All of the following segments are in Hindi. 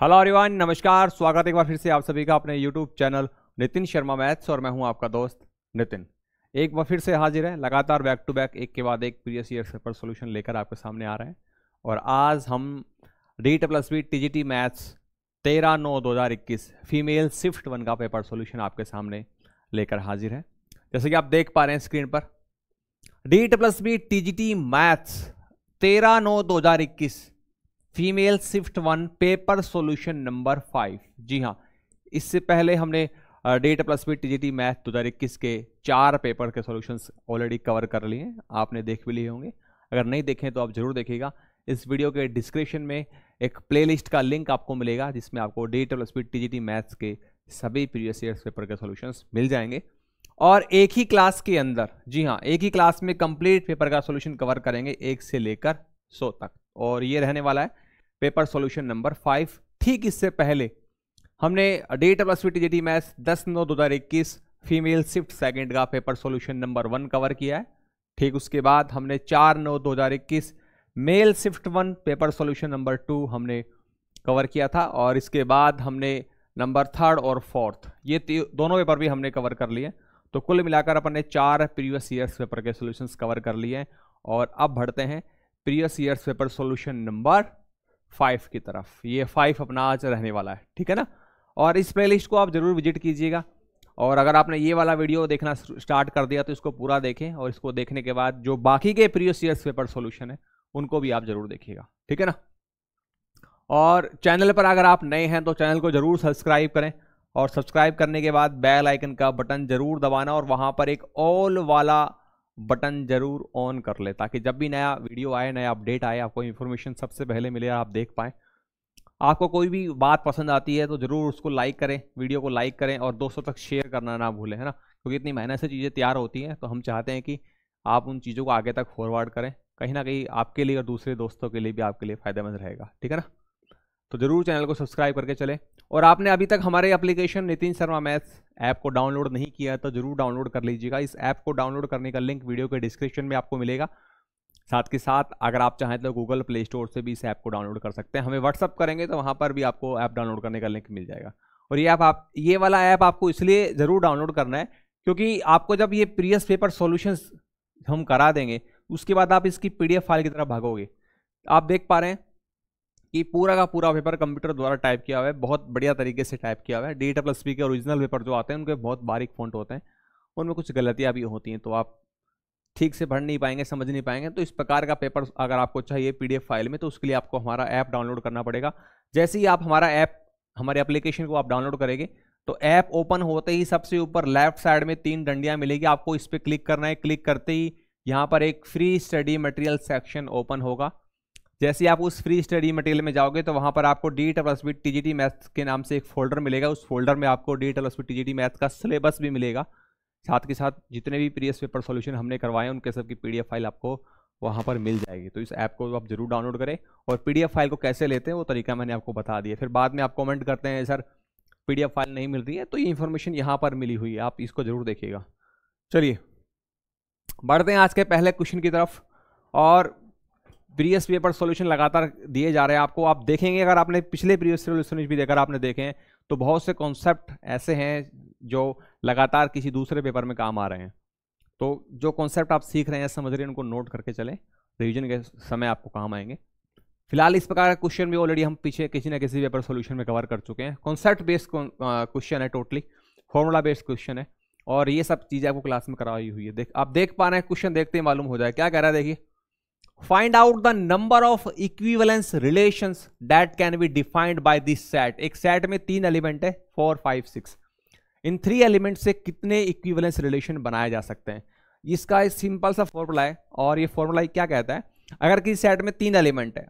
हेलो अरिवान नमस्कार स्वागत एक बार फिर से आप सभी का अपने YouTube channel Nitin Sharma maths और मैं हूं आपका दोस्त नितिन एक बार फिर से हाजिर है लगातार बैक टू बैक एक के बाद एक प्रीवियस ईयर पेपर सोल्यूशन लेकर आपके सामने आ रहे हैं और आज हम plus B T G T maths तेरह नौ दो हज़ार इक्कीस फीमेल शिफ्ट वन का पेपर सोल्यूशन आपके सामने लेकर हाजिर है जैसे कि आप देख पा रहे हैं स्क्रीन पर plus B T G T maths तेरह नौ दो हज़ार इक्कीस female shift one paper solution number five जी हाँ इससे पहले हमने डेट प्लस जी टी मैथ दो हज़ार इक्कीस के चार पेपर के सॉल्यूशंस ऑलरेडी कवर कर लिए हैं आपने देख भी लिए होंगे अगर नहीं देखें तो आप ज़रूर देखिएगा इस वीडियो के डिस्क्रिप्शन में एक प्लेलिस्ट का लिंक आपको मिलेगा जिसमें आपको डेट प्लस टी जी मैथ्स के सभी प्रीवियस ईयर्स पेपर के सोल्यूशंस मिल जाएंगे और एक ही क्लास के अंदर जी हाँ एक ही क्लास में कंप्लीट पेपर का सोल्यूशन कवर करेंगे एक से लेकर सौ तक और ये रहने वाला है पेपर सॉल्यूशन नंबर फाइव ठीक इससे पहले हमने डेट ऑफ एसवीटीजीटी मैथ दस नौ दो हज़ार इक्कीस फीमेल शिफ्ट सेकेंड का paper solution number one cover किया है ठीक उसके बाद हमने चार नौ दो हज़ार इक्कीस male shift one paper solution number two हमने कवर किया था और इसके बाद हमने नंबर थर्ड और फोर्थ ये दोनों पेपर भी हमने कवर कर लिए तो कुल मिलाकर अपन ने चार प्रीवियस ईयर्स पेपर के सॉल्यूशंस कवर कर लिए हैं और अब बढ़ते हैं previous years paper solution number five की तरफ ये फाइव अपना आज रहने वाला है ठीक है ना और इस प्लेलिस्ट को आप ज़रूर विजिट कीजिएगा और अगर आपने ये वाला वीडियो देखना स्टार्ट कर दिया तो इसको पूरा देखें और इसको देखने के बाद जो बाकी के प्रीवियस ईयर्स पेपर सोल्यूशन है उनको भी आप ज़रूर देखिएगा ठीक है ना और चैनल पर अगर आप नए हैं तो चैनल को ज़रूर सब्सक्राइब करें और सब्सक्राइब करने के बाद बेल आइकन का बटन ज़रूर दबाना और वहाँ पर एक ऑल वाला बटन जरूर ऑन कर ले ताकि जब भी नया वीडियो आए नया अपडेट आए आपको इन्फॉर्मेशन सबसे पहले मिले आप देख पाएँ आपको कोई भी बात पसंद आती है तो ज़रूर उसको लाइक करें वीडियो को लाइक करें और दोस्तों तक शेयर करना ना भूलें है ना क्योंकि इतनी मेहनत से चीज़ें तैयार होती हैं तो हम चाहते हैं कि आप उन चीज़ों को आगे तक फॉरवर्ड करें कहीं ना कहीं आपके लिए और दूसरे दोस्तों के लिए भी आपके लिए फ़ायदेमंद रहेगा ठीक है ना तो ज़रूर चैनल को सब्सक्राइब करके चले और आपने अभी तक हमारे application Nitin Sharma maths app को डाउनलोड नहीं किया तो जरूर डाउनलोड कर लीजिएगा इस ऐप को डाउनलोड करने का लिंक वीडियो के डिस्क्रिप्शन में आपको मिलेगा साथ के साथ अगर आप चाहें तो गूगल प्ले स्टोर से भी इस ऐप को डाउनलोड कर सकते हैं हमें व्हाट्सअप करेंगे तो वहाँ पर भी आपको ऐप डाउनलोड करने का लिंक मिल जाएगा और ये ऐप आप ये वाला ऐप आपको इसलिए ज़रूर डाउनलोड करना है क्योंकि आपको जब ये प्रीवियस पेपर सॉल्यूशंस हम करा देंगे उसके बाद आप इसकी पीडीएफ फाइल की तरफ भागोगे आप देख पा रहे हैं कि पूरा का पूरा पेपर कंप्यूटर द्वारा टाइप किया हुआ है बहुत बढ़िया तरीके से टाइप किया हुआ है डी प्लस पी के ओरिजिनल पेपर जो आते हैं उनके बहुत बारीक फॉन्ट होते हैं उनमें कुछ गलतियाँ भी होती हैं तो आप ठीक से भर नहीं पाएंगे समझ नहीं पाएंगे तो इस प्रकार का पेपर अगर आपको चाहिए पीडीएफ फाइल में तो उसके लिए आपको हमारा ऐप डाउनलोड करना पड़ेगा जैसे ही आप हमारा ऐप हमारे एप्लीकेशन को आप डाउनलोड करेंगे तो ऐप ओपन होते ही सबसे ऊपर लेफ्ट साइड में तीन डंडियाँ मिलेगी आपको इस पर क्लिक करना है क्लिक करते ही यहाँ पर एक free study material section open होगा जैसे आप उस फ्री स्टडी मटेरियल में जाओगे तो वहाँ पर आपको DSSSB T G T maths के नाम से एक फोल्डर मिलेगा उस फोल्डर में आपको DSSSB T G T maths का सिलेबस भी मिलेगा साथ के साथ जितने भी प्रीवियस पेपर सोल्यूशन हमने करवाए उनके सबकी पी फाइल आपको वहाँ पर मिल जाएगी तो इस ऐप को आप जरूर डाउनलोड करें और पी फाइल को कैसे लेते हैं वो तरीका मैंने आपको बता दिया फिर बाद में आप कॉमेंट करते हैं सर पी फाइल नहीं मिल रही है तो ये इन्फॉर्मेशन यहाँ पर मिली हुई है आप इसको ज़रूर देखिएगा चलिए बढ़ते हैं आज के पहले क्वेश्चन की तरफ और प्रीवियस पेपर सॉल्यूशन लगातार दिए जा रहे हैं आपको आप देखेंगे अगर आपने पिछले प्रीवियस सोल्यूशन भी देखकर आपने देखे तो बहुत से कॉन्सेप्ट ऐसे हैं जो लगातार किसी दूसरे पेपर में काम आ रहे हैं तो जो कॉन्सेप्ट आप सीख रहे हैं समझ रहे हैं उनको नोट करके चले रिविजन के समय आपको काम आएंगे फिलहाल इस प्रकार का क्वेश्चन भी ऑलरेडी हम पीछे किसी ना किसी पेपर सोल्यूशन में कवर कर चुके हैं कॉन्सेप्ट बेस्ड क्वेश्चन है टोटली फॉर्मूला बेस्ड क्वेश्चन है और ये सब चीज़ें आपको क्लास में कराई हुई है देख आप देख पा रहे हैं क्वेश्चन देखते ही मालूम हो जाए क्या कह रहा है देखिए find out the number of equivalence relation that can be defined by this set एक सेट में तीन एलिमेंट है फोर फाइव सिक्स इन थ्री एलिमेंट से कितने इक्विवेलेंस रिलेशन बनाए जा सकते हैं इसका सिंपल सा फॉर्मूला है और ये फॉर्मूला क्या कहता है अगर किसी सेट में तीन एलिमेंट है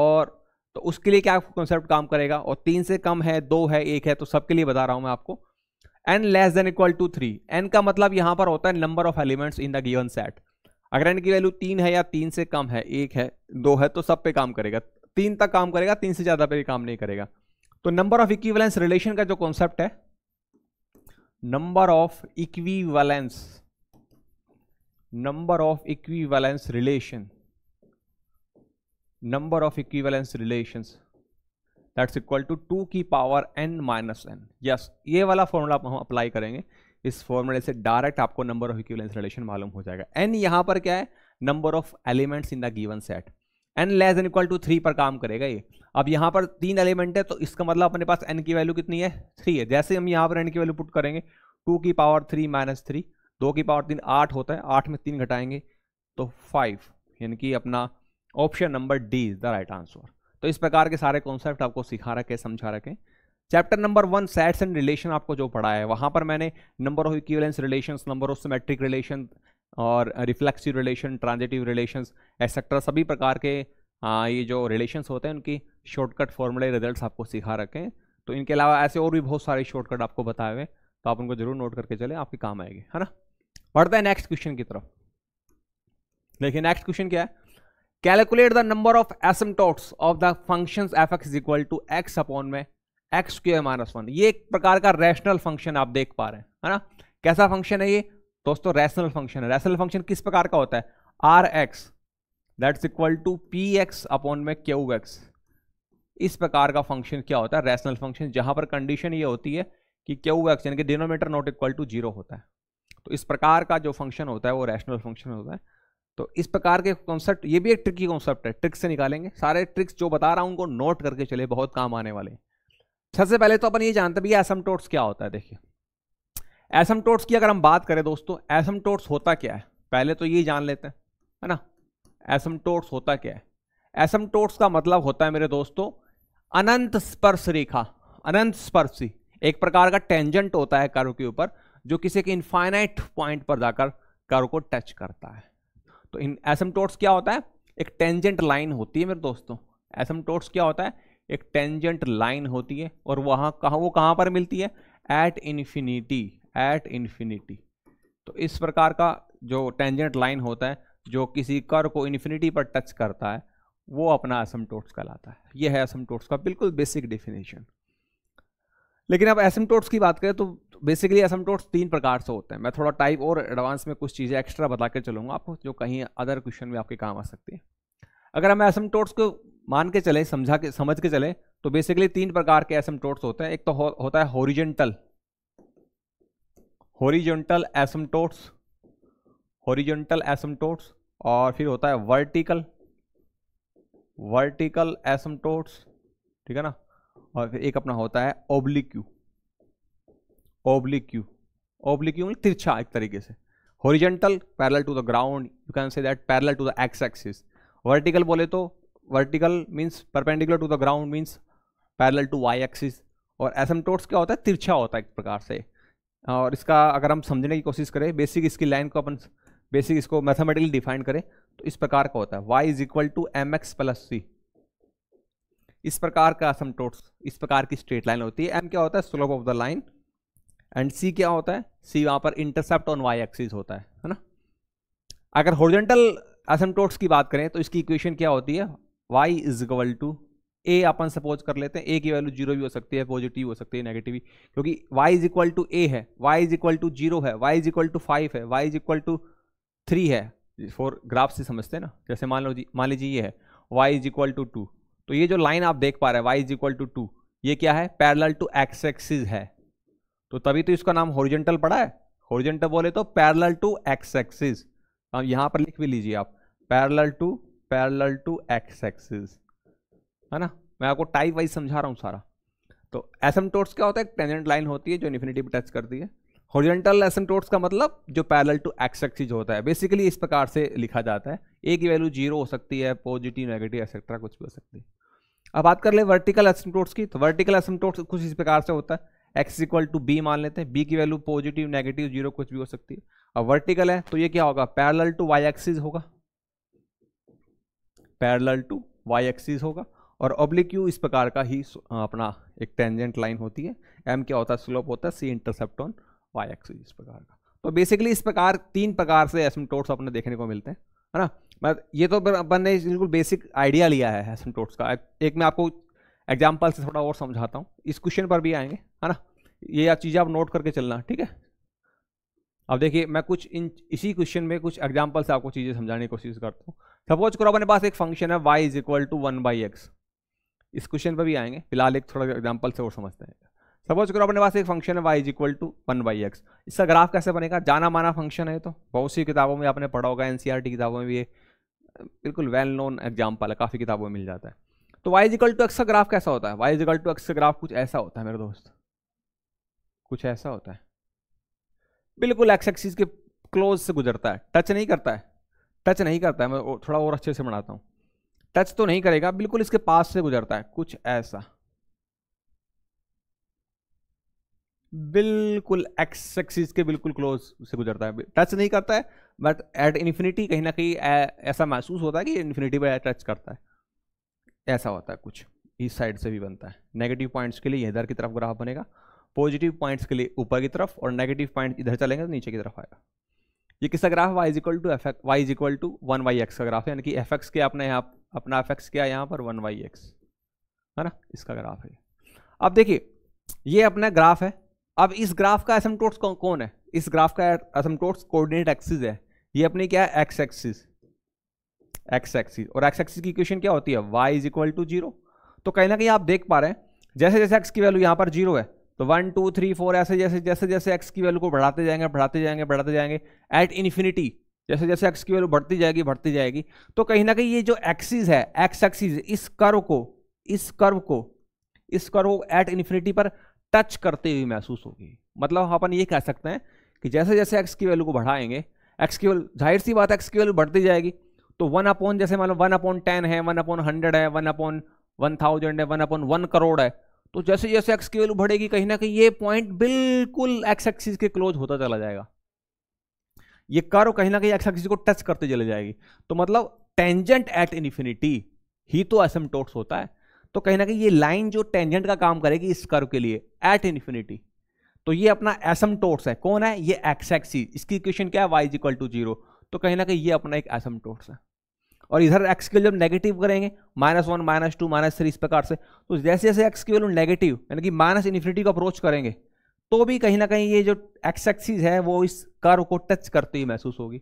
और तो उसके लिए क्या कॉन्सेप्ट काम करेगा और तीन से कम है दो है एक है तो सबके लिए बता रहा हूं मैं आपको n less than equal to three n का मतलब यहां पर होता है number of elements in the given set अगर एन की वैल्यू तीन है या तीन से कम है एक है दो है तो सब पे काम करेगा तीन तक काम करेगा तीन से ज़्यादा पे काम नहीं करेगा तो नंबर ऑफ इक्विवेलेंस रिलेशन का जो कॉन्सेप्ट है number of equivalence number of equivalence relation number of equivalence relation that's equal to two की power n minus n yes ये वाला फॉर्मूला हम अप्लाई करेंगे इस फॉर्मूले से डायरेक्ट आपको नंबर ऑफ इक्विवेलेंस रिलेशन मालूम हो जाएगा एन यहाँ पर क्या है number of elements in the given set n less N equal to three पर काम करेगा ये अब यहां पर तीन एलिमेंट है तो इसका मतलब अपने पास एन की वैल्यू कितनी है थ्री है जैसे हम यहां पर एन की वैल्यू पुट करेंगे टू की पावर थ्री माइनस थ्री दो की पावर तीन आठ होता है आठ में तीन घटाएंगे तो फाइव यानी कि अपना option number D is the right answer तो इस प्रकार के सारे कॉन्सेप्ट आपको सिखा रखे समझा रखें chapter number one sets and relation आपको जो पढ़ा है वहाँ पर मैंने number of equivalence relation number of symmetric relation और reflexive relation transitive relation etcetera सभी प्रकार के आ, ये जो रिलेशन होते हैं उनकी शॉर्टकट फॉर्मूले रिजल्ट आपको सिखा रखें तो इनके अलावा ऐसे और भी बहुत सारे शॉर्टकट आपको बताए हुए तो आप उनको जरूर नोट करके चले आपके काम आएंगे है ना बढ़ते हैं नेक्स्ट क्वेश्चन की तरफ देखिए नेक्स्ट क्वेश्चन क्या है calculate the number of asymptotes of the function F x is equal to x upon में एक्स स्क्र माइनस वन ये एक प्रकार का रैशनल फंक्शन आप देख पा रहे हैं है ना कैसा फंक्शन है ये दोस्तों रैशनल फंक्शन है रैशनल फंक्शन किस प्रकार का होता है r x that's equal to p x upon में क्यू एक्स इस प्रकार का फंक्शन क्या होता है रैशनल फंक्शन जहां पर कंडीशन ये होती है कि क्यू एक्स यानी कि denominator not equal to zero होता है तो इस प्रकार का जो फंक्शन होता है वो रैशनल फंक्शन होता है तो इस प्रकार के कॉन्सेप्ट ये भी एक ट्रिकी कॉन्सेप्ट है ट्रिक्स से निकालेंगे सारे ट्रिक्स जो बता रहा हूँ उनको नोट करके चले बहुत काम आने वाले हैं सबसे पहले तो अपन ये जानते हैं भैया टोट्स क्या होता है देखिए एसम टोट्स की अगर हम बात करें दोस्तों एसम टोट्स होता क्या है पहले तो ये जान लेते हैं है ना एसम टोट्स होता क्या है एसम टोट्स का मतलब होता है मेरे दोस्तों अनंत स्पर्श रेखा अनंत स्पर्शी एक प्रकार का टेंजेंट होता है कर्व के ऊपर जो किसी के इनफाइनाइट पॉइंट पर जाकर कर्व को टच करता है तो इन एसम टोट्स क्या होता है एक टेंजेंट लाइन होती है मेरे दोस्तों एसम टोट्स क्या होता है एक टेंजेंट लाइन होती है और वहां कहा वो कहां पर मिलती है एट इन्फिनिटी एट इन्फिनिटी तो इस प्रकार का जो टेंजेंट लाइन होता है जो किसी कर को इन्फिनिटी पर टच करता है वो अपना एसमटोट्स कहलाता है ये है एसमटोट्स का बिल्कुल बेसिक डिफिनेशन लेकिन अब टोट्स की बात करें तो बेसिकली टोट्स तीन प्रकार से होते हैं मैं थोड़ा टाइप और एडवांस में कुछ चीज़ें एक्स्ट्रा बता के चलूँगा आपको जो कहीं अदर क्वेश्चन में आपके काम आ सकती है अगर हम टोट्स को मान के चले समझा के समझ के चले तो बेसिकली तीन प्रकार के एसमटोट्स होते हैं एक तो हो, होता है horizontal horizontal asymptotes horizontal asymptotes और फिर होता है वर्टिकल वर्टिकल एसमटोट्स ठीक है ना और फिर एक अपना होता है ओब्लिक्यू ओब्लिक्यू ओब्लिक्यू तिरछा एक तरीके से horizontal parallel to the ground you can say that parallel to the x axis vertical बोले तो vertical means perpendicular to the ground means parallel to y axis और एसमटोट्स क्या होता है तिरछा होता है एक प्रकार से और इसका अगर हम समझने की कोशिश करें बेसिक इसकी लाइन को अपन बेसिक इसको मैथमेटिकली डिफाइन करें तो इस प्रकार का होता है y is equal to m x plus c इस प्रकार का समटोट्स इस प्रकार की स्ट्रेट लाइन होती है m क्या होता है slope of the line and c क्या होता है c वहाँ पर इंटरसेप्ट ऑन y एक्सिस होता है है ना अगर हॉर्जेंटल असमटोट्स की बात करें तो इसकी इक्वेशन क्या होती है y is equal to a अपन सपोज कर लेते हैं ए की वैल्यू जीरो भी हो सकती है पॉजिटिव हो सकती है नेगेटिव भी क्योंकि y is equal to a है y is equal to zero है y is equal to five है y is equal to three है फोर ग्राफ से समझते हैं ना जैसे मान लो जी मान लीजिए ये है y is equal to two तो ये जो लाइन आप देख पा रहे हैं Y is equal to two ये क्या है पैरल टू एक्स एक्सिस है तो तभी तो इसका नाम होरिजेंटल पड़ा है होरिजेंटल बोले तो पैरल टू एक्स एक्सिस यहाँ पर लिख भी लीजिए आप parallel to parallel to x axis है ना मैं आपको टाइप वाइज समझा रहा हूँ सारा तो एसमटोट्स क्या होता है टेंजेंट लाइन होती है जो इन्फिनिटी पे टच करती है हॉरिजेंटल एसमटोट्स का मतलब जो पैरेलल टू एक्स एक्सिस होता है बेसिकली इस प्रकार से लिखा जाता है ए की वैल्यू जीरो हो सकती है पॉजिटिव नेगेटिव एक्सेट्रा कुछ भी हो सकती है अब बात कर ले वर्टिकल एसमटोट्स की तो वर्टिकल एसमटोट्स कुछ इस प्रकार से होता है एक्स इक्वल टू बी मान लेते हैं बी की वैल्यू पॉजिटिव नेगेटिव जीरो कुछ भी हो सकती है अब वर्टिकल है तो ये क्या होगा पैरेलल टू वाई एक्सिस होगा पैरेलल टू वाई एक्सिस होगा और ऑब्लिक यू इस प्रकार का ही अपना एक टेंजेंट लाइन होती है एम क्या होता है स्लोप होता है c intercept on y axis इस प्रकार का तो बेसिकली इस प्रकार तीन प्रकार से एसमटोट्स अपने देखने को मिलते हैं है ना मैं ये तो अपन ने बिल्कुल बेसिक आइडिया लिया है एसमटोट्स का एक मैं आपको एग्जाम्पल से थोड़ा और समझाता हूँ इस क्वेश्चन पर भी आएंगे है ना ये आप चीज़ें आप नोट करके चलना ठीक है अब देखिए मैं कुछ इन इसी क्वेश्चन में कुछ एग्जाम्पल से आपको चीज़ें समझाने की कोशिश करता हूँ सपोज करो अपने पास एक फंक्शन है Y is equal to one by x इस क्वेश्चन पर भी आएंगे फिलहाल एक थोड़ा एग्जाम्पल से और समझते हैं सपोज करो अपने पास एक फंक्शन है Y is equal to one by x इसका ग्राफ कैसे बनेगा जाना माना फंक्शन है तो बहुत सी किताबों में आपने पढ़ा होगा एन e किताबों में भी ये बिल्कुल वेल नोन एग्जाम्पल है काफ़ी किताबों में मिल जाता है तो y is equal to x का ग्राफ कैसा होता है वाई इक्वल टू एक्स का ग्राफ कुछ ऐसा होता है मेरे दोस्त कुछ ऐसा होता है बिल्कुल एक्स एक्सिस के क्लोज से गुजरता है टच नहीं करता है टच नहीं करता है मैं थोड़ा और अच्छे से बनाता हूँ टच तो नहीं करेगा बिल्कुल इसके पास से गुजरता है कुछ ऐसा बिल्कुल एक्स एक्सिस के बिल्कुल क्लोज से गुजरता है टच नहीं करता है बट एट इन्फिनिटी कहीं ना कहीं ऐसा महसूस होता है कि इन्फिनिटी पर टच करता है ऐसा होता है कुछ इस साइड से भी बनता है नेगेटिव पॉइंट्स के लिए इधर की तरफ ग्राफ बनेगा पॉजिटिव पॉइंट्स के लिए ऊपर की तरफ और नेगेटिव पॉइंट इधर चलेंगे तो नीचे की तरफ आएगा ये किसका graph y is equal to f x y is equal to one by x का ग्राफ है यानी कि एफ एक्स के आपने यहाँ अपना एफ एक्स क्या यहाँ पर वन वाई एक्स है ना इसका ग्राफ है अब देखिए ये अपना ग्राफ है अब इस ग्राफ का एसम एसमटोट्स कौन है इस ग्राफ का एसम टोट्स कोऑर्डिनेट एक्सिस है ये अपनी क्या है एक्स एक्सिस एक्स एक्सिस और एक्स एक्सिस की इक्वेशन क्या होती है Y is equal to zero तो कहीं ना कहीं आप देख पा रहे हैं जैसे जैसे एक्स की वैल्यू यहाँ पर जीरो है तो वन टू थ्री फोर ऐसे जैसे जैसे जैसे एक्स की वैल्यू को बढ़ाते जाएंगे बढ़ाते जाएंगे बढ़ाते जाएंगे एट इन्फिनिटी जैसे जैसे एक्स की वैल्यू बढ़ती जाएगी बढ़ती जाएगी तो कहीं ना कहीं ये जो एक्सिस है एक्स एक्सिस इस कर्व को इस कर्व को इस कर्व को एट इन्फिनिटी पर टच करते हुए महसूस होगी मतलब अपन ये कह सकते हैं कि जैसे जैसे एक्स की वैल्यू को बढ़ाएंगे एक्स की वैल्यू जाहिर सी बात एक्स की वैल्यू बढ़ती जाएगी तो वन अपॉन जैसे मान लो वन अपॉन टेन है वन अपॉन हंड्रेड है वन अपॉन वन थाउजेंड है वन अपॉन वन करोड़ है तो जैसे जैसे एक्स की वैल्यू बढ़ेगी कहीं ना कहीं ये पॉइंट बिल्कुल एक्स एक्सिस के क्लोज होता चला जाएगा ये कर्व कहीं ना कहीं एक्स एक्सिस को टच करते चले जाएगी तो मतलब टेंजेंट एट इन्फिनिटी ही तो एसमटोट्स होता है तो कहीं ना कहीं ये लाइन जो टेंजेंट का काम करेगी इस कर्व के लिए एट इन्फिनिटी तो ये अपना एसमटोट्स है कौन है ये एक्स एक्सिस इसकी इक्वेशन क्या है Y is equal to zero तो कहीं ना कहीं ये अपना एक एसमटोट्स है और इधर एक्स की वैल्यू हम नेगेटिव करेंगे minus one minus two minus three इस प्रकार से तो जैसे जैसे एक्स की वैल्यू नेगेटिव यानी कि माइनस इन्फिनिटी को अप्रोच करेंगे तो भी कहीं ना कहीं ये जो एक्स एक्सिस है वो इस कर्व को टच करती हुई महसूस होगी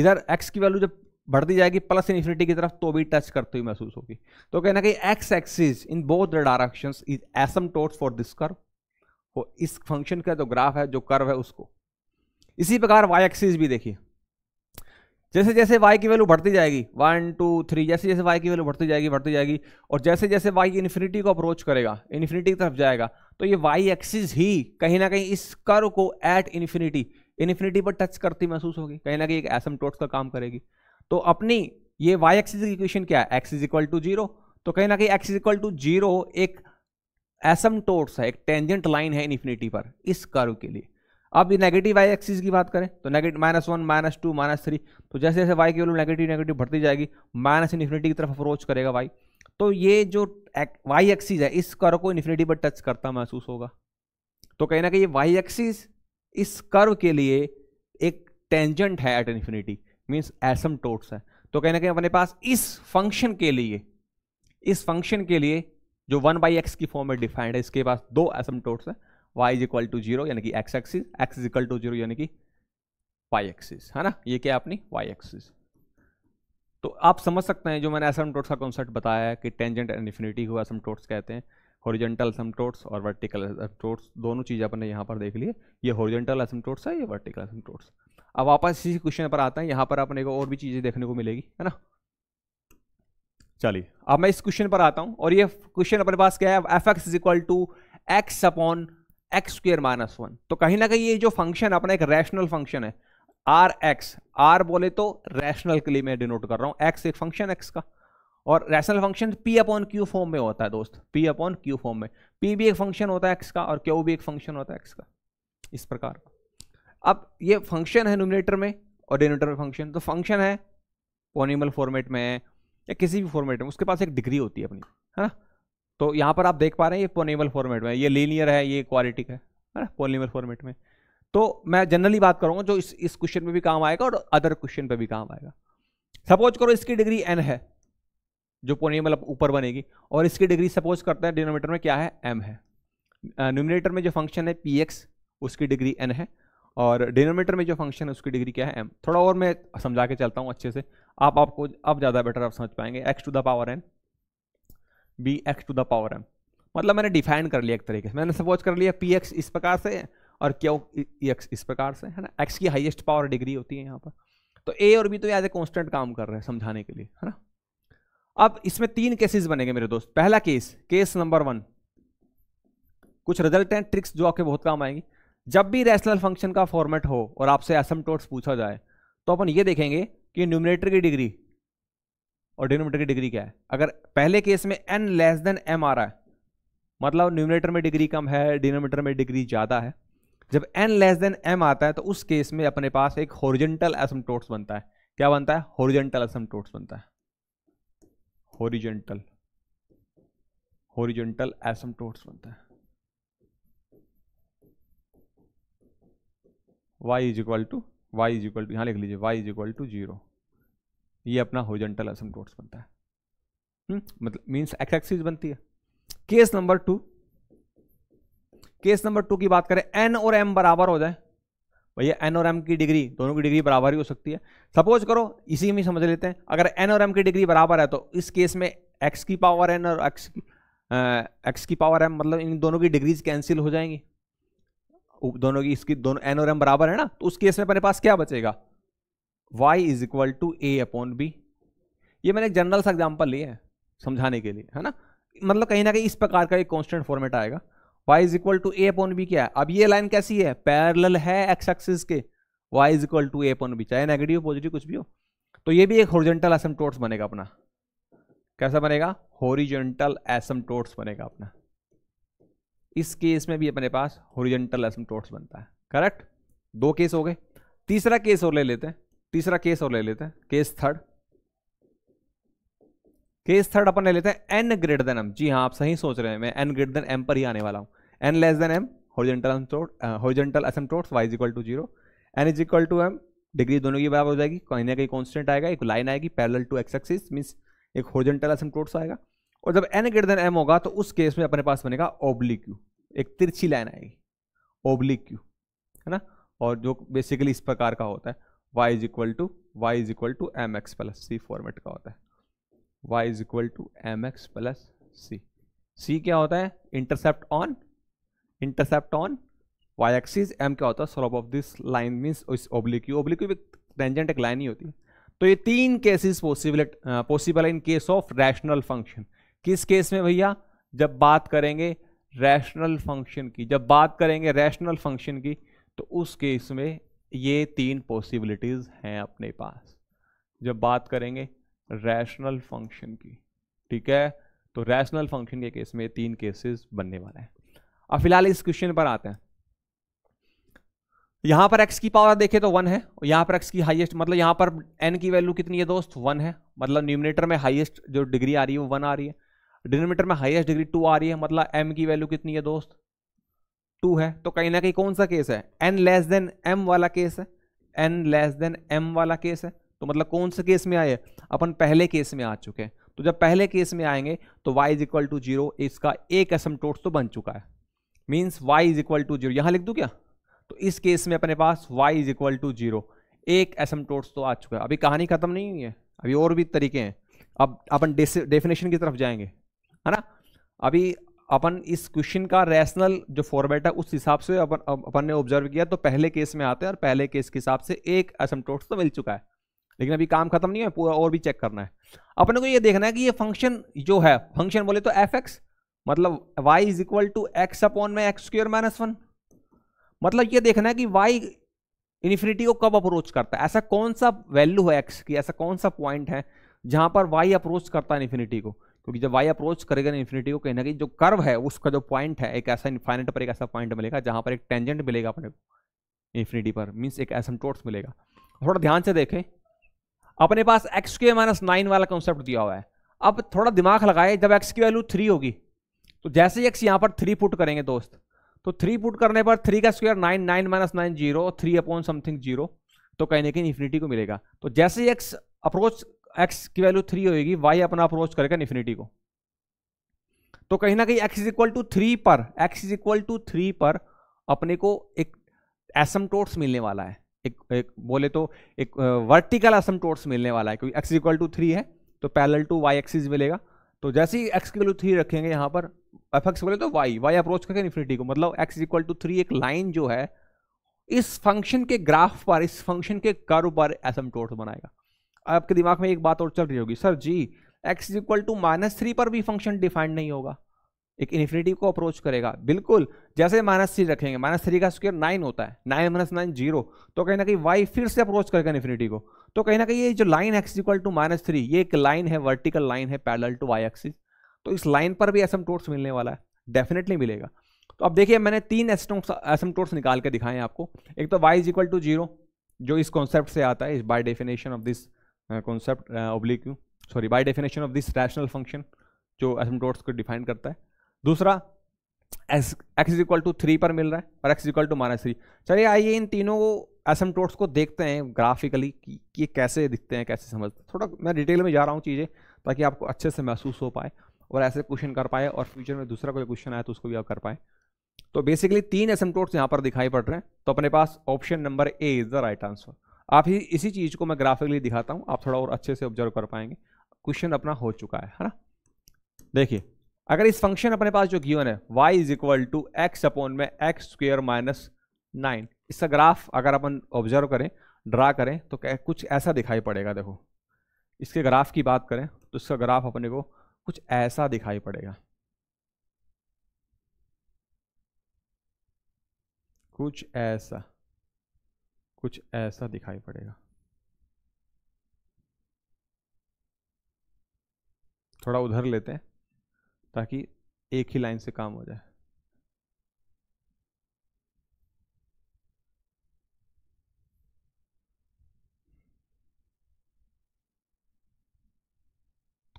इधर एक्स की वैल्यू जब बढ़ती जाएगी प्लस इन्फिनिटी की तरफ तो भी टच करती हुई महसूस होगी तो कहीं ना कहीं x axis in both the direction is asymptote for this curve इस फंक्शन का जो ग्राफ है जो कर्व है उसको इसी प्रकार वाई एक्सिस भी देखिए जैसे जैसे वाई की वैल्यू बढ़ती जाएगी वन टू थ्री जैसे जैसे वाई की वैल्यू बढ़ती जाएगी बढ़ती जाएगी और जैसे जैसे वाई इन्फिनिटी को अप्रोच करेगा इन्फिनिटी की तरफ जाएगा तो ये वाई एक्सिस ही कहीं ना कहीं इस कर्व को एट इन्फिनिटी इन्फिनिटी पर टच करती महसूस होगी कहीं ना कहीं एक एसम टोट्स का काम करेगी तो अपनी ये वाई एक्सिस की इक्वेशन क्या है x is equal to zero तो कहीं ना कहीं x is equal to zero एक एसम टोट्स है एक टेंजेंट लाइन है इन्फिनिटी पर इस कर्व के लिए अब ये नेगेटिव वाई एक्सिस की बात करें तो negative minus one minus two minus three तो जैसे जैसे वाई की वैल्यू नेगेटिव नेगेटिव बढ़ती जाएगी माइनस इन्फिनिटी की तरफ अप्रोच करेगा वाई तो ये जो वाई एक्सिस है इस कर्व को इन्फिनिटी पर टच करता महसूस होगा तो कहीं ना कहीं वाई एक्सिस इस कर्व के लिए एक टेंजेंट है at infinity means asymptotes है तो कहीं ना कहीं अपने पास इस फंक्शन के लिए इस फंक्शन के लिए जो वन बाई एक्स की फॉर्म में डिफाइंड है इसके पास दो एसम टोट्स है Y is equal to zero यानी कि x axis x is equal to zero यानी कि वाई एक्सिस है ना ये क्या अपनी वाई एक्सिस तो आप समझ सकते हैं जो मैंने एसमटोट्स का कॉन्सेप्ट बताया है कि टेंजेंट एंड इन्फिनिटी को एसमटोट्स कहते हैं हॉरिजेंटल एसमटोट्स और वर्टिकल एसमटोट्स दोनों चीज़ अपने यहाँ पर देख लिए ये हॉरिजेंटल एसमटोट्स है ये वर्टिकल एसमटोट्स अब वापस इसी क्वेश्चन पर आते हैं यहाँ पर अपने को और भी चीज़ें देखने को मिलेगी है ना चलिए अब मैं इस क्वेश्चन पर आता हूँ और ये क्वेश्चन अपने पास क्या है f x is equal to x upon x square minus one तो कहीं ना कहीं ये जो फंक्शन अपना एक रैशनल फंक्शन है आर एक्स आर बोले तो रैशनल के लिए मैं डिनोट कर रहा हूं एक्स एक फंक्शन एक्स का और rational function p upon q form में होता है दोस्त पी अपॉन क्यू फॉर्म में पी भी एक फंक्शन होता है एक्स का और क्यू भी एक फंक्शन होता है एक्स का इस प्रकार अब ये फंक्शन है नोमिनेटर में और डिनोटर में फंक्शन तो फंक्शन है पोनिमल फॉर्मेट में या किसी भी फॉर्मेट में उसके पास एक डिग्री होती है अपनी है ना तो यहाँ पर आप देख पा रहे हैं ये पोनेबल फॉर्मेट में ये लीनियर है ये क्वालिटिक है है ना पोनेबल फॉर्मेट में तो मैं जनरली बात करूँगा जो इस इस क्वेश्चन में भी काम आएगा और अदर क्वेश्चन पर भी काम आएगा सपोज करो इसकी डिग्री एन है जो पोनेबल मतलब ऊपर बनेगी और इसकी डिग्री सपोज करते हैं डिनोमीटर में क्या है एम है न्यूमिनेटर में जो फंक्शन है पी एक्स उसकी डिग्री एन है और डिनोमीटर में जो फंक्शन है उसकी डिग्री क्या है एम थोड़ा और मैं समझा के चलता हूँ अच्छे से आप आपको अब ज़्यादा बेटर आप समझ पाएंगे x to the power n by x to the power m मतलब मैंने डिफाइन कर लिया एक तरीके से मैंने सपोज कर लिया पी एक्स इस प्रकार से और क्यू एक्स इस प्रकार से है ना एक्स की हाईएस्ट पावर डिग्री होती है यहाँ पर तो ए और बी तो एज ए कॉन्स्टेंट काम कर रहे हैं समझाने के लिए है ना अब इसमें तीन केसेस बनेंगे मेरे दोस्त पहला केस केस नंबर वन कुछ रिजल्ट हैं ट्रिक्स जो आपके बहुत काम आएंगी जब भी रैशनल फंक्शन का फॉर्मेट हो और आपसे एसम पूछा जाए तो अपन ये देखेंगे कि न्यूमिनेटर की डिग्री और डिनोमीटर की डिग्री क्या है अगर पहले केस में एन लेस देन एम आ रहा है मतलब न्यूमिनेटर में डिग्री कम है डिनोमीटर में डिग्री ज़्यादा है जब एन लेस देन एम आता है तो उस केस में अपने पास एक होरिजेंटल एसम बनता है क्या बनता है होरिजेंटल एसम बनता है होरिजेंटल होरिजेंटल एसम बनता है y is equal to y is equal to यहां लिख लीजिए y is equal to zero ये अपना होजेंटल असिम्टोट्स बनता है हम्म, मतलब मीन्स एक्स एक्सिस बनती है case number two case number two की बात करें एन और एम बराबर हो जाए भैया एन और एम की डिग्री दोनों की डिग्री बराबर ही हो सकती है सपोज करो इसी में समझ लेते हैं अगर एन और एम की डिग्री बराबर है तो इस केस में एक्स की पावर एन और एक्स की एक्स की पावर एम मतलब इन दोनों की डिग्रीज कैंसिल हो जाएंगी दोनों की इसकी दोनों एन और एम बराबर है ना तो उस केस में अपने पास क्या बचेगा y is equal to a upon b ये मैंने एक जनरल सा एग्जाम्पल लिया है समझाने के लिए है ना मतलब कहीं ना कहीं इस प्रकार का एक कॉन्स्टेंट फॉर्मेट आएगा y is equal to a upon b क्या है अब ये लाइन कैसी है पैरल है एक्स एक्सिस के y is equal to a upon b चाहे नेगेटिव पॉजिटिव कुछ भी हो तो ये भी एक होरिजेंटल एसम बनेगा अपना कैसा बनेगा होरिजेंटल एसम टोट्स बनेगा अपना इस केस में भी अपने पास होरिजेंटल एसम टोट्स बनता है करेक्ट दो केस हो गए तीसरा केस और ले लेते हैं तीसरा केस और ले लेते हैं केस थर्ड केस थर्ड अपन ले लेते हैं n ग्रेटर देन m जी हाँ आप सही सोच रहे हैं मैं n ग्रेटर देन m पर ही आने वाला हूं n less than m horizontal horizontal asymptotes y is equal to zero n is equal to m degree दोनों की बराबर हो जाएगी कहीं ना कहीं कॉन्स्टेंट आएगा एक लाइन आएगी parallel to x axis means एक हॉरिजेंटल एसम आएगा और जब n ग्रेटर देन m होगा तो उस केस में अपने पास बनेगा ओब्लिक्यू एक तिरछी लाइन आएगी ओब्लिक्यू है ना और जो बेसिकली इस प्रकार का होता है y is equal to y is equal to m x plus c format का होता है y is equal to m x plus c c क्या होता है intercept on intercept on y axis m क्या होता है slope of this line means इस ओब्लिक्यू ओब्लिक्यू भी टेंजेंट एक लाइन ही होती है तो ये तीन केसेस पॉसिबल पॉसिबल है in case of rational function किस केस में भैया जब बात करेंगे रैशनल फंक्शन की जब बात करेंगे रैशनल फंक्शन की तो उस केस में ये तीन पॉसिबिलिटीज़ हैं अपने पास जब बात करेंगे रैशनल फंक्शन की ठीक है तो रैशनल फंक्शन के केस में तीन केसेस बनने वाले हैं अब फिलहाल इस क्वेश्चन पर आते हैं यहां पर x की पावर देखे तो वन है यहां पर x की हाईएस्ट मतलब यहां पर n की वैल्यू कितनी है दोस्त वन है मतलब न्यूमिनेटर में हाईएस्ट जो डिग्री आ रही है वो वन आ रही है डिनोमीटर में हाईएस्ट डिग्री टू आ रही है मतलब m की वैल्यू कितनी है दोस्त टू है तो कहीं ना कहीं कौन सा केस है एन लेस देन एम वाला केस है एन लेस देन एम वाला केस है तो मतलब कौन से केस में आए अपन पहले केस में आ चुके हैं तो जब पहले केस में आएंगे तो y is equal to zero इसका एक असमटोट्स तो बन चुका है means y is equal to zero यहाँ लिख दूँ क्या तो इस केस में अपने पास y is equal to zero एक असमटोट्स तो आ चुका है अभी कहानी खत्म नहीं हुई है अभी और भी तरीके हैं अब अपन डेफिनेशन की तरफ जाएंगे है ना अभी अपन इस क्वेश्चन का रैशनल जो फॉर्मेट है उस हिसाब से अपन अपन ने ऑब्जर्व किया तो पहले केस में आते हैं और पहले केस के हिसाब से एक असमटोट्स तो मिल चुका है लेकिन अभी काम खत्म नहीं है पूरा और भी चेक करना है अपने को ये देखना है कि ये फंक्शन जो है फंक्शन बोले तो एफ एक्स मतलब y is equal to x upon में एक्स स्क्र माइनस वन मतलब ये देखना है कि वाई इन्फिनिटी को कब अप्रोच करता है ऐसा कौन सा वैल्यू है एक्स की ऐसा कौन सा पॉइंट है जहां पर वाई अप्रोच करता है इन्फिनिटी को क्योंकि जब वाई अप्रोच करेगा ना इन्फिनिटी को कहीं ना कहीं जो कर्व है उसका जो पॉइंट है एक ऐसा इन्फाइनेट पर एक ऐसा पॉइंट मिलेगा जहाँ पर एक टेंजेंट मिलेगा अपने इन्फिनिटी पर मीन्स एक एसमटोट्स मिलेगा थोड़ा ध्यान से देखें अपने पास एक्स के माइनस नाइन वाला कॉन्सेप्ट दिया हुआ है अब थोड़ा दिमाग लगाए जब एक्स की वैल्यू थ्री होगी तो जैसे ही एक्स यहाँ पर थ्री पुट करेंगे दोस्त तो थ्री पुट करने पर थ्री का square nine nine minus nine zero three upon something zero तो कहीं ना कहीं इन्फिनिटी को मिलेगा तो जैसे ही एक्स अप्रोच एक्स की वैल्यू थ्री होगी वाई अपना अप्रोच करेगा इन्फिनिटी को तो कहीं ना कहीं x is equal to three पर x is equal to three पर अपने को एक टोर्स मिलने वाला है एक, एक बोले तो एक वर्टिकल टोर्स मिलने वाला है क्योंकि x is equal to three है तो पैरल टू वाई एक्सिस मिलेगा तो जैसे ही एक्स की वैल्यू थ्री रखेंगे यहां पर एफ एक्स बोले तो वाई वाई अप्रोच करके इन्फिनिटी को मतलब x is equal to three एक लाइन जो है इस फंक्शन के ग्राफ पर इस फंक्शन के कर्व पर टोर्स बनाएगा आपके दिमाग में एक बात और चल रही होगी sir ji x is equal to minus three पर भी फंक्शन डिफाइंड नहीं होगा एक इन्फिनिटी को अप्रोच करेगा बिल्कुल जैसे माइनस थ्री रखेंगे माइनस थ्री का स्क्वेयर नाइन होता है नाइन माइनस नाइन जीरो तो कहीं ना कहीं वाई फिर से अप्रोच करेगा इन्फिनिटी को तो कहीं ना कहीं ये जो line x equal to minus three ये एक लाइन है वर्टिकल लाइन है पैरल टू वाई एक्सिस तो इस लाइन पर भी एसम मिलने वाला है डेफिनेटली मिलेगा तो अब देखिए मैंने तीन एसम टोर्स निकाल के दिखाए आपको एक तो y is equal to zero जो इस कॉन्सेप्ट से आता है इस by definition of this concept oblique sorry by definition of this rational function जो एसमटोट्स को डिफाइन करता है दूसरा x x equal to three पर मिल रहा है और x equal to minus three चलिए आइए इन तीनों एसमटोट्स को देखते हैं ग्राफिकली कि ये कैसे दिखते हैं कैसे समझते हैं थोड़ा मैं डिटेल में जा रहा हूँ चीज़ें ताकि आपको अच्छे से महसूस हो पाए और ऐसे क्वेश्चन कर पाए और फ्यूचर में दूसरा कोई क्वेश्चन आया तो उसको भी आप कर पाए तो बेसिकली तीन एसमटोट्स यहाँ पर दिखाई पड़ रहे हैं तो अपने पास option number A is the right answer आप ही इसी चीज़ को मैं ग्राफिकली दिखाता हूँ आप थोड़ा और अच्छे से ऑब्जर्व कर पाएंगे क्वेश्चन अपना हो चुका है है ना देखिए अगर इस फंक्शन अपने पास जो गिवन है y is equal to x upon में एक्स स्क्र माइनस नाइन इसका ग्राफ अगर अपन ऑब्जर्व करें ड्रा करें तो कुछ ऐसा दिखाई पड़ेगा देखो इसके ग्राफ की बात करें तो इसका ग्राफ अपने को कुछ ऐसा दिखाई पड़ेगा कुछ ऐसा कुछ ऐसा दिखाई पड़ेगा थोड़ा उधर लेते हैं ताकि एक ही लाइन से काम हो जाए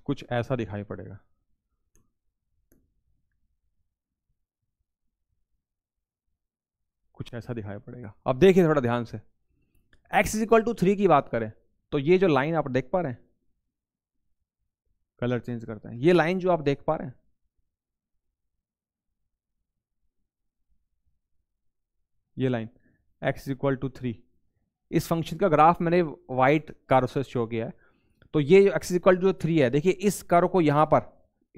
कुछ ऐसा दिखाई पड़ेगा कुछ ऐसा दिखाई पड़ेगा अब देखिए थोड़ा ध्यान से x is equal to three की बात करें तो ये जो लाइन आप देख पा रहे हैं कलर चेंज करते हैं ये लाइन जो आप देख पा रहे हैं ये line x equal to three इस फंक्शन का ग्राफ मैंने वाइट कारो से शो किया है तो ये एक्स इक्वल टू थ्री है देखिए इस कारो को यहां पर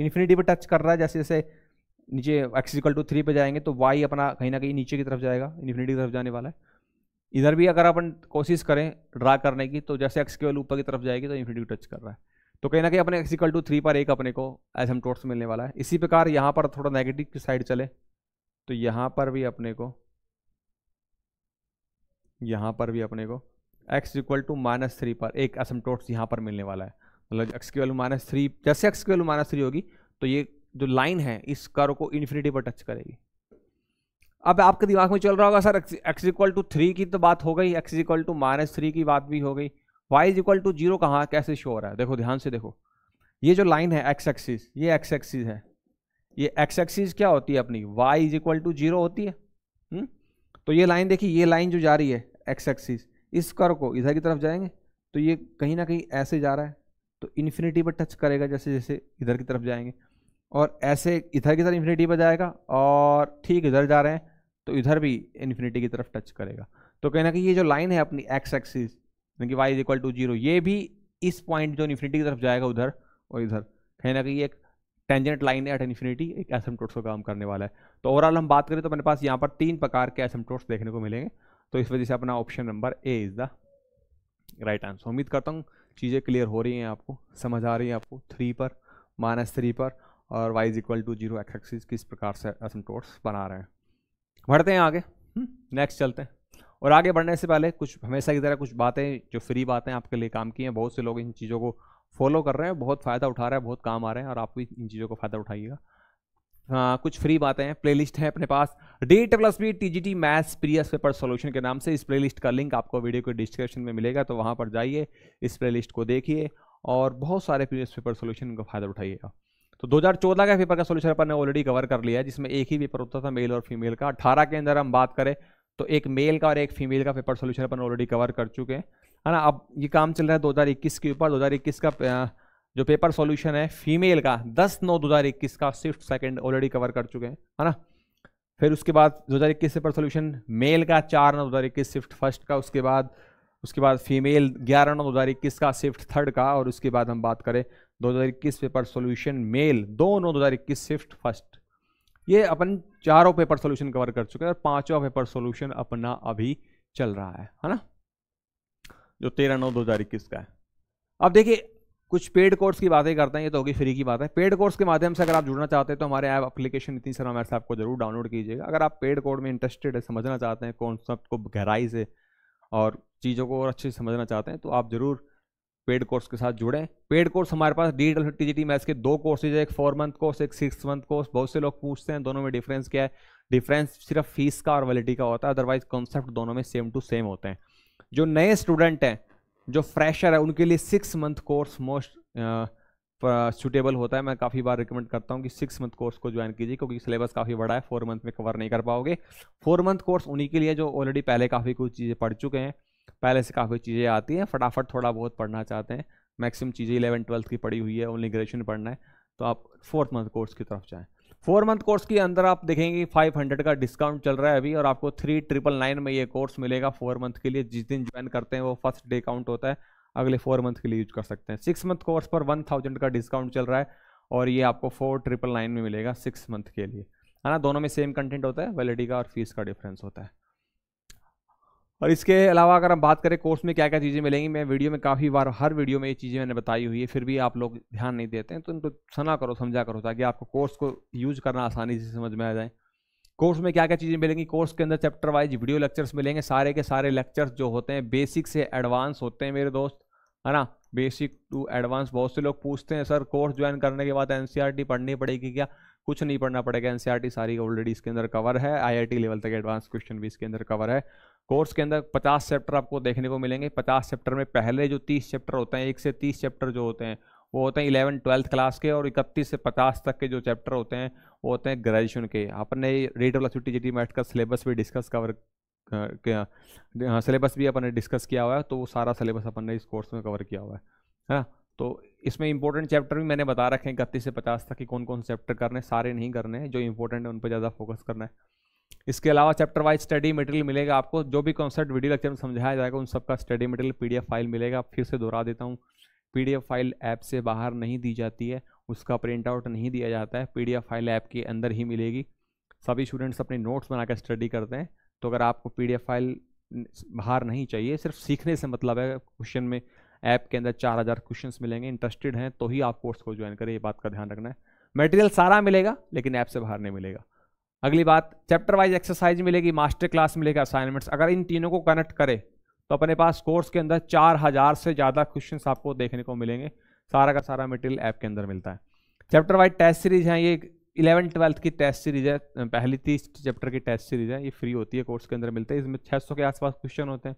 इन्फिनिटी पे टच कर रहा है जैसे जैसे नीचे एक्स इक्वल टू थ्री पर जाएंगे तो वाई अपना कहीं ना कहीं नीचे की तरफ जाएगा इन्फिनिटी की तरफ जाने वाला है इधर भी अगर अपन कोशिश करें ड्रा करने की तो जैसे एक्स केवल ऊपर की तरफ जाएगी तो इन्फिनिटी टच कर रहा है तो कहीं ना कहीं अपने एक्सिकल टू थ्री पर एक अपने को एज हम टोट्स मिलने वाला है इसी प्रकार यहाँ पर थोड़ा नेगेटिव की साइड चले तो यहाँ पर भी अपने को यहाँ पर भी अपने को x equal to minus three पर एक एस एम टोट्स यहाँ पर मिलने वाला है मतलब एक्स की वैल्यू माइनस थ्री जैसे एक्स की वैल्यू माइनस थ्री होगी तो ये जो लाइन है इस कर्व को इन्फिनिटी पर टच करेगी अब आपके दिमाग में चल रहा होगा sir x equal to three की तो बात हो गई x equal to minus three की बात भी हो गई y is equal to zero कहाँ कैसे शो हो रहा है देखो ध्यान से देखो ये जो लाइन है एक्स एक्सिस ये एक्स एक्सिस है ये एक्स एक्सिस क्या होती है अपनी y is equal to zero होती है हुँ? हम्म? तो ये लाइन देखिए ये लाइन जो जा रही है एक्स एक्सिस इस कर को इधर की तरफ जाएंगे तो ये कहीं ना कहीं ऐसे जा रहा है तो इन्फिनिटी पर टच करेगा जैसे जैसे इधर की तरफ जाएंगे और ऐसे इधर की तरफ इन्फिनिटी पर जाएगा और ठीक इधर जा रहे हैं तो इधर भी इन्फिनिटी की तरफ टच करेगा तो कहना ना कि ये जो लाइन है अपनी एक्स एक्सिस यानी कि y is equal to zero ये भी इस पॉइंट जो इन्फिनिटी की तरफ जाएगा उधर और इधर कहीं ना ये एक टेंजेंट लाइन है एट इन्फिनिटी एक एसम का काम करने वाला है तो ओवरऑल हम बात करें तो मेरे पास यहाँ पर तीन प्रकार के एसमटोट्स देखने को मिलेंगे तो इस वजह से अपना option number A is the right answer उम्मीद करता हूँ चीज़ें क्लियर हो रही हैं आपको समझ आ रही हैं आपको थ्री पर माइनस थ्री पर और y is equal to zero x axis किस प्रकार से एसमटोट्स बना रहे हैं बढ़ते हैं आगे नेक्स्ट हम्म। चलते हैं और आगे बढ़ने से पहले कुछ हमेशा की तरह कुछ बातें जो फ्री बातें आपके लिए काम की हैं बहुत से लोग इन चीज़ों को फॉलो कर रहे हैं बहुत फ़ायदा उठा रहे हैं बहुत काम आ रहे हैं और आप भी इन चीज़ों को फ़ायदा उठाइएगा हाँ कुछ फ्री बातें हैं प्लेलिस्ट है अपने पास D plus B T G T maths previous paper solution के नाम से इस प्लेलिस्ट का लिंक आपको वीडियो के डिस्क्रिप्शन में मिलेगा तो वहाँ पर जाइए इस प्लेलिस्ट को देखिए और बहुत सारे प्रियस पेपर सोल्यूशन का फ़ायदा उठाइएगा तो 2014 का पेपर का सोल्यूशन अपन ने ऑलरेडी कवर कर लिया है जिसमें एक ही पेपर होता था मेल और फीमेल का अठारह के अंदर हम बात करें तो एक मेल का और एक फीमेल का पेपर सोल्यूशन अपन ऑलरेडी कवर कर चुके हैं ना अब ये काम चल रहा है दो के ऊपर दो का जो पेपर सोल्यूशन है फीमेल का दस नौ दो का शिफ्ट सेकेंड ऑलरेडी कवर कर चुके हैं है ना फिर उसके बाद 2021 पेपर सोल्यूशन मेल का चार नौ दो हज़ार इक्कीस शिफ्ट फर्स्ट का उसके बाद उसके बाद फीमेल ग्यारह नौ दो हज़ार इक्कीस का शिफ्ट थर्ड का और उसके बाद हम बात करें 2021 पेपर सॉल्यूशन मेल दोनों 2021 शिफ्ट फर्स्ट ये अपन चारों पेपर सॉल्यूशन कवर कर चुके हैं और पांचवा पेपर सॉल्यूशन अपना अभी चल रहा है है ना जो तेरह नौ दो हज़ार इक्कीस का है अब देखिए कुछ पेड कोर्स की बातें करते हैं ये तो होगी फ्री की बात है पेड कोर्स के माध्यम से अगर आप जुड़ना चाहते हैं तो हमारे ऐप एप्लीकेशन इतनी सर हमारे आपको जरूर डाउनलोड कीजिएगा अगर आप पेड कोर्स में इंटरेस्टेड है समझना चाहते हैं कॉन्सेप्ट को गहराई से और चीज़ों को और अच्छे से समझना चाहते हैं तो आप ज़रूर पेड कोर्स के साथ जुड़ें पेड कोर्स हमारे पास डिजिटल टी जी मैथ्स के दो कोर्सेज है एक फोर मंथ कोर्स एक सिक्स मंथ कोर्स बहुत से लोग पूछते हैं दोनों में डिफरेंस क्या है डिफरेंस सिर्फ फीस का और वैलिटी का होता है अदरवाइज कॉन्सेप्ट दोनों में सेम टू सेम होते हैं जो नए स्टूडेंट हैं जो फ्रेशर है उनके लिए six month course most suitable होता है मैं काफ़ी बार रिकमेंड करता हूँ कि सिक्स मंथ कोर्स को ज्वाइन कीजिए क्योंकि सिलेबस काफ़ी बड़ा है फोर मंथ में कवर नहीं कर पाओगे फोर मंथ कोर्स उन्हीं के लिए जो ऑलरेडी पहले काफ़ी कुछ चीज़ें पढ़ चुके हैं पहले से काफ़ी चीज़ें आती हैं फटाफट थोड़ा बहुत पढ़ना चाहते हैं मैक्सिमम चीज़ें इलेवन ट्वेल्थ की पड़ी हुई है ओनली ग्रेजुएशन पढ़ना है तो आप फोर्थ मंथ कोर्स की तरफ जाएँ फोर मंथ कोर्स के अंदर आप देखेंगे फाइव हंड्रेड का डिस्काउंट चल रहा है अभी और आपको थ्री ट्रिपल नाइन में ये कोर्स मिलेगा फोर मंथ के लिए जिस दिन ज्वाइन करते हैं वो फर्स्ट डे काउंट होता है अगले फोर मंथ के लिए यूज कर सकते हैं सिक्स मंथ कोर्स पर वन थाउजेंड का डिस्काउंट चल रहा है और ये आपको फोर ट्रिपल नाइन में मिलेगा सिक्स मंथ के लिए है ना दोनों में सेम कंटेंट होता है वैलिडी का और फीस का डिफरेंस होता है और इसके अलावा अगर हम बात करें कोर्स में क्या क्या चीज़ें मिलेंगी मैं वीडियो में काफ़ी बार हर वीडियो में ये चीज़ें मैंने बताई हुई है फिर भी आप लोग ध्यान नहीं देते हैं तो इनको सना करो समझा करो ताकि आपको कोर्स को यूज करना आसानी से समझ में आ जाए कोर्स में क्या क्या चीज़ें मिलेंगी कोर्स के अंदर चैप्टर वाइज वीडियो लेक्चर्स मिलेंगे सारे के सारे लेक्चर्स जो होते हैं बेसिक से एडवांस होते हैं मेरे दोस्त है ना बेसिक टू एडवांस बहुत से लोग पूछते हैं सर कोर्स ज्वाइन करने के बाद एन e पढ़नी पड़ेगी क्या कुछ नहीं पढ़ना पड़ेगा एनसीईआरटी e सारी ऑलरेडी इसके अंदर कवर है आईआईटी लेवल तक एडवांस क्वेश्चन भी इसके अंदर कवर है कोर्स के अंदर 50 चैप्टर आपको देखने को मिलेंगे 50 चैप्टर में पहले जो 30 चैप्टर होते हैं एक से 30 चैप्टर जो होते हैं वो होते हैं इलेवन ट्वेल्थ क्लास के और इकतीस से पचास तक के जो चैप्टर होते हैं वो होते हैं ग्रेजुएशन के अपने rate of electricity G T मैट का सिलेबस भी डिस्कस कवर सिलेबस भी अपन ने डिस्कस किया हुआ है तो वो सारा सिलेबस अपन ने इस कोर्स में कवर किया हुआ है है हाँ? ना तो इसमें इंपॉर्टेंट चैप्टर भी मैंने बता रखे हैं इकतीस से पचास तक कि कौन कौन से चैप्टर करने सारे नहीं करने हैं जो इंपॉर्टेंट है उन पर ज़्यादा फोकस करना है इसके अलावा चैप्टर वाइज स्टडी मटेरियल मिलेगा आपको जो भी कॉन्सेप्ट वीडियो लेक्चर में समझाया जाएगा उन सबका स्टडी मटेरियल पीडीएफ फाइल मिलेगा फिर से दोहरा देता हूँ पीडीएफ फाइल ऐप से बाहर नहीं दी जाती है उसका प्रिंट आउट नहीं दिया जाता है पी फाइल ऐप के अंदर ही मिलेगी सभी स्टूडेंट्स अपने नोट्स बनाकर स्टडी करते हैं तो अगर आपको पी फाइल बाहर नहीं चाहिए सिर्फ सीखने से मतलब है क्वेश्चन में ऐप के अंदर चार हज़ार क्वेश्चन मिलेंगे इंटरेस्टेड हैं तो ही आप कोर्स को ज्वाइन करें ये बात का ध्यान रखना है मटेरियल सारा मिलेगा लेकिन ऐप से बाहर नहीं मिलेगा अगली बात चैप्टर वाइज एक्सरसाइज मिलेगी मास्टर क्लास मिलेगा असाइनमेंट्स अगर इन तीनों को कनेक्ट करें तो अपने पास कोर्स के अंदर चार हज़ार से ज़्यादा क्वेश्चन आपको देखने को मिलेंगे सारा का सारा मटेरियल ऐप के अंदर मिलता है चैप्टर वाइज टेस्ट सीरीज है ये इलेवन ट्वेल्थ की टेस्ट सीरीज है पहली तीस चैप्टर की टेस्ट सीरीज है ये फ्री होती है कोर्स के अंदर मिलते हैं इसमें 600 के आसपास क्वेश्चन होते हैं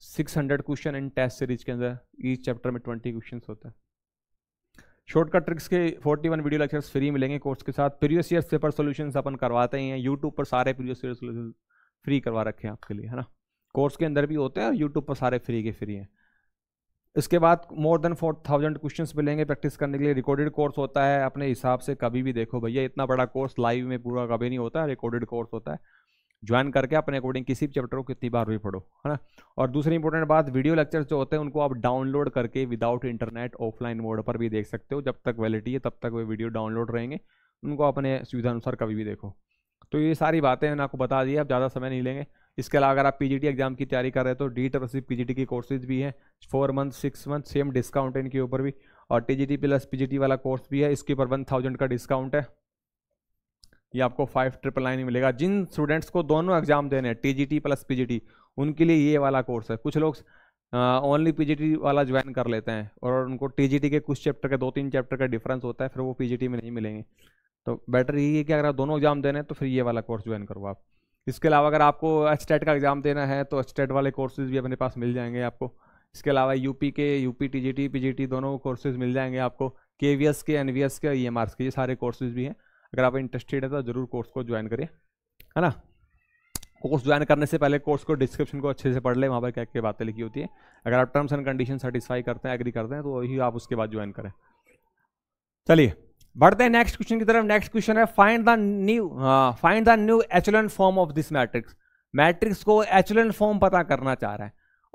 सिक्स हंड्रेड क्वेश्चन इन टेस्ट सीरीज के अंदर ईच चैप्टर में ट्वेंटी क्वेश्चन होते हैं शॉर्टकट ट्रिक्स के 41 वीडियो लेक्चर्स फ्री मिलेंगे कोर्स के साथ प्रीवियस ईयर पेपर सोल्यूशन अपन करवाते ही हैं यूट्यूब पर सारे प्रीवियस ईयर सोल्यूशन फ्री करवा रखे हैं आपके लिए है ना कोर्स के अंदर भी होते हैं यूट्यूब पर सारे फ्री के फ्री हैं इसके बाद more than four thousand question मिलेंगे प्रैक्टिस करने के लिए रिकॉर्डेड कोर्स होता है अपने हिसाब से कभी भी देखो भैया इतना बड़ा कोर्स लाइव में पूरा कभी नहीं होता है रिकॉर्डेड कोर्स होता है ज्वाइन करके अपने अकॉर्डिंग किसी भी चैप्टर को कितनी बार भी पढ़ो है ना और दूसरी इंपॉर्टेंट बात वीडियो लेक्चर्स जो होते हैं उनको आप डाउनलोड करके विदाउट इंटरनेट ऑफलाइन मोड पर भी देख सकते हो जब तक वैलिटी है तब तक वे वीडियो डाउनलोड रहेंगे उनको अपने सुविधा अनुसार कभी भी देखो तो ये सारी बातें मैंने आपको बता दी अब ज़्यादा समय नहीं लेंगे इसके अलावा अगर आप पीजीटी एग्जाम की तैयारी कर रहे हो तो डी टी सी पीजीटी की कोर्सेज भी हैं four month six month same discount है इनके ऊपर भी और T T plus P G T वाला कोर्स भी है इसके ऊपर वन थाउजेंड का डिस्काउंट है ये आपको फाइव ट्रिपल नाइन ही मिलेगा जिन स्टूडेंट्स को दोनों एग्जाम देने हैं टी प्लस पी उनके लिए ये वाला कोर्स है कुछ लोग ओनली पी वाला ज्वाइन कर लेते हैं और उनको टी के कुछ चैप्टर के दो तीन चैप्टर का डिफरेंस होता है फिर वो पी में नहीं मिलेंगे तो बेटर यही है कि अगर आप दोनों एग्जाम देने हैं तो फिर ये वाला कोर्स ज्वाइन करो आप इसके अलावा अगर आपको एच का एग्ज़ाम देना है तो एच वाले कोर्सेज भी अपने पास मिल जाएंगे आपको इसके अलावा यूपी के यूपी टीजीटी पीजीटी दोनों कोर्सेज मिल जाएंगे आपको के वी एस के एन वी एस के ई एम आर्स के ये सारे कोर्सेज भी हैं अगर आप इंटरेस्टेड है तो ज़रूर कोर्स को ज्वाइन करिए है ना कोर्स ज्वाइन करने से पहले कोर्स को डिस्क्रिप्शन को अच्छे से पढ़ लें वहाँ पर क्या क्या बातें लिखी होती है अगर आप टर्म्स एंड कंडीशन सेटिस्फाई करते हैं एग्री करते हैं तो वही आप उसके बाद ज्वाइन करें चलिए बढ़ते हैं नेक्स्ट क्वेश्चन की तरफ नेक्स्ट क्वेश्चन है find the new find the new echelon form of this matrix matrix को एचुलन फॉर्म पता करना चाह रहा है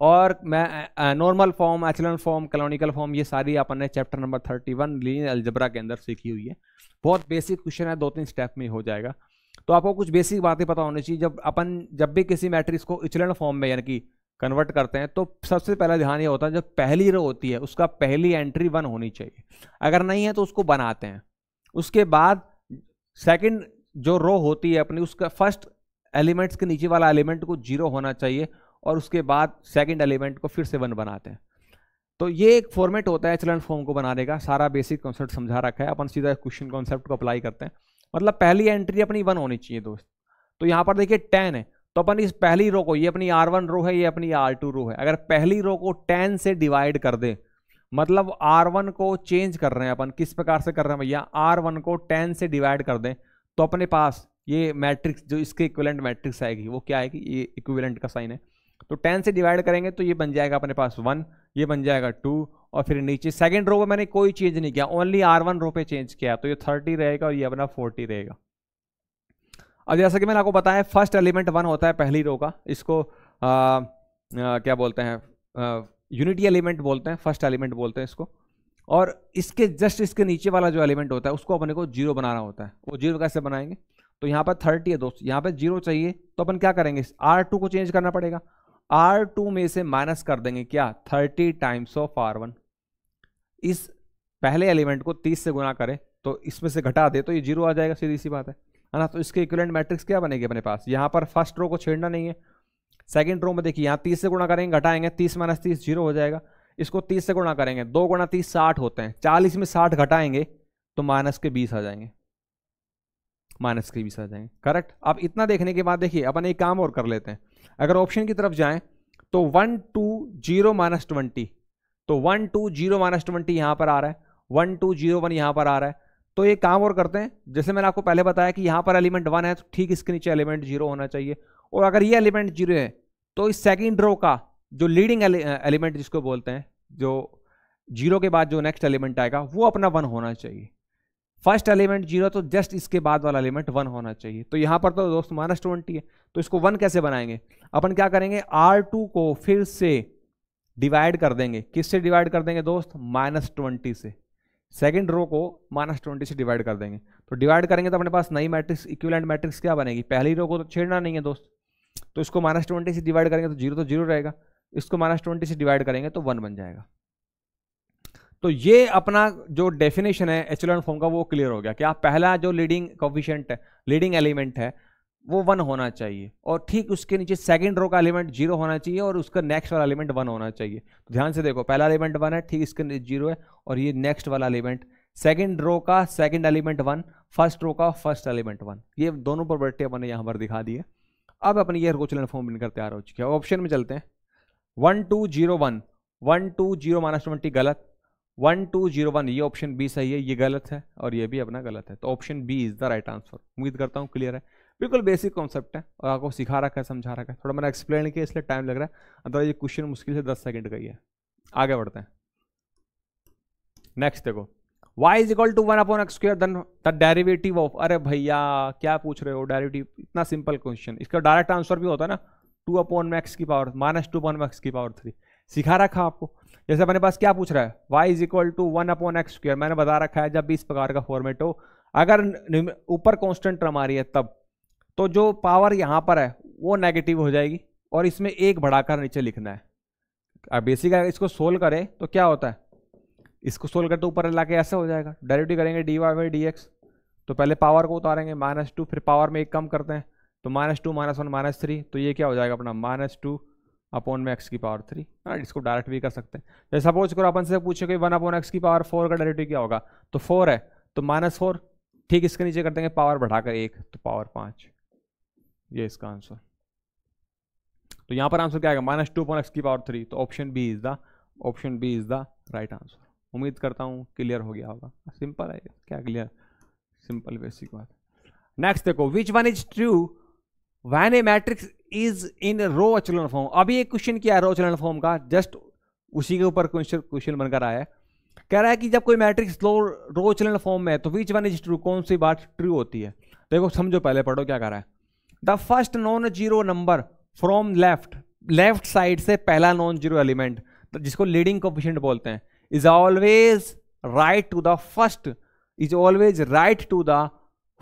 और मैं normal form echelon form canonical form ये सारी अपन ने chapter number thirty one linear algebra के अंदर सीखी हुई है बहुत बेसिक क्वेश्चन है दो तीन स्टेप में हो जाएगा तो आपको कुछ बेसिक बातें पता होनी चाहिए जब अपन जब भी किसी मैट्रिक्स को इचलन फॉर्म में यानी कि कन्वर्ट करते हैं तो सबसे पहला ध्यान ये होता है जब पहली रो होती है उसका पहली एंट्री वन होनी चाहिए अगर नहीं है तो उसको बनाते हैं उसके बाद सेकंड जो रो होती है अपनी उसका फर्स्ट एलिमेंट्स के नीचे वाला एलिमेंट को जीरो होना चाहिए और उसके बाद सेकंड एलिमेंट को फिर से वन बनाते हैं तो ये एक फॉर्मेट होता है चलन फॉर्म को बनाने का सारा बेसिक कॉन्सेप्ट समझा रखा है अपन सीधा क्वेश्चन कॉन्सेप्ट को अप्लाई करते हैं मतलब पहली एंट्री अपनी वन होनी चाहिए दोस्त तो यहाँ पर देखिए टेन है तो अपन इस पहली रो को ये अपनी आर वन रो है ये अपनी आर टू रो है अगर पहली रो को टेन से डिवाइड कर दे मतलब आर वन को चेंज कर रहे हैं अपन किस प्रकार से कर रहे हैं भैया आर वन को टेन से डिवाइड कर दें तो अपने पास ये मैट्रिक्स जो इसके इक्वलेंट मैट्रिक्स आएगी वो क्या है ये इक्वलेंट का साइन है तो टेन से डिवाइड करेंगे तो ये बन जाएगा अपने पास वन ये बन जाएगा टू और फिर नीचे सेकेंड रो में मैंने कोई चेंज नहीं किया ओनली आर वन रो पे चेंज किया तो ये थर्टी रहेगा और ये अपना फोर्टी रहेगा अब जैसा कि मैंने आपको बताया फर्स्ट एलिमेंट वन होता है पहली रो का इसको आ, आ, क्या बोलते हैं यूनिटी एलिमेंट बोलते हैं फर्स्ट एलिमेंट बोलते हैं इसको और इसके जस्ट इसके नीचे वाला जो एलिमेंट होता है उसको अपने को जीरो बनाना होता है वो जीरो कैसे बनाएंगे तो यहाँ पर थर्टी है दोस्त यहाँ पर जीरो चाहिए तो अपन क्या करेंगे आर टू को चेंज करना पड़ेगा आर टू में से माइनस कर देंगे क्या thirty times of R one इस पहले एलिमेंट को तीस से गुना करें तो इसमें से घटा दे तो ये जीरो आ जाएगा सीधी सी बात है है ना तो इसके इक्विलेंट मैट्रिक्स क्या बनेगी अपने पास यहाँ पर फर्स्ट रो को छेड़ना नहीं है सेकेंड रो में देखिए यहाँ तीस से गुणा करेंगे घटाएंगे तीस माइनस तीस जीरो हो जाएगा इसको तीस से गुणा करेंगे दो गुणा तीस साठ होते हैं चालीस में साठ घटाएंगे तो माइनस के बीस आ जाएंगे माइनस के बीस आ जाएंगे करेक्ट अब इतना देखने के बाद देखिए अपन एक काम और कर लेते हैं अगर ऑप्शन की तरफ जाएं तो one two zero minus twenty तो one two zero minus twenty यहाँ पर आ रहा है वन टू जीरो वन यहाँ पर आ रहा है तो ये काम और करते हैं जैसे मैंने आपको पहले बताया कि यहाँ पर एलिमेंट वन है तो ठीक इसके नीचे एलिमेंट जीरो होना चाहिए और अगर ये एलिमेंट जीरो है तो इस सेकेंड रो का जो लीडिंग एलिमेंट जिसको बोलते हैं जो जीरो के बाद जो नेक्स्ट एलिमेंट आएगा वो अपना वन होना चाहिए फर्स्ट एलिमेंट जीरो तो जस्ट इसके बाद वाला एलिमेंट वन होना चाहिए तो यहाँ पर तो दोस्त माइनस ट्वेंटी है तो इसको वन कैसे बनाएंगे अपन क्या करेंगे आर टू को फिर से डिवाइड कर देंगे किससे डिवाइड कर देंगे दोस्त माइनस ट्वेंटी से सेकेंड रो को माइनस ट्वेंटी से डिवाइड कर देंगे तो डिवाइड करेंगे तो अपने पास नई मैट्रिक्स इक्विवेलेंट मैट्रिक्स क्या बनेगी पहली रो को तो छेड़ना नहीं है दोस्त तो इसको माइनस ट्वेंटी से डिवाइड करेंगे तो जीरो तो जीरो रहेगा इसको माइनस ट्वेंटी से डिवाइड करेंगे तो वन बन जाएगा तो ये अपना जो डेफिनेशन है एचुलन फॉर्म का वो क्लियर हो गया कि आप पहला जो लीडिंग कॉफिशेंट है लीडिंग एलिमेंट है वो वन होना चाहिए और ठीक उसके नीचे सेकंड रो का एलिमेंट जीरो होना चाहिए और उसका नेक्स्ट वाला एलिमेंट वन होना चाहिए तो ध्यान से देखो पहला एलिमेंट वन है ठीक इसके नीचे जीरो है और ये नेक्स्ट वाला एलिमेंट सेकंड रो का second element one first row का फर्स्ट एलिमेंट वन ये दोनों प्रॉपर्टी अपने यहाँ पर दिखा दी है अब अपनी ये रोचलन फॉर्म बनकर तैयार हो चुके हैं ऑप्शन में चलते हैं one two zero one one two zero minus twenty गलत वन टू जीरो वन ये ऑप्शन बी सही है ये गलत है और ये भी अपना गलत है तो option B is the right answer उम्मीद करता हूँ क्लियर है बिल्कुल बेसिक कॉन्सेप्ट है और आपको सिखा रखा है समझा रखा है थोड़ा मैंने एक्सप्लेन किया इसलिए टाइम लग रहा है अंदर ये क्वेश्चन मुश्किल से दस सेकेंड का ही है आगे बढ़ते हैं नेक्स्ट देखो y is equal to one upon x square the derivative of अरे भैया क्या पूछ रहे हो डेरिवेटिव इतना सिंपल क्वेश्चन इसका डायरेक्ट आंसर भी होता है ना टू अपॉन मैक्स की power minus two upon max की पावर थ्री सिखा रखा आपको जैसे अपने पास क्या पूछ रहा है Y is equal to one upon x square मैंने बता रखा है जब भी इस प्रकार का फॉर्मेट हो अगर ऊपर कॉन्स्टेंट टर्म आ रही है तब तो जो पावर यहाँ पर है वो नेगेटिव हो जाएगी और इसमें एक बढ़ाकर नीचे लिखना है अब बेसिक अगर इसको सोल्व करें तो क्या होता है इसको सोल्व करते ऊपर ला के ऐसा हो जाएगा डायरेक्टली करेंगे d Y Y D x तो पहले पावर को उतारेंगे माइनस टू फिर पावर में एक कम करते हैं तो minus two minus one minus three तो ये क्या हो जाएगा अपना माइनस टू अपॉन में एक्स की पावर थ्री राइट इसको डायरेक्ट भी कर सकते हैं जैसे सपोज करो अपन से पूछे कि वन अपॉन एक्स की पावर फोर का डायरेक्टिव क्या होगा तो फोर है तो माइनस फोर ठीक इसके नीचे कर देंगे पावर बढ़ाकर एक तो पावर पाँच ये इसका आंसर तो यहाँ पर आंसर क्या आएगा माइनस टू अपॉन एक्स की पावर थ्री तो option B is the option B is the right answer उम्मीद करता हूँ क्लियर हो गया होगा सिंपल है क्या क्लियर सिंपल बेसिक बात नेक्स्ट देखो which one is true when a matrix is in row echelon form अभी एक क्वेश्चन किया है रो अचलन फॉर्म का जस्ट उसी के ऊपर क्वेश्चन क्वेश्चन बनकर आया है कह रहा है कि जब कोई मैट्रिक्स लो रो अचलन फॉर्म में है तो विच वन इज ट्रू कौन सी बात ट्रू होती है देखो समझो पहले पढ़ो क्या कह रहा है the first non zero number from left left side से पहला नॉन जीरो एलिमेंट जिसको लीडिंग कोफिशेंट बोलते हैं is always right to the first is always right to the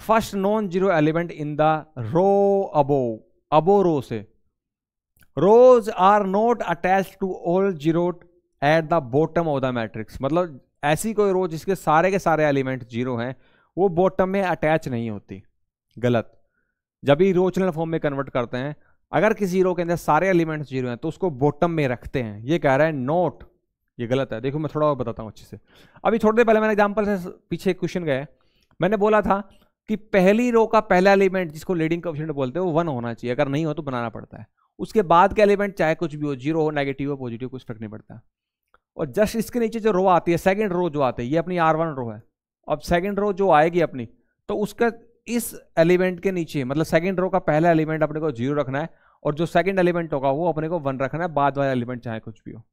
first non zero element in the row above above row से rows are not attach to all zero at the bottom of the matrix मतलब ऐसी कोई रो जिसके सारे के सारे एलिमेंट जीरो हैं वो बॉटम में अटैच नहीं होती गलत जब भी रोचनल फॉर्म में कन्वर्ट करते हैं अगर किसी रो के अंदर सारे एलिमेंट्स जीरो हैं तो उसको बॉटम में रखते हैं ये कह रहा है नोट ये गलत है देखो मैं थोड़ा और बताता हूँ अच्छे से अभी थोड़ी देर पहले मैंने एग्जाम्पल से पीछे क्वेश्चन गए मैंने बोला था कि पहली रो का पहला एलिमेंट जिसको लीडिंग कोफिशिएंट बोलते हैं वो वन होना चाहिए अगर नहीं हो तो बनाना पड़ता है उसके बाद का एलिमेंट चाहे कुछ भी हो जीरो हो नेगेटिव हो पॉजिटिव कुछ फर्क नहीं पड़ता और जस्ट इसके नीचे जो रो आती है सेकेंड रो जो आती है ये अपनी आर रो है अब सेकेंड रो जो आएगी अपनी तो उसका इस एलिमेंट के नीचे मतलब सेकेंड रो का पहला एलिमेंट अपने को जीरो रखना है और जो सेकेंड एलिमेंट होगा वो अपने को वन रखना है बाद वाला एलिमेंट चाहे कुछ भी हो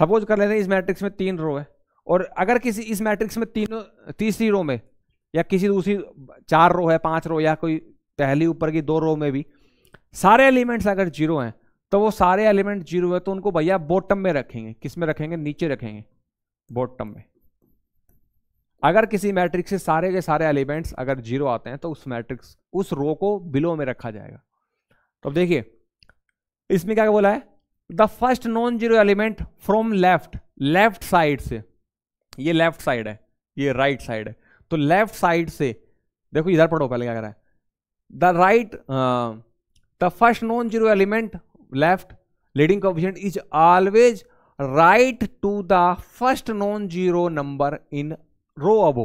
सपोज कर लेते हैं इस मैट्रिक्स में तीन रो है और अगर किसी इस मैट्रिक्स में तीनों तीसरी रो में या किसी दूसरी चार रो है पांच रो या कोई पहली ऊपर की दो रो में भी सारे एलिमेंट्स अगर जीरो हैं तो वो सारे एलिमेंट जीरो है तो उनको भैया बॉटम में रखेंगे किस में रखेंगे नीचे रखेंगे बॉटम में अगर किसी मैट्रिक्स से सारे के सारे एलिमेंट्स अगर जीरो आते हैं तो उस मैट्रिक्स उस रो को बिलो में रखा जाएगा तो अब देखिए इसमें क्या बोला है the first non zero element from left left side से ये लेफ्ट साइड है ये राइट right साइड है तो लेफ्ट साइड से देखो इधर पढ़ो पहले क्या कह रहा है the right the first non zero element left leading coefficient is always right to the first non zero number in row above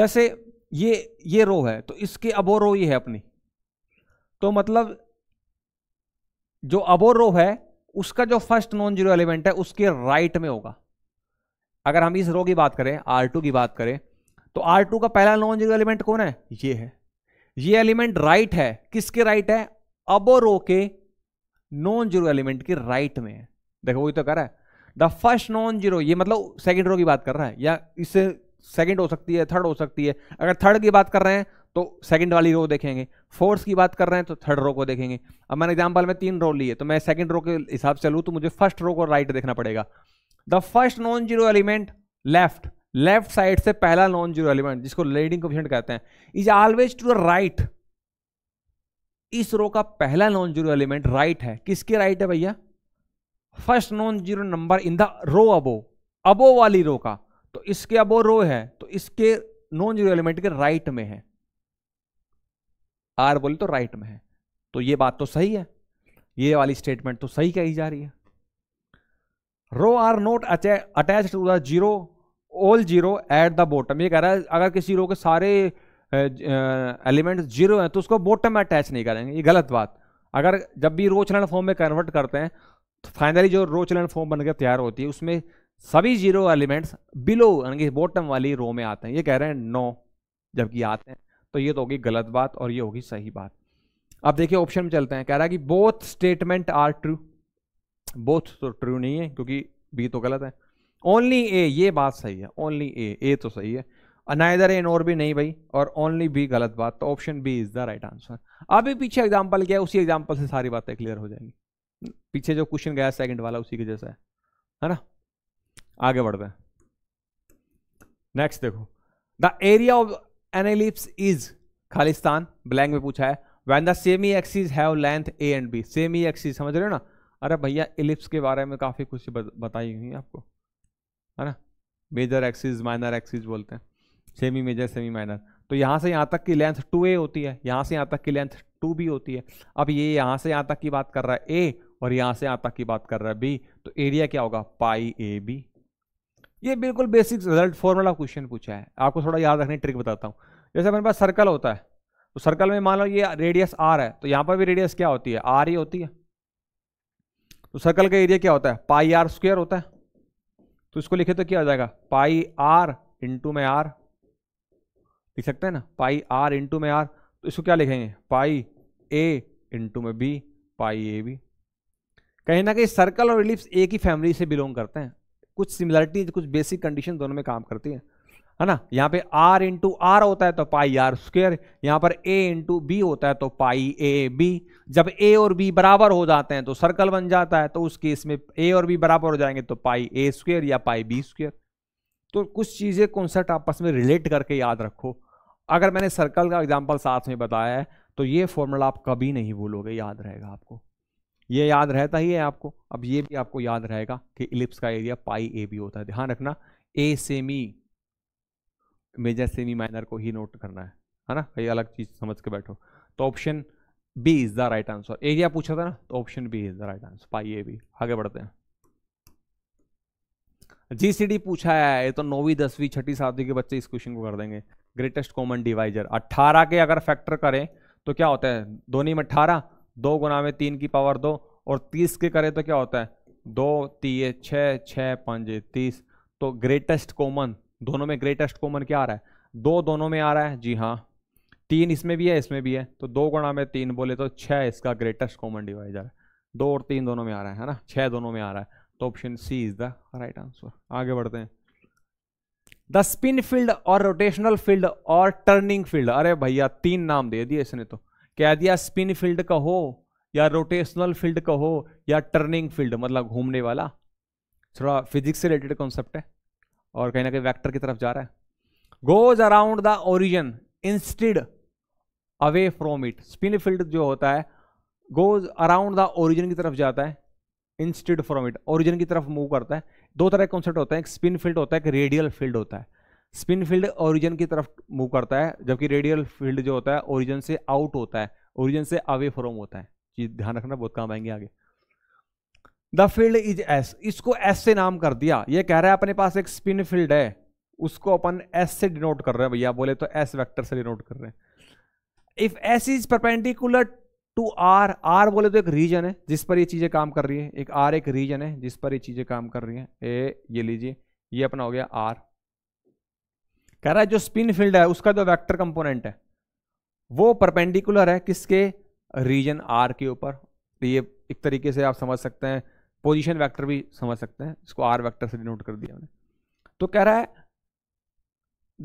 जैसे ये ये रो है तो इसके अबो रो ये है अपनी तो मतलब जो अबो रो है उसका जो फर्स्ट नॉन जीरो एलिमेंट है उसके राइट में होगा अगर हम इस रो की बात करें आर टू की बात करें तो R2 का पहला नॉन जीरो एलिमेंट कौन है ये है ये एलिमेंट राइट है किसके राइट है अबोरो के नॉन जीरो एलिमेंट के राइट में है देखो वही तो कर रहा है द फर्स्ट नॉन जीरो ये मतलब सेकंड रो की बात कर रहा है या इससे सेकंड हो सकती है थर्ड हो सकती है अगर थर्ड की बात कर रहे हैं तो सेकंड वाली रो देखेंगे फोर्थ की बात कर रहे हैं तो थर्ड रो को देखेंगे अब मैंने एग्जाम्पल में तीन रो ली है तो मैं सेकंड रो के हिसाब से लूँ तो मुझे फर्स्ट रो को राइट देखना पड़ेगा the first non zero element left left side से पहला नॉन जीरो एलिमेंट जिसको लीडिंग कोफिशिएंट कहते हैं is always to the right इस रो का पहला नॉन जीरो एलिमेंट राइट है किसके राइट है भैया first non zero number in the row above above वाली रो का तो इसके अबो रो है तो इसके नॉन जीरो एलिमेंट के राइट में है आर बोले तो राइट में है तो ये बात तो सही है ये वाली स्टेटमेंट तो सही कही जा रही है row are not attach to the zero all zero at the bottom ये कह रहा है अगर किसी रो के सारे एलिमेंट्स जीरो हैं तो उसको बॉटम में अटैच नहीं करेंगे ये गलत बात अगर जब भी रो चलन फॉर्म में कन्वर्ट करते हैं तो फाइनली जो रो चलन फॉर्म बनकर तैयार होती है उसमें सभी जीरो एलिमेंट्स बिलो यानी कि बॉटम वाली रो में आते हैं ये कह रहे हैं नो जबकि आते हैं तो ये तो होगी गलत बात और ये होगी सही बात अब देखिए ऑप्शन में चलते हैं कह रहा है कि both statement are true both तो ट्रू नहीं है क्योंकि बी तो गलत है ओनली ए ये बात सही है ओनली ए ए तो सही है अनाइदर ए नोर भी नहीं भाई और ओनली बी गलत बात तो option B is the right answer अभी पीछे एग्जाम्पल क्या है उसी एग्जाम्पल से सारी बातें क्लियर हो जाएंगी पीछे जो क्वेश्चन गया सेकंड वाला उसी के जैसा है है ना आगे बढ़ते हैं नेक्स्ट देखो the area of an ellipse is Khalistan blank में पूछा है when the semi axis have length A and B semi axis समझ रहे हो ना अरे भैया इलिप्स के बारे में काफ़ी कुछ बताई हुई है आपको है ना मेजर एक्सिस माइनर एक्सिस बोलते हैं सेमी मेजर सेमी माइनर तो यहाँ से यहाँ तक की लेंथ टू ए होती है यहाँ से यहाँ तक की लेंथ टू बी होती है अब ये यहाँ से यहाँ तक की बात कर रहा है ए और यहाँ से यहाँ तक की बात कर रहा है बी तो एरिया क्या होगा पाई ए बी ये बिल्कुल बेसिक रिजल्ट फॉर्मूला क्वेश्चन पूछा है आपको थोड़ा याद रखने ट्रिक बताता हूँ जैसे मेरे पास सर्कल होता है तो सर्कल में मान लो ये रेडियस आर है तो यहाँ पर भी रेडियस क्या होती है आर ही होती है तो सर्कल का एरिया क्या होता है पाई आर स्क्वेयर होता है तो इसको लिखे तो क्या हो जाएगा पाई आर इंटू में आर लिख सकते हैं ना पाई आर इंटू में आर तो इसको क्या लिखेंगे पाई ए इंटू में बी पाई ए बी कहीं ना कहीं सर्कल और रिलिप्स एक ही फैमिली से बिलोंग करते हैं कुछ सिमिलरिटी कुछ बेसिक कंडीशन दोनों में काम करती है है ना यहाँ पे r इंटू आर होता है तो पाई आर स्क्वेयर यहाँ पर a इंटू बी होता है तो पाई ए बी जब a और b बराबर हो जाते हैं तो सर्कल बन जाता है तो उस केस में a और b बराबर हो जाएंगे तो पाई ए स्क्वेयर या पाई बी स्क्वेयर तो कुछ चीज़ें कॉन्सेप्ट आपस में रिलेट करके याद रखो अगर मैंने सर्कल का एग्जाम्पल साथ में बताया है तो ये फॉर्मूला आप कभी नहीं भूलोगे याद रहेगा आपको ये याद रहता ही है आपको अब ये भी आपको याद रहेगा कि इलिप्स का एरिया पाई ए बी होता है ध्यान रखना A semi major semi minor को ही नोट करना है है ना कई अलग चीज़ समझ के बैठो तो option B is the right answer area पूछा था ना तो option B is the right answer pi A B आगे बढ़ते हैं जीसीडी पूछा है ये तो नौवीं दसवीं छठी सातवीं के बच्चे इस क्वेश्चन को कर देंगे ग्रेटेस्ट कॉमन डिवाइजर 18 के अगर फैक्टर करें तो क्या होता है दोनी में अट्ठारह दो गुना में तीन की पावर दो और 30 के करें तो क्या होता है दो तीय छः छः पाँच तीस तो ग्रेटेस्ट कॉमन दोनों में ग्रेटेस्ट कॉमन क्या आ रहा है दो दोनों में आ रहा है जी हाँ तीन इसमें भी है इसमें भी है तो दो गुणा में तीन बोले तो छः इसका ग्रेटेस्ट कॉमन डिवाइजर है दो और तीन दोनों में आ रहा है ना छः दोनों में आ रहा है तो option C is the right answer आगे बढ़ते हैं द स्पिन फील्ड और रोटेशनल फील्ड और टर्निंग फील्ड अरे भैया तीन नाम दे दिए इसने तो कह दिया स्पिन फील्ड कहो या रोटेशनल फील्ड कहो या टर्निंग फील्ड मतलब घूमने वाला थोड़ा फिजिक्स से रिलेटेड कॉन्सेप्ट है और कहीं ना कहीं वैक्टर की तरफ जा रहा है goes around the origin instead away from it spin field जो होता है गोज अराउंड द ओरिजन की तरफ जाता है इंस्टिड फ्रॉम इट ओरिजन की तरफ मूव करता है दो तरह के कॉन्सेप्ट होते हैं एक स्पिन फील्ड होता है एक रेडियल फील्ड होता है स्पिन फील्ड ओरिजन की तरफ मूव करता है जबकि रेडियल फील्ड जो होता है ओरिजन से आउट होता है ओरिजन से अवे फ्रॉम होता है चीज़ ध्यान रखना बहुत काम आएंगे आगे द फील्ड इज एस इसको एस से नाम कर दिया ये कह रहा है अपने पास एक स्पिन फील्ड है उसको अपन एस से डिनोट कर रहे हैं भैया बोले तो एस वेक्टर से डिनोट कर रहे हैं if S is perpendicular to R R बोले तो एक रीजन है जिस पर ये चीजें काम कर रही है एक आर एक रीजन है जिस पर ये चीजें काम कर रही है ए ये लीजिए ये अपना हो गया आर कह रहा है जो स्पिन फील्ड है उसका जो वैक्टर कंपोनेंट है वो परपेंडिकुलर है किसके रीजन आर के ऊपर तो ये एक तरीके से आप समझ सकते हैं पोजिशन वैक्टर भी समझ सकते हैं इसको आर वैक्टर से डिनोट कर दिया हमने तो कह रहा है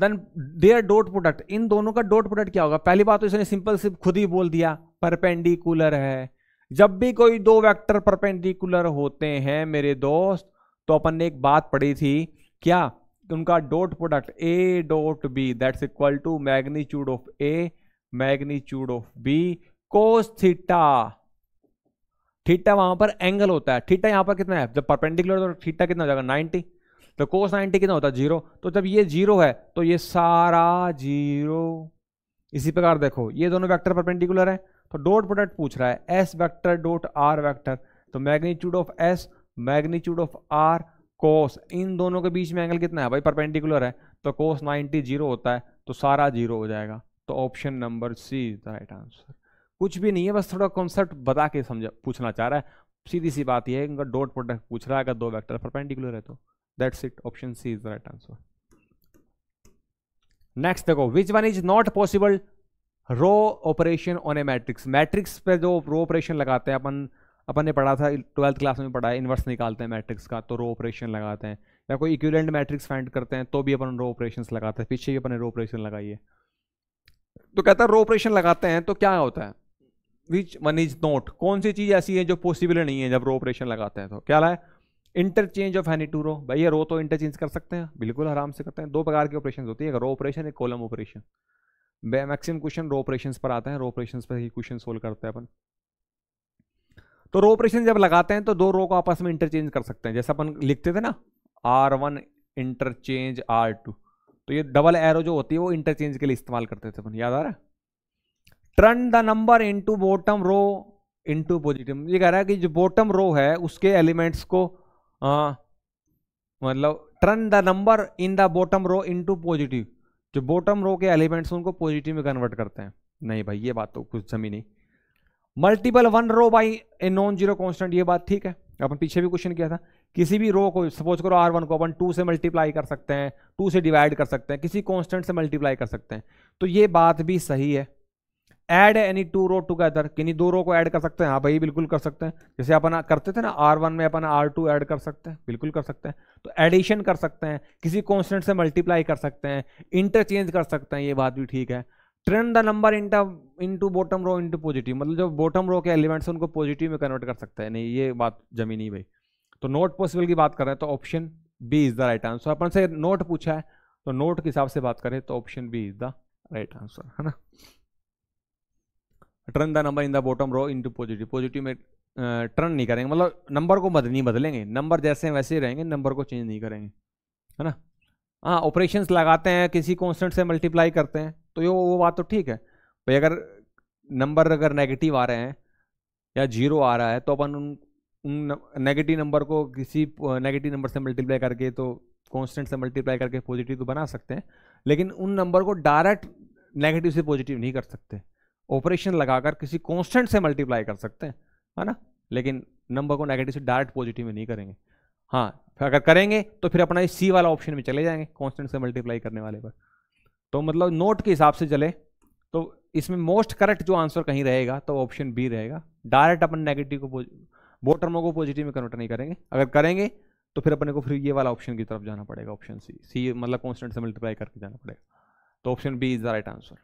देन देयर डॉट प्रोडक्ट इन दोनों का डॉट प्रोडक्ट क्या होगा पहली बात तो इसने सिंपल सिर्फ खुद ही बोल दिया परपेंडिकुलर है जब भी कोई दो वेक्टर परपेंडिकुलर होते हैं मेरे दोस्त तो अपन ने एक बात पढ़ी थी क्या उनका dot product A dot B that's equal to magnitude of A magnitude of B cos theta theta वहां पर एंगल होता है थीटा यहाँ पर कितना है जब परपेंडिकुलर तो थीटा कितना हो जाएगा नाइन्टी तो कोस नाइन्टी कितना होता है जीरो तो जब ये जीरो है तो ये सारा जीरो इसी प्रकार देखो ये दोनों वैक्टर परपेंडिकुलर है तो डॉट प्रोडक्ट पूछ रहा है S vector dot R vector तो magnitude of S magnitude of R cos इन दोनों के बीच में एंगल कितना है भाई परपेंडिकुलर है तो कोस नाइन्टी जीरो होता है तो सारा जीरो हो जाएगा तो option number C is the right answer कुछ भी नहीं है बस थोड़ा कॉन्सेप्ट बता के समझ पूछना चाह रहा है सीधी सी बात यह है उनका डॉट प्रोडक्ट पूछ रहा है अगर दो वैक्टर परपेंडिकुलर है तो that's it option C is right answer next देखो which one is not possible row operation on a matrix matrix पे जो रो ऑपरेशन लगाते हैं अपन अपन ने पढ़ा था ट्वेल्थ क्लास में पढ़ा है इन्वर्स निकालते हैं मैट्रिक्स का तो रो ऑपरेशन लगाते हैं या कोई इक्विलेंट मैट्रिक्स फाइंड करते हैं तो भी अपन रो ऑपरेशन लगाते हैं पीछे भी अपने रो ऑपरेशन लगाइए तो कहता है रो ऑपरेशन लगाते हैं तो क्या होता है विच वन इज नोट कौन सी चीज़ ऐसी है जो पॉसिबल नहीं है जब रो ऑपरेशन लगाते हैं तो क्या लाए interchange of any two row भैया रो तो इंटरचेंज कर सकते हैं बिल्कुल आराम से करते हैं दो प्रकार के ऑपरेशन होती है रो ऑपरेशन एक column operation maximum question row operation पर आते हैं रो ऑपरेशन पर ही क्वेश्चन सोल्व करते हैं अपन तो रो ऑपरेशन जब लगाते हैं तो दो रो को आपस में इंटरचेंज कर सकते हैं जैसे अपन लिखते थे ना R one interchange R two तो ये डबल एरो जो होती है वो इंटरचेंज के लिए इस्तेमाल करते थे अपन याद आ रहा है turn the number into bottom row into positive ये कह रहा है कि जो बॉटम रो है उसके एलिमेंट्स को आ, मतलब turn the number in the bottom row into positive जो बॉटम रो के एलिमेंट्स उनको पॉजिटिव में कन्वर्ट करते हैं नहीं भाई ये बात तो कुछ जमी नहीं multiple one row by a non zero constant ये बात ठीक है अपन पीछे भी क्वेश्चन किया था किसी भी रो को सपोज करो आर वन को अपन टू से मल्टीप्लाई कर सकते हैं टू से डिवाइड कर सकते हैं किसी कॉन्स्टेंट से मल्टीप्लाई कर सकते हैं तो ये बात भी सही है add any two row together किन्हीं दो रो को ऐड कर सकते हैं हाँ भाई बिल्कुल कर सकते हैं जैसे अपन करते थे ना आर वन में अपन आर टू एड कर सकते हैं बिल्कुल कर सकते हैं तो एडिशन कर सकते हैं किसी कॉन्स्टेंट से मल्टीप्लाई कर सकते हैं इंटरचेंज कर सकते हैं ये बात भी ठीक है trend the number into into bottom row into positive मतलब जो बॉटम रो के एलिमेंट्स उनको पॉजिटिव में कन्वर्ट कर सकते हैं नहीं ये बात जमी नहीं भाई तो नोट पॉसिबल की बात कर रहे हैं तो option B is the right answer अपन से नोट पूछा है तो नोट के हिसाब से बात करें तो option B is the right answer है ना turn the number in the bottom row into positive positive में टर्न नहीं करेंगे मतलब नंबर को बद नहीं बदलेंगे नंबर जैसे हैं वैसे ही रहेंगे नंबर को चेंज नहीं करेंगे है ना हाँ ऑपरेशंस लगाते हैं किसी कॉन्स्टेंट से मल्टीप्लाई करते हैं तो ये वो बात तो ठीक है भाई अगर नंबर अगर नेगेटिव आ रहे हैं या जीरो आ रहा है तो अपन उन उन नेगेटिव नंबर को किसी नेगेटिव नंबर से मल्टीप्लाई करके तो कॉन्स्टेंट से मल्टीप्लाई करके पॉजिटिव तो बना सकते हैं लेकिन उन नंबर को डायरेक्ट नेगेटिव से पॉजिटिव नहीं कर सकते ऑपरेशन लगाकर किसी कॉन्स्टेंट से मल्टीप्लाई कर सकते हैं है ना लेकिन नंबर को नेगेटिव से डायरेक्ट पॉजिटिव में नहीं करेंगे हाँ अगर करेंगे तो फिर अपना सी वाला ऑप्शन में चले जाएंगे कॉन्स्टेंट से मल्टीप्लाई करने वाले पर तो मतलब नोट के हिसाब से चले तो इसमें मोस्ट करेक्ट जो आंसर कहीं रहेगा तो ऑप्शन बी रहेगा डायरेक्ट अपन नेगेटिव को बोटर्मो को पॉजिटिव में कन्वर्ट नहीं करेंगे अगर करेंगे तो फिर अपने को फिर ये वाला ऑप्शन की तरफ जाना पड़ेगा ऑप्शन सी सी मतलब कॉन्स्टेंट से मल्टीप्लाई करके जाना पड़ेगा तो option B is the right answer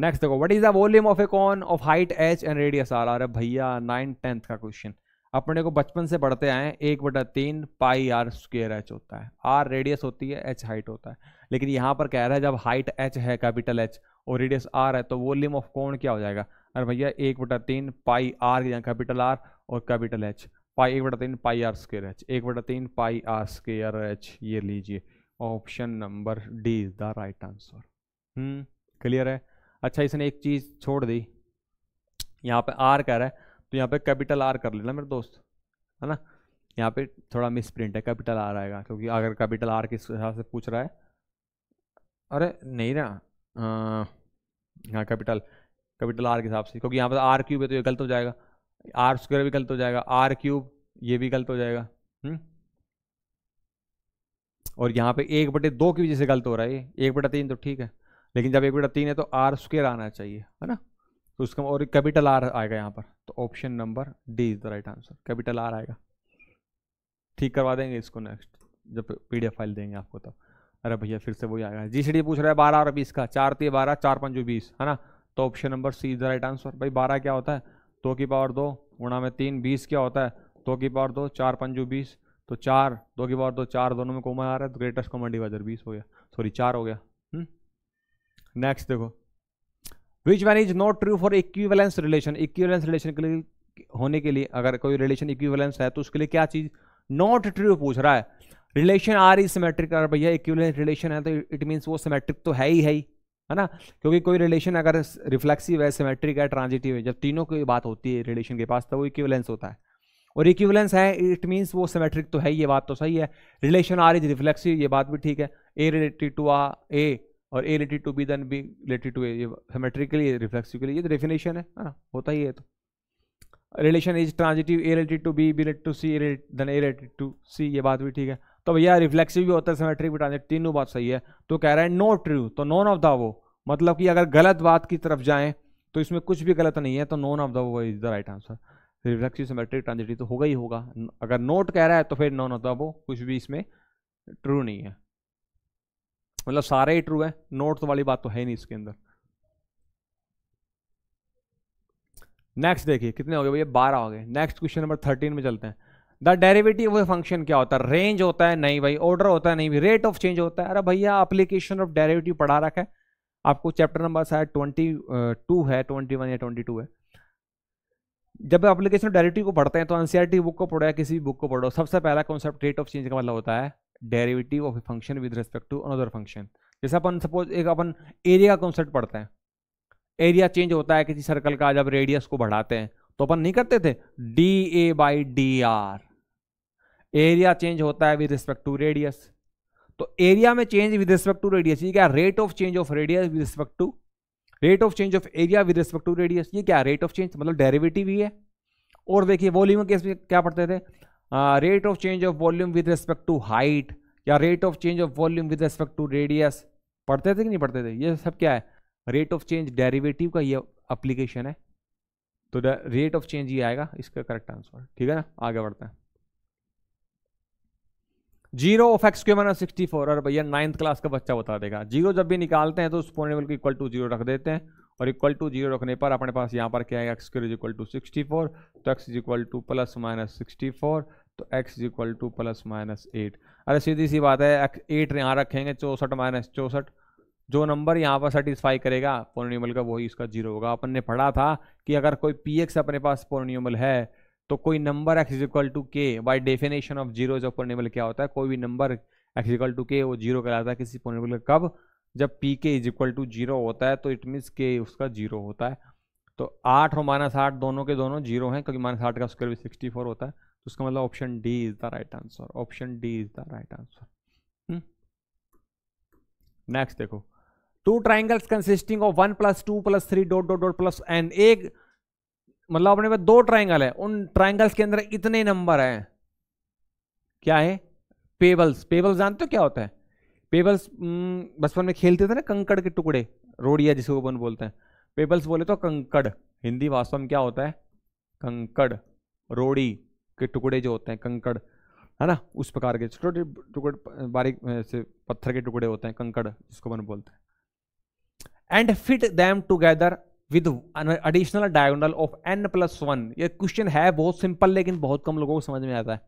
next देखो what is the volume of a cone of height H and radius R अरे भैया नाइन टेंथ का क्वेश्चन अपने को बचपन से पढ़ते आए एक बटा तीन पाई आर स्क्र एच होता है आर रेडियस होती है एच हाइट होता है लेकिन यहाँ पर कह रहा है जब हाइट एच है कैपिटल एच और रेडियस आर है तो वॉल्यूम ऑफ कौन क्या हो जाएगा अरे भैया एक बटा तीन पाई आर या कैपिटल आर और कैपिटल एच पाई एक बटा तीन पाई आर स्क्र एच एक बटा तीन पाई आर स्क्र एच ये लीजिए option number D is the right answer clear है अच्छा इसने एक चीज़ छोड़ दी यहाँ पे आर कह रहा है तो यहाँ पे कैपिटल आर कर लेना मेरे दोस्त है ना यहाँ पे थोड़ा मिस प्रिंट है कैपिटल आर आएगा क्योंकि अगर कैपिटल आर किस हिसाब से पूछ रहा है अरे नहीं ना यहाँ कैपिटल कैपिटल आर के हिसाब से क्योंकि यहाँ पर आर क्यूब है तो ये गलत हो जाएगा आर स्क्वायर भी गलत हो जाएगा आर क्यूब ये भी गलत हो जाएगा हुँ? हम्म? और यहाँ पे एक बटे दो की वजह से गलत हो रहा है ये एक बटा तीन तो ठीक है लेकिन जब एक बेटा तीन है तो आर स्क्र आना चाहिए है ना तो उसका और कैपिटल आर आएगा यहाँ पर तो option number D is the right answer capital R आएगा ठीक करवा देंगे इसको नेक्स्ट जब पी फाइल देंगे आपको तब अरे भैया फिर से वही आएगा जी सी पूछ रहा है बारह और बीस का चार तीन बारह चार पंजू बीस है ना तो option number C is the right answer भाई बारह क्या होता है दो तो की पावर दो गुणा में तीन बीस क्या होता है दो तो की पावर दो चार पंजू बीस तो चार दो की पावर दो चार दोनों में कोमा आ रहा है तो ग्रेटेस्ट कॉमन डिवाइजर बीस हो गया सॉरी चार हो गया नेक्स्ट देखो which one is not true for equivalence relation equivalence relation के लिए होने के लिए अगर कोई रिलेशन इक्विवेलेंस है तो उसके लिए क्या चीज़ नॉट ट्रू पूछ रहा है रिलेशन आर इज सिमेट्रिक अगर भैया इक्विवेलेंस रिलेशन है तो इट मीन्स वो सिमेट्रिक तो है ही है ही है ना क्योंकि कोई रिलेशन अगर रिफ्लेक्सिव है सिमेट्रिक है ट्रांजिटिव है जब तीनों की बात होती है रिलेशन के पास तो वो इक्वलेंस होता है और इक्विवेलेंस है इट मीन्स वो सिमेट्रिक तो है ये बात तो सही है रिलेशन आर इज रिफ्लेक्सिव ये बात भी ठीक है ए रिलेटेड टू आ ए और A related to B then B related to ए ये तो ये डेफिनेशन है ना हाँ, होता ही है तो relation is transitive A related to B B related to C then A related to C ये बात भी ठीक है तो भैया रिफ्लेक्सिव भी होता है सेमेट्रिक भी ट्रांजिट तीनों बात सही है तो कह रहा है नो ट्रू तो नॉन ऑफ द वो मतलब कि अगर गलत बात की तरफ जाएँ तो इसमें कुछ भी गलत नहीं है तो नॉन ऑफ द वो is the right answer reflexive symmetric transitive तो होगा ही होगा अगर नोट कह रहा है तो फिर नॉन ऑफ द वो कुछ भी इसमें ट्रू नहीं है मतलब सारे ही ट्रू है नोट्स वाली बात तो है नहीं इसके अंदर नेक्स्ट देखिए कितने हो गए भैया बारह हो गए नेक्स्ट क्वेश्चन नंबर थर्टीन में चलते हैं द डेरिवेटिव ऑफ फंक्शन क्या होता है रेंज होता है नहीं भाई ऑर्डर होता है नहीं भाई रेट ऑफ चेंज होता है अरे भैया अप्लीकेशन ऑफ डेरिवेटिव पढ़ा रखा है आपको चैप्टर नंबर शायद ट्वेंटी टू है ट्वेंटी वन या ट्वेंटी टू है जब एप्लीकेशन डायरेक्टिव को पढ़ते हैं तो एनसीआरटी बुक को पढ़ो या किसी भी बुक को पढ़ो सबसे पहला कॉन्सेप्ट रेट ऑफ चेंज का मतलब होता है derivative of a function with respect to another function जैसे अपन सपोज एक अपन एरिया का कॉन्सेप्ट पढ़ते हैं एरिया चेंज होता है किसी सर्कल का जब रेडियस को बढ़ाते हैं तो अपन नहीं करते थे D A by D R area change होता है विद रिस्पेक्ट टू रेडियस तो एरिया में change with respect to radius ये क्या rate of change of radius with respect to rate of change of area with respect to radius ये क्या रेट ऑफ चेंज मतलब डेरिवेटिव ही है और देखिए वॉल्यूम केस में क्या पढ़ते थे rate of change of volume with respect to height या rate of change of volume with respect to radius पढ़ते थे कि नहीं पढ़ते थे ये सब क्या है रेट ऑफ चेंज डेरिवेटिव का ये अप्लीकेशन है तो द रेट ऑफ चेंज ये आएगा इसका करेक्ट आंसर ठीक है ना आगे बढ़ते हैं zero of X cube minus sixty four और भैया नाइन्थ क्लास का बच्चा बता देगा जीरो जब भी निकालते हैं तो उस पॉइंट को इक्वल टू जीरो रख देते हैं और इक्वल टू जीरो रखने पर अपने पास यहाँ पर क्या है x square is equal to sixty four तो X is equal to plus minus sixty four तो X is equal to plus minus eight अरे सीधी सी बात है एट यहाँ रखेंगे चौंसठ माइनस चौंसठ जो नंबर यहाँ पर सेटिस्फाई करेगा पोर्नियमल का वही इसका जीरो होगा अपन ने पढ़ा था कि अगर कोई पी एक्स अपने पास पोर्नियमल है तो कोई number X is equal to K by definition of zero जो पोर्नियमल क्या होता है कोई भी नंबर एक्स इक्वल टू के वो जीरो कहलाता है किसी पोर्नियमल का कब जब पी के इज इक्वल टू जीरो होता है तो इट मीन्स के उसका जीरो होता है तो आठ और माइनस आठ दोनों के दोनों जीरो हैं क्योंकि माइनस आठ का स्क्वायर भी सिक्सटी फोर होता है तो उसका मतलब option D is the right answer option D is the right answer next देखो two triangles consisting of one plus two plus three dot dot dot plus N एक मतलब अपने पास दो ट्राइंगल है उन ट्राइंगल्स के अंदर इतने नंबर हैं क्या है पेबल्स पेबल्स जानते हो क्या होता है पेबल्स बचपन में खेलते थे ना कंकड़ के टुकड़े रोड़िया जिसको ओपन बोलते हैं पेबल्स बोले तो कंकड़ हिंदी वास्तव में क्या होता है कंकड़ रोड़ी के टुकड़े जो होते हैं कंकड़ है ना उस प्रकार के छोटे टुकड़े बारीक से पत्थर के टुकड़े होते हैं कंकड़ जिसको बन बोलते हैं and fit them together with additional diagonal of N plus one ये क्वेश्चन है बहुत सिंपल लेकिन बहुत कम लोगों को समझ में आता है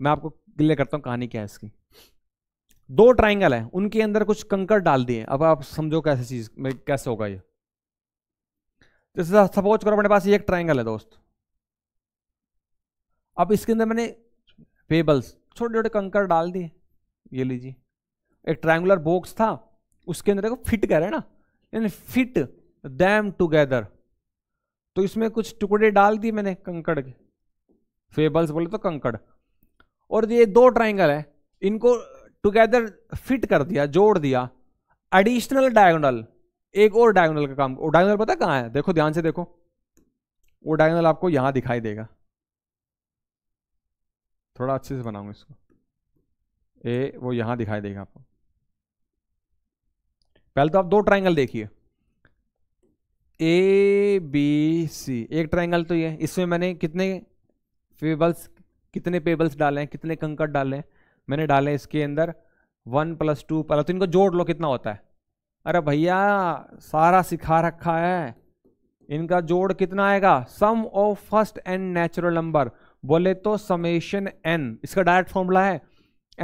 मैं आपको क्लियर करता हूँ कहानी क्या है इसकी दो ट्राइंगल है उनके अंदर कुछ कंकर डाल दिए अब आप समझो कैसे चीज में कैसे होगा ये जैसे सपोज करो अपने पास एक ट्राइंगल है दोस्त अब इसके अंदर मैंने पेबल्स छोटे छोटे कंकर डाल दिए ये लीजिए एक ट्राइंगुलर बॉक्स था उसके अंदर देखो फिट कर रहे ना यानी फिट दैम टूगेदर तो इसमें कुछ टुकड़े डाल दिए मैंने कंकड़ के फेबल्स बोले तो कंकड़ और ये दो ट्राइंगल है इनको टुगेदर फिट कर दिया जोड़ दिया एडिशनल डायगोनल एक और डायगोनल का काम डायगोनल पता कहाँ है देखो ध्यान से देखो वो डायगोनल आपको यहां दिखाई देगा थोड़ा अच्छे से बनाऊंगा इसको ए वो यहां दिखाई देगा आपको पहले तो आप दो ट्राइंगल देखिए ए बी सी एक ट्राइंगल तो ये इसमें मैंने कितने फेबल्स कितने पेबल्स डाले हैं कितने कंकड़ डाले हैं मैंने डाले इसके अंदर वन प्लस टू प्लस तो इनको जोड़ लो कितना होता है अरे भैया सारा सिखा रखा है इनका जोड़ कितना आएगा sum of first N natural number बोले तो समेशन एन इसका डायरेक्ट फॉर्मूला है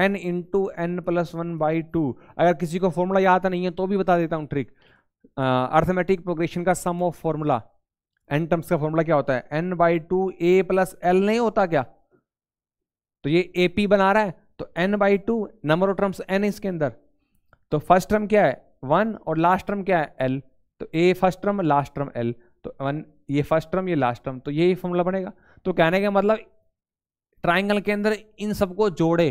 N into N plus one by two अगर किसी को फॉर्मूला याद नहीं है तो भी बता देता हूँ ट्रिक अर्थमेटिक प्रोग्रेशन का sum of formula N terms का फॉर्मूला क्या होता है N by two A plus L नहीं होता क्या तो ये ए पी बना रहा है तो N by two number of terms N इसके अंदर तो फर्स्ट टर्म क्या है वन और लास्ट टर्म क्या है एल तो A first term last term L तो वन ये फर्स्ट टर्म ये लास्ट टर्म तो यही फॉर्मूला बनेगा तो कहने का मतलब ट्राइंगल के अंदर इन सबको जोड़े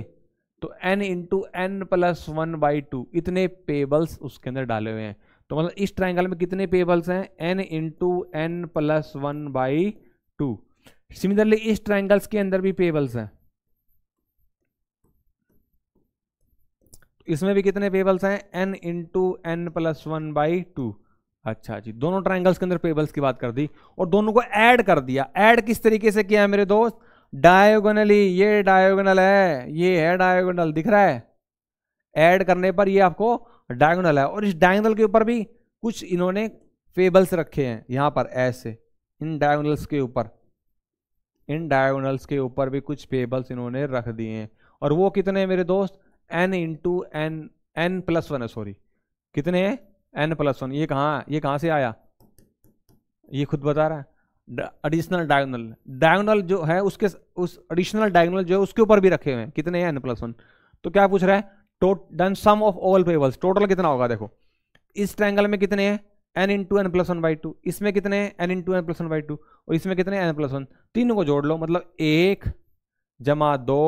तो N into N plus one by two इतने पेबल्स उसके अंदर डाले हुए हैं तो मतलब इस ट्राइंगल में कितने पेबल्स हैं N into N plus one by two similarly इस ट्राइंगल्स के अंदर भी पेबल्स हैं इसमें भी कितने पेबल्स हैं N into N plus one by two अच्छा जी दोनों ट्राइंगल्स के अंदर पेबल्स की बात कर दी और दोनों को ऐड कर दिया ऐड किस तरीके से किया है मेरे दोस्त डायोगनली ये डायोगनल है ये है डायोगनल दिख रहा है ऐड करने पर ये आपको डायगोनल है और इस डायगोनल के ऊपर भी कुछ इन्होंने फेबल्स रखे हैं यहाँ पर ऐसे इन डायगोनल्स के ऊपर इन डायगोनल्स के ऊपर भी कुछ फेबल्स इन्होंने रख दिए हैं और वो कितने मेरे दोस्त N into N N plus one है सॉरी कितने हैं एन प्लस वन ये कहाँ ये कहाँ से आया ये खुद बता रहा है एडिशनल डायगोनल डायगोनल जो है उसके उस एडिशनल डायगोनल जो है उसके ऊपर भी रखे हुए हैं कितने हैं एन प्लस वन तो क्या पूछ रहा है टोट डन sum of all pebbles total कितना होगा देखो इस ट्रैंगल में कितने हैं N into N plus one by two इसमें कितने हैं N into N plus one by two और इसमें कितने एन प्लस वन तीनों को जोड़ लो मतलब एक जमा दो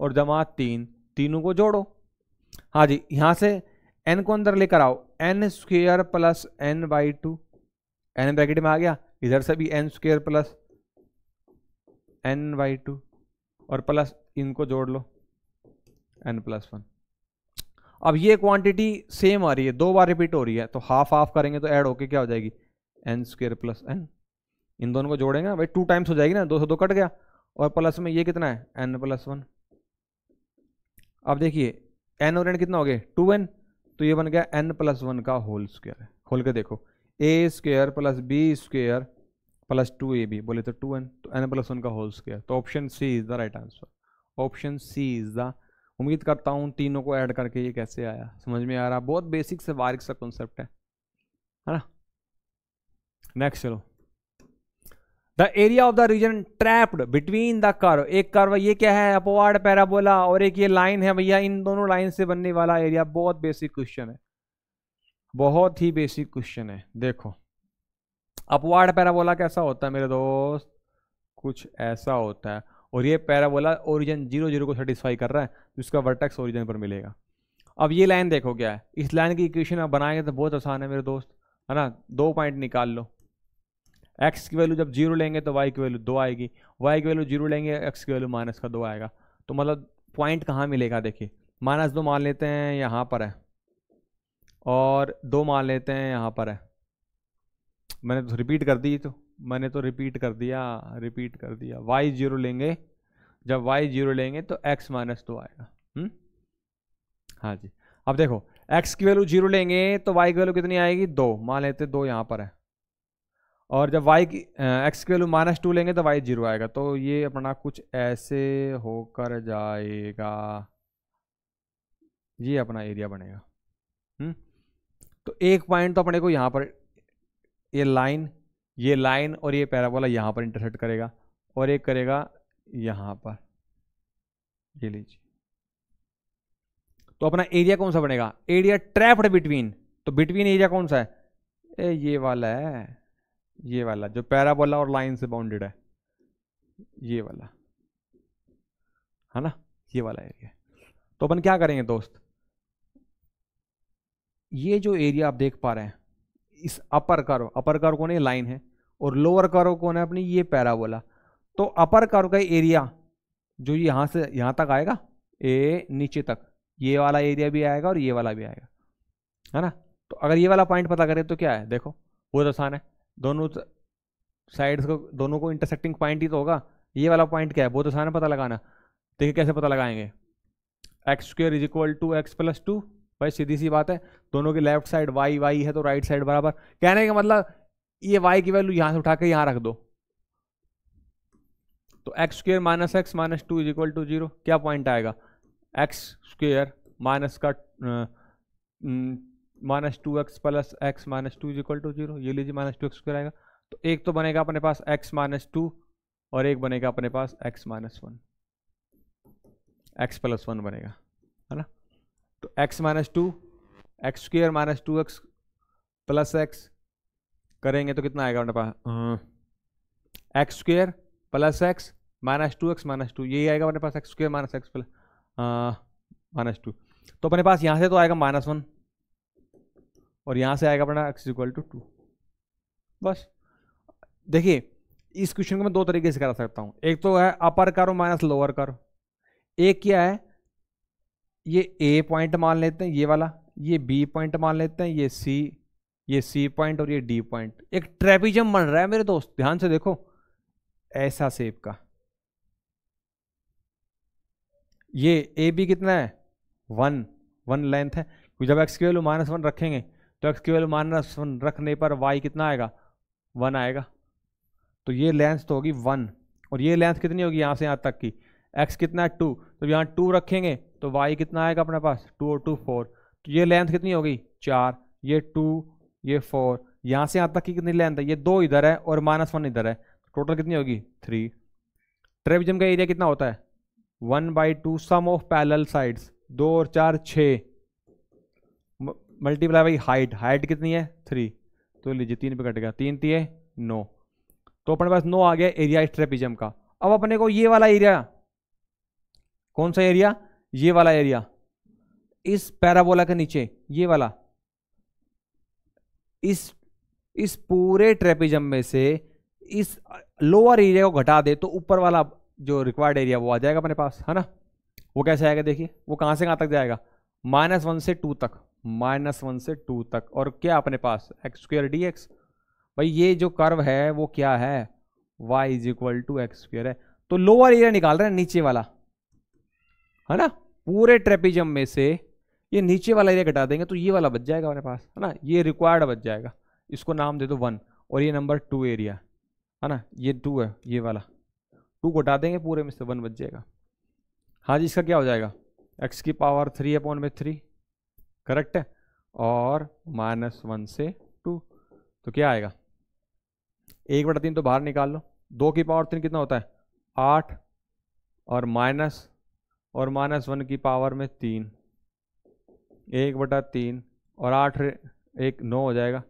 और जमा तीन तीनों को जोड़ो हाँ जी यहां से एन को अंदर लेकर आओ N square plus N by two N bracket में आ गया इधर से भी N square plus N by two और प्लस इनको जोड़ लो एन प्लस वन अब ये क्वांटिटी सेम आ रही है दो बार रिपीट हो रही है तो हाफ हाफ करेंगे तो ऐड होके क्या हो जाएगी एन स्क्र प्लस एन इन दोनों को जोड़ेंगे भाई टू टाइम्स हो जाएगी ना दो सौ दो कट गया और प्लस में ये कितना है एन प्लस वन अब देखिए एन और एन कितना हो गया टू एन तो ये बन गया एन प्लस वन का होल स्क्वायर खोल के देखो A square plus B square plus two A B बोले तो टू एन तो एन प्लस वन का होल स्क्वेयर तो option C is the right answer option C is the उम्मीद करता हूँ तीनों को ऐड करके ये कैसे आया समझ में आ रहा बहुत बेसिक से बारिक सा कॉन्सेप्ट है है ना नेक्स्ट चलो the area of the region trapped between the curve एक कर्व ये क्या है अपवार्ड पैराबोला और एक ये लाइन है भैया इन दोनों लाइन से बनने वाला एरिया बहुत बेसिक क्वेश्चन है बहुत ही बेसिक क्वेश्चन है देखो अपवार्ड पैराबोला कैसा होता है मेरे दोस्त कुछ ऐसा होता है और ये पैराबोला ओरिजन जीरो जीरो को सेटिस्फाई कर रहा है तो इसका वर्टेक्स ओरिजन पर मिलेगा अब ये लाइन देखो क्या है इस लाइन की इक्वेशन आप बनाएंगे तो बहुत आसान है मेरे दोस्त है ना दो पॉइंट निकाल लो एक्स की वैल्यू जब जीरो लेंगे तो वाई की वैल्यू दो आएगी वाई की वैल्यू जीरो लेंगे एक्स की वैल्यू माइनस का दो आएगा तो मतलब पॉइंट कहाँ मिलेगा देखिए माइनस दो मान लेते हैं यहाँ पर है और दो मान लेते हैं यहाँ पर है मैंने तो रिपीट कर दी तो मैंने तो रिपीट कर दिया रिपीट कर दिया वाई जीरो लेंगे जब वाई जीरो लेंगे तो एक्स माइनस दो आएगा हुँ? हम्म? हाँ जी अब देखो एक्स की वैल्यू जीरो लेंगे तो वाई की वैल्यू कितनी आएगी दो मान लेते दो यहाँ पर है और जब वाई की एक्स की वैल्यू माइनस टू लेंगे तो वाई जीरो आएगा तो ये अपना कुछ ऐसे होकर जाएगा ये अपना एरिया बनेगा हुँ? हम्म? तो एक पॉइंट तो अपने को यहाँ पर ये लाइन ये लाइन और ये पैराबोला यहाँ पर इंटरसेक्ट करेगा और एक करेगा यहाँ पर ये लीजिए तो अपना एरिया कौन सा बनेगा एरिया ट्रैप्ड बिटवीन तो बिटवीन एरिया कौन सा है ए ये वाला है ये वाला जो पैराबोला और लाइन से बाउंडेड है ये वाला है ना ये वाला एरिया तो अपन क्या करेंगे दोस्त ये जो एरिया आप देख पा रहे हैं इस अपर करो अपर करो कौन है लाइन है और लोअर करो कौन है अपनी ये पैराबोला तो अपर करो का एरिया जो यहां से यहां तक आएगा ए नीचे तक ये वाला एरिया भी आएगा और ये वाला भी आएगा है ना तो अगर ये वाला पॉइंट पता करें तो क्या है देखो बहुत आसान है दोनों साइड्स को दोनों को इंटरसेक्टिंग पॉइंट ही तो होगा ये वाला पॉइंट क्या है बहुत आसान है पता लगाना देखिए कैसे पता लगाएंगे X square is equal to x plus two भाई सीधी सी बात है दोनों की लेफ्ट साइड वाई वाई है तो राइट साइड बराबर कहने का मतलब ये वाई की वैल्यू यहाँ से उठा के यहाँ रख दो तो X square minus X minus two is equal to zero क्या पॉइंट आएगा एक्स स्क्र माइनस का minus two x plus X minus two is equal to zero ये लीजिए माइनस टू एक्स स्क्वायर आएगा तो एक तो बनेगा अपने पास एक्स माइनस टू और एक बनेगा अपने पास X minus one X plus one बनेगा है ना तो X minus two x square minus two x plus X करेंगे तो कितना आएगा अपने पास X square plus X minus two X minus two यही आएगा अपने पास X square minus X plus minus two तो अपने पास यहाँ से तो आएगा माइनस वन और यहाँ से आएगा अपना एक्स इक्वल टू टू बस देखिए इस क्वेश्चन को मैं दो तरीके से करा सकता हूँ एक तो है अपर करो माइनस लोअर करो एक क्या है ये ए पॉइंट मान लेते हैं ये वाला ये बी पॉइंट मान लेते हैं ये सी ये सी पॉइंट और ये डी पॉइंट एक ट्रेपिजम बन रहा है मेरे दोस्त ध्यान से देखो ऐसा सेब का ये ए बी कितना है वन वन लेंथ है जब एक्स की वैल्यू माइनस वन रखेंगे तो एक्स की वैल्यू माइनस वन रखने पर वाई कितना आएगा वन आएगा तो ये लेंथ तो होगी वन और ये लेंथ कितनी होगी यहाँ से यहाँ तक की एक्स कितना है टू तो यहाँ टू रखेंगे तो वाई कितना आएगा अपने पास टू और टू फोर तो ये लेंथ कितनी होगी चार ये टू ये फोर यहाँ से यहाँ तक की कितनी लेंथ है ये दो इधर है और माइनस वन इधर है टोटल कितनी होगी थ्री ट्रेविजम का एरिया कितना होता है one by two sum of parallel sides दो और चार छः मल्टीप्लाई बाई हाइट हाइट कितनी है थ्री तो लीजिए तीन पे कट गया तीन तीन नो तो अपने पास नो आ गया एरिया स्ट्रेपिजम का अब अपने को ये वाला एरिया कौन सा एरिया ये वाला एरिया इस पैराबोला के नीचे ये वाला इस इस पूरे ट्रेपिजम में से इस लोअर एरिया को घटा दे तो ऊपर वाला जो रिक्वायर्ड एरिया वो आ जाएगा अपने पास है ना वो कैसे आएगा देखिए वो कहां से कहां तक जाएगा माइनस वन से टू तक माइनस वन से टू तक और क्या अपने पास एक्स स्क्र डी एक्स भाई ये जो कर्व है वो क्या है Y is equal to x square है तो लोअर एरिया निकाल रहे हैं नीचे वाला है ना पूरे ट्रेपिजम में से ये नीचे वाला एरिया घटा देंगे तो ये वाला बच जाएगा अपने पास है ना ये रिक्वायर्ड बच जाएगा इसको नाम दे दो वन और ये नंबर टू एरिया है ना ये टू है ये वाला टू घटा देंगे पूरे में से वन बच जाएगा हाँ जी इसका क्या हो जाएगा एक्स की पावर थ्री अपॉन में थ्री करेक्ट है और माइनस वन से टू तो क्या आएगा एक बटा तीन तो बाहर निकाल लो दो की पावर तीन कितना होता है आठ और माइनस और माइनस वन की पावर में तीन एक बटा तीन और आठ एक नौ हो जाएगा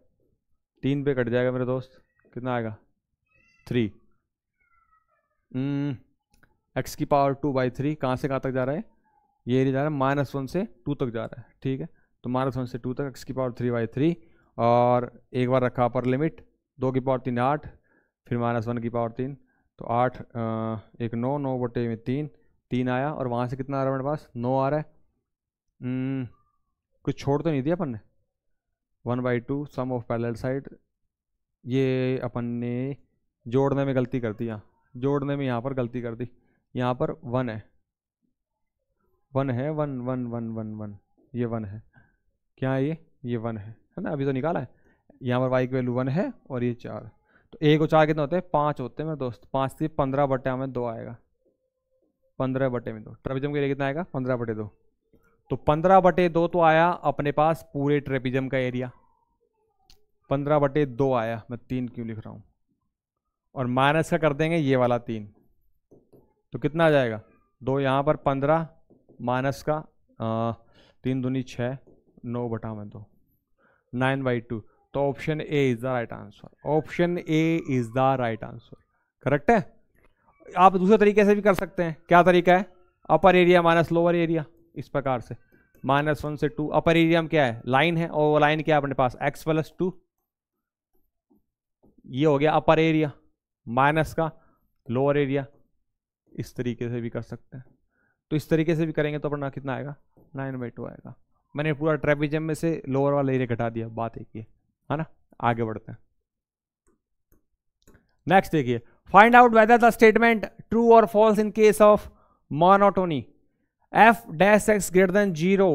तीन पे कट जाएगा मेरे दोस्त कितना आएगा थ्री एक्स हम्म, की पावर टू बाई थ्री कहाँ से कहाँ तक जा रहा है ये नहीं जा रहा है माइनस वन से टू तक जा रहा है ठीक है तो माइनस वन से टू तक एक्स की पावर थ्री बाई थ्री और एक बार रखा अपर लिमिट दो की पावर तीन आठ फिर माइनस वन की पावर तीन तो आठ एक नौ नौ बटे में तीन तीन आया और वहाँ से कितना आ रहा है मेरे पास नौ आ रहा है हम्म, कुछ छोड़ तो नहीं दिया अपन ने one by two sum of parallel side ये अपन ने जोड़ने में गलती कर दी यहाँ जोड़ने में यहाँ पर गलती कर दी यहाँ पर वन है वन है one one one one one ये वन है क्या है ये ये वन है है ना अभी तो निकाला है यहाँ पर वाई की वैल्यू वन है और ये चार तो एक और चार कितने होते हैं पाँच होते हैं मेरे दोस्त पाँच से पंद्रह बटे हमें दो आएगा पंद्रह बटे में दो ट्रेपिजम के लिए कितना आएगा पंद्रह बटे दो तो पंद्रह बटे दो तो आया अपने पास पूरे ट्रेपिजम का एरिया पंद्रह बटे दो आया मैं तीन क्यों लिख रहा हूँ और माइनस का कर देंगे ये वाला तीन तो कितना आ जाएगा दो यहाँ पर पंद्रह माइनस का आ, तीन दूनी छः नौ बटा में दो तो। नाइन बाई टू तो option A is the right answer option A is the right answer correct है आप दूसरे तरीके से भी कर सकते हैं क्या तरीका है upper area minus lower area इस प्रकार से माइनस वन से टू अपर एरिया में क्या है लाइन है और वो लाइन क्या है अपने पास एक्स प्लस टू ये हो गया अपर एरिया माइनस का लोअर एरिया इस तरीके से भी कर सकते हैं तो इस तरीके से भी करेंगे तो अपना कितना आएगा नाइन बाई टू आएगा मैंने पूरा ट्रेपिजम में से लोअर वाला एरिया घटा दिया बात एक ही है ना आगे बढ़ते हैं नेक्स्ट देखिए find out whether the statement true और false in case of monotony F dash X greater than zero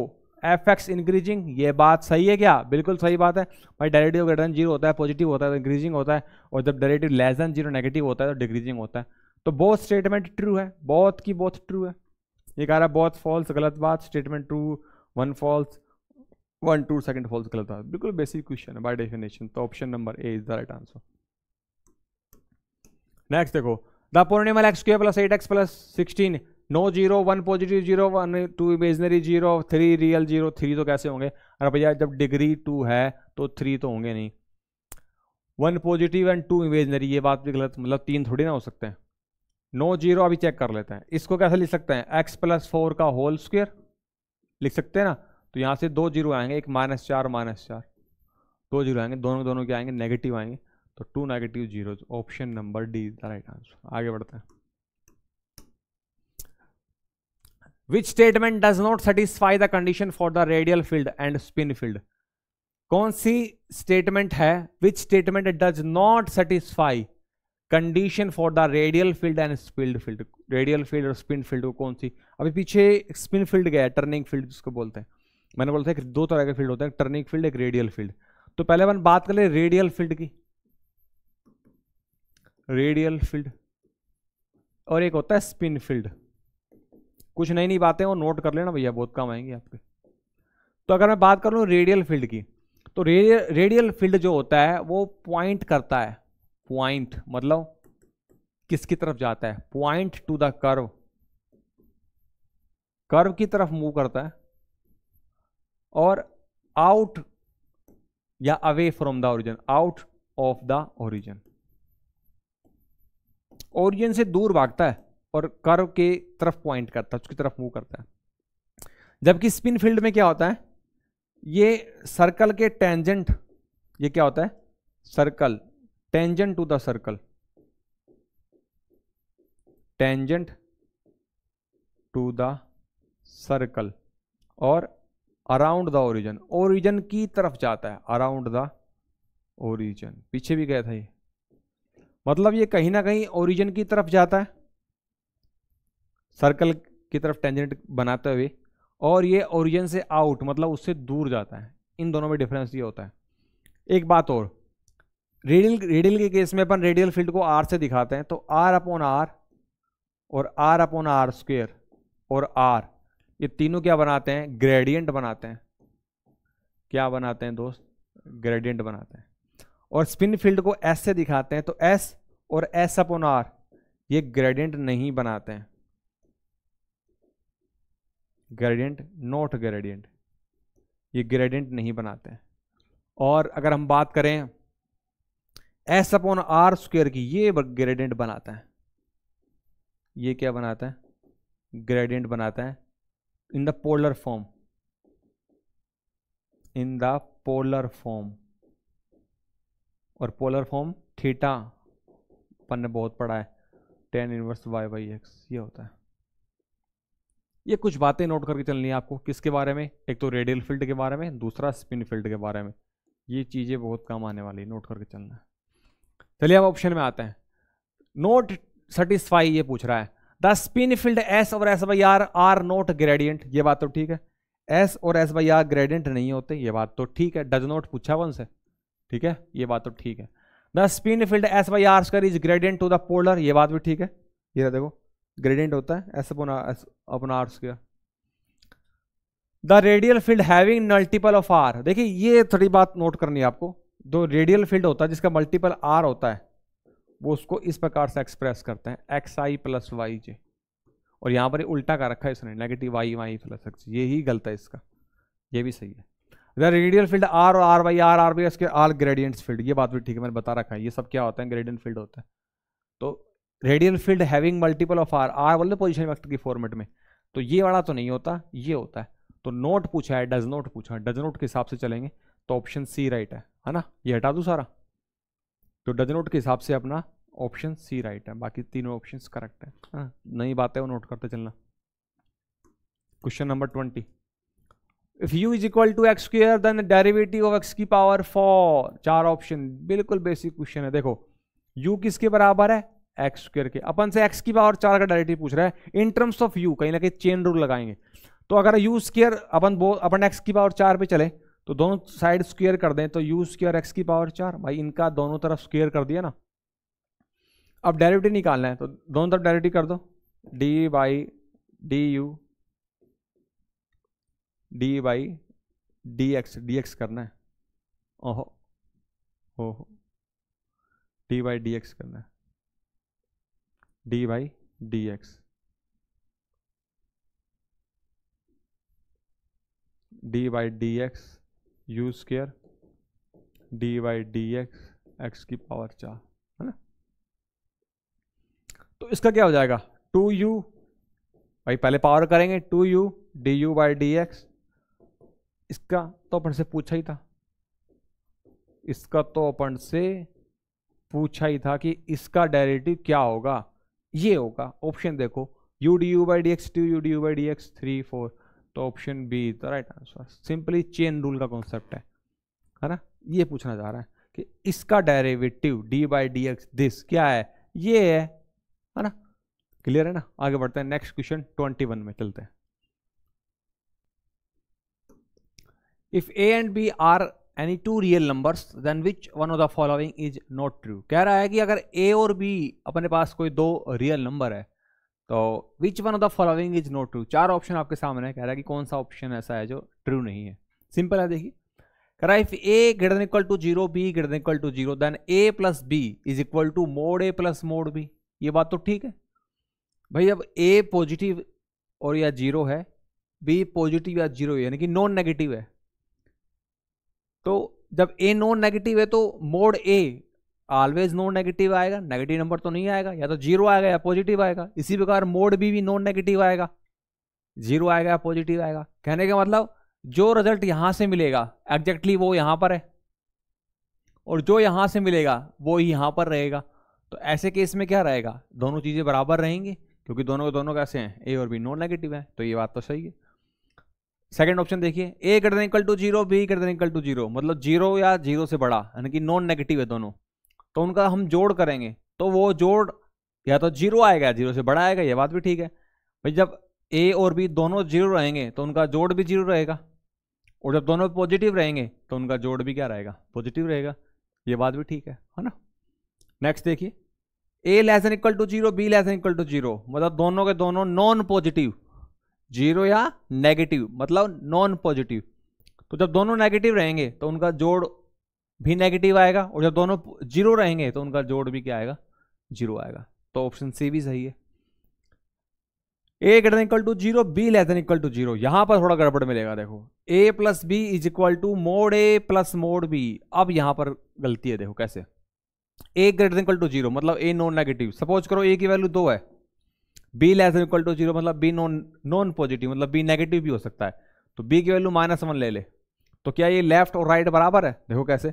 F X increasing ये बात सही है क्या बिल्कुल सही बात है भाई डेरेटिव ग्रेटर देन जीरो होता है पॉजिटिव होता है तो इंक्रीजिंग होता है और जब derivative less than zero negative होता है तो डिक्रीजिंग होता है तो बहुत स्टेटमेंट ट्रू है बहुत की बहुत ट्रू है ये कह रहा है बहुत फॉल्स गलत बात statement true one false one two second false गलत था बिल्कुल बेसिक क्वेश्चन है बाय डेफिनेशन तो option number A is the right answer next देखो the polynomial X cube plus eight X plus sixteen no zero one positive zero one two imaginary zero three real zero three तो कैसे होंगे अरे भैया जब डिग्री टू है तो थ्री तो होंगे नहीं one positive and two imaginary ये बात भी गलत मतलब तीन थोड़ी ना हो सकते हैं नो no जीरो अभी चेक कर लेते हैं इसको कैसे लिख सकते हैं एक्स प्लस फोर का होल स्क्वेयर लिख सकते हैं ना तो यहाँ से दो जीरो आएंगे एक माइनस चार माइनस चार दो जीरो आएंगे दोनों दोनों के आएंगे नेगेटिव आएंगे तो टू नेगेटिव जीरो तो option number D is the right answer आगे बढ़ते हैं which statement does not satisfy the condition for the radial field and spin field कौन सी स्टेटमेंट है which statement does not satisfy condition for the radial field and spin field radial field और स्पिन फील्ड को कौन सी अभी पीछे स्पिन फील्ड गया टर्निंग फील्ड जिसको बोलते हैं मैंने बोला था कि दो तरह के फील्ड होते हैं टर्निंग फील्ड एक रेडियल फील्ड तो पहले अपन बात कर ले रेडियल फील्ड की रेडियल फील्ड और एक होता है स्पिन फील्ड कुछ नई नई बातें वो नोट कर लेना भैया बहुत काम आएंगे आपके तो अगर मैं बात कर लूँ रेडियल फील्ड की तो रेडियल फील्ड जो होता है वो पॉइंट करता है पॉइंट मतलब किसकी तरफ जाता है point to the curve curve की तरफ मूव करता है और आउट या away from the origin out of the origin origin से दूर भागता है और कर्व के तरफ पॉइंट करता है उसकी तरफ मूव करता है जबकि स्पिन फील्ड में क्या होता है ये सर्कल के टेंजेंट ये क्या होता है circle tangent to the circle tangent to the circle और अराउंड द ओरिजन ओरिजन की तरफ जाता है अराउंड द ओरिजन पीछे भी गया था ये मतलब ये कहीं ना कहीं ओरिजन की तरफ जाता है सर्कल की तरफ टेंजेंट बनाते हुए और ये ओरिजन से आउट मतलब उससे दूर जाता है इन दोनों में डिफरेंस ये होता है एक बात और रेडियल रेडियल के केस में अपन रेडियल फील्ड को आर से दिखाते हैं तो आर अपॉन आर और आर अपॉन आर स्क्वेयर और आर ये तीनों क्या बनाते हैं ग्रेडियंट बनाते हैं क्या बनाते हैं दोस्त ग्रेडियंट बनाते हैं और स्पिन फील्ड को एस से दिखाते हैं तो एस और एस अपॉन आर ये ग्रेडियंट नहीं बनाते हैं ग्रेडियंट नॉट ग्रेडियंट ये ग्रेडियंट नहीं बनाते हैं और अगर हम बात करें एस अपॉन आर स्क्वेयर की ये ग्रेडियंट बनाता है ये क्या बनाता है ग्रेडियंट बनाता है in the polar form in the polar form और पोलर फॉर्म थीटा अपन ने बहुत पढ़ा है tan inverse Y by X ये होता है ये कुछ बातें नोट करके चलनी है आपको किसके बारे में एक तो रेडियल फील्ड के बारे में दूसरा स्पिन फील्ड के बारे में ये चीज़ें बहुत काम आने वाली है नोट करके चलना है चलिए अब ऑप्शन में आते हैं नोट सेटिस्फाई ये पूछ रहा है द स्पिन फील्ड एस और S by R R not gradient ये बात तो ठीक है एस और एस बाई आर ग्रेडियंट नहीं होते ये बात तो ठीक है डज नोट पूछा वन से ठीक है ये बात तो ठीक है the spin field S Y R square is gradient to the polar ये बात भी ठीक है ये देखो ग्रेडियंट होता है S upon S upon R the radial field having multiple of R देखिए ये थोड़ी बात नोट करनी है आपको जो रेडियल फील्ड होता है जिसका मल्टीपल आर होता है वो उसको इस प्रकार से एक्सप्रेस करते हैं X I plus Y J और यहाँ पर उल्टा का रखा है इसने negative Y Y plus X ये ही गलत है इसका ये भी सही है अगर रेडियल फील्ड आर और R Y R R Y इसके आर ग्रेडियंट्स फील्ड ये बात भी ठीक है मैंने बता रखा है ये सब क्या होता है ग्रेडियंट फील्ड होता है तो radial field having multiple of R R वाले पोजिशन वक्त की फॉर्मेट में तो ये वाला तो नहीं होता ये होता है तो नोट पूछा है डज नोट पूछा है डज नोट के हिसाब से चलेंगे तो ऑप्शन सी राइट है है ना ये हटा दूँ सारा तो डज नोट के हिसाब से अपना ऑप्शन सी राइट है बाकी तीनों ऑप्शन करेक्ट है नई बात है वो नोट करते चलना question number twenty If u is equal to x square, then derivative of x की पावर फोर चार ऑप्शन बिल्कुल बेसिक क्वेश्चन है देखो u किसके बराबर है x square के अपन से x की पावर चार का डायरेक्टिव पूछ रहा है इन टर्म्स ऑफ u कहीं ना कहीं चेन रूल लगाएंगे तो अगर u square अपन अपन x की पावर चार पे चले तो दोनों साइड स्क्वेयर कर दें तो यू स्क्र एक्स की पावर चार भाई इनका दोनों तरफ स्क्वेयर कर दिया ना अब डायरेक्टिव निकालना है तो दोनों तरफ डायरेक्टिव कर दो D by D U D by D x D X करना है ओहो हो हो डी बाई डी एक्स करना है D by D x D by D X U square D Y D X X की पावर चार है ना तो इसका क्या हो जाएगा टू यू भाई पहले पावर करेंगे two U D U by D X इसका तो अपन से पूछा ही था इसका तो अपन से पूछा ही था कि इसका डायरेटिव क्या होगा ये होगा ऑप्शन देखो U D U by D X two U D U by D X three four तो option B is the right answer simply chain rule का कॉन्सेप्ट है है ना ये पूछना चाह रहा है कि इसका derivative D by D X this क्या है ये है है ना क्लियर है ना आगे बढ़ते हैं नेक्स्ट क्वेश्चन ट्वेंटी वन में चलते हैं if A and B are any two real numbers then which one of the following is not true कह रहा है कि अगर ए और बी अपने पास कोई दो रियल नंबर है तो which one of the following is not true चार ऑप्शन आपके सामने कह रहा है कि कौन सा ऑप्शन ऐसा है जो ट्रू नहीं है सिंपल है देखिए कह रहा है if A greater equal to zero B greater equal to zero then A plus B is equal to mod A plus mod B ये बात तो ठीक है भाई जब ए पॉजिटिव और या जीरो है बी पॉजिटिव या जीरो यानी कि नॉन नेगेटिव है तो जब ए नॉन नेगेटिव है तो mod A always non negative आएगा नेगेटिव नंबर तो नहीं आएगा या तो जीरो आएगा या पॉजिटिव आएगा इसी प्रकार मोड बी भी नॉन नेगेटिव आएगा जीरो आएगा या पॉजिटिव आएगा कहने का मतलब जो रिजल्ट यहाँ से मिलेगा एग्जैक्टली वो यहाँ पर है और जो यहाँ से मिलेगा वो ही यहाँ पर रहेगा तो ऐसे केस में क्या रहेगा दोनों चीज़ें बराबर रहेंगी क्योंकि दोनों के दोनों कैसे हैं ए और बी नॉन नेगेटिव है तो ये बात तो सही है सेकेंड ऑप्शन देखिए A greater equal to zero B greater equal to zero मतलब जीरो या जीरो से बड़ा यानी कि नॉन नेगेटिव है दोनों तो उनका हम जोड़ करेंगे तो वो जोड़ या तो जीरो आएगा जीरो से बड़ा आएगा ये बात भी ठीक है भाई जब ए और बी दोनों जीरो रहेंगे तो उनका जोड़ भी जीरो रहेगा और जब दोनों पॉजिटिव रहेंगे तो उनका जोड़ भी क्या रहेगा पॉजिटिव रहेगा ये बात भी ठीक है है ना नेक्स्ट देखिए A less N equal to zero B less N equal to zero मतलब दोनों के दोनों नॉन पॉजिटिव जीरो या नेगेटिव मतलब नॉन पॉजिटिव तो जब दोनों नेगेटिव रहेंगे तो उनका जोड़ भी नेगेटिव आएगा और जब दोनों जीरो रहेंगे तो उनका जोड़ भी क्या आएगा जीरो आएगा तो ऑप्शन सी भी सही है A greater equal to zero B less than equal to zero यहां पर थोड़ा गड़बड़ मिलेगा देखो A plus B is equal to mod A plus mod B अब यहां पर गलती है देखो कैसे A greater equal to zero मतलब ए नॉन नेगेटिव सपोज करो ए की वैल्यू दो है B less than equal to zero मतलब बी नॉन नॉन पॉजिटिव मतलब बी नेगेटिव भी हो सकता है तो बी की वैल्यू माइनस वन ले ले तो क्या ये लेफ्ट और राइट right बराबर है देखो कैसे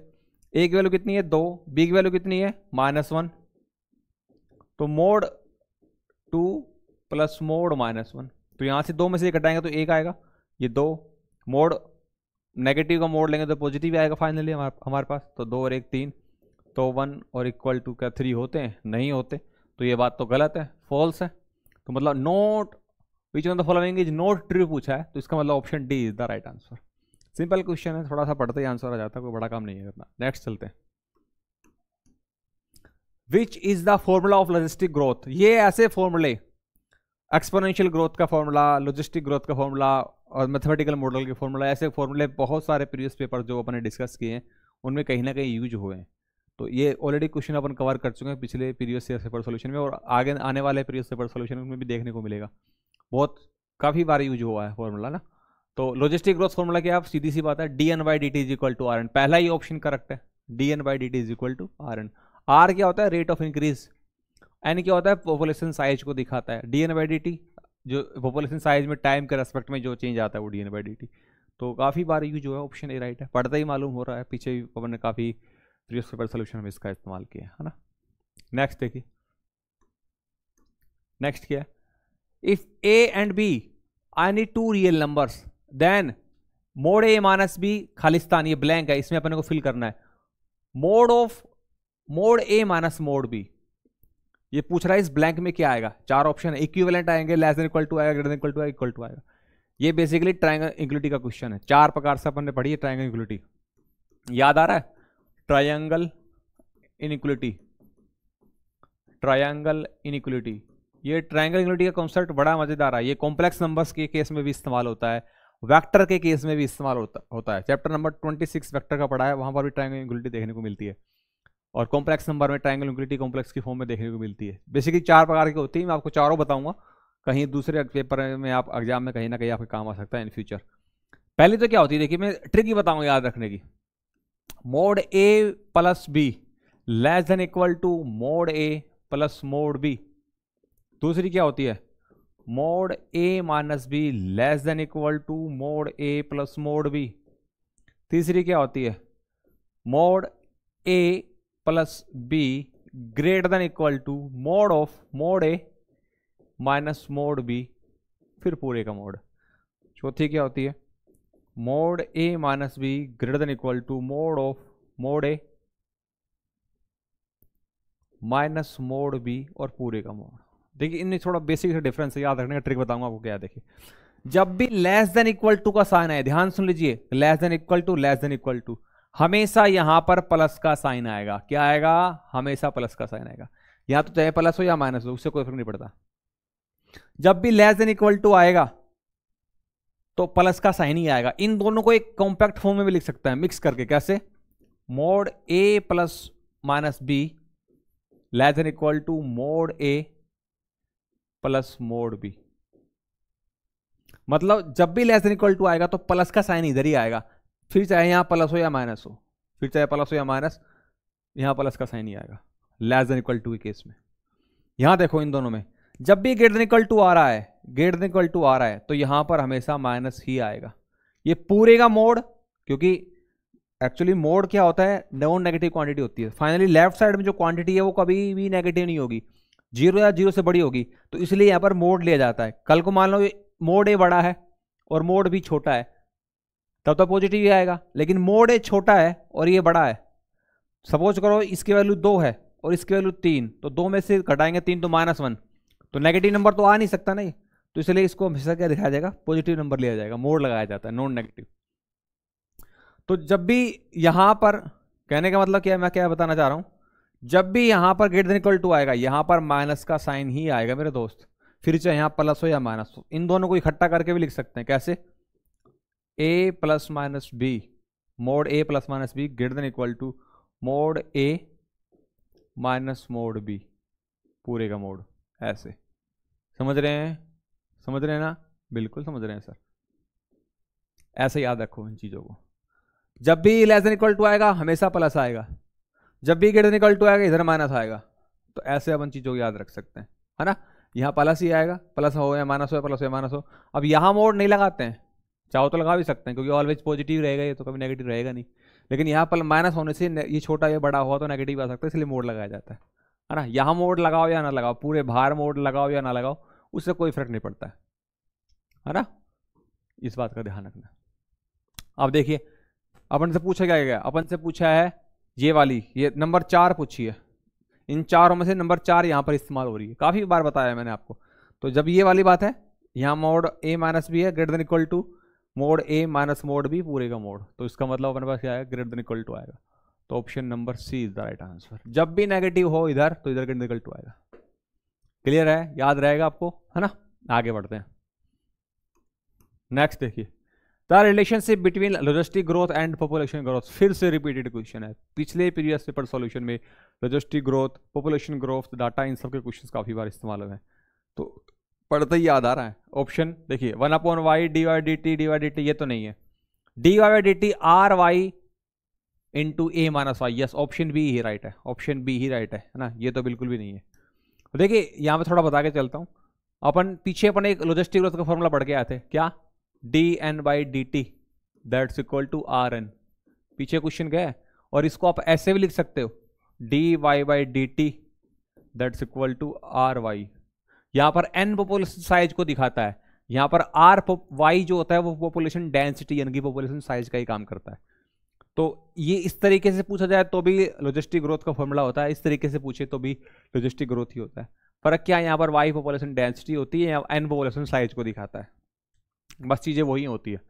ए की वैल्यू कितनी है दो बी की वैल्यू कितनी है माइनस वन तो mod two plus mod minus one तो यहां से दो में से एक हटाएंगे तो एक आएगा ये दो मोड नेगेटिव का मोड लेंगे तो पॉजिटिव आएगा फाइनली हमारे हमारे पास तो दो और एक तीन तो वन और इक्वल टू क्या थ्री होते हैं नहीं होते तो ये बात तो गलत है फॉल्स है तो मतलब not which on the following is not true पूछा है तो इसका मतलब option D is the right answer simple question है थोड़ा सा पढ़ते ही आंसर आ जाता है कोई बड़ा काम नहीं है करना नेक्स्ट चलते हैं which is the formula of logistic growth ये ऐसे फॉर्मूले एक्सपोनेंशियल ग्रोथ का फॉर्मूला लॉजिस्टिक ग्रोथ का फॉर्मूला और मैथमेटिकल मॉडल के फॉर्मूला ऐसे फॉर्मूले बहुत सारे प्रीवियस पेपर जो अपने डिस्कस किए हैं उनमें कहीं ना कहीं यूज हुए हैं तो ये ऑलरेडी क्वेश्चन अपन कवर कर चुके हैं पिछले प्रीवियस पेपर सोल्यूशन में और आगे आने वाले प्रीवियस पेपर सोल्यूशन में भी देखने को मिलेगा बहुत काफ़ी बार यूज हुआ है फॉर्मूला ना तो लॉजिस्टिक ग्रोथ फॉर्मूला क्या आप सीधी सी बात है D N Y D T is equal to R N पहला ही ऑप्शन करेक्ट है D N Y D T is equal to R N R क्या होता है रेट ऑफ इंक्रीज एन क्या होता है पॉपुलेशन साइज को दिखाता है D N Y D T जो पॉपुलेशन साइज में टाइम के रेस्पेक्ट में जो चेंज आता है वो D N Y D T तो काफ़ी बार यू जो है ऑप्शन ए राइट है पढ़ता ही मालूम हो रहा है पीछे भी पवन ने काफ़ी प्रीवियस पेपर सोल्यूशन में इसका इस्तेमाल किया है ना नेक्स्ट देखिए नेक्स्ट क्या है if A and B I need to real numbers then mod A minus B खालिस्तान ये ब्लैंक है इसमें अपने को फिल करना है mod of mod A minus mod B ये पूछ रहा है इस ब्लैंक में क्या आएगा चार ऑप्शन है इक्विवेलेंट आएंगे लेस देन इक्वल टू आएगा greater than equal to equal to आएगा ये बेसिकली ट्राइंगल इंक्लिटी का क्वेश्चन है चार प्रकार से अपन ने पढ़ी है ट्राइंगल इंक्लिटी याद आ रहा है ट्राइंगल इनइक्वलिटी ट्राइंगल इनइक्वलिटी ये ट्राइंगल इनइक्वलिटी का कॉन्सेप्ट बड़ा मजेदार है ये कॉम्प्लेक्स नंबर्स के केस में भी इस्तेमाल होता है वैक्टर के केस में भी इस्तेमाल होता होता है chapter number twenty six vector का पढ़ा है वहाँ पर भी ट्राइंगल इंगुलिटी देखने को मिलती है और कॉम्प्लेक्स नंबर में ट्राइंगल इंगुलिटी कॉम्प्लेक्स की फॉर्म में देखने को मिलती है बेसिकली चार प्रकार की होती है मैं आपको चारों बताऊँगा कहीं दूसरे पेपर में आप एग्जाम में कहीं ना कहीं आपके काम आ सकता है इन फ्यूचर पहली तो क्या होती है देखिए मैं ट्रिक ही बताऊँगा याद रखने की mod A plus B less than equal to mod A plus mod B दूसरी क्या होती है mod A minus B less than equal to mod A plus mod B तीसरी क्या होती है mod A plus B greater than equal to mod of mod A minus mod B फिर पूरे का मोड चौथी क्या होती है mod A minus B greater than equal to mod of mod A minus mod B और पूरे का मोड देखिए इनमें थोड़ा बेसिक से डिफरेंस है याद रखने का ट्रिक बताऊंगा आपको क्या देखिए जब भी लेस देन इक्वल टू का साइन आए ध्यान सुन लीजिए less than equal to less than equal to हमेशा यहां पर प्लस का साइन आएगा क्या आएगा हमेशा प्लस का साइन आएगा या तो चाहे प्लस हो या माइनस हो उससे कोई फर्क नहीं पड़ता जब भी लेस देन इक्वल टू आएगा तो प्लस का साइन ही आएगा इन दोनों को एक कॉम्पैक्ट फॉर्म में भी लिख सकते हैं मिक्स करके कैसे mod A plus minus B less than equal to mod A plus mod B मतलब जब भी लेस इक्वल टू आएगा तो प्लस का साइन इधर ही आएगा फिर चाहे यहां प्लस हो या माइनस हो फिर चाहे प्लस हो या माइनस यहां प्लस का साइन ही आएगा लेस देन इक्वल टू के केस में यहां देखो इन दोनों में जब भी ग्रेटर देन इक्वल टू आ रहा है ग्रेटर देन इक्वल टू आ रहा है तो यहां पर हमेशा माइनस ही आएगा ये पूरे का मोड क्योंकि एक्चुअली मोड क्या होता है नॉन नेगेटिव क्वांटिटी होती है फाइनली लेफ्ट साइड में जो क्वांटिटी है वो कभी भी नेगेटिव नहीं होगी जीरो या जीरो से बड़ी होगी तो इसलिए यहाँ पर मोड लिया जाता है कल को मान लो मोड ए बड़ा है और मोड भी छोटा है तब तो पॉजिटिव ही आएगा लेकिन मोड ए छोटा है और ये बड़ा है सपोज करो इसकी वैल्यू दो है और इसकी वैल्यू तीन तो दो में से घटाएंगे तीन तो माइनस वन तो नेगेटिव नंबर तो आ नहीं सकता नहीं तो इसलिए इसको हमेशा क्या दिखाया जाएगा पॉजिटिव नंबर लिया जाएगा मोड लगाया जाता है नॉन नेगेटिव तो जब भी यहाँ पर कहने का मतलब क्या है मैं क्या बताना चाह रहा हूँ जब भी यहां पर ग्रेटर देन इक्वल टू आएगा यहां पर माइनस का साइन ही आएगा मेरे दोस्त फिर चाहे यहां प्लस हो या माइनस हो इन दोनों को इकट्ठा करके भी लिख सकते हैं कैसे A plus minus B mod A plus minus B greater than equal to mod A minus mod B पूरे का मोड ऐसे समझ रहे हैं समझ रहे हैं ना बिल्कुल समझ रहे हैं सर ऐसे याद रखो इन चीज़ों को जब भी लेस देन इक्वल टू आएगा हमेशा प्लस आएगा जब भी ग्रेटर निकल टू आएगा इधर माइनस आएगा तो ऐसे अपन चीज़ों को याद रख सकते हैं है ना यहाँ प्लस ही आएगा प्लस हो या माइनस हो प्लस हो या माइनस हो अब यहाँ मोड नहीं लगाते हैं चाहो तो लगा भी सकते हैं क्योंकि ऑलवेज पॉजिटिव रहेगा ये तो कभी नेगेटिव रहेगा नहीं लेकिन यहाँ पर माइनस होने से ये छोटा या बड़ा हुआ तो नेगेटिव आ सकता है इसलिए मोड लगाया जाता है है ना यहाँ मोड लगाओ या ना लगाओ पूरे भार मोड लगाओ या ना लगाओ उससे कोई फर्क नहीं पड़ता है है ना इस बात का ध्यान रखना अब देखिए अपन से पूछा क्या गया अपन से पूछा है ये वाली ये नंबर चार पूछी है इन चारों में से नंबर चार यहाँ पर इस्तेमाल हो रही है काफ़ी बार बताया मैंने आपको तो जब ये वाली बात है यहाँ मोड ए माइनस बी है greater than equal to mod A minus mod B पूरे का मोड तो इसका मतलब अपने पास क्या है ग्रेटर देन इक्वल टू आएगा तो option number C is the right answer जब भी नेगेटिव हो इधर तो इधर ग्रेटर देन इक्वल टू आएगा क्लियर है याद रहेगा आपको है ना आगे बढ़ते हैं नेक्स्ट देखिए the relationship between logistic growth and population growth फिर से रिपीटेड क्वेश्चन है पिछले प्रीवियस पेपर सॉल्यूशन में logistic growth population growth data इन सब के क्वेश्चन काफ़ी बार इस्तेमाल हुए हैं तो पढ़ते ही याद आ रहा है ऑप्शन देखिए one upon Y D Y D T D Y D T ये तो नहीं है D Y D T R Y into A minus Y yes option B ही राइट है ऑप्शन बी ही राइट है ना ये तो बिल्कुल भी नहीं है देखिए यहाँ पर थोड़ा बता के चलता हूँ अपन पीछे अपन एक लॉजिस्टिक ग्रोथ का फॉर्मूला पढ़ के आए थे क्या D N by D T that's equal to R N पीछे क्वेश्चन क्या है और इसको आप ऐसे भी लिख सकते हो D Y by D T that's equal to R Y यहाँ पर एन पॉपुलेशन साइज को दिखाता है यहाँ पर आर वाई जो होता है वो पॉपुलेशन डेंसिटी यानी कि पॉपुलेशन साइज का ही काम करता है तो ये इस तरीके से पूछा जाए तो भी लॉजिस्टिक ग्रोथ का फॉर्मूला होता है इस तरीके से पूछे तो भी लॉजिस्टिक ग्रोथ ही होता है फर्क क्या है यहाँ पर वाई पॉपुलेशन डेंसिटी होती है एन पॉपुलेशन साइज को दिखाता है बस चीज़ें वही होती है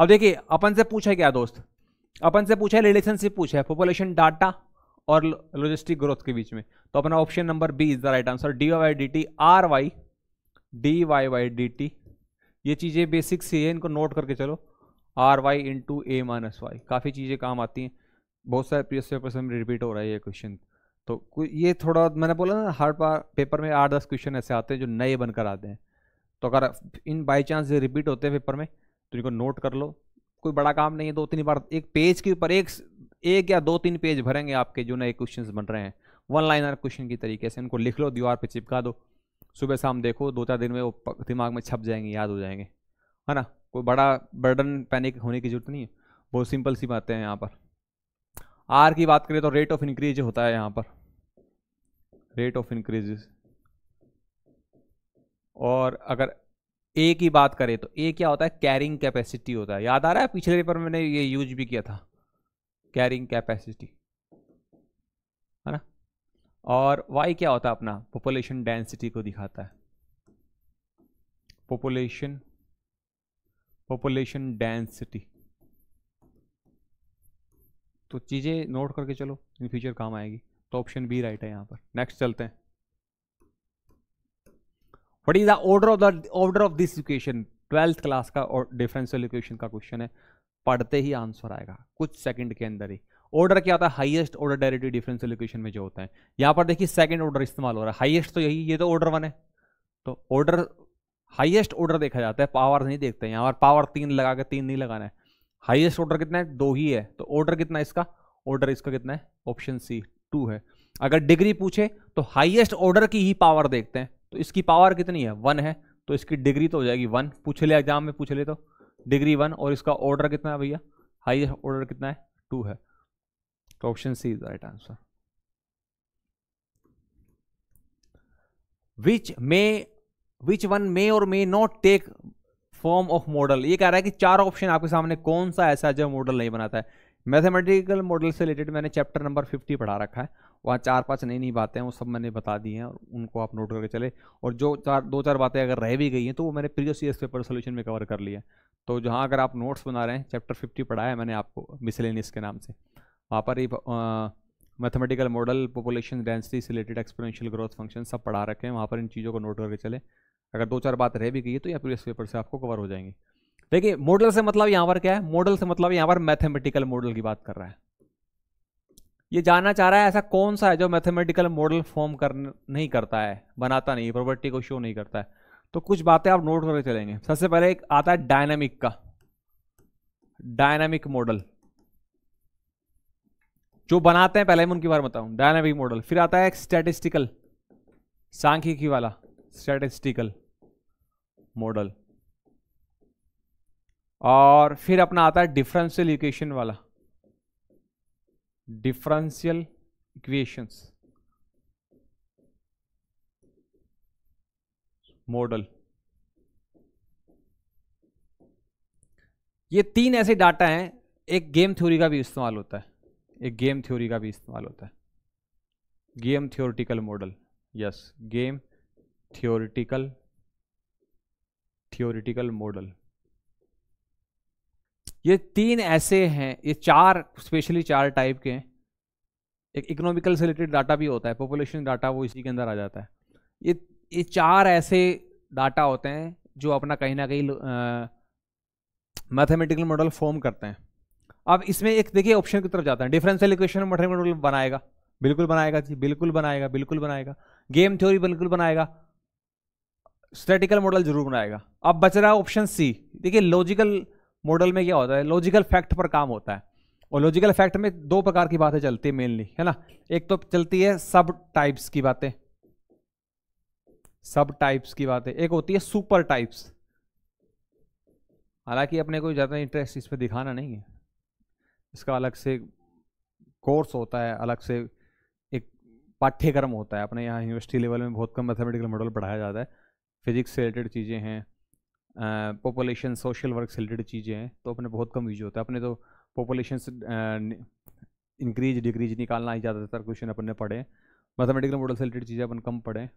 अब देखिए अपन से पूछा क्या दोस्त अपन से पूछा है रिलेशनशिप पूछा है पॉपुलेशन डाटा और लॉजिस्टिक ग्रोथ के बीच में तो अपना option number B is the right answer D Y D T R Y D Y Y D T ये चीज़ें बेसिक सी है इनको नोट करके चलो R Y into A minus Y काफ़ी चीज़ें काम आती हैं बहुत सारे एस पेपर से रिपीट हो रहा है ये क्वेश्चन तो ये थोड़ा मैंने बोला ना हर बार पेपर में आठ दस क्वेश्चन ऐसे आते हैं जो नए बनकर आते हैं तो अगर इन बाई चांस ये रिपीट होते हैं पेपर में तो इनको नोट कर लो कोई बड़ा काम नहीं है दो तीन बार एक पेज के ऊपर एक एक या दो तीन पेज भरेंगे आपके जो नए क्वेश्चन बन रहे हैं वन लाइनर क्वेश्चन की तरीके से इनको लिख लो दीवार पर चिपका दो सुबह शाम देखो दो चार दिन में वो दिमाग में छप जाएंगे याद हो जाएंगे है ना कोई बड़ा बर्डन पैनिक होने की जरूरत नहीं है बहुत सिंपल सी बातें हैं यहाँ पर आर की बात करें तो रेट ऑफ इंक्रीज होता है यहाँ पर रेट ऑफ इंक्रीज और अगर ए की बात करें तो ए क्या होता है कैरिंग कैपेसिटी होता है याद आ रहा है पिछले पेपर में मैंने ये यूज भी किया था कैरिंग कैपेसिटी है ना और वाई क्या होता है अपना पॉपुलेशन डेंसिटी को दिखाता है पॉपुलेशन पॉपुलेशन डेंसिटी तो चीज़ें नोट करके चलो इन फ्यूचर काम आएगी तो ऑप्शन बी राइट है यहां पर नेक्स्ट चलते हैं what is the order of the order of this equation twelfth class का और डिफरेंशियल इक्वेशन का क्वेश्चन है पढ़ते ही आंसर आएगा कुछ सेकंड के अंदर ही ऑर्डर क्या होता है highest order directly differential equation में जो होता है यहाँ पर देखिए सेकंड ऑर्डर इस्तेमाल हो रहा है हाईएस्ट तो यही ये तो ऑर्डर वन है तो ऑर्डर हाईएस्ट ऑर्डर देखा जाता है पावर नहीं देखते यहाँ पर पावर तीन लगा के तीन नहीं लगाना है हाईएस्ट ऑर्डर कितना है दो ही है तो ऑर्डर कितना है इसका ऑर्डर इसका कितना है ऑप्शन सी टू है अगर डिग्री पूछे तो हाइएस्ट ऑर्डर की ही पावर देखते हैं तो इसकी पावर कितनी है वन है तो इसकी डिग्री तो हो जाएगी वन पूछ ले एग्जाम में पूछ ले तो डिग्री वन और इसका ऑर्डर कितना है भैया हाई ऑर्डर कितना है टू है तो option C is right answer which may which one may और may not take form of model ये कह रहा है कि चार ऑप्शन आपके सामने कौन सा ऐसा जो मॉडल नहीं बनाता है मैथमेटिकल मॉडल से रिलेटेड मैंने चैप्टर नंबर 50 पढ़ा रखा है वहाँ चार पांच नई नई बातें हैं वो सब मैंने बता दी हैं और उनको आप नोट करके चले और जो चार दो चार बातें अगर रह भी गई हैं तो वो मैंने प्रीवियस पेपर सोल्यूशन में कवर कर लिया तो जहाँ अगर आप नोट्स बना रहे हैं चैप्टर फिफ्टी पढ़ा है मैंने आपको मिसलेनियस के नाम से वहाँ पर ही मैथमेटिकल मॉडल पॉपुलेशन डेंसिटी से रिलेटेड एक्सपोनेंशियल ग्रोथ फंक्शन सब पढ़ा रखे हैं वहाँ पर इन चीज़ों को नोट करके चले अगर दो चार बात रह भी गई है तो या प्रीवियस पेपर से आपको कवर हो जाएंगे देखिए मॉडल से मतलब यहाँ पर क्या है मॉडल से मतलब यहाँ पर मैथमेटिकल मॉडल की बात कर रहा है ये जानना चाह रहा है ऐसा कौन सा है जो मैथमेटिकल मॉडल फॉर्म कर नहीं करता है बनाता नहीं प्रॉपर्टी को शो नहीं करता है तो कुछ बातें आप नोट करके चलेंगे सबसे पहले एक आता है डायनामिक का डायनामिक मॉडल जो बनाते हैं पहले मैं उनकी बारे बताऊं डायनामिक मॉडल फिर आता है एक स्टैटिस्टिकल सांख्यिकी वाला स्टैटिस्टिकल मॉडल और फिर अपना आता है डिफरेंशियल इक्वेशन वाला differential equations मॉडल ये तीन ऐसे डाटा हैं एक गेम थ्योरी का भी इस्तेमाल होता है एक गेम थ्योरी का भी इस्तेमाल होता है game theoretical model yes game theoretical theoretical model ये तीन ऐसे हैं ये चार स्पेशली चार टाइप के हैं एक इकोनॉमिकल से रिलेटेड डाटा भी होता है पॉपुलेशन डाटा वो इसी के अंदर आ जाता है ये ये चार ऐसे डाटा होते हैं जो अपना कहीं ना कहीं मैथमेटिकल मॉडल फॉर्म करते हैं अब इसमें एक देखिए ऑप्शन की तरफ जाता है डिफरेंशियल इक्वेशन मैथमेटिकल मॉडल बनाएगा बिल्कुल बनाएगा जी बिल्कुल बनाएगा बिल्कुल बनाएगा गेम थ्योरी बिल्कुल बनाएगा स्टेटिकल मॉडल जरूर बनाएगा अब बच रहा है ऑप्शन सी देखिए लॉजिकल मॉडल में क्या होता है लॉजिकल फैक्ट पर काम होता है और लॉजिकल फैक्ट में दो प्रकार की बातें चलती है मेनली है ना एक तो चलती है सब टाइप्स की बातें सब टाइप्स की बातें एक होती है सुपर टाइप्स हालांकि अपने कोई ज़्यादा इंटरेस्ट इस पर दिखाना नहीं है इसका अलग से कोर्स होता है अलग से एक पाठ्यक्रम होता है अपने यहाँ यूनिवर्सिटी लेवल में बहुत कम मैथमेटिकल मॉडल पढ़ाया जाता है फिजिक्स से रिलेटेड चीज़ें हैं पॉपुलेशन सोशल वर्क से रिलेटेड चीज़ें हैं तो अपने बहुत कम यूज होता है अपने तो पॉपुलेशन इंक्रीज डिक्रीज निकालना ही ज़्यादातर क्वेश्चन अपन ने पढ़े मैथमेटिकल मॉडल से रिलेटेड चीज़ें अपन कम पढ़ें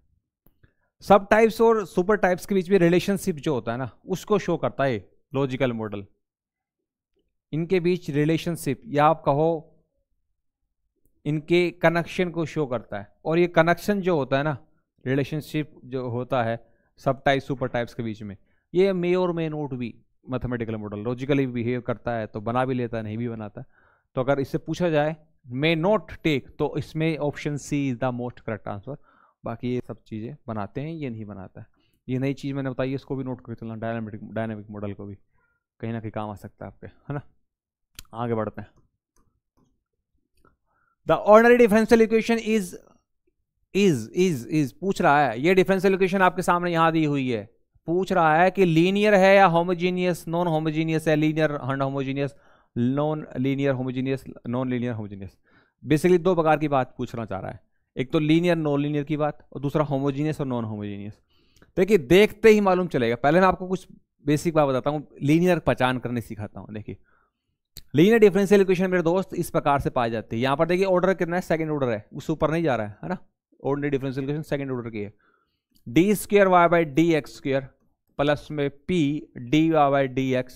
सब टाइप्स और सुपर टाइप्स के बीच में रिलेशनशिप जो होता है ना उसको शो करता है लॉजिकल मॉडल इनके बीच रिलेशनशिप या आप कहो इनके कनेक्शन को शो करता है और ये कनेक्शन जो होता है ना रिलेशनशिप जो होता है सब टाइप सुपर टाइप्स के बीच में ये मे और मे नोट भी मैथमेटिकल मॉडल लॉजिकली बिहेव करता है तो बना भी लेता नहीं भी बनाता तो अगर इससे पूछा जाए मे नॉट टेक तो इसमें option C is the most correct answer बाकी ये सब चीज़ें बनाते हैं ये नहीं बनाता है ये नई चीज़ मैंने बताई इसको भी नोट कर चलना डायनामिक डायनामिक मॉडल को भी कहीं ना कहीं काम आ सकता है आपके है ना आगे बढ़ते हैं the ordinary differential equation is is is is पूछ रहा है ये डिफरेंशियल इक्वेशन आपके सामने यहाँ दी हुई है पूछ रहा है कि लीनियर है या होमोजीनियस नॉन होमोजीनियस है linear and homogeneous non linear homogeneous non linear homogeneous basically दो प्रकार की बात पूछना चाह रहा है एक तो लीनियर नॉन लीनियर की बात और दूसरा होमोजीनियस और नॉन होमोजीनियस तो देखिए देखते ही मालूम चलेगा पहले मैं आपको कुछ बेसिक बात बताता हूँ लीनियर पहचान करने सिखाता हूँ देखिए लीनियर डिफरेंशियल इक्वेशन मेरे दोस्त इस प्रकार से पाए जाती है यहाँ पर देखिए ऑर्डर कितना है सेकंड ऑर्डर है उस ऊपर नहीं जा रहा है है ना order differential equation second order की है D square Y by D X square plus में P D Y D x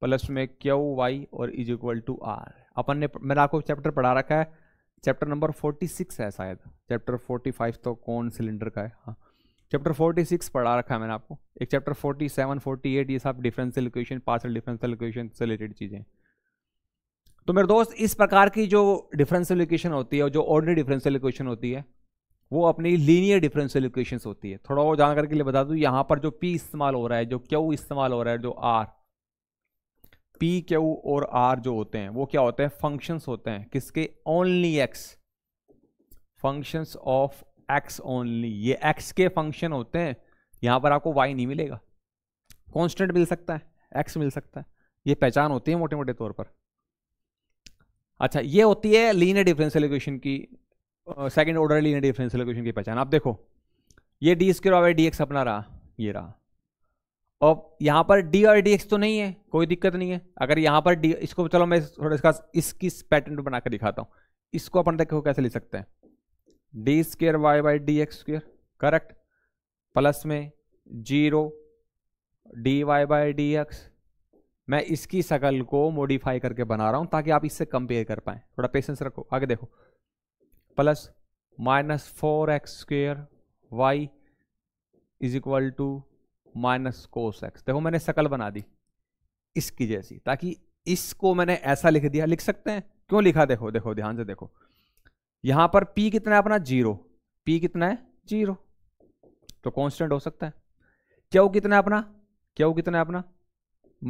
plus में क्यू वाई और इज इक्वल टू आर अपन ने मैंने आपको चैप्टर पढ़ा रखा है चैप्टर नंबर फोर्टी सिक्स है शायद चैप्टर फोर्टी फाइव तो कौन सिलेंडर का है हाँ चैप्टर फोर्टी सिक्स पढ़ा रखा है मैंने आपको एक chapter forty seven forty eight ये सब differential equation partial differential equation से रिलेटेड चीज़ें तो मेरे दोस्त इस प्रकार की जो डिफरेंशियल इक्वेशन होती है और जो ऑर्डनरी डिफरेंशियल इक्वेशन होती है वो अपनी लीनियर डिफरेंशियल इक्वेशंस होती है थोड़ा और जानकारी के लिए बता दूं यहां पर जो पी इस्तेमाल हो रहा है जो क्यू इस्तेमाल हो रहा है जो आर पी क्यू और आर जो होते हैं वो क्या होते हैं फंक्शंस होते हैं किसके only X functions of X only ये एक्स के फंक्शन होते हैं यहां पर आपको वाई नहीं मिलेगा कॉन्स्टेंट मिल सकता है एक्स मिल सकता है ये पहचान होती है मोटे मोटे तौर पर अच्छा ये होती है लीनियर डिफरेंशियल इक्वेशन की second order linear differential equation की पहचान आप देखो ये डी स्क्र और डी एक्स अपना रहा ये रहा और यहाँ पर डी और डी एक्स तो नहीं है कोई दिक्कत नहीं है अगर यहाँ पर डी इसको चलो मैं थोड़ा इसका इसकी पैटर्न पर बनाकर दिखाता हूँ इसको अपन देखो कैसे लिख सकते हैं D square Y by D X square correct plus में zero D Y by D X मैं इसकी शकल को मॉडिफाई करके बना रहा हूँ ताकि आप इससे कंपेयर कर पाएँ थोड़ा पेशेंस रखो आगे देखो plus minus four X square Y is equal to minus cos X देखो मैंने सकल बना दी इसकी जैसी ताकि इसको मैंने ऐसा लिख दिया लिख सकते हैं क्यों लिखा देखो देखो ध्यान से देखो यहां पर पी कितना है अपना जीरो पी कितना है जीरो तो कांस्टेंट हो सकता है क्यों कितना है अपना क्यू कितना है अपना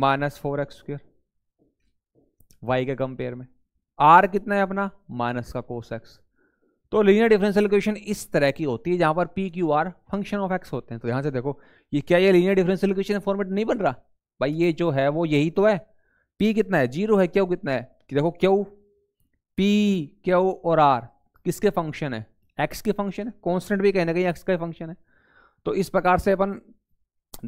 minus four X square Y के कंपेयर में आर कितना है अपना माइनस का कोस एक्स तो लीनियर डिफरेंशियल इक्वेशन इस तरह की होती है जहां पर P Q R function of X होते हैं तो यहां से देखो ये क्या ये लीनियर डिफरेंशियल इक्वेशन फॉर्मेट नहीं बन रहा भाई ये जो है वो यही तो है पी कितना है जीरो है क्यों कितना है कि देखो क्यों पी क्यों और आर किसके फंक्शन है एक्स के फंक्शन है कॉन्स्टेंट भी कहने का कहीं एक्स का फंक्शन है तो इस प्रकार से अपन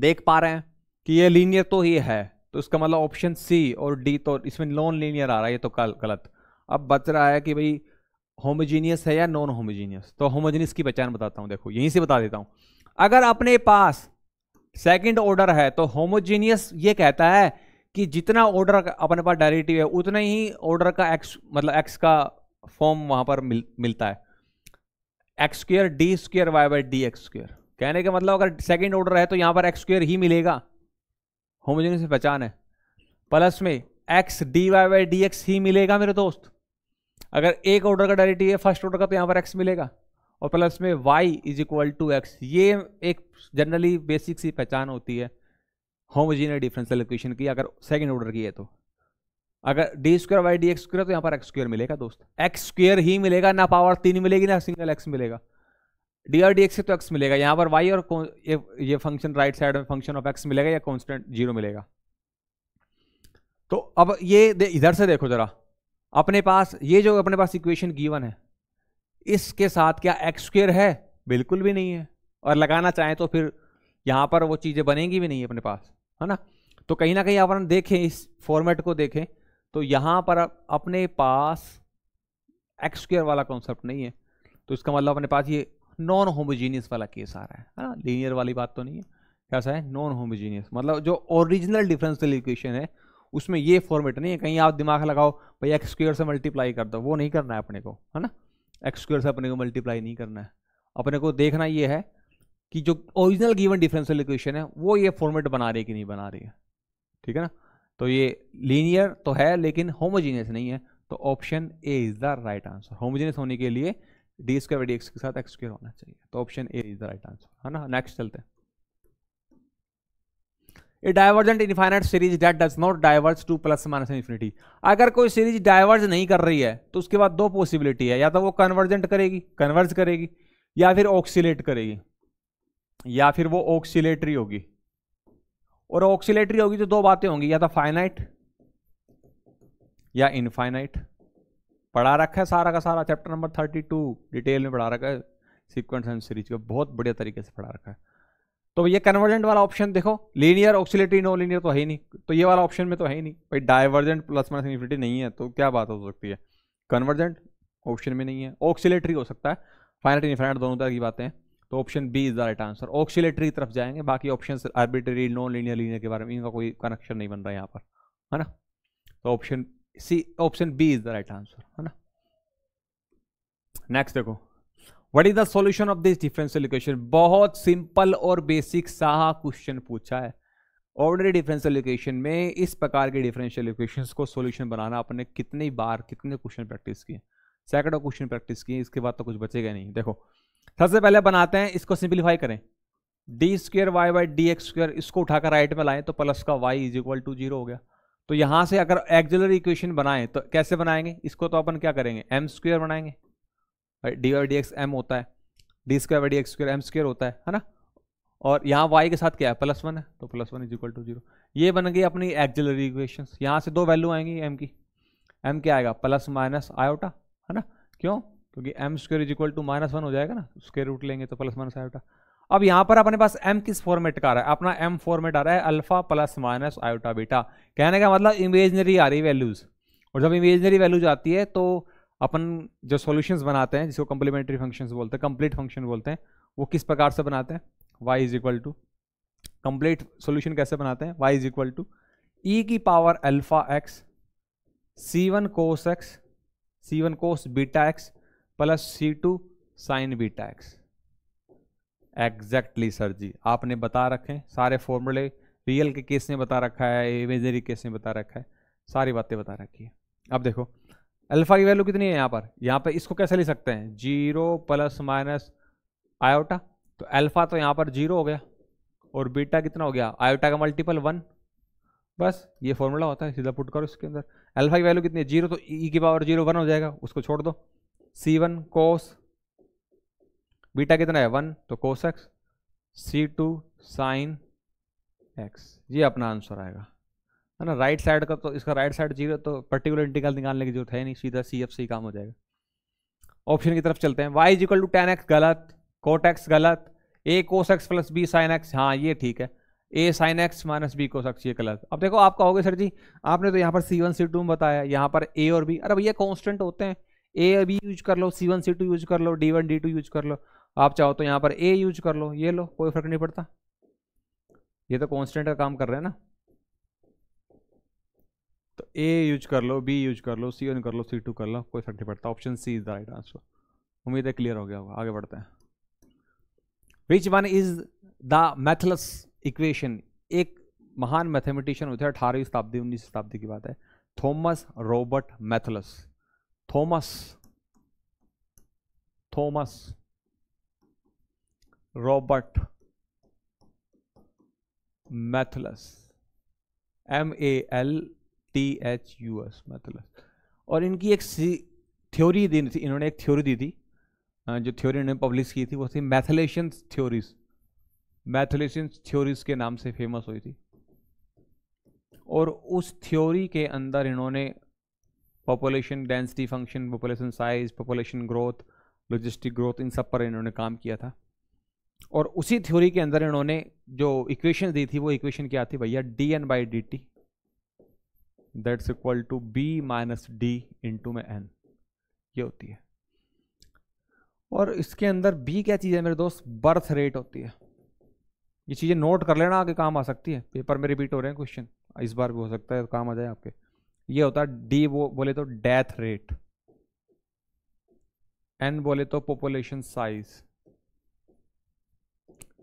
देख पा रहे हैं कि ये लीनियर तो ही है तो इसका मतलब ऑप्शन सी और डी तो इसमें नॉन लीनियर आ रहा है ये तो गलत अब बच रहा है कि भाई होमोजीनियस है या नॉन होमोजीनियस तो होमोजीनियस की पहचान बताता हूं देखो यहीं से बता देता हूं अगर अपने पास सेकंड ऑर्डर है तो होमोजीनियस ये कहता है कि जितना ऑर्डर अपने पास डायरेटिव है उतना ही ऑर्डर का एक्स मतलब एक्स का फॉर्म वहां पर मिल, मिलता है x square D square Y by D X square कहने का मतलब अगर सेकंड ऑर्डर है तो यहां पर एक्स स्क्र ही मिलेगा होमोजीनियस पहचान है प्लस में X D Y by D X ही मिलेगा मेरे दोस्त अगर एक ऑर्डर का डायरेक्ट ये फर्स्ट ऑर्डर का तो यहाँ पर एक्स मिलेगा और प्लस में Y is equal to X ये एक जनरली बेसिक सी पहचान होती है होमोजीनियस डिफरेंशियल इक्वेशन की अगर सेकेंड ऑर्डर की है तो अगर D square Y D X square तो यहाँ पर एक्स स्क्वायर मिलेगा दोस्त एक्स स्क्वायर ही मिलेगा ना पावर तीन मिलेगी ना सिंगल एक्स मिलेगा डी और डी एक्स से तो एक्स मिलेगा यहाँ पर वाई और ये, ये फंक्शन राइट साइड में फंक्शन ऑफ एक्स मिलेगा या कॉन्स्टेंट जीरो मिलेगा तो अब ये इधर से देखो जरा अपने पास ये जो अपने पास इक्वेशन गीवन है इसके साथ क्या एक्स स्क्र है बिल्कुल भी नहीं है और लगाना चाहें तो फिर यहाँ पर वो चीज़ें बनेंगी भी नहीं अपने पास है ना तो कहीं ना कहीं अपन देखें इस फॉर्मेट को देखें तो यहाँ पर अपने पास एक्स स्क्र वाला कॉन्सेप्ट नहीं है तो इसका मतलब अपने पास ये नॉन होमोजीनियस वाला केस आ रहा है है ना लीनियर वाली बात तो नहीं है कैसा है नॉन होमोजीनियस मतलब जो ओरिजिनल डिफरेंशियल इक्वेशन है उसमें ये फॉर्मेट नहीं है कहीं आप दिमाग लगाओ भाई एक्स स्क्र से मल्टीप्लाई कर दो वो नहीं करना है अपने को है ना एक्स स्क्र से अपने को मल्टीप्लाई नहीं करना है अपने को देखना ये है कि जो ओरिजिनल गिवन डिफरेंशियल इक्वेशन है वो ये फॉर्मेट बना रही है कि नहीं बना रही है ठीक है ना तो ये लीनियर तो है लेकिन होमोजीनियस नहीं है तो option A is the right answer homogeneous होने के लिए डी स्क्वायर डी एक्स के साथ एक्स स्क्र होना चाहिए तो option A is the right answer है ना नेक्स्ट चलते हैं a divergent infinite series that does not diverge to plus minus infinity अगर कोई सीरीज डाइवर्ज नहीं कर रही है तो उसके बाद दो पॉसिबिलिटी है या तो वो कन्वर्जेंट करेगी कन्वर्ज करेगी या फिर ऑक्सीलेट करेगी या फिर वो ऑक्सीलेटरी होगी और ऑक्सीलेटरी होगी तो दो बातें होंगी या तो फाइनाइट या इनफाइनाइट पढ़ा रखा है सारा का सारा chapter number thirty two detail में पढ़ा रखा है सीक्वेंस एंड सीरीज का बहुत बढ़िया तरीके से पढ़ा रखा है तो ये कन्वर्जेंट वाला ऑप्शन देखो लीनियर ऑक्सीटरी नो लीनियर तो है ही नहीं तो ये वाला ऑप्शन में तो है ही नहीं भाई डाइवर्जेंट प्लस माइनस इन्फिनिटी नहीं है तो क्या बात हो सकती है कन्वर्जेंट ऑप्शन में नहीं है ऑक्सीटरी हो सकता है फाइनेट इनफाइनाइट दोनों तरह की बातें तो option B is the right answer auxiliary की तरफ जाएंगे बाकी option arbitrary non linear linear के बारे में इनका कोई कनेक्शन नहीं बन रहा है यहाँ पर है ना तो option C option B is the right answer है ना नेक्स्ट देखो what is the solution of this differential equation बहुत सिंपल और बेसिक सा क्वेश्चन पूछा है ऑर्डनरी डिफरेंशियल इक्वेशन में इस प्रकार के डिफरेंशियल इक्वेशन को सोल्यूशन बनाना आपने कितनी बार कितने क्वेश्चन प्रैक्टिस किए सैकड़ों क्वेश्चन प्रैक्टिस किए इसके बाद तो कुछ बचेगा नहीं देखो सबसे पहले बनाते हैं इसको सिंप्लीफाई करें D square Y by D X square इसको उठाकर राइट में लाएं तो प्लस का Y is equal to zero हो गया तो यहाँ से अगर एक्जुलर इक्वेशन बनाएं तो कैसे बनाएंगे इसको तो अपन क्या करेंगे एम स्क्र बनाएंगे D Y D X M होता है D square D X square M square होता है है ना और यहाँ वाई के साथ क्या है प्लस वन है तो plus one is equal to zero ये बन गई अपनी एक्जिलरी इक्वेशन यहाँ से दो वैल्यू आएंगी एम की एम क्या आएगा प्लस माइनस आयोटा है ना क्यों क्योंकि M square is equal to minus one हो जाएगा ना स्क्वेयर रूट लेंगे तो प्लस माइनस आयोटा अब यहाँ पर अपने पास एम किस फॉर्मेट का आ रहा है अपना एम फॉर्मेट आ रहा है alpha plus minus iota beta कहने का मतलब इमेजनरी आ रही वैल्यूज़ और जब इमेजनरी वैल्यूज आती है तो अपन जो सॉल्यूशंस बनाते हैं जिसको कंप्लीमेंट्री फंक्शंस बोलते हैं कंप्लीट फंक्शन बोलते हैं वो किस प्रकार से बनाते हैं Y is equal to complete solution कैसे बनाते हैं Y is equal to E की power alpha X C one cos X C one cos beta X plus C two sine beta X exactly sir ji आपने बता रखे सारे फॉर्मूले रियल के केस में बता रखा है इमेजनरी केस में बता रखा है सारी बातें बता रखी है अब देखो अल्फा की वैल्यू कितनी है यहाँ पर यहाँ पर इसको कैसे ले सकते हैं जीरो प्लस माइनस आयोटा तो अल्फा तो यहाँ पर जीरो हो गया और बीटा कितना हो गया आयोटा का मल्टीपल वन बस ये फॉर्मूला होता है सीधा पुट करो इसके अंदर अल्फा की वैल्यू कितनी है जीरो तो ई की पावर जीरो वन हो जाएगा उसको छोड़ दो सी वन कोस बीटा कितना है वन तो cos X C two sine X ये अपना आंसर आएगा है ना राइट साइड का तो इसका राइट साइड जीरो तो पर्टिकुलर इंटीग्रल निकालने की जरूरत है नहीं सीधा सी एफ सी काम हो जाएगा ऑप्शन की तरफ चलते हैं Y is equal to tan X गलत कोट एक्स गलत A cos X plus B sine X हाँ ये ठीक है A sine X minus B cos X ये गलत अब देखो आप कहोगे सर जी आपने तो यहाँ पर सी वन सी टू बताया यहाँ पर ए और बी अरे भैया कॉन्स्टेंट होते हैं ए बी यूज कर लो C one C two use कर लो D one D two use कर लो आप चाहो तो यहाँ पर ए यूज कर लो ये लो कोई फर्क नहीं पड़ता ये तो कॉन्स्टेंट का काम कर रहे हैं ना तो ए यूज कर लो बी यूज कर लो सी वन कर लो सी टू कर लो कोई फर्क नहीं पड़ता option C is the right answer उम्मीद है क्लियर हो गया होगा आगे बढ़ते हैं which one is the Malthus equation एक महान मैथमेटिशियन होते हैं अठारहवीं शताब्दी उन्नीस शताब्दी की बात है Thomas Robert Malthus Thomas Thomas Robert Malthus M A L T H U S मतलब और इनकी एक सी थ्योरी दी थी इन्होंने एक थ्योरी दी थी जो थ्योरी इन्होंने पब्लिश की थी वो थी मैथलेशन थ्योरीज मैथलेशन थ्योरीज के नाम से फेमस हुई थी और उस थ्योरी के अंदर इन्होंने population density function population size population growth logistic growth इन सब पर इन्होंने काम किया था और उसी थ्योरी के अंदर इन्होंने जो इक्वेशन दी थी वो इक्वेशन क्या थी भैया D N by D T that's equal to B minus D into में एन ये होती है और इसके अंदर बी क्या चीज़ है मेरे दोस्त बर्थ रेट होती है ये चीज़ें नोट कर लेना आगे काम आ सकती है पेपर में रिपीट हो रहे हैं क्वेश्चन इस बार भी हो सकता है काम आ जाए आपके ये होता है डी वो बोले तो डेथ रेट एन बोले तो पॉपुलेशन साइज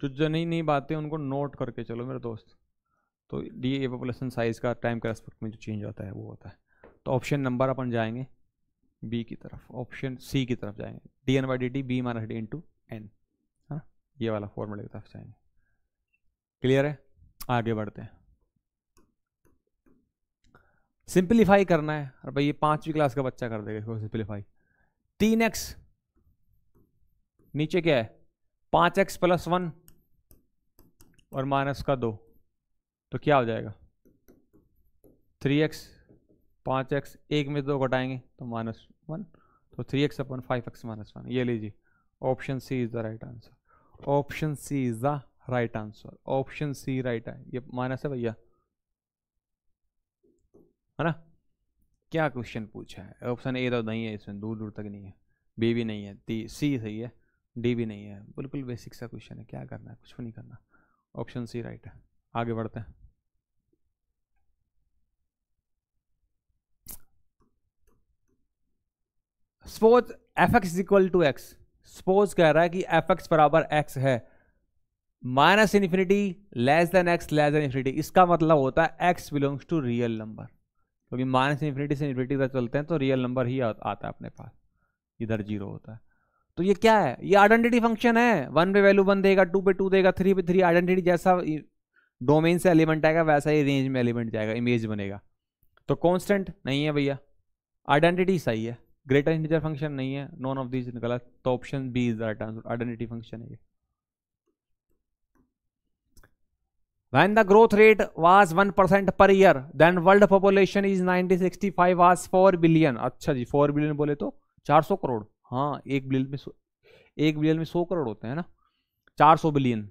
जो जो नई नई बातें उनको नोट करके चलो मेरे दोस्त तो डी पॉपुलेशन साइज का टाइम के रेस्पेक्ट में जो चेंज होता है वो होता है तो ऑप्शन नंबर अपन जाएंगे बी की तरफ ऑप्शन सी की तरफ जाएंगे D N by D T B minus D into N है ना ये वाला फॉर्मूले की तरफ जाएंगे क्लियर है आगे बढ़ते हैं सिंप्लीफाई करना है और भाई ये पांचवी क्लास का बच्चा कर देगा इसको सिंप्लीफाई तीन एक्स नीचे क्या है पांच एक्स प्लस वन और माइनस का दो तो क्या हो जाएगा थ्री एक्स पाँच एक्स एक में दो घटाएंगे तो माइनस वन तो थ्री एक्स अपन फाइव एक्स माइनस वन ये लीजिए option C is the right answer option C is the right answer option C right है ये माइनस है भैया है ना क्या क्वेश्चन पूछा है ऑप्शन ए तो नहीं है इसमें दूर दूर तक नहीं है बी भी नहीं है टी सी सही है डी भी नहीं है बिल्कुल बेसिक सा क्वेश्चन है क्या करना है कुछ भी नहीं करना ऑप्शन सी राइट है आगे बढ़ते हैं suppose F x equal to X suppose कह रहा है कि एफ एक्स बराबर एक्स है minus infinity less than X less than infinity इसका मतलब होता है X belongs to real number क्योंकि माइनस इन्फिनिटी से इन्फिनिटी तक चलते हैं तो रियल नंबर ही आता है अपने पास इधर जीरो होता है तो ये क्या है ये आइडेंटिटी फंक्शन है वन पे वैल्यू वन देगा टू पे टू देगा थ्री पे थ्री आइडेंटिटी जैसा डोमेन से एलिमेंट आएगा वैसा ही रेंज में एलिमेंट जाएगा इमेज बनेगा तो कॉन्स्टेंट नहीं है भैया आइडेंटिटी सही है ग्रेटर इंटीजर फंक्शन नहीं है नॉन ऑफ दिस गलत तो option B is right answer identity function है When the growth rate was 1% per year, then world population is 1965 was 4 billion अच्छा जी 4 बिलियन बोले तो 400 करोड़ हाँ एक बिलियन में एक बिलियन में 100 करोड़ होते हैं ना 400 बिलियन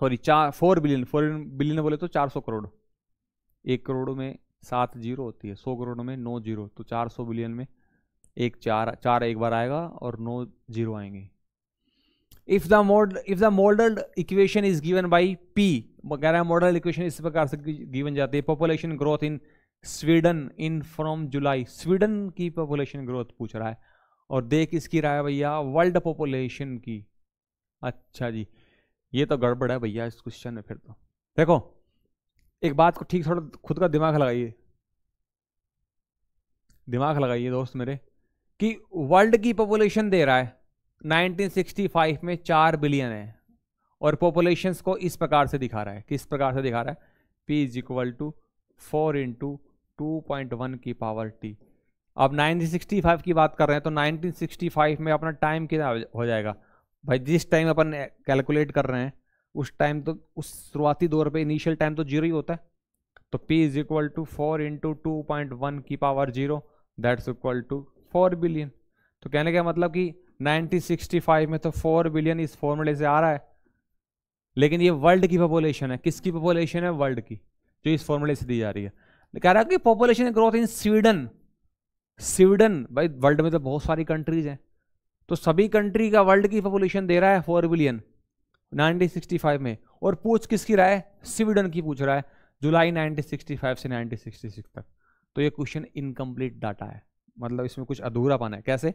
सॉरी चार फोर बिलियन फोर बिलियन बोले तो चार सौ करोड़ एक करोड़ में सात जीरो होती है सौ करोड़ में नौ जीरो तो चार सौ बिलियन में एक चार चार एक बार आएगा और नौ जीरो आएंगे if the model if the model equation is given by P वगैरह मॉडल इक्वेशन इस प्रकार से गिवन जाती है population growth in Sweden in from July Sweden की पॉपुलेशन ग्रोथ पूछ रहा है और देख इसकी राय भैया वर्ल्ड पॉपुलेशन की अच्छा जी ये तो गड़बड़ है भैया इस क्वेश्चन में फिर तो देखो एक बात को ठीक थोड़ा खुद का दिमाग लगाइए दिमाग लगाइए दोस्त मेरे कि वर्ल्ड की पॉपुलेशन दे रहा है 1965 में चार बिलियन है और पॉपुलेशन को इस प्रकार से दिखा रहा है किस प्रकार से दिखा रहा है P is equal to four into two point one की पावर टी अब 1965 की बात कर रहे हैं तो 1965 में अपना टाइम कितना हो जाएगा भाई जिस टाइम अपन कैलकुलेट कर रहे हैं उस टाइम तो उस शुरुआती दौर पे इनिशियल टाइम तो जीरो ही होता है तो P is equal to four into two point one की power zero that's equal to four billion तो कहने का मतलब कि सिक्सटी फाइव में तो फोर बिलियन इस फॉर्मूले से आ रहा है लेकिन ये वर्ल्ड की पॉपुलेशन है किसकी पॉपुलेशन है वर्ल्ड की जो इस फॉर्मूले से दी जा रही है कह रहा है कि population growth in Sweden Sweden भाई वर्ल्ड में तो बहुत सारी कंट्रीज हैं तो सभी कंट्री का वर्ल्ड की पॉपुलेशन दे रहा है फोर बिलियन 1965 में और पूछ किसकी रहा है स्वीडन की पूछ रहा है जुलाई 1965 से 1966 तक तो ये क्वेश्चन इनकम्प्लीट डाटा है मतलब इसमें कुछ अधूरा पाना है कैसे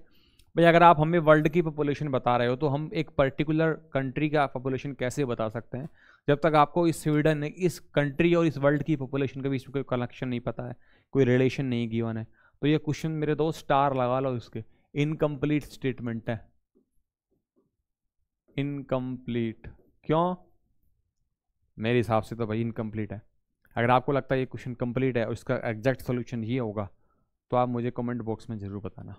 भाई अगर आप हमें वर्ल्ड की पॉपुलेशन बता रहे हो तो हम एक पर्टिकुलर कंट्री का पॉपुलेशन कैसे बता सकते हैं जब तक आपको इस स्वीडन ने इस कंट्री और इस वर्ल्ड की पॉपुलेशन के बीच में कोई कनेक्शन नहीं पता है कोई रिलेशन नहीं गिवन है तो ये क्वेश्चन मेरे दो स्टार लगा लो इसके इनकम्प्लीट स्टेटमेंट है इनकम्प्लीट क्यों मेरे हिसाब से तो भाई इनकम्प्लीट है अगर आपको लगता है ये क्वेश्चन कंप्लीट है और इसका एग्जैक्ट सोल्यूशन ये होगा तो आप मुझे कमेंट बॉक्स में ज़रूर बताना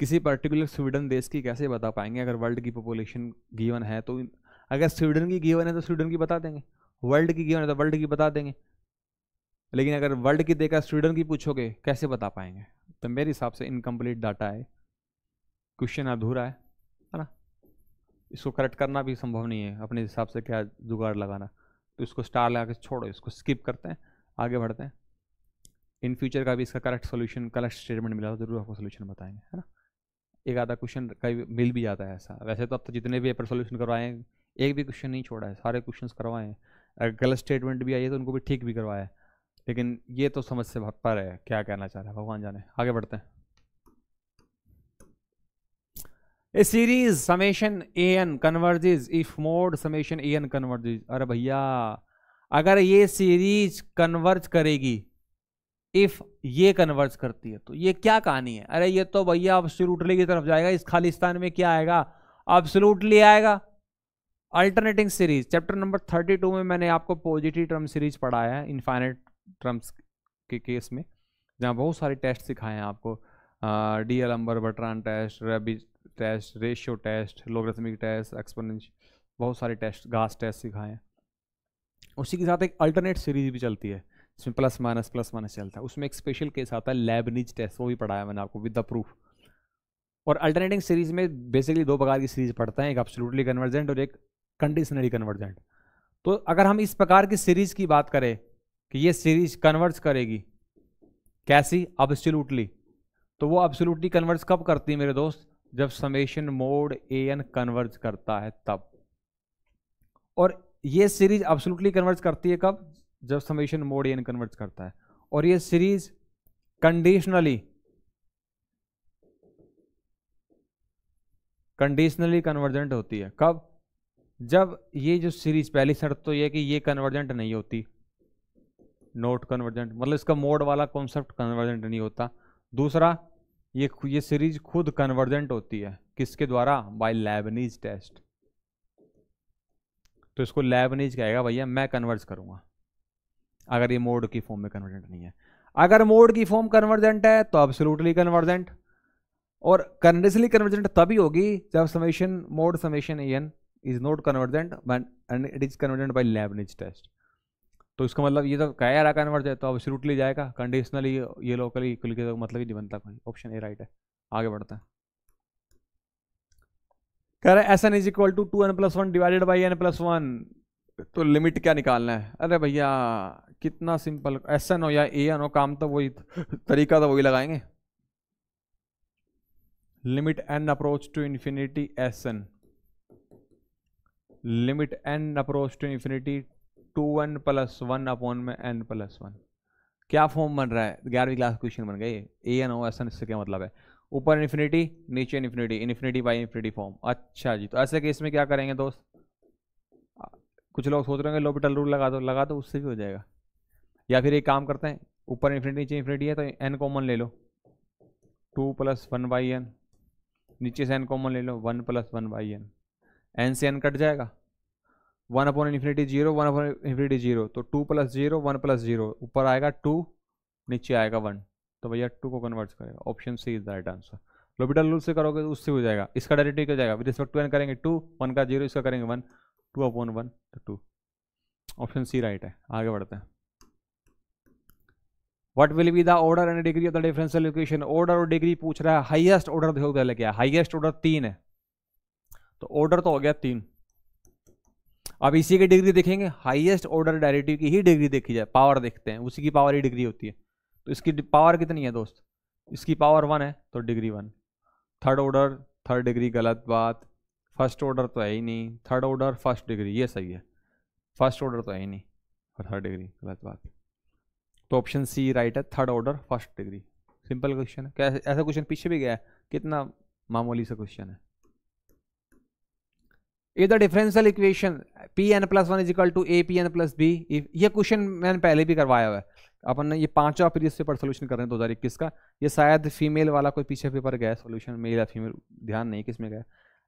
किसी पर्टिकुलर स्वीडन देश की कैसे बता पाएंगे अगर वर्ल्ड की पॉपुलेशन गीवन है तो अगर स्वीडन की गीवन है तो स्वीडन की बता देंगे वर्ल्ड की गीवन है तो वर्ल्ड की बता देंगे लेकिन अगर वर्ल्ड की देखा स्वीडन की पूछोगे कैसे बता पाएंगे तो मेरे हिसाब से इनकम्प्लीट डाटा है क्वेश्चन अधूरा है है ना इसको करेक्ट करना भी संभव नहीं है अपने हिसाब से क्या जुगाड़ लगाना तो इसको स्टार लगा के छोड़ो इसको स्किप करते हैं आगे बढ़ते हैं इन फ्यूचर का भी इसका करेक्ट सोल्यूशन करेक्ट स्टेटमेंट मिला तो जरूर आपको सोल्यूशन बताएंगे है ना एक आधा क्वेश्चन कई मिल भी जाता है ऐसा वैसे तो अब तो जितने भी पेपर सोल्यूशन करवाए हैं एक भी क्वेश्चन नहीं छोड़ा है सारे क्वेश्चन करवाए हैं गलत स्टेटमेंट भी आई है तो उनको भी ठीक भी करवाया है लेकिन ये तो समझ से भर पर है क्या कहना चाह रहे हैं भगवान जाने आगे बढ़ते हैं A series summation A N converges if mod summation A N converges अरे भैया अगर ये सीरीज कन्वर्ज करेगी इफ ये कन्वर्ज करती है तो ये क्या कहानी है अरे ये तो भैया अब सुरूटली की तरफ जाएगा इस खालिस्तान में क्या आएगा अब्सोल्युटली आएगा alternating series chapter number thirty two में मैंने आपको पॉजिटिव टर्म सीरीज पढ़ाया है इनफाइनेट ट्रम्प्स के केस में जहाँ बहुत सारे टेस्ट सिखाए हैं आपको डी एल अम्बर बटरान test Raabe test ratio test logarithmic test exponential बहुत सारे टेस्ट घास टेस्ट सिखाए हैं उसी के साथ एक अल्टरनेट सीरीज भी चलती है जिसमें प्लस माइनस प्लस माइनस चलता है उसमें एक स्पेशल केस आता है लेबनीज टेस्ट वो भी पढ़ाया मैंने आपको विद द प्रूफ और अल्टरनेटिंग सीरीज में बेसिकली दो प्रकार की सीरीज पढ़ते हैं एक एब्सोल्युटली कन्वर्जेंट और एक कंडीशनली कन्वर्जेंट तो अगर हम इस प्रकार की सीरीज की बात करें कि ये सीरीज कन्वर्ट करेगी कैसी अब्सोल्युटली तो वो अब्सोल्युटली कन्वर्ट कब करती है मेरे दोस्त जब summation mod A N convert करता है तब और ये सीरीज अब्सोल्युटली कन्वर्ट करती है कब जब summation mod A N convert करता है और ये सीरीज कंडीशनली कंडीशनली कन्वर्जेंट होती है कब जब ये जो सीरीज पहली शर्त तो यह कि ये कन्वर्जेंट नहीं होती नोट कन्वर्जेंट मतलब इसका मोड वाला कॉन्सेप्ट कन्वर्जेंट नहीं होता दूसरा ये ये सीरीज खुद कन्वर्जेंट होती है किसके द्वारा बाय लेबनीज टेस्ट तो इसको लेबनीज कहेगा भैया मैं कन्वर्ज करूंगा अगर ये मोड की फॉर्म में कन्वर्जेंट नहीं है अगर मोड की फॉर्म कन्वर्जेंट है तो अब्सोल्युटली कन्वर्जेंट और कंडीशनली कन्वर्जेंट तभी होगी जब summation mod summation N is not convergent and it is convergent by Leibniz test तो इसका मतलब ये तो कया रहा कन्वर्ट जाए तो अब श्रूटली जाएगा कंडीशनली ये लोकली इक्वल के तो मतलब ही नहीं बनता कोई ऑप्शन ए राइट है आगे बढ़ते हैं कह रहे S N is equal to two N plus one divided by N plus one तो लिमिट क्या निकालना है अरे भैया कितना सिंपल एस एन हो या ए एन हो काम तो वही तरीका तो वही लगाएंगे limit N approach to infinity S N limit N approach to infinity two one plus one upon में एन प्लस वन क्या फॉर्म बन रहा है ग्यारहवीं क्लास क्वेश्चन बन गया A N O S N इससे क्या मतलब है ऊपर इन्फिनिटी नीचे infinity infinity by infinity form अच्छा जी तो ऐसे केस में क्या करेंगे दोस्त कुछ लोग सोच रहे होंगे लोपिटल रूल लगा दो लगा दो उससे भी हो जाएगा या फिर एक काम करते हैं ऊपर इन्फिनिटी नीचे इन्फिनिटी है तो एन कॉमन ले लो two plus one by N नीचे से एन कॉमन ले लो one plus one by N N से एन कट जाएगा one upon infinity zero one upon infinity zero तो two plus zero one plus zero ऊपर आएगा टू नीचे आएगा वन तो भैया टू को कन्वर्ट करेगा option C is the right answer L'Hopital rule से करोगे तो उससे हो जाएगा इसका डायरेक्ट हो जाएगा विद रिस्पेक्ट टू एन करेंगे टू वन का जीरो इसका करेंगे वन टू अपॉन वन तो टू ऑप्शन सी राइट है आगे बढ़ते हैं what will be the order and degree of the differential equation order और डिग्री पूछ रहा है हाईएस्ट ऑर्डर देखो पहले क्या हाईएस्ट ऑर्डर तीन है तो ऑर्डर तो हो गया तीन अब इसी की डिग्री देखेंगे हाईएस्ट ऑर्डर डायरेटिव की ही डिग्री देखी जाए पावर देखते हैं उसी की पावर ही डिग्री होती है तो इसकी पावर कितनी है दोस्त इसकी पावर वन है तो degree one third order third degree गलत बात फर्स्ट ऑर्डर तो है ही नहीं थर्ड ऑर्डर फर्स्ट डिग्री ये सही है फर्स्ट ऑर्डर तो है ही नहीं और थर्ड डिग्री गलत बात तो ऑप्शन सी राइट है third order first degree simple question है क्या ऐसा क्वेश्चन पीछे भी गया है कितना मामूली सा क्वेश्चन है if the differential equation P N plus one is equal to A P N plus B if ये क्वेश्चन मैंने पहले भी करवाया हुआ है अपन ने ये पांचवा पीरियड से पर सोल्यूशन कर रहे हैं दो हज़ार इक्कीस का ये शायद फीमेल वाला कोई पीछे पेपर गया सोल्यूशन मेल या फीमेल ध्यान नहीं किसमें गया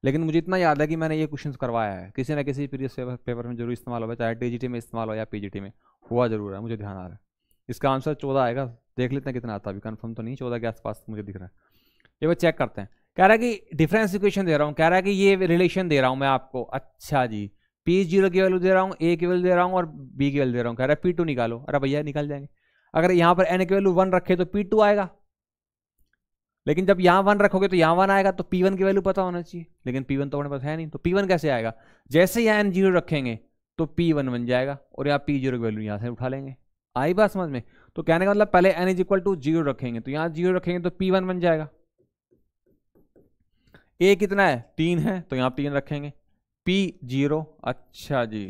लेकिन मुझे इतना याद है कि मैंने ये क्वेश्चन करवाया है किसी ना किसी पीरियड पेपर में जरूर इस्तेमाल हुआ चाहे डी में इस्तेमाल हो या पी में हुआ जरूर है मुझे ध्यान आ रहा है इसका आंसर चौदह आएगा देख लेते हैं कितना आता है अभी कन्फर्म तो नहीं चौदह के आसपास मुझे दिख रहा है ये वो चेक करते हैं कह रहा है कि डिफरेंस इक्वेशन दे रहा हूँ कह रहा है कि ये रिलेशन दे रहा हूँ मैं आपको अच्छा जी पी जीरो की वैल्यू दे रहा हूँ ए की वैल्यू दे रहा हूँ और बी की वैल्यू दे रहा हूँ कह रहा है पी टू निकालो अरे भैया निकाल जाएंगे अगर यहाँ पर एन की वैल्यू वन रखे तो पी टू आएगा लेकिन जब यहाँ वन रखोगे तो यहाँ वन आएगा तो पी वन की वैल्यू पता होना चाहिए लेकिन पी वन तो अपने पास है नहीं तो पी वन कैसे आएगा जैसे यहाँ एन जीरो रखेंगे तो पी वन बन जाएगा और यहाँ पी जीरो की वैल्यू यहाँ से उठा लेंगे आई बात समझ में तो कहने का मतलब पहले N is equal to zero रखेंगे तो यहाँ जीरो रखेंगे तो पी वन बन जाएगा ए कितना है तीन है तो यहाँ तीन रखेंगे पी जीरो अच्छा जी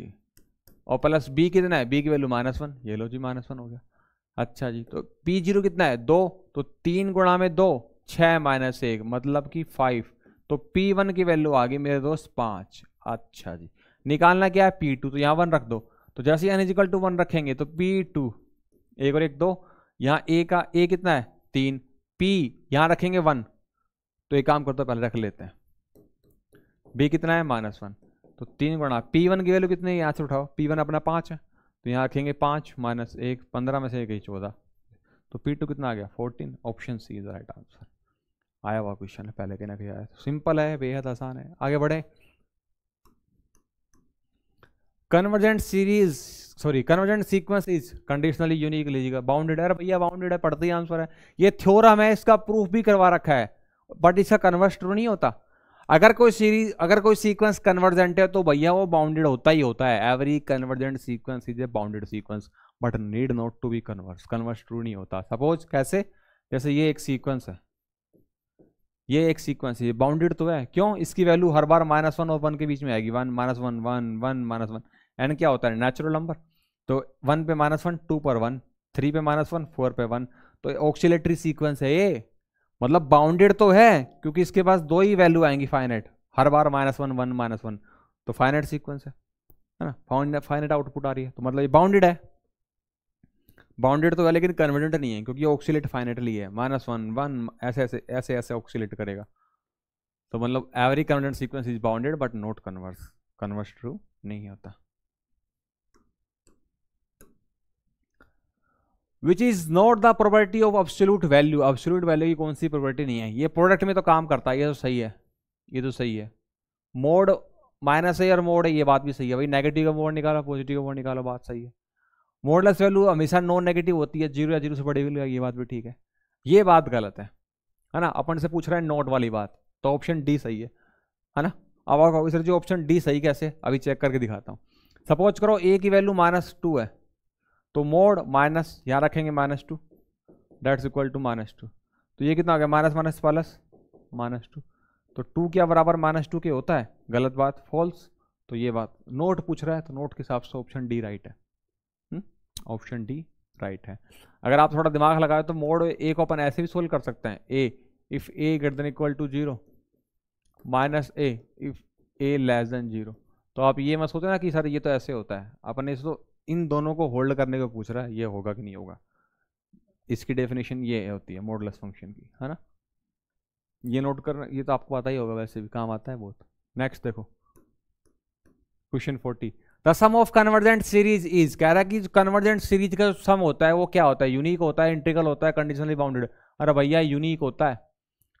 और प्लस बी कितना है बी की वैल्यू माइनस वन ये लो जी माइनस वन हो गया अच्छा जी तो पी जीरो कितना है दो तो तीन गुणा में दो छः माइनस एक मतलब कि फाइव तो पी वन की वैल्यू आ गई मेरे दोस्त पाँच अच्छा जी निकालना क्या है पी टू तो यहाँ वन रख दो तो जैसे एन टू वन रखेंगे तो पी टू एक और एक दो यहाँ ए का ए कितना है तीन पी यहाँ रखेंगे वन तो एक काम करते पहले रख लेते हैं बी कितना है माइनस वन तो तीन गुणा पी वन की वैल्यू कितनी है यहाँ से उठाओ पी वन अपना पाँच है तो यहाँ रखेंगे पाँच माइनस एक पंद्रह में से एक ही चौदह तो पी टू कितना आ गया fourteen option C is right answer आया हुआ क्वेश्चन है पहले कहना ना कहीं सिंपल तो है बेहद आसान है आगे बढ़े convergent series sorry convergent sequence is conditionally unique लीजिएगा बाउंडेड है भैया बाउंडेड है पढ़ते ही आंसर है ये थ्योरम है इसका प्रूफ भी करवा रखा है बट इसका कन्वर्स ट्रू नहीं होता अगर कोई सीरीज अगर कोई सीक्वेंस कन्वर्जेंट है तो भैया वो बाउंडेड होता ही होता है every convergent sequence is a bounded sequence but need not to be converse converse true नहीं होता सपोज कैसे जैसे ये एक सीक्वेंस है ये एक सीक्वेंस है बाउंडेड तो है क्यों इसकी वैल्यू हर बार माइनस वन और वन के बीच में आएगी one minus one one one minus one N क्या होता है नेचुरल नंबर तो वन पे माइनस वन टू पर वन थ्री पे माइनस वन फोर पे वन तो ऑक्सीटरी सीक्वेंस है ये मतलब बाउंडेड तो है क्योंकि इसके पास दो ही वैल्यू आएंगी फाइनेट हर बार minus one one minus one तो फाइनेट सीक्वेंस है है ना फाइनेट आउटपुट आ रही है तो मतलब ये बाउंडेड है बाउंडेड तो है लेकिन कन्वर्जेंट नहीं है क्योंकि ऑक्सीलेट फाइनेटली है माइनस वन वन ऐसे ऐसे ऐसे ऐसे ऑक्सीलेट करेगा तो मतलब every convergent sequence is bounded but not converse converse true नहीं होता which is not the property of absolute value absolute value की कौन सी प्रॉपर्टी नहीं है ये प्रोडक्ट में तो काम करता है ये तो सही है ये तो सही है मोड माइनस है और मोड है ये बात भी सही है भाई नेगेटिव का मोड निकालो पॉजिटिव का मोड निकालो बात सही है मोडलेस वैल्यू हमेशा नॉन नेगेटिव होती है जीरो या जीरो से बड़ी वैल्यू ये बात भी ठीक है ये बात गलत है है ना अपन से पूछ रहे हैं नोट वाली बात तो ऑप्शन डी सही है है ना अब आप सर जो ऑप्शन डी सही कैसे अभी चेक करके दिखाता हूँ सपोज करो ए की वैल्यू माइनस टू है तो मोड माइनस यहाँ रखेंगे minus two that's equal to minus two तो ये कितना हो गया minus minus plus minus two तो टू क्या बराबर माइनस टू के होता है गलत बात फॉल्स तो ये बात नोट पूछ रहा है तो नोट के हिसाब से ऑप्शन डी राइट है ऑप्शन डी राइट है अगर आप थोड़ा दिमाग लगाए तो मोड ए को अपन ऐसे भी सोल्व कर सकते हैं A if A greater than equal to zero minus A if A less than zero तो आप ये मत सोचो ना कि सर ये तो ऐसे होता है अपन इसको तो इन दोनों को होल्ड करने को पूछ रहा है ये होगा कि नहीं होगा इसकी डेफिनेशन ये होती है मोडलेस फंक्शन की है ना ये नोट करना ये तो आपको पता ही होगा वैसे भी काम आता है बहुत नेक्स्ट देखो question forty the sum of convergent series is कह रहा है कि कन्वर्जेंट सीरीज का सम होता है वो क्या होता है यूनिक होता है इंटीग्रल होता है कंडीशनली बाउंडेड अरे भैया यूनिक होता है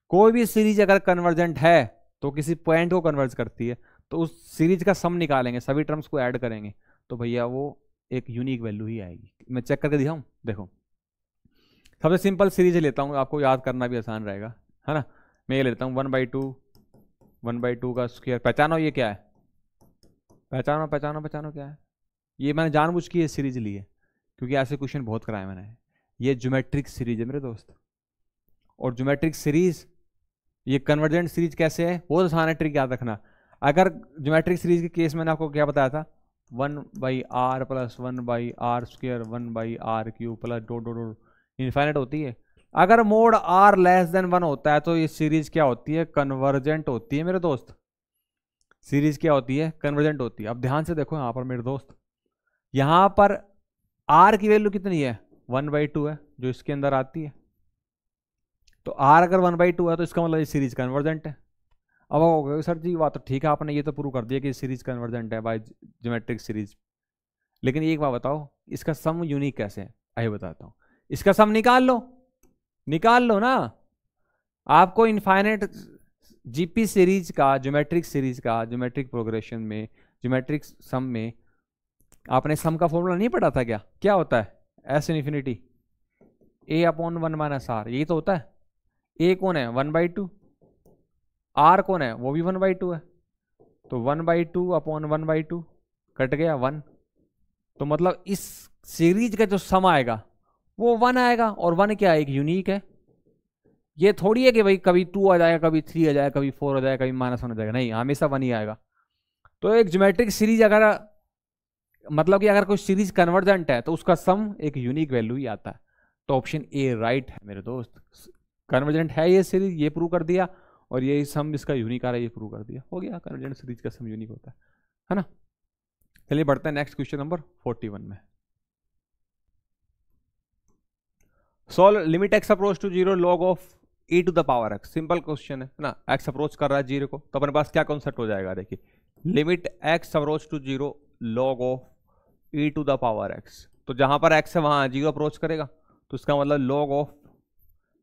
कोई भी सीरीज अगर कन्वर्जेंट है तो किसी पॉइंट को कन्वर्ज करती है तो उस सीरीज का सम निकालेंगे सभी टर्म्स को ऐड करेंगे तो भैया वो एक यूनिक वैल्यू ही आएगी मैं चेक करके दिखाऊँ देखो सबसे सिंपल सीरीज लेता हूँ आपको याद करना भी आसान रहेगा है ना मैं ये लेता हूँ one by two one by two का स्क्वायर पहचानो ये क्या है पहचानो पहचानो पहचानो क्या है ये मैंने जानबूझ के ये सीरीज ली है क्योंकि ऐसे क्वेश्चन बहुत कराए मैंने ये ज्योमेट्रिक सीरीज है मेरे दोस्त और ज्योमेट्रिक सीरीज ये कन्वर्जेंट सीरीज कैसे है बहुत आसान है ट्रिक याद रखना अगर ज्योमेट्रिक सीरीज के केस मैंने आपको क्या बताया था one by R plus one by R square one by R cube plus dot dot dot infinite होती है अगर mod R less than one होता है तो ये सीरीज क्या होती है कन्वर्जेंट होती है मेरे दोस्त सीरीज क्या होती है कन्वर्जेंट होती है अब ध्यान से देखो यहाँ पर मेरे दोस्त यहाँ पर आर की वैल्यू कितनी है वन बाई टू है जो इसके अंदर आती है तो आर अगर वन बाई टू है तो इसका मतलब ये सीरीज कन्वर्जेंट है अब आप सर जी बात तो ठीक है आपने ये तो प्रूव कर दिया कि सीरीज कन्वर्जेंट है बाई जोमेट्रिक सीरीज लेकिन एक बात बताओ इसका सम यूनिक कैसे है आइए बताता हूँ इसका सम निकाल लो निकाल लो ना आपको इनफाइनेट जीपी सीरीज का ज्योमेट्रिक सीरीज का ज्योमेट्रिक प्रोग्रेशन में ज्योमेट्रिक सम में आपने सम का फॉर्मूला नहीं पढ़ा था क्या क्या होता है S infinity A upon one minus R यही तो होता है ए कौन है वन बाई टू आर कौन है वो भी वन बाई टू है तो one by two upon one by two cut गया वन तो मतलब इस सीरीज का जो सम आएगा वो वन आएगा और वन क्या है एक यूनिक है ये थोड़ी है कि भाई कभी टू आ जाएगा कभी थ्री आ जाएगा कभी फोर आ जाएगा कभी माइनस वन आ जाएगा नहीं हमेशा वन ही आएगा तो एक ज्योमेट्रिक सीरीज अगर मतलब कि अगर कोई सीरीज कन्वर्जेंट है तो उसका सम एक यूनिक वैल्यू ही आता है तो ऑप्शन ए राइट है मेरे दोस्त कन्वर्जेंट है ये सीरीज ये प्रूव कर दिया और ये सम इसका यूनिक आ रहा है ये प्रूव कर दिया हो गया कन्वर्जेंट सीरीज का सम यूनिक होता है है ना चलिए बढ़ते हैं next question number forty one में solve limit X approach to zero log of A to the power X simple question है ना एक्स अप्रोच कर रहा है जीरो को तो अपने पास क्या कॉन्सेप्ट हो जाएगा देखिए limit X approach to zero log of A to the power X तो जहां पर एक्स है वहां जीरो अप्रोच करेगा तो इसका मतलब log of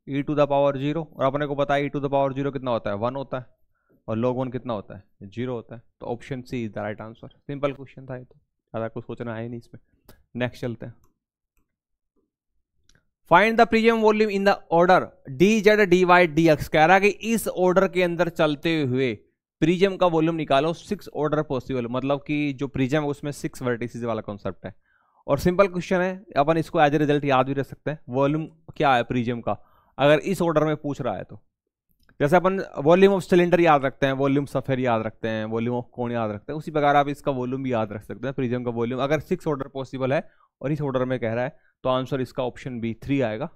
E to the power zero और अपने को बताया E to the power zero कितना होता है वन होता है और लॉग वन कितना होता है जीरो होता है तो option C is the right answer simple question था ये तो ज़्यादा कुछ सोचना है नहीं इसमें नेक्स्ट चलते हैं find the prism volume in the order D Z D Y D X कह रहा है कि इस ऑर्डर के अंदर चलते हुए प्रीजियम का वॉल्यूम निकालो सिक्स ऑर्डर पॉसिबल मतलब कि जो प्रीजियम है उसमें सिक्स वर्टिसेस वाला कॉन्सेप्ट है और सिंपल क्वेश्चन है अपन इसको एज ए रिजल्ट याद भी रख सकते हैं वॉल्यूम क्या है प्रीजियम का अगर इस ऑर्डर में पूछ रहा है तो जैसे अपन वॉल्यूम ऑफ सिलेंडर याद रखते हैं वॉल्यूम सफ़ेर याद रखते हैं वॉल्यूम ऑफ कौन याद रखते हैं उसी प्रकार आप इसका वॉल्यूम भी याद रख सकते हैं प्रिजम का वॉल्यूम अगर सिक्स ऑर्डर पॉसिबल है और इस ऑर्डर में कह रहा है तो आंसर इसका ऑप्शन बी थ्री आएगा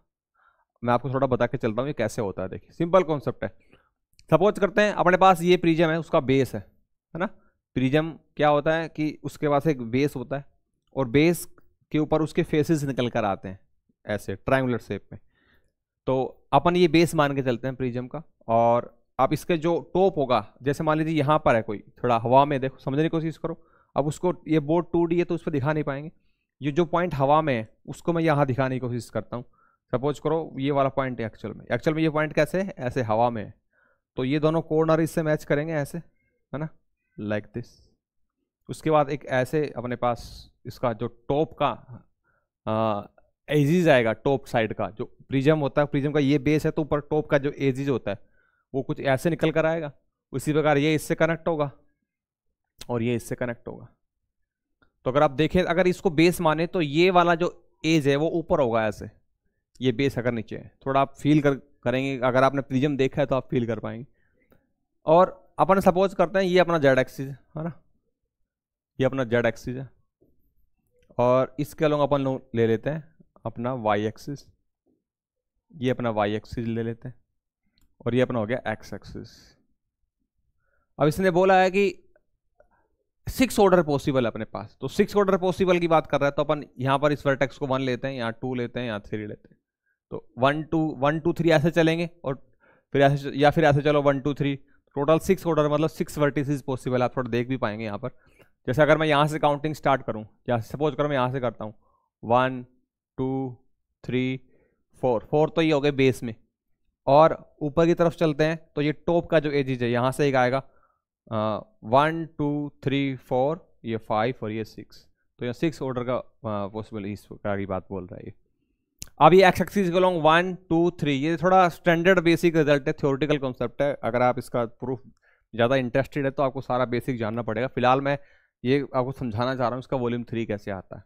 मैं आपको थोड़ा बता के चलता हूँ ये कैसे होता है देखिए सिंपल कॉन्सेप्ट है सपोज करते हैं अपने पास ये प्रिजम है उसका बेस है है ना प्रिजम क्या होता है कि उसके पास एक बेस होता है और बेस के ऊपर उसके फेसेस निकल कर आते हैं ऐसे ट्रायंगुलर शेप में तो अपन ये बेस मान के चलते हैं प्रिज्म का और आप इसके जो टॉप होगा जैसे मान लीजिए यहाँ पर है कोई थोड़ा हवा में देखो समझने की कोशिश करो अब उसको ये बोर्ड टू है तो उस पर दिखा नहीं पाएंगे ये जो पॉइंट हवा में है उसको मैं यहाँ दिखाने की कोशिश करता हूँ सपोज करो ये वाला पॉइंट है एक्चुअल में एक्चुअल में ये पॉइंट कैसे है ऐसे हवा में है तो ये दोनों कॉर्नर इससे मैच करेंगे ऐसे है ना लाइक like दिस उसके बाद एक ऐसे अपने पास इसका जो टॉप का हाँ, एजिज आएगा टॉप साइड का जो प्रिजम होता है प्रिजम का ये बेस है तो ऊपर टॉप का जो एजिज होता है वो कुछ ऐसे निकल कर आएगा उसी प्रकार ये इससे कनेक्ट होगा और ये इससे कनेक्ट होगा तो अगर आप देखें अगर इसको बेस माने तो ये वाला जो एज है वो ऊपर होगा ऐसे ये बेस अगर नीचे है थोड़ा आप फील कर करेंगे अगर आपने प्रिजम देखा है तो आप फील कर पाएंगे और अपन सपोज करते हैं ये अपना जेड एक्सिस है ना ये अपना जेड एक्सिस है और इसके लोग अपन लोग ले लेते हैं अपना वाई एक्सिस ये अपना वाई एक्सिस ले लेते हैं और ये अपना हो गया एक्स एक्सिस अब इसने बोला है कि सिक्स ऑर्डर पॉसिबल है अपने पास तो सिक्स ऑर्डर पॉसिबल की बात कर रहा है तो अपन यहां पर इस वर्टेक्स को वन लेते हैं यहां टू लेते हैं यहां थ्री लेते हैं तो one two one two three ऐसे चलेंगे और फिर ऐसे या फिर ऐसे चलो one two three total six order मतलब सिक्स वर्टिसेस पॉसिबल आप थोड़ा देख भी पाएंगे यहाँ पर जैसे अगर मैं यहाँ से काउंटिंग स्टार्ट करूँ या सपोज करो मैं यहाँ से करता हूँ one two three four four तो ये हो गए बेस में और ऊपर की तरफ चलते हैं तो ये टॉप का जो एजिज है यहाँ से एक आएगा वन टू थ्री फोर ये फाइव और ये सिक्स तो यहाँ सिक्स ऑर्डर का पॉसिबल इस प्रकार की बात बोल रहा है ये अब ये एक्स एक्सिस के लॉन्ग वन टू थ्री ये थोड़ा स्टैंडर्ड बेसिक रिजल्ट है थ्योरेटिकल कॉन्सेप्ट है अगर आप इसका प्रूफ ज़्यादा इंटरेस्टेड है तो आपको सारा बेसिक जानना पड़ेगा फिलहाल मैं ये आपको समझाना चाह रहा हूँ इसका वॉल्यूम थ्री कैसे आता है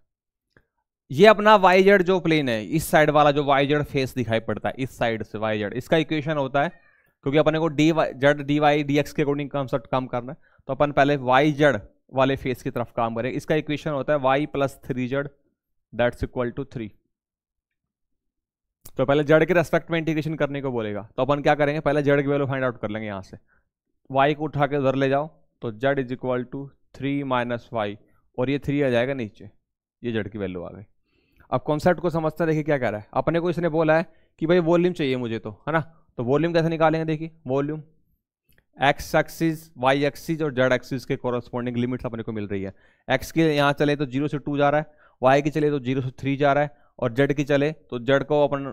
ये अपना जेड जो प्लेन है इस साइड वाला जो जेड फेस दिखाई पड़ता है इस साइड से वाईजेड इसका इक्वेशन होता है क्योंकि अपने को D Y Z D Y D X के अकॉर्डिंग कॉन्सेप्ट काम करना है तो अपन पहले वाई जेड वाले फेस की तरफ काम करें इसका इक्वेशन होता है Y plus three Z that's equal to three तो पहले जड़ के रेस्पेक्ट में इंटीग्रेशन करने को बोलेगा तो अपन क्या करेंगे पहले जड़ की वैल्यू फाइंड आउट कर लेंगे यहाँ से वाई को उठा के उधर ले जाओ तो Z is equal to three minus Y और ये थ्री आ जाएगा नीचे ये जड़ की वैल्यू आ गई अब कॉन्सेप्ट को समझते देखिए क्या कह रहा है अपने को इसने बोला है कि भाई वॉल्यूम चाहिए मुझे तो है ना तो वॉल्यूम कैसे निकालेंगे देखिए volume X axis Y axis और जेड एक्सिस के कॉरस्पॉन्डिंग लिमिट्स अपने को मिल रही है एक्स के यहाँ चले तो जीरो से टू जा रहा है वाई की चले तो जीरो से थ्री जा रहा है और जेड की चले तो जेड को अपन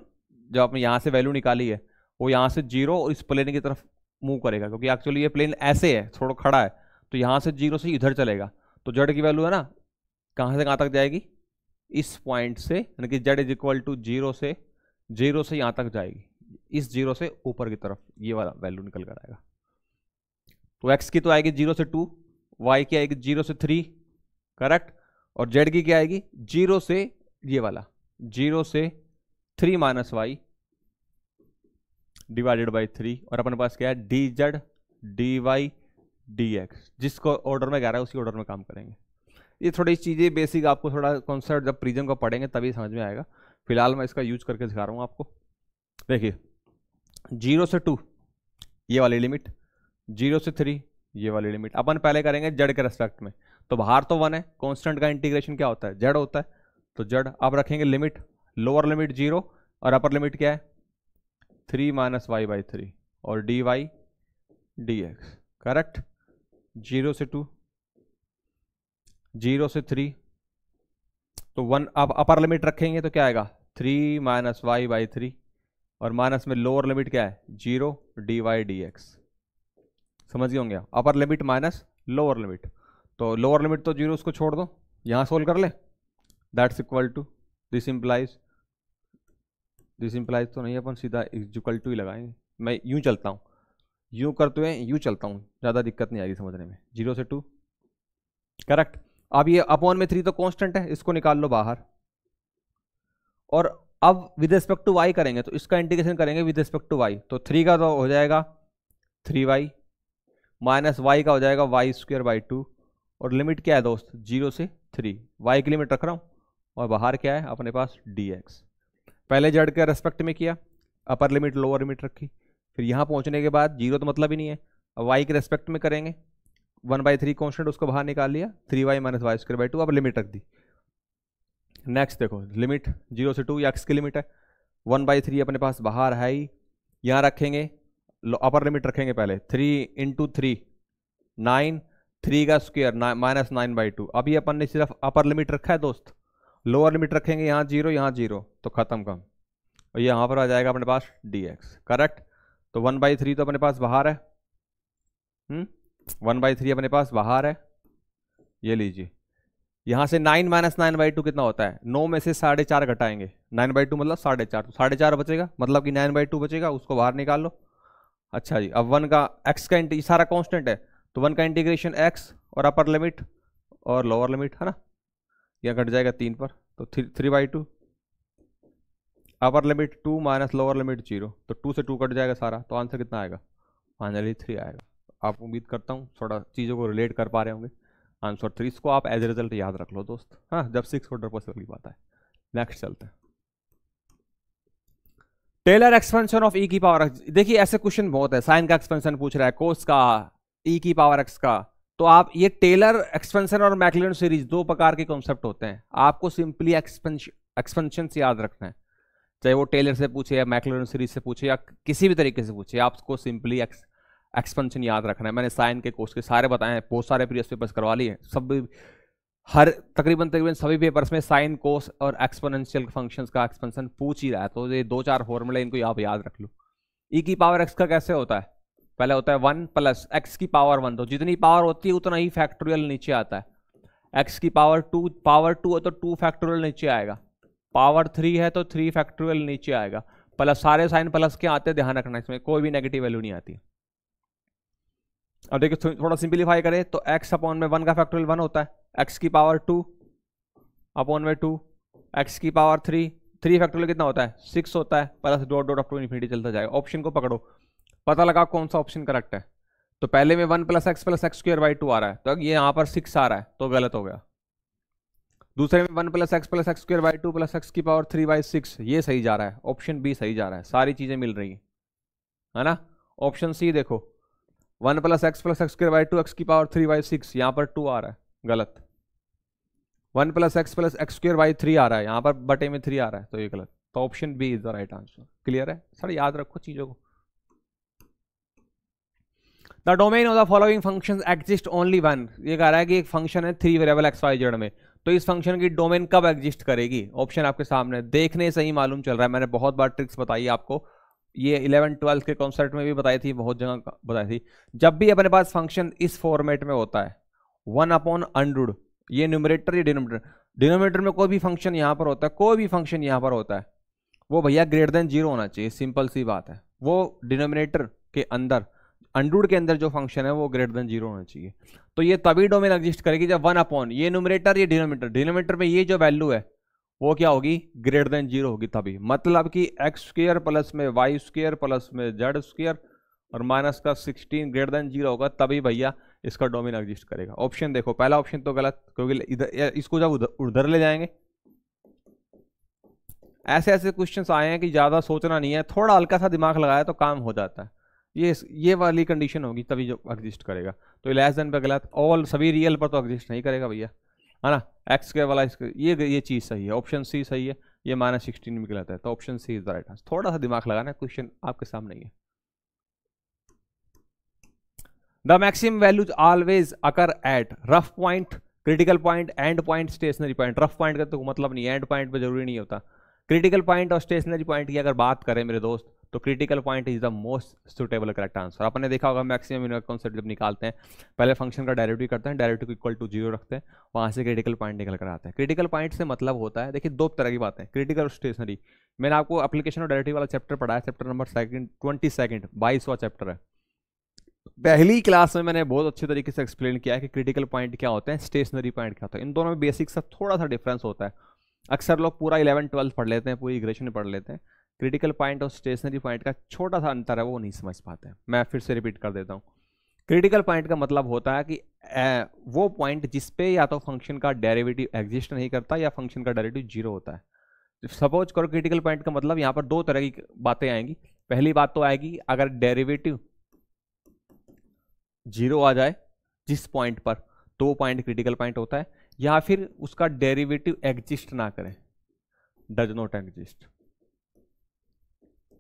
जो अपने यहाँ से वैल्यू निकाली है वो यहाँ से जीरो और इस प्लेन की तरफ मूव करेगा क्योंकि एक्चुअली ये प्लेन ऐसे है थोड़ा खड़ा है तो यहाँ से जीरो से इधर चलेगा तो जेड की वैल्यू है ना कहाँ से कहाँ तक जाएगी इस पॉइंट से यानी कि Z is equal to zero से जीरो से यहां तक जाएगी इस जीरो से ऊपर की तरफ ये वाला वैल्यू निकल कर आएगा तो एक्स की तो आएगी जीरो से टू वाई की आएगी जीरो से थ्री करेक्ट और जेड की क्या आएगी जीरो से ये वाला जीरो से three minus Y divided by three और अपने पास क्या है D Z D Y D X जिसको ऑर्डर में कह रहा है उसी ऑर्डर में काम करेंगे ये थोड़ी चीज़ें बेसिक आपको थोड़ा कॉन्सेप्ट जब प्रिज्म का पढ़ेंगे तभी समझ में आएगा फिलहाल मैं इसका यूज करके दिखा रहा हूँ आपको देखिए जीरो से टू ये वाली लिमिट जीरो से थ्री ये वाली लिमिट अपन पहले करेंगे जड़ के रेस्पेक्ट में तो बाहर तो वन है कॉन्स्टेंट का इंटीग्रेशन क्या होता है जड़ होता है तो जड़ आप रखेंगे लिमिट लोअर लिमिट जीरो और अपर लिमिट क्या है three minus Y by three और D Y D x correct zero से टू जीरो से थ्री तो वन आप अपर लिमिट रखेंगे तो क्या आएगा three minus Y by three और माइनस में लोअर लिमिट क्या है zero D Y D X समझ गए होंगे upper limit minus lower limit तो लोअर लिमिट तो जीरो उसको छोड़ दो यहाँ सोल्व कर ले that's equal to this implies this implies तो नहीं अपन सीधा इक्वल टू ही लगाएंगे मैं यूँ चलता हूँ यूँ करते हुए यूँ चलता हूँ ज़्यादा दिक्कत नहीं आएगी समझने में जीरो से टू करेक्ट अब ये अपॉन में थ्री तो कांस्टेंट है इसको निकाल लो बाहर और अब विद रिस्पेक्ट टू वाई करेंगे तो इसका इंटीग्रेशन करेंगे विद रिस्पेक्ट टू वाई तो थ्री का तो हो जाएगा थ्री वाई माइनस वाई का हो जाएगा वाई स्क्वेयर बाई टू और लिमिट क्या है दोस्त जीरो से थ्री वाई की लिमिट रख रहा हूँ और बाहर क्या है अपने पास डी एक्स पहले जड़ के रेस्पेक्ट में किया अपर लिमिट लोअर लिमिट रखी फिर यहाँ पहुँचने के बाद जीरो तो मतलब ही नहीं है अब वाई के रेस्पेक्ट में करेंगे वन बाई थ्री कॉन्स्टेंट उसको बाहर निकाल लिया three y minus y square by two अब लिमिट रख दी नेक्स्ट देखो लिमिट जीरो से टू या एक्स की लिमिट है वन बाई थ्री अपने पास बाहर है ही यहाँ रखेंगे अपर लिमिट रखेंगे पहले three into three nine three का square minus nine by two अभी अपन ने सिर्फ अपर लिमिट रखा है दोस्त लोअर लिमिट रखेंगे यहाँ जीरो यहाँ जीरो तो ख़त्म कम और यहाँ पर आ जाएगा अपने पास डी एक्स करेक्ट तो वन बाई थ्री तो अपने पास बाहर है हुँ? हम्म? वन बाई थ्री अपने पास बाहर है ये लीजिए यहाँ से nine minus nine by two कितना होता है नौ में से साढ़े चार घटाएंगे नाइन बाई टू मतलब साढ़े चार तो साढ़े चार बचेगा मतलब कि नाइन बाई टू बचेगा उसको बाहर निकाल लो अच्छा जी अब वन का एक्स का इंटी सारा कॉन्स्टेंट है तो वन का इंटीग्रेशन एक्स और अपर लिमिट और लोअर लिमिट है ना यह घट जाएगा तीन पर तो three three by two upper limit two minus lower limit zero तो टू से टू कट जाएगा सारा तो आंसर कितना आएगा फाइनली थ्री आएगा आप उम्मीद करता हूँ थोड़ा चीज़ों को रिलेट कर पा रहे होंगे आंसर थ्री इसको आप एज ए रिजल्ट याद रख लो दोस्त हाँ जब सिक्स ऑर्डर पॉसिबल की बात है नेक्स्ट चलते हैं टेलर एक्सपेंशन ऑफ ई की पावर एक्स देखिए ऐसे क्वेश्चन बहुत है साइन का एक्सपेंशन पूछ रहा है कोस का ई e की पावर एक्स का तो आप ये टेलर एक्सपेंशन और मैकलिन सीरीज दो प्रकार के कॉन्सेप्ट होते हैं आपको सिंपली एक्सपेंशन से याद रखना है चाहे वो टेलर से पूछे या मैकलिन सीरीज से पूछे या किसी भी तरीके से पूछे आपको सिंपली एक्स एक्सपेंशन याद रखना है मैंने साइन के कोर्स के सारे बताए हैं बहुत सारे प्रीवियस पेपर्स करवा लिए सब हर तकरीबन तकरीबन सभी पेपर्स में साइन कोस और एक्सपोनेंशियल फंक्शंस का एक्सपेंशन पूछ ही रहा है तो ये दो चार फॉर्मूले इनको आप याद रख लो ई e की पावर एक्स का कैसे होता है पहले होता है वन प्लस एक्स की पावर वन तो जितनी पावर होती है उतना ही फैक्टोरियल नीचे आता है एक्स की पावर टू पावर टू है तो टू फैक्टोरियल नीचे आएगा पावर थ्री है तो थ्री फैक्टोरियल नीचे आएगा प्लस सारे साइन प्लस के आते ध्यान रखना इसमें कोई भी नेगेटिव वैल्यू नहीं आती है और देखिए थोड़ा सिंप्लीफाई करें तो x अपॉन में वन का फैक्टोरियल वन होता है x की पावर टू अपॉन में टू x की पावर थ्री थ्री फैक्टोरियल कितना होता है सिक्स होता है plus dot dot to infinity चलता जाएगा ऑप्शन को पकड़ो पता लगा कौन सा ऑप्शन करेक्ट है तो पहले में one plus x plus x square by two आ रहा है तो ये यहाँ पर सिक्स आ रहा है तो गलत हो गया दूसरे में one plus x plus x square by two plus x की पावर थ्री बाई सिक्स ये सही जा रहा है ऑप्शन बी सही जा रहा है सारी चीज़ें मिल रही है ना ऑप्शन सी देखो one plus x plus x square by two x की पावर थ्री बाई सिक्स यहाँ पर टू आ रहा है गलत one plus x plus x square by three आ रहा है यहाँ पर बटे में थ्री आ रहा है तो ये गलत तो option B is the right answer clear है सर याद रखो चीज़ों को the domain of the following function exist only one ये कह रहा है कि एक फंक्शन है three variable x y z में तो इस फंक्शन की डोमेन कब एग्जिस्ट करेगी ऑप्शन आपके सामने देखने से ही मालूम चल रहा है मैंने बहुत बार ट्रिक्स बताई आपको ये इलेवन ट्वेल्थ के कॉन्सर्ट में भी बताई थी बहुत जगह बताई थी जब भी अपने पास फंक्शन इस फॉर्मेट में होता है वन अपॉन अंड्रुड ये न्यूमरेटर या डिनोमीटर डिनोमीटर में कोई भी फंक्शन यहाँ पर होता है कोई भी फंक्शन यहाँ पर होता है वो भैया ग्रेटर देन जीरो होना चाहिए सिंपल सी बात है वो डिनोमिनेटर के अंदर अंड्रुड के अंदर जो फंक्शन है वो ग्रेटर देन जीरो होना चाहिए तो ये तभी डोमेन एग्जिस्ट करेगी जब वन अपॉन ये न्यूमरेटर ये डिनोमीटर डिनोमीटर में ये जो वैल्यू है वो क्या होगी ग्रेटर देन जीरो होगी तभी मतलब कि एक्स स्क्र प्लस में वाई स्क्र प्लस में जेड स्क्र और माइनस का सिक्सटीन ग्रेटर देन जीरो होगा तभी भैया इसका डोमिन एग्जिस्ट करेगा ऑप्शन देखो पहला ऑप्शन तो गलत क्योंकि इधर इसको जब उधर उधर ले जाएंगे ऐसे ऐसे क्वेश्चन आए हैं कि ज़्यादा सोचना नहीं है थोड़ा हल्का सा दिमाग लगाया तो काम हो जाता है ये ये वाली कंडीशन होगी तभी जो एग्जिस्ट करेगा तो लेस देन पर गलत ऑल सभी रियल पर तो एग्जिस्ट नहीं करेगा भैया है ना एक्स के वाला ये ये चीज़ सही है ऑप्शन सी सही है ये माइनस सिक्सटीन में आता है तो option C is the right answer थोड़ा सा दिमाग लगाना क्वेश्चन आपके सामने ही है the maximum values always occur at rough point critical point end point stationary point rough point का तो मतलब नहीं एंड पॉइंट पर जरूरी नहीं होता क्रिटिकल पॉइंट और स्टेशनरी पॉइंट की अगर बात करें मेरे दोस्त तो critical point is the most suitable correct answer आपने देखा होगा मैक्सिमम यूनिट कॉन्सेप्ट जब निकालते हैं पहले फंक्शन का डायरेक्टिव करते हैं डायरेक्टिव को इक्वल टू जीरो रखते हैं वहाँ से क्रिटिकल पॉइंट निकल कर आते हैं क्रिटिकल पॉइंट से मतलब होता है देखिए दो तरह की बातें क्रिटिकल और स्टेशनरी मैंने आपको अपलीकेशन और डायरेक्टिव वाला चैप्टर पढ़ाया chapter number second twenty second बाईसवा चैप्टर है पहली क्लास में मैंने बहुत अच्छे तरीके से एक्सप्लेन किया है कि क्रिटिकल पॉइंट क्या होते हैं स्टेशनरी पॉइंट क्या होता है इन दोनों में बेसिक सा थोड़ा सा डिफरेंस होता है अक्सर लोग पूरा इलेवन ट्वेल्थ पढ़ लेते हैं पूरी ग्रेजुएशन पढ़ लेते हैं क्रिटिकल पॉइंट और स्टेशनरी पॉइंट का छोटा सा अंतर है वो नहीं समझ पाते मैं फिर से रिपीट कर देता हूँ क्रिटिकल पॉइंट का मतलब होता है कि ए, वो पॉइंट जिस पे या तो फंक्शन का डेरिवेटिव एग्जिस्ट नहीं करता या फंक्शन का डेरिवेटिव जीरो होता है सपोज करो क्रिटिकल पॉइंट का मतलब यहाँ पर दो तरह की बातें आएंगी पहली बात तो आएगी अगर डेरिवेटिव जीरो आ जाए जिस पॉइंट पर तो वो पॉइंट क्रिटिकल पॉइंट होता है या फिर उसका डेरिवेटिव एग्जिस्ट ना करें does not exist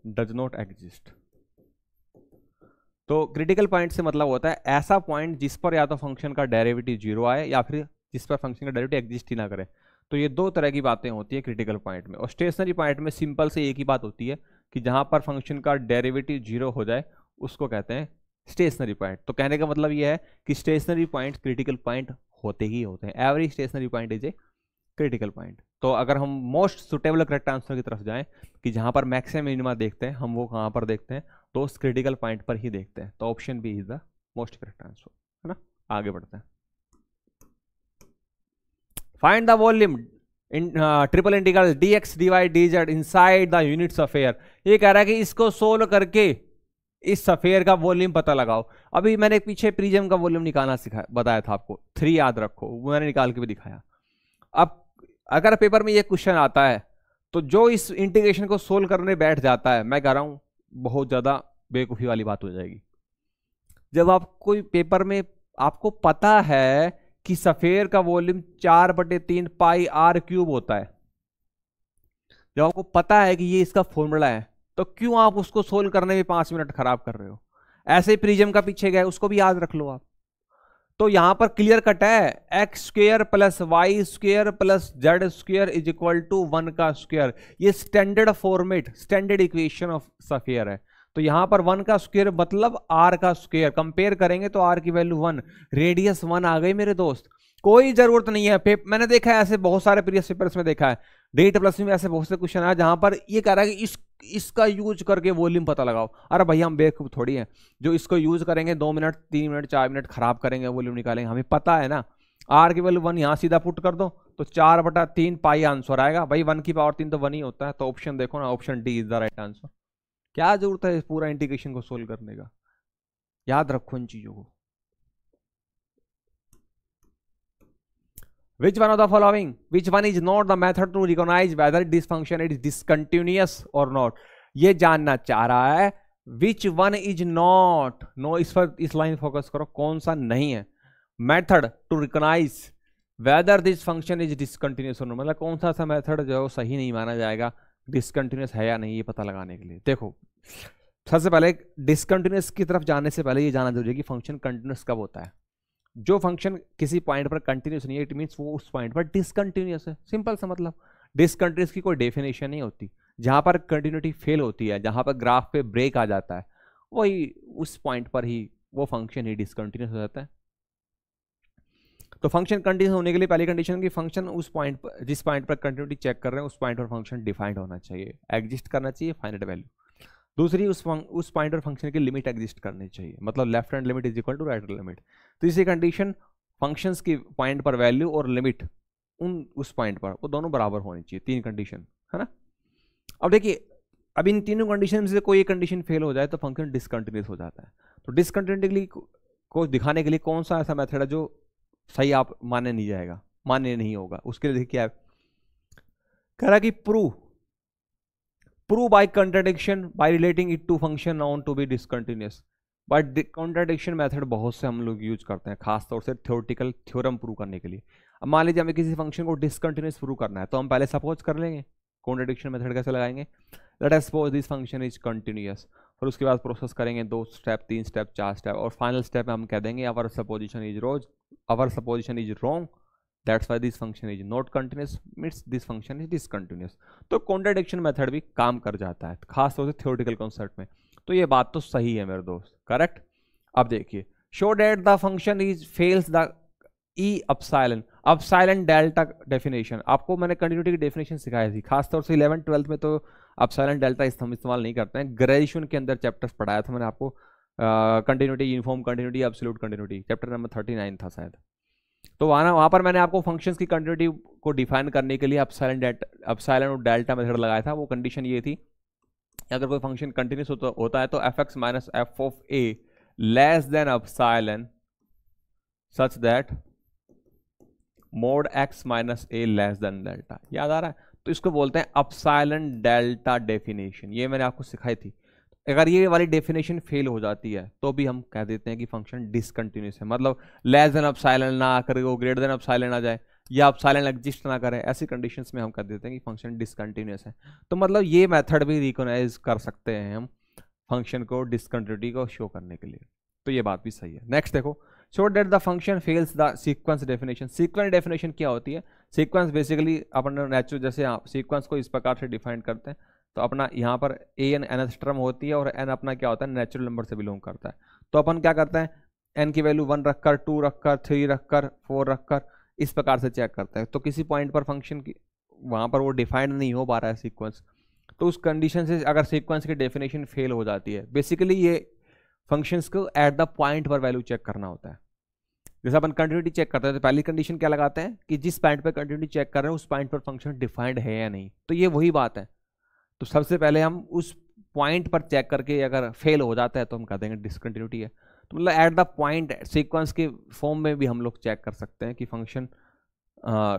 does not exist तो क्रिटिकल पॉइंट से मतलब होता है ऐसा पॉइंट जिस पर या तो फंक्शन का डेरिवेटिव जीरो आए या फिर जिस पर फंक्शन का डेरिवेटिव एग्जिस्ट ही ना करे तो ये दो तरह की बातें होती है क्रिटिकल पॉइंट में और स्टेशनरी पॉइंट में सिंपल से एक ही बात होती है कि जहां पर फंक्शन का डेरिवेटिव जीरो हो जाए उसको कहते हैं स्टेशनरी पॉइंट तो कहने का मतलब यह है कि स्टेशनरी पॉइंट क्रिटिकल पॉइंट होते ही होते हैं every stationary point is a critical point तो अगर हम मोस्ट सुटेबल करेक्ट ट्रांसफर की तरफ जाएं कि जहां पर मैक्सिमम मिनिमा देखते हैं हम वो कहां पर देखते हैं तो उस क्रिटिकल पॉइंट पर ही देखते हैं तो option B is the most correct answer है ना आगे बढ़ते हैं find the volume in triple integral d x D Y d z inside the unit of ये कह रहा है कि इसको सोल्व करके इस सफेयर का वॉल्यूम पता लगाओ अभी मैंने पीछे प्रिज्म का वॉल्यूम निकालना सिखाया बताया था आपको थ्री याद रखो वो मैंने निकाल के भी दिखाया अब अगर पेपर में ये क्वेश्चन आता है तो जो इस इंटीग्रेशन को सोल्व करने बैठ जाता है मैं कह रहा हूँ बहुत ज़्यादा बेवकूफ़ी वाली बात हो जाएगी जब आप कोई पेपर में आपको पता है कि सफ़ेर का वॉल्यूम चार बटे तीन पाई आर क्यूब होता है जब आपको पता है कि ये इसका फॉर्मूला है तो क्यों आप उसको सोल्व करने में पाँच मिनट खराब कर रहे हो ऐसे प्रिजम का पीछे गए उसको भी याद रख लो आप तो यहां पर क्लियर कट है x square plus y square plus z square is equal to one का स्क्वेयर ये standard format standard equation of sphere है तो यहां पर वन का स्क्वेयर मतलब आर का स्क्वेयर कंपेयर करेंगे तो आर की वैल्यू वन रेडियस वन आ गई मेरे दोस्त कोई जरूरत नहीं है मैंने देखा है ऐसे बहुत सारे प्रीवियस पेपर में देखा है डेटा प्लस में ऐसे बहुत से क्वेश्चन आया जहां पर ये कह रहा है कि इस इसका यूज करके वॉल्यूम पता लगाओ अरे भैया हम बेवकूफ थोड़ी हैं जो इसको यूज करेंगे दो मिनट तीन मिनट चार मिनट खराब करेंगे वॉल्यूम निकालेंगे हमें पता है ना आर की वैल्यू वन यहाँ सीधा पुट कर दो तो चार बटा तीन पाई आंसर आएगा भाई वन की पावर तीन तो वन ही होता है तो ऑप्शन देखो ना option D is the right answer क्या जरूरत है इस पूरा इंटीग्रेशन को सोल्व करने का याद रखो इन चीज़ों को of the following which one is not the method to method whether recognize whether it is discontinuous और नॉट ये जानना चाह रहा है which one is not no इस पर इस लाइन फोकस करो कौन सा नहीं है method to recognize whether this function is discontinuous मतलब कौन सा सा मैथड जो सही नहीं माना जाएगा डिसकंटिन्यूस है या नहीं ये पता लगाने के लिए देखो सबसे पहले डिसकंटिन्यूस की तरफ जाने से पहले ये जाना जरूरी है कि फंक्शन कंटिन्यूस कब होता है जो फंक्शन किसी पॉइंट पर कंटिन्यूस नहीं है इट मीन्स वो उस पॉइंट पर डिसकंटिन्यूस है सिंपल सा मतलब डिसकंटिन्यूस की कोई डेफिनेशन नहीं होती जहाँ पर कंटिन्यूटी फेल होती है जहाँ पर ग्राफ पे ब्रेक आ जाता है वही उस पॉइंट पर ही वो फंक्शन ही डिसकंटिन्यूस हो जाता है तो फंक्शन कंटिन्यूस होने के लिए पहली कंडीशन की फंक्शन उस पॉइंट पर जिस पॉइंट पर कंटिन्यूटी चेक कर रहे हैं उस पॉइंट पर फंक्शन डिफाइंड होना चाहिए एग्जिस्ट करना चाहिए फाइनेट वैल्यू दूसरी उस उस पॉइंट पर फंक्शन की लिमिट एग्जिस्ट करनी चाहिए मतलब left hand limit is equal to right limit तीसरी कंडीशन फंक्शंस की पॉइंट पर वैल्यू और लिमिट उन उस पॉइंट पर वो दोनों बराबर होनी चाहिए तीन कंडीशन है ना अब देखिए अब इन तीनों कंडीशन में से कोई एक कंडीशन फेल हो जाए तो फंक्शन डिसकंटिन्यूस हो जाता है तो डिसकंटिन्यूटी को दिखाने के लिए कौन सा ऐसा मेथड है जो सही आप मान्य नहीं जाएगा मान्य नहीं होगा उसके लिए देखिए क्या है कह रहा कि prove prove by contradiction by relating it to function on to be discontinuous but contradiction method बहुत से हम लोग यूज करते हैं खासतौर से थ्योरेटिकल थ्योरम प्रूव करने के लिए अब मान लीजिए हमें किसी फंक्शन को डिसकंटिन्यूस प्रूव करना है तो हम पहले सपोज कर लेंगे कॉन्ट्राडिक्शन मेथड कैसे लगाएंगे let's suppose this function is continuous फिर उसके बाद प्रोसेस करेंगे दो स्टेप तीन स्टेप चार स्टेप और फाइनल स्टेप में हम कह देंगे अवर सपोजिशन इज रोज our supposition is wrong that's why this function is not continuous means this function is discontinuous तो कॉन्ट्राडिक्शन मेथड भी काम कर जाता है खासतौर से थ्योरेटिकल कॉन्सेप्ट में तो ये बात तो सही है मेरे दोस्त करेक्ट अब देखिए show that the function is fails the e epsilon epsilon delta definition आपको मैंने कंटिन्यूटी की डेफिनेशन सिखाई थी खासतौर से इलेवन ट्वेल्थ में तो अपसाइलन डेल्टा इस हम इस्तेमाल नहीं करते हैं ग्रेजुएशन के अंदर चैप्टर्स पढ़ाया था मैंने आपको continuity uniform continuity absolute continuity chapter number thirty nine था शायद तो वहाँ वहाँ पर मैंने आपको फंक्शंस की कंटिन्यूटी को डिफाइन करने के लिए अपसाइलन डेल्टा अपसाइलन और डेल्टा मेथड लगाया था वो कंडीशन ये थी अगर कोई फंक्शन कंटिन्यूस होता, होता है तो f x minus f of a less than epsilon such that mod x minus a less than delta याद आ रहा है तो इसको बोलते हैं अपसाइलन डेल्टा डेफिनेशन ये मैंने आपको सिखाई थी अगर ये वाली डेफिनेशन फेल हो जाती है तो भी हम कह देते हैं कि फंक्शन डिसकंटिन्यूस है मतलब लेस देन अपसाइलन ना आकर वो ग्रेटर देन अपसाइलन आ जाए या आप साइलेंट एग्जिस्ट ना करें ऐसी कंडीशन में हम कर देते हैं कि फंक्शन डिसकंटिन्यूस है तो मतलब ये मैथड भी रिकोनाइज कर सकते हैं हम फंक्शन को डिसकंटिन्यूटी को शो करने के लिए तो ये बात भी सही है नेक्स्ट देखो show that the function fails the sequence definition sequence definition क्या होती है सीक्वेंस बेसिकली अपन नेचुरल जैसे सीक्वेंस को इस प्रकार से डिफाइन करते हैं तो अपना यहाँ पर ए एन एन टर्म होती है और एन अपना क्या होता है नेचुरल नंबर से बिलोंग करता है तो अपन क्या करते हैं एन की वैल्यू वन रखकर टू रखकर थ्री रखकर फोर रखकर इस प्रकार से चेक करता है तो किसी पॉइंट पर फंक्शन की वहाँ पर वो डिफाइंड नहीं हो पा रहा है सीक्वेंस तो उस कंडीशन से अगर सीक्वेंस की डेफिनेशन फेल हो जाती है बेसिकली ये फंक्शंस को एट द पॉइंट पर वैल्यू चेक करना होता है जैसे अपन कंटिन्यूटी चेक करते हैं तो पहली कंडीशन क्या लगाते हैं कि जिस पॉइंट पर कंटिन्यूटी चेक कर रहे हैं उस पॉइंट पर फंक्शन डिफाइंड है या नहीं तो ये वही बात है तो सबसे पहले हम उस पॉइंट पर चेक करके अगर फेल हो जाता है तो हम कह देंगे डिसकंटिन्यूटी है तो मतलब एट द पॉइंट सीक्वेंस के फॉर्म में भी हम लोग चेक कर सकते हैं कि फंक्शन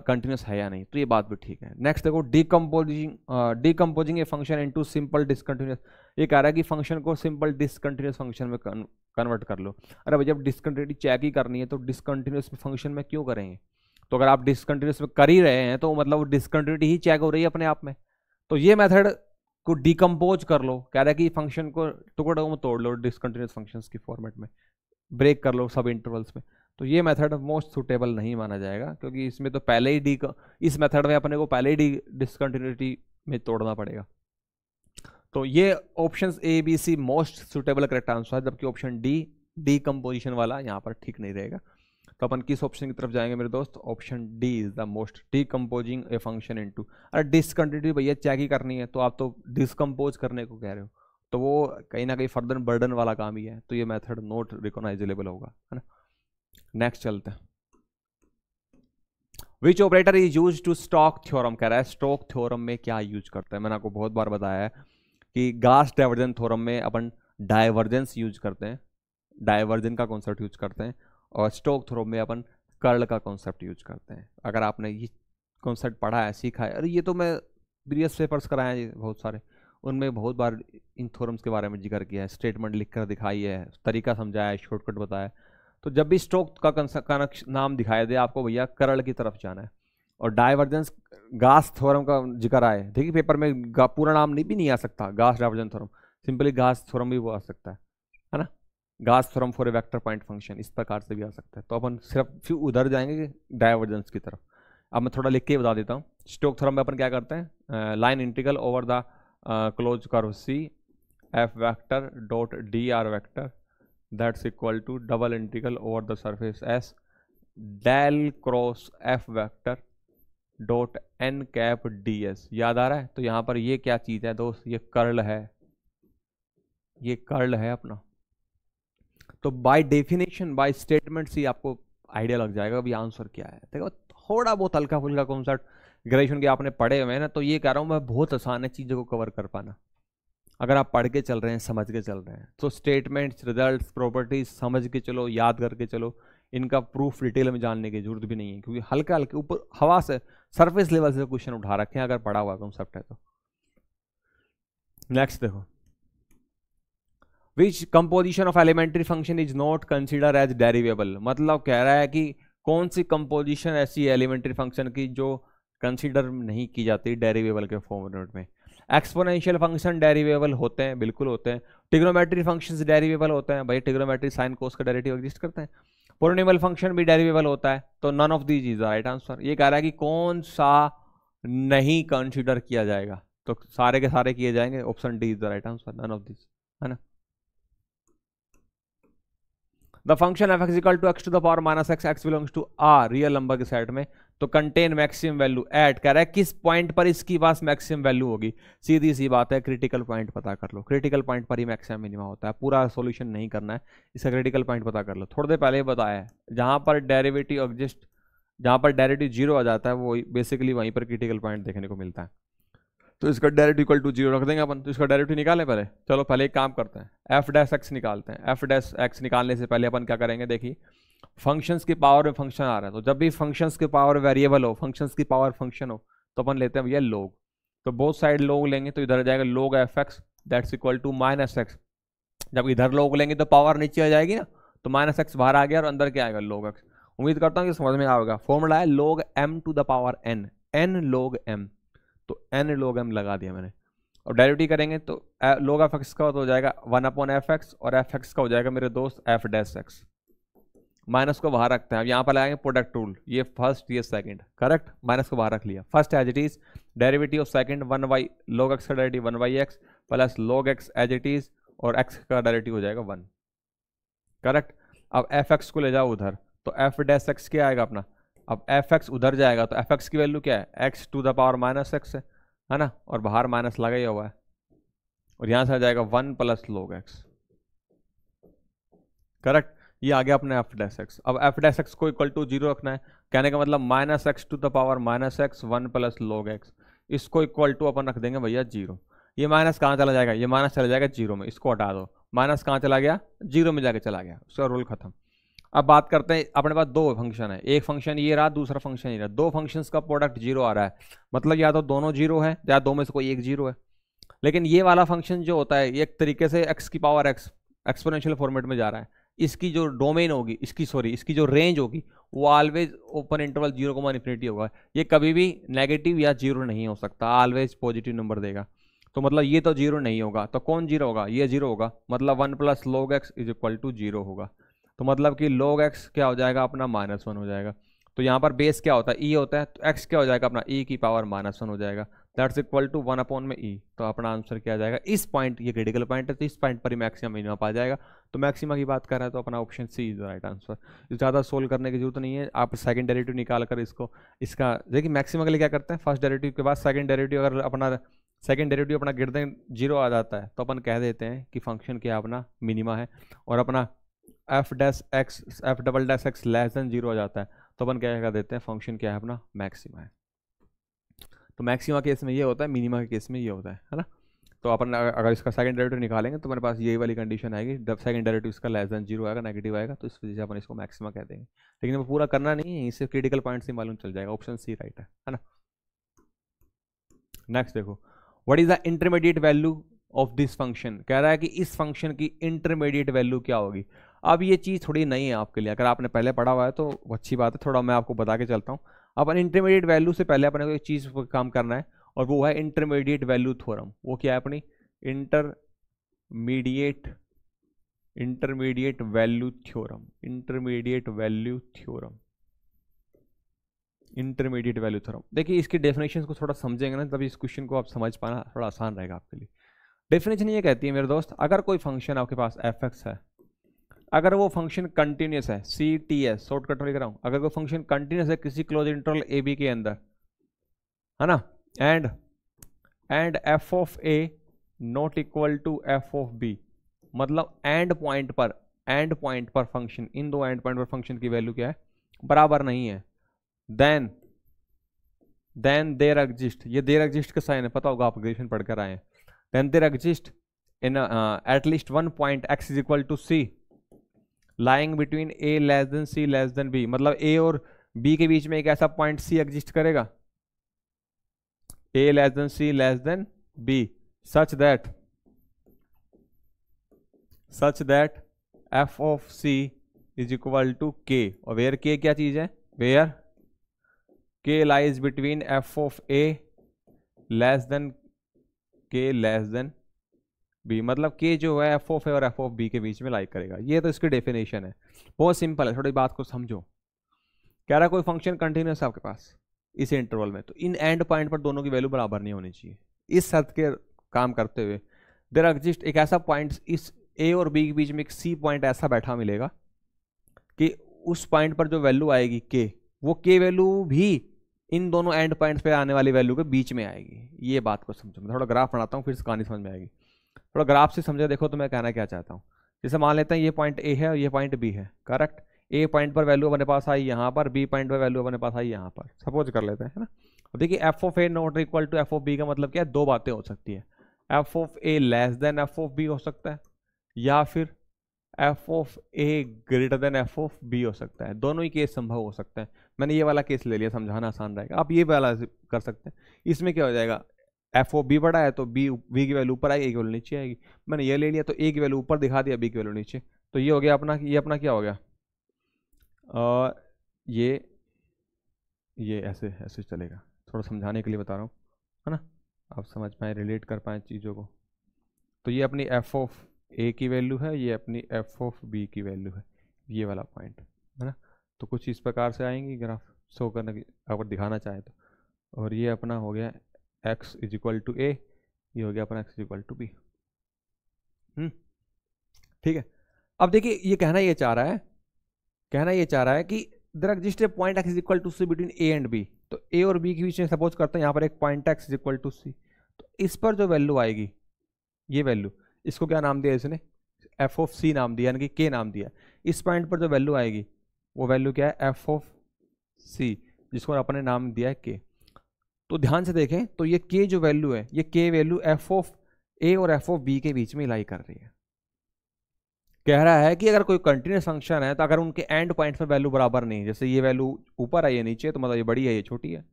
कंटिन्यूस है या नहीं तो ये बात भी ठीक है नेक्स्ट देखो decomposing decomposing a function into simple discontinuous ये कह रहा है कि फंक्शन को सिंपल डिसकंटिन्यूस फंक्शन में कन्वर्ट कर लो अरे भाई जब डिसकंटिन्यूटी चेक ही करनी है तो डिसकंटिन्यूस फंक्शन में क्यों करेंगे तो अगर आप डिसकंटिन्यूस में कर ही रहे हैं तो मतलब वो डिसकंटिन्यूटी ही चेक हो रही है अपने आप में तो ये मेथड को डिकम्पोज कर लो कह रहा है कि फंक्शन को टुकड़ों में तोड़ लो डिसकंटिन्यूस फंक्शंस की फॉर्मेट में ब्रेक कर लो सब इंटरवल्स में तो ये मेथड मोस्ट सुटेबल नहीं माना जाएगा क्योंकि इसमें तो पहले ही डी इस मेथड में अपने को पहले ही डी डिसकंटिन्यूटी में तोड़ना पड़ेगा तो ये option A B C most suitable correct answer है जबकि ऑप्शन डी डी वाला यहाँ पर ठीक नहीं रहेगा तो अपन किस ऑप्शन की तरफ जाएंगे मेरे दोस्त option D is the most decomposing a function into अरे डिसकंटिन्यूटी भैया चेक ही करनी है तो आप तो डिसकम्पोज करने को कह रहे हो तो वो कहीं ना कहीं फर्दर बर्डन वाला काम ही है तो ये मेथड नोट रिकोनाइजेबल होगा है ना नेक्स्ट चलते हैं which operator is use to Stokes theorem कह रहा है स्टॉक थ्योरम में क्या यूज करते हैं मैंने आपको बहुत बार बताया है कि गास डाइवर्जन थ्योरम में अपन डाइवर्जेंस यूज करते हैं डाइवर्जन का कॉन्सेप्ट यूज करते हैं और स्टोक थ्रो में अपन कर्ल का कॉन्सेप्ट यूज करते हैं अगर आपने ये कॉन्सेप्ट पढ़ा है सीखा है अरे ये तो मैं प्रीवियस पेपर्स कराए हैं बहुत सारे उनमें बहुत बार इन थोरम्स के बारे में जिक्र किया है स्टेटमेंट लिख कर दिखाई है तरीका समझाया है शॉर्टकट बताया तो जब भी स्ट्रोक का नाम दिखाई दे आपको भैया करल की तरफ जाना है और डाइवर्जेंस गास थ्योरम का जिक्र आए देखिए पेपर में पूरा नाम नहीं भी नहीं आ सकता Gauss divergence theorem simply Gauss theorem भी वो आ सकता है है ना Gauss theorem for a vector point function इस प्रकार से भी आ सकता है तो अपन सिर्फ फिर उधर जाएंगे डाइवर्जेंस की तरफ अब मैं थोड़ा लिख के बता देता हूँ स्टोक थ्रम में अपन क्या करते हैं line integral over the close curve C f vector dot d r vector that's equal to double integral over the surface s del cross f vector dot N cap D s याद आ रहा है तो यहाँ पर ये क्या चीज़ है दोस्त ये कर्ल है ये कर्ल है अपना तो बाय डेफिनेशन बाय स्टेटमेंट से आपको आइडिया लग जाएगा अभी आंसर क्या है देखो थोड़ा बहुत हल्का फुल्का कॉन्सेप्ट ग्रेजुएशन के आपने पढ़े हुए हैं ना तो ये कह रहा हूँ मैं बहुत आसान है चीज़ों को कवर कर पाना अगर आप पढ़ के चल रहे हैं समझ के चल रहे हैं तो स्टेटमेंट्स रिजल्ट प्रॉपर्टीज समझ के चलो याद करके चलो इनका प्रूफ डिटेल में जानने की जरूरत भी नहीं है क्योंकि हल्का हल्के ऊपर हवा से सरफेस लेवल से क्वेश्चन उठा रखे हैं अगर पढ़ा हुआ कॉन्सेप्ट है तो नेक्स्ट देखो which composition of elementary function is not consider as derivable मतलब कह रहा है कि कौन सी कंपोजिशन ऐसी एलिमेंट्री फंक्शन की जो कंसिडर नहीं की जाती डेरिवेबल के फॉर्मेट में एक्सपोनेंशियल फंक्शन डेरिवेबल होते हैं बिल्कुल होते हैं टिग्नोमेट्री फंक्शन डेरिवेबल होते हैं भाई टिग्नोमेट्री साइन कोस का डायरेटिव एग्जिस्ट करते हैं पोर्निमल फंक्शन भी डेरिवेबल होता है तो none of these is right answer ये कह रहा है कि कौन सा नहीं कंसिडर किया जाएगा तो सारे के सारे किए जाएंगे option D is the right answer none of these है ना the function f x equal to x to the power minus x x belongs to r real number के सेट में तो कंटेन मैक्सिमम वैल्यू एट कर रहा है किस पॉइंट पर इसकी पास मैक्सिमम वैल्यू होगी सीधी सी बात है क्रिटिकल पॉइंट पता कर लो क्रिटिकल पॉइंट पर ही मैक्सिमम मिनिमा होता है पूरा सॉल्यूशन नहीं करना है इसका क्रिटिकल पॉइंट पता कर लो थोड़ी देर पहले ही बताया है जहाँ पर डेरिवेटिव एग्जिस्ट जहाँ पर डेरिवेटिव जीरो आ जाता है वो बेसिकली वहीं पर क्रिटिकल पॉइंट देखने को मिलता है तो इसका डायरेक्ट इक्वल टू जीरो रख देंगे अपन तो इसका डायरेक्ट निकालें पहले चलो पहले एक काम करते हैं एफ डैश एक्स निकालते हैं एफ डैश एक्स निकालने से पहले अपन क्या करेंगे देखिए फंक्शंस की पावर में फंक्शन आ रहा है तो जब भी फंक्शंस की पावर वेरिएबल हो फंक्शंस की पावर फंक्शन हो तो अपन लेते हैं भैया लोग तो बहुत साइड लोग लेंगे तो इधर जाएगा log f x that's equal to minus x जब इधर लोग लेंगे तो पावर नीचे आ जाएगी ना तो माइनस एक्स बाहर आ गया और अंदर क्या आएगा लोग एक्स उम्मीद करता हूँ कि समझ में आएगा फॉर्मूला है log m to the power n n log m तो एन लोग एम लगा दिया मैंने और डायरेक्टिव करेंगे तो लोग एफ एक्स का तो हो जाएगा वन अपॉन एफ एक्स और एफ एक्स का हो जाएगा मेरे दोस्त एफ डैश एक्स माइनस को बाहर रखते हैं अब यहाँ पर लगाएंगे प्रोडक्ट रूल ये फर्स्ट ये सेकंड करेक्ट माइनस को बाहर रख लिया first as it is derivative of second one by log x का derivative one by x plus log x as it is और एक्स का डेरिवेटिव हो जाएगा वन करेक्ट अब एफ एक्स को ले जाओ उधर तो एफ डैश एक्स क्या आएगा अपना अब एफ एक्स उधर जाएगा तो एफ एक्स की वैल्यू क्या है x to the power minus x है है ना और बाहर माइनस लगा ही हुआ है और यहाँ से आ जाएगा one plus log x correct ये आ गया अपने एफ डैस एक्स अब एफ डैस एक्स को इक्वल टू जीरो रखना है कहने का मतलब minus x to the power minus x one plus log x इसको इक्वल टू अपन रख देंगे भैया जीरो ये माइनस कहाँ चला जाएगा ये माइनस चला जाएगा जीरो में इसको हटा दो माइनस कहाँ चला गया जीरो में जाके चला गया उसका रोल खत्म अब बात करते हैं अपने पास दो फंक्शन है एक फंक्शन ये रहा दूसरा फंक्शन ये रहा दो फंक्शंस का प्रोडक्ट जीरो आ रहा है मतलब या तो दोनों जीरो है या दो में से कोई एक जीरो है लेकिन ये वाला फंक्शन जो होता है ये एक तरीके से एक्स की पावर एक्स एक्सपोनेंशियल फॉर्मेट में जा रहा है इसकी जो डोमेन होगी इसकी सॉरी इसकी जो रेंज होगी वो ऑलवेज ओपन इंटरवल जीरो को इन्फिनिटी होगा ये कभी भी नेगेटिव या जीरो नहीं हो सकता ऑलवेज पॉजिटिव नंबर देगा तो मतलब ये तो जीरो नहीं होगा तो कौन जीरो होगा ये जीरो होगा मतलब one plus log x is equal to zero होगा तो मतलब कि log x क्या हो जाएगा अपना माइनस वन हो जाएगा तो यहाँ पर बेस क्या होता है ई e होता है तो एक्स क्या हो जाएगा अपना ई e की पावर माइनस वन हो जाएगा that's equal to one upon में ई e. तो अपना आंसर क्या जाएगा इस पॉइंट ये क्रिटिकल पॉइंट है तो इस पॉइंट पर ही मैक्सिमम मिनिमम पा जाएगा तो मैक्सिमा की बात कर रहे हैं तो अपना option C is the right answer ज़्यादा सोल्व करने की जरूरत नहीं है आप सेकंड डेरेटिव निकाल कर इसको इसका देखिए मैक्सिमम के लिए क्या करते हैं फर्स्ट डेरेटिव के बाद सेकंड डेरेटिव अगर अपना सेकेंड डेरेटिव अपना गिर दें जीरो आ जाता है तो अपन कह देते हैं कि फंक्शन क्या अपना मिनिमा है और अपना f dash x f double dash x less than zero हो जाता है तो अपन क्या कर देते हैं फंक्शन क्या है अपना मैक्सिमा है तो मैक्सिमा केस में ये होता है मिनिमा के केस में ये होता है है ना तो अपन अगर इसका सेकंड डेरेटिव निकालेंगे तो मेरे पास यही वाली कंडीशन आएगी जब सेकंड डेरेटिव इसका लेस देन जीरो आएगा नेगेटिव आएगा तो इस वजह से अपन इसको मैक्सिमा कह देंगे लेकिन वो पूरा करना नहीं है इससे क्रिटिकल पॉइंट से मालूम चल जाएगा ऑप्शन सी राइट है है ना नेक्स्ट देखो what is the intermediate value of this function कह रहा है कि इस फंक्शन की इंटरमीडिएट वैल्यू क्या होगी अब ये चीज़ थोड़ी नई है आपके लिए अगर आपने पहले पढ़ा हुआ है तो अच्छी बात है थोड़ा मैं आपको बता के चलता हूँ अपन इंटरमीडिएट वैल्यू से पहले अपने को एक चीज़ पर काम करना है और वो है इंटरमीडिएट वैल्यू थोरम वो क्या है अपनी intermediate intermediate value theorem intermediate value theorem intermediate value theorem देखिए इसके डेफिनेशन को थोड़ा समझेंगे ना तभी इस क्वेश्चन को आप समझ पाना थोड़ा आसान रहेगा आपके लिए डेफिनेशन ये कहती है मेरे दोस्त अगर कोई फंक्शन आपके पास एफ एक्स है अगर वो फंक्शन कंटिन्यूस है सी टी एस शॉर्टकट लिख रहा हूं अगर वो फंक्शन कंटिन्यूस है किसी क्लोज इंटरवल ए बी के अंदर है ना and and f of a not equal to f of b मतलब एंड पॉइंट पर एंड पॉइंट पर फंक्शन इन दो एंड पॉइंट पर फंक्शन की वैल्यू क्या है बराबर नहीं है देन देन देर एग्जिस्ट ये देर एग्जिस्ट का साइन है पता होगा आप ग्रेजुएशन पढ़कर आए हैं then there exist in at least one point x is equal to c lying between a less than c less than b मतलब ए और बी के बीच में एक ऐसा पॉइंट सी एग्जिस्ट करेगा a less than c less than b such that such that f of c is equal to k और वेयर के क्या चीज है where k lies between f of a less than k less than b मतलब के जो है एफ ऑफ ए और एफ ऑफ बी के बीच में लाइक करेगा ये तो इसकी डेफिनेशन है बहुत सिंपल है थोड़ी बात को समझो कह रहा कोई फंक्शन कंटिन्यूस है आपके पास इस इंटरवल में तो इन एंड पॉइंट पर दोनों की वैल्यू बराबर नहीं होनी चाहिए इस शर्त के काम करते हुए देर एग्जिस्ट एक ऐसा पॉइंट इस ए और बी के बीच में एक सी पॉइंट ऐसा बैठा मिलेगा कि उस पॉइंट पर जो वैल्यू आएगी के वो के वैल्यू भी इन दोनों एंड पॉइंट्स पे आने वाली वैल्यू के बीच में आएगी ये बात को समझो मैं थोड़ा ग्राफ बनाता हूँ फिर कहानी समझ में आएगी थोड़ा ग्राफ से समझा देखो तो मैं कहना क्या चाहता हूँ जैसे मान लेते हैं ये पॉइंट ए है और ये पॉइंट बी है करेक्ट ए पॉइंट पर वैल्यू अपने पास आई यहाँ पर बी पॉइंट पर वैल्यू अपने पास आई यहाँ पर सपोज कर लेते हैं है ना अब देखिए f of a not equal to f of b का मतलब क्या है दो बातें हो सकती है F of a less than f of b हो सकता है या फिर f of a greater than f of b हो सकता है दोनों ही केस संभव हो सकता है मैंने ये वाला केस ले लिया समझाना आसान रहेगा आप ये वाला कर सकते हैं इसमें क्या हो जाएगा एफ ओ बी बड़ा है तो बी वी की वैल्यू ऊपर आएगी ए की वैल्यू नीचे आएगी मैंने ये ले लिया तो ए की वैल्यू ऊपर दिखा दिया बी की वैल्यू नीचे तो ये हो गया अपना ये अपना क्या हो गया आ, ये ये ऐसे ऐसे चलेगा थोड़ा समझाने के लिए बता रहा हूँ है ना आप समझ पाएँ रिलेट कर पाएँ चीज़ों को तो ये अपनी एफ ऑफ ए की वैल्यू है ये अपनी एफ ऑफ बी की वैल्यू है ये वाला पॉइंट है ना तो कुछ इस प्रकार से आएंगी ग्राफ शो करने की अगर दिखाना चाहें तो और ये अपना हो गया एक्स इज इक्वल टू ए ये हो गया अपना x is equal to b ठीक है अब देखिए ये कहना ये चाह रहा है कहना ये चाह रहा है कि there exist a point x is equal to c between a and b तो ए और बी के बीच में सपोज करते हैं यहाँ पर एक point x is equal to c तो इस पर जो वैल्यू आएगी ये वैल्यू इसको क्या नाम दिया इसने एफ ऑफ सी नाम दिया यानी कि के नाम दिया इस पॉइंट पर जो वैल्यू आएगी वो वैल्यू क्या है एफ ऑफ सी जिसको अपने नाम दिया है के तो ध्यान से देखें तो ये के जो वैल्यू है ये के वैल्यू एफ ऑफ ए और एफ ऑफ बी के बीच में लाई कर रही है कह रहा है कि अगर कोई कंटिन्यूस फंक्शन है तो अगर उनके एंड पॉइंट में वैल्यू बराबर नहीं जैसे ये वैल्यू ऊपर है ये नीचे तो मतलब ये बड़ी है ये छोटी है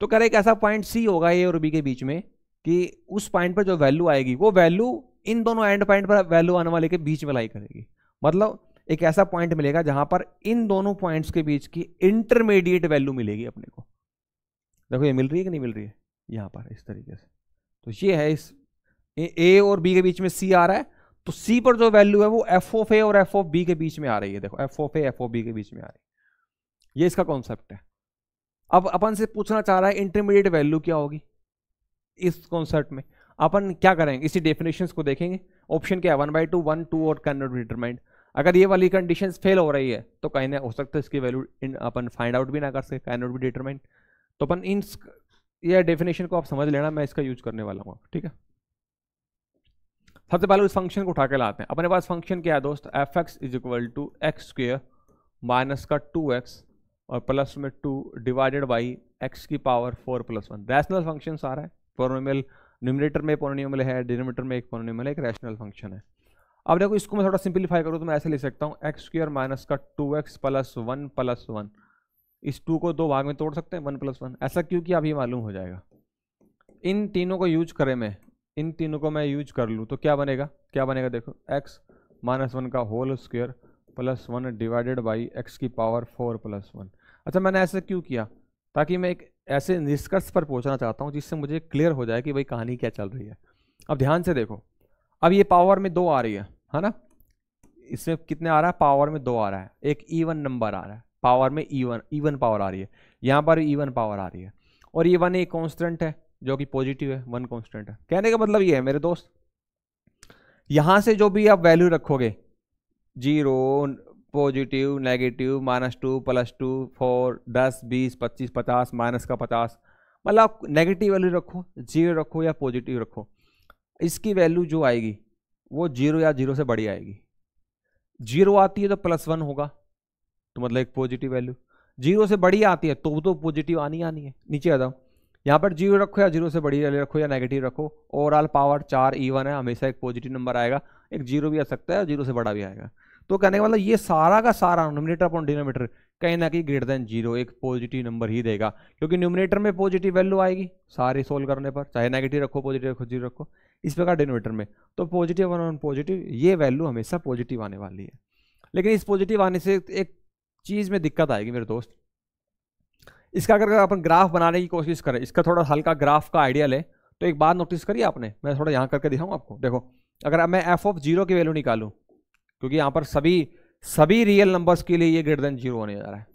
तो कह रहा है एक ऐसा पॉइंट सी होगा ए और बी के बीच में कि उस पॉइंट पर जो वैल्यू आएगी वो वैल्यू इन दोनों एंड पॉइंट पर वैल्यू आने वाले के बीच में लाई करेगी मतलब एक ऐसा पॉइंट मिलेगा जहां पर इन दोनों पॉइंट्स के बीच की इंटरमीडिएट वैल्यू मिलेगी अपने को देखो ये मिल रही है कि नहीं मिल रही है यहाँ पर इस तरीके से तो ये है इस ए और बी के बीच में सी आ रहा है तो सी पर जो वैल्यू है वो एफ ऑफ ए और एफ ऑफ बी के बीच में आ रही है देखो f of a f of b के बीच में आ रही है ये इसका कॉन्सेप्ट है अब अपन से पूछना चाह रहा है इंटरमीडिएट वैल्यू क्या होगी इस कॉन्सेप्ट में अपन क्या करेंगे इसी डेफिनेशन को देखेंगे ऑप्शन क्या है one by two one two और कैन नॉट डिटरमाइंड अगर ये वाली कंडीशन फेल हो रही है तो कहीं ना हो सकता है इसकी वैल्यू अपन फाइंड आउट भी ना कर सके कैन नॉट बी डिटरमाइंड तो अपन इन यह डेफिनेशन को आप समझ लेना मैं इसका यूज करने वाला हूँ ठीक है सबसे पहले उस फंक्शन को उठा के लाते हैं अपने पास फंक्शन क्या है दोस्त f x is equal to x square minus का टू एक्स और प्लस में टू डिवाइडेड बाई एक्स की power four plus one rational function आ रहा है पोर्नोमल न्यूमिनेटर में पोनोमियल है डिनोमीटर में एक पोर्नोमल है एक रैशनल फंक्शन है अब देखो इसको मैं थोड़ा सिंप्लीफाई करूँ तो मैं ऐसे ले सकता हूँ एक्स स्क्र माइनस का two x plus one plus one इस टू को दो भाग में तोड़ सकते हैं वन प्लस वन ऐसा क्यों अभी मालूम हो जाएगा इन तीनों को यूज करें मैं इन तीनों को मैं यूज कर लूँ तो क्या बनेगा क्या बनेगा देखो एक्स माइनस वन का whole square plus one divided by x की पावर फोर प्लस वन अच्छा मैंने ऐसा क्यों किया ताकि मैं एक ऐसे निष्कर्ष पर पहुँचना चाहता हूँ जिससे मुझे क्लियर हो जाए कि भाई कहानी क्या चल रही है अब ध्यान से देखो अब ये पावर में दो आ रही है है ना इसमें कितने आ रहा है पावर में दो आ रहा है एक ईवन नंबर आ रहा है पावर में ईवन ईवन पावर आ रही है यहाँ पर ईवन पावर आ रही है और ये वन एक कॉन्स्टेंट है जो कि पॉजिटिव है वन कॉन्स्टेंट है कहने का मतलब ये है मेरे दोस्त यहाँ से जो भी आप वैल्यू रखोगे zero positive negative minus two plus two four दस बीस पच्चीस पचास माइनस का पचास मतलब आप नेगेटिव वैल्यू रखो जीरो रखो या पॉजिटिव रखो इसकी वैल्यू जो आएगी वो जीरो या जीरो से बड़ी आएगी जीरो आती है तो प्लस वन होगा तो मतलब एक पॉजिटिव वैल्यू जीरो से बड़ी आती है तो तो पॉजिटिव आनी आनी है नीचे आ जाओ यहाँ पर जीरो रखो या जीरो से बड़ी वैल्यू रखो या नेगेटिव रखो ओवरऑल पावर चार ईवन है हमेशा एक पॉजिटिव नंबर आएगा एक जीरो भी आ सकता है और जीरो से बड़ा भी आएगा तो कहने का मतलब ये सारा का सारा नोमिनेटर अपॉन डिनोमीटर कहीं ना कहीं ग्रेटर देन जीरो एक पॉजिटिव नंबर ही देगा क्योंकि न्यूमिनेटर में पॉजिटिव वैल्यू आएगी सारे सोल्व करने पर चाहे नेगेटिव रखो पॉजिटिव रखो जीरो रखो इस प्रकार डिनोमीटर में तो पॉजिटिव वन ऑन पॉजिटिव ये वैल्यू हमेशा पॉजिटिव आने वाली है लेकिन इस पॉजिटिव आने से एक चीज़ में दिक्कत आएगी मेरे दोस्त इसका अगर अपन ग्राफ बनाने की कोशिश करें इसका थोड़ा हल्का ग्राफ का आइडिया ले तो एक बात नोटिस करिए आपने मैं थोड़ा यहाँ करके दिखाऊँ आपको देखो अगर मैं एफ ऑफ जीरो की वैल्यू निकालूँ क्योंकि यहाँ पर सभी सभी रियल नंबर्स के लिए ये ग्रेटर देन जीरो होने जा रहा है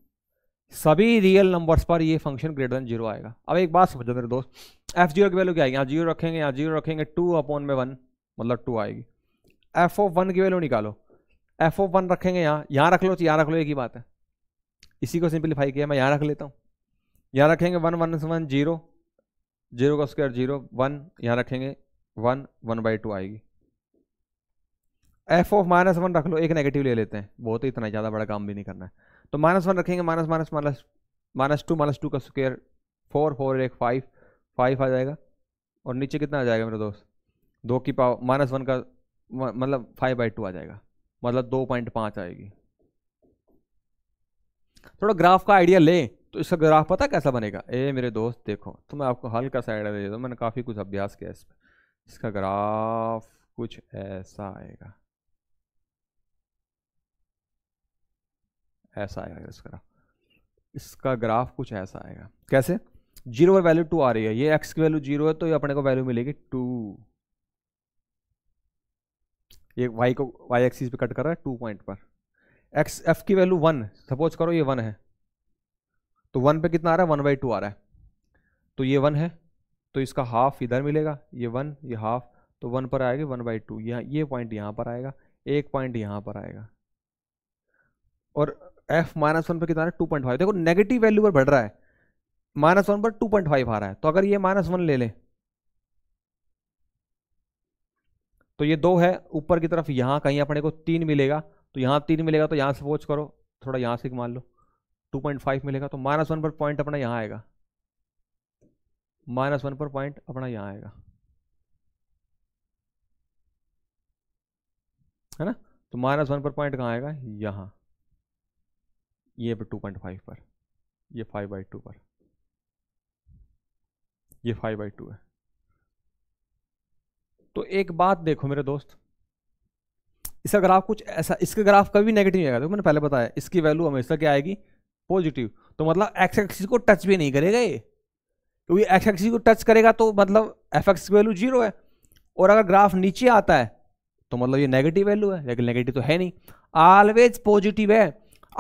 सभी रियल नंबर्स पर ये फंक्शन ग्रेटर देन जीरो आएगा अब एक बात समझो मेरे दोस्त एफ जीरो की वैल्यू क्या आएगी यहाँ जीरो रखेंगे यहाँ जीरो रखेंगे टू अपॉन में वन मतलब टू आएगी एफ ऑफ वन की वैल्यू निकालो एफ ऑफ वन रखेंगे यहाँ यहाँ रख लो तो यहाँ रख लो एक ही बात है इसी को सिंपलीफाई किया मैं यहाँ रख लेता हूँ यहाँ रखेंगे one one one zero zero का स्क्वायर जीरो वन यहाँ रखेंगे वन वन बाई टू आएगी एफ ऑफ माइनस वन रख लो एक नेगेटिव ले लेते हैं बहुत ही इतना ज़्यादा बड़ा काम भी नहीं करना है तो माइनस वन रखेंगे minus minus minus minus two minus two का स्क्वायर फोर फोर एक फाइव फाइव आ जाएगा और नीचे कितना आ जाएगा मेरे दोस्त दो की पावर माइनस वन का मतलब फाइव बाई टू आ जाएगा मतलब दो पॉइंट पाँच आएगी थोड़ा ग्राफ का आइडिया लें तो इसका ग्राफ पता कैसा बनेगा ए मेरे दोस्त देखो तो मैं आपको हल्का सा आइडिया दे देता हूँ मैंने काफ़ी कुछ अभ्यास किया इस पर इसका ग्राफ कुछ ऐसा आएगा ऐसा आएगा इसका ग्राफ इसका ग्राफ कुछ ऐसा आएगा कैसे जीरो पर वैल्यू टू आ रही है ये एक्स की वैल्यू जीरो है तो ये अपने को वैल्यू मिलेगी टू ये वाई को वाई एक्सिस पे कट कर रहा है टू पॉइंट पर एक्स एफ की वैल्यू वन सपोज करो ये वन है तो वन पे कितना आ रहा है वन बाई टू आ रहा है तो ये वन है तो इसका हाफ इधर मिलेगा ये वन ये हाफ तो वन पर आएगा वन बाई टू यहाँ ये पॉइंट यहाँ पर आएगा एक पॉइंट यहाँ पर आएगा और एफ माइनस वन पर कितना आ रहा है टू पॉइंट फाइव देखो नेगेटिव वैल्यू पर बढ़ रहा है माइनस वन पर टू पॉइंट फाइव आ रहा है तो अगर ये माइनस वन ले लें तो ये दो है ऊपर की तरफ यहाँ कहीं अपने को तीन मिलेगा तो यहाँ तीन मिलेगा तो यहाँ से वोच करो थोड़ा यहाँ से मान लो टू पॉइंट फाइव मिलेगा तो माइनस वन पर पॉइंट अपना यहाँ आएगा माइनस वन पर पॉइंट अपना यहाँ आएगा है ना तो माइनस वन पर पॉइंट कहाँ आएगा यहाँ ये पर टू पॉइंट फाइव पर ये फाइव बाई टू पर ये फाइव बाई टू है तो एक बात देखो मेरे दोस्त इसका ग्राफ कुछ ऐसा इसका ग्राफ कभी नेगेटिव नहीं आएगा मैंने पहले बताया इसकी वैल्यू हमेशा क्या आएगी पॉजिटिव तो मतलब एक्स एक्सिस को टच भी नहीं करेगा ये क्योंकि तो एक्स एक्सिस को टच करेगा तो मतलब एफ एक्स वैल्यू जीरो है और अगर ग्राफ नीचे आता है तो मतलब ये नेगेटिव वैल्यू है लेकिन नेगेटिव तो है नहीं ऑलवेज पॉजिटिव है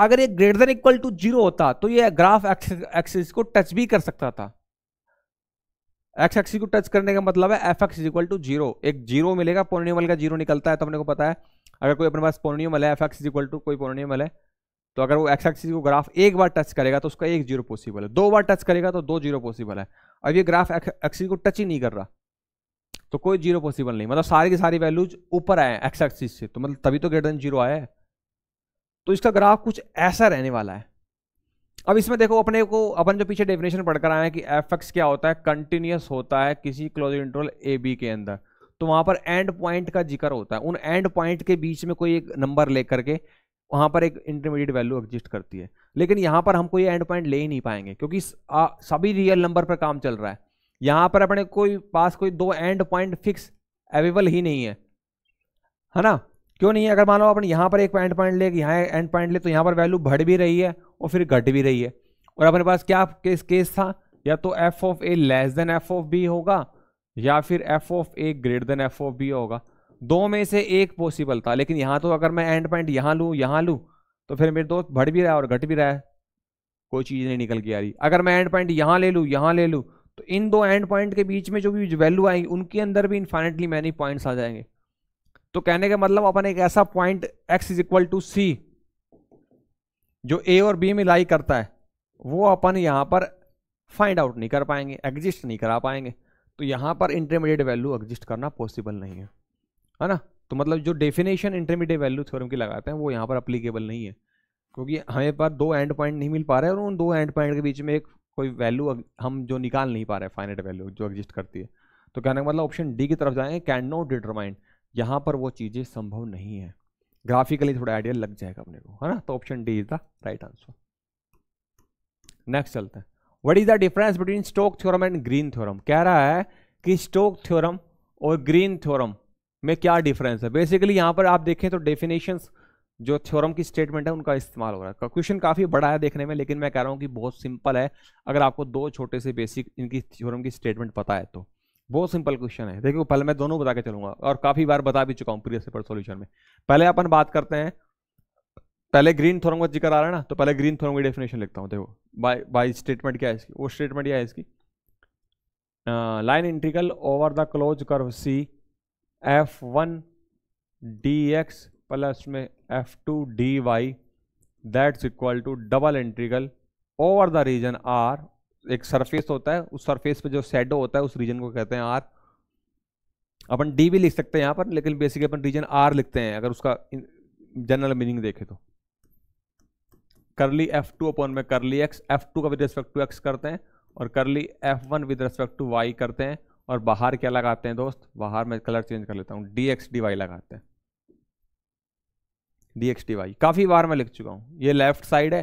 अगर ये greater than equal to zero होता तो ये ग्राफ एक्सिस को टच भी कर सकता था एक्स एक्सिस को टच करने का मतलब है f x equal to zero एक जीरो मिलेगा पोर्निमल का जीरो निकलता है तो अपने को पता है अगर कोई अपने पास पोनियमल है एफ एक्स इक्वल टू कोई पोनियमल है तो अगर वो एक्स एक्सिस को ग्राफ एक बार टच करेगा तो उसका एक जीरो पॉसिबल है दो बार टच करेगा तो दो जीरो पॉसिबल है अब ये ग्राफ एक्सिस को टच ही नहीं कर रहा तो कोई जीरो पॉसिबल नहीं मतलब सारी की सारी वैल्यूज ऊपर आए एक्स एक्सिस से तो मतलब तभी तो ग्रेटर देन जीरो आया है तो इसका ग्राफ कुछ ऐसा रहने वाला है अब इसमें देखो अपने को अपन जो पीछे डेफिनेशन पढ़कर आए हैं कि एफ एक्स क्या होता है कंटिन्यूस होता है किसी क्लोज इंटरवल ए बी के अंदर तो वहां पर एंड पॉइंट का जिक्र होता है उन एंड पॉइंट के बीच में कोई एक नंबर लेकर के वहां पर एक इंटरमीडिएट वैल्यू एग्जिस्ट करती है लेकिन यहां पर हम कोई एंड पॉइंट ले ही नहीं पाएंगे क्योंकि सभी रियल नंबर पर काम चल रहा है यहाँ पर अपने कोई पास कोई दो एंड पॉइंट फिक्स अवेलेबल ही नहीं है है ना क्यों नहीं है अगर मान लो अपन यहां पर एक एंड पॉइंट ले यहाँ एंड पॉइंट ले तो यहाँ पर वैल्यू बढ़ भी रही है और फिर घट भी रही है और अपने पास क्या केस केस था या तो f of a less than f of b होगा या फिर f of a greater than f of b होगा दो में से एक पॉसिबल था लेकिन यहाँ तो अगर मैं एंड पॉइंट यहाँ लूँ यहाँ लूँ तो फिर मेरे दोस्त बढ़ भी रहा है और घट भी रहा है कोई चीज़ नहीं निकल के आ रही अगर मैं एंड पॉइंट यहाँ ले लूँ यहाँ ले लूँ तो इन दो एंड पॉइंट के बीच में जो भी वैल्यू आएंगी उनके अंदर भी इन्फाइनेटली मैनी पॉइंट्स आ जाएंगे तो कहने का मतलब अपन एक ऐसा point x is equal to c जो ए और बी में लाई करता है वो अपन यहाँ पर फाइंड आउट नहीं कर पाएंगे एग्जिस्ट नहीं करा पाएंगे तो यहाँ पर इंटरमीडिएट वैल्यू एग्जिस्ट करना पॉसिबल नहीं है है ना तो मतलब जो डेफिनेशन इंटरमीडिएट वैल्यू थ्योरम की लगाते हैं वो यहाँ पर अप्लीकेबल नहीं है क्योंकि हमें पर दो एंड पॉइंट नहीं मिल पा रहे और उन दो एंड पॉइंट के बीच में एक कोई वैल्यू हम जो निकाल नहीं पा रहे फाइनेट वैल्यू जो एग्जिस्ट करती है तो कहने का मतलब ऑप्शन डी की तरफ जाएंगे कैन नॉट डिटरमाइन यहाँ पर वो चीज़ें संभव नहीं है ग्राफिकली थोड़ा आइडिया लग जाएगा अपने को है ना तो option D is the right answer next चलते हैं what is the difference between Stoke theorem and Green theorem कह रहा है कि स्टोक थ्योरम और ग्रीन थ्योरम में क्या डिफरेंस है बेसिकली यहाँ पर आप देखें तो डेफिनेशन जो थ्योरम की स्टेटमेंट है उनका इस्तेमाल हो रहा है क्वेश्चन काफ़ी बड़ा है देखने में लेकिन मैं कह रहा हूँ कि बहुत सिंपल है अगर आपको दो छोटे से बेसिक इनकी थ्योरम की स्टेटमेंट पता है तो बहुत सिंपल क्वेश्चन है देखिए पहले मैं दोनों बता के चलूंगा और काफ़ी बार बता भी चुका हूँ प्रीवियस पेपर सोल्यूशन में पहले अपन बात करते हैं पहले ग्रीन थोरम का जिक्र आ रहा है ना तो पहले ग्रीन थोरम की डेफिनेशन लिखता हूँ देखो बाय बाय स्टेटमेंट क्या है इसकी वो स्टेटमेंट क्या है इसकी line integral over the close curve C F one D x plus में F two D y that's equal to double integral over the region r एक सरफेस होता है उस सरफेस पे जो शेडो होता है उस रीजन को कहते हैं आर अपन डी भी लिख सकते हैं यहाँ पर लेकिन बेसिकली अपन रीजन आर लिखते हैं अगर उसका जनरल मीनिंग देखे तो करली एफ टू अपॉन में करली एक्स एफ टू का विद रेस्पेक्ट टू एक्स करते हैं और curly f one with respect to y करते हैं और बाहर क्या लगाते हैं दोस्त बाहर मैं कलर चेंज कर लेता हूँ डी एक्स डी वाई लगाते हैं डी एक्स डी वाई काफ़ी बार मैं लिख चुका हूँ ये लेफ्ट साइड है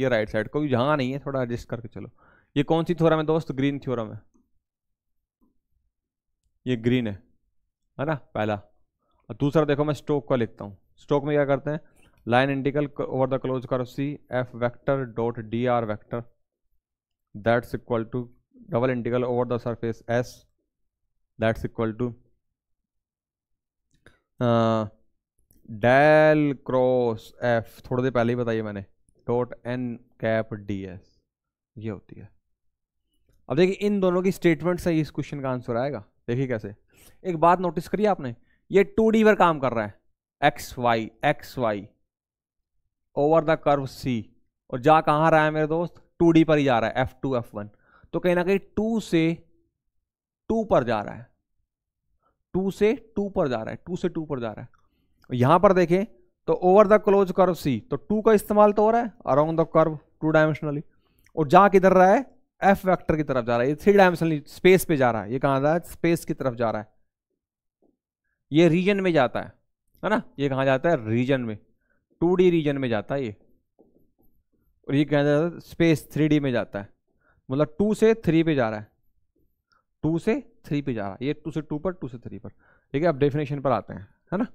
ये राइट साइड कोई जहाँ नहीं है थोड़ा एडजस्ट करके चलो ये कौन सी थ्योरम है दोस्त ग्रीन थ्योरम है ये ग्रीन है है ना पहला और दूसरा देखो मैं स्ट्रोक का लिखता हूँ स्टोक में क्या करते हैं line integral over the close curve c f vector dot d r vector that's equal to double over over the surface s that's equal to del cross f थोड़ी देर पहले ही बताइए मैंने dot N cap D S ये होती है अब देखिए इन दोनों की स्टेटमेंट से इस क्वेश्चन का आंसर आएगा देखिए कैसे एक बात नोटिस करिए आपने ये टू डी पर काम कर रहा है x y x y over the curve c और जा कहाँ रहा है मेरे दोस्त टू डी पर ही जा रहा है एफ टू एफ वन तो कहीं ना कहीं टू से टू पर जा रहा है टू से टू पर जा रहा है टू से टू पर जा रहा है यहां पर देखें तो over the close curve c तो टू का इस्तेमाल तो हो रहा है around the curve two dimensionally और जा किधर रहा है एफ वैक्टर की तरफ जा रहा है ये थ्री डायमेंशनली स्पेस पे जा रहा है ये कहाँ जा रहा है स्पेस की तरफ जा रहा है ये रीजन में जाता है है ना ये कहाँ जाता है रीजन में टू डी रीजन में जाता है ये और ये कहना जाता है स्पेस थ्री डी में जाता है मतलब टू से थ्री पे जा रहा है टू से थ्री पे जा रहा है ये टू से टू पर टू से थ्री पर ठीक है अब डेफिनेशन पर आते हैं है ना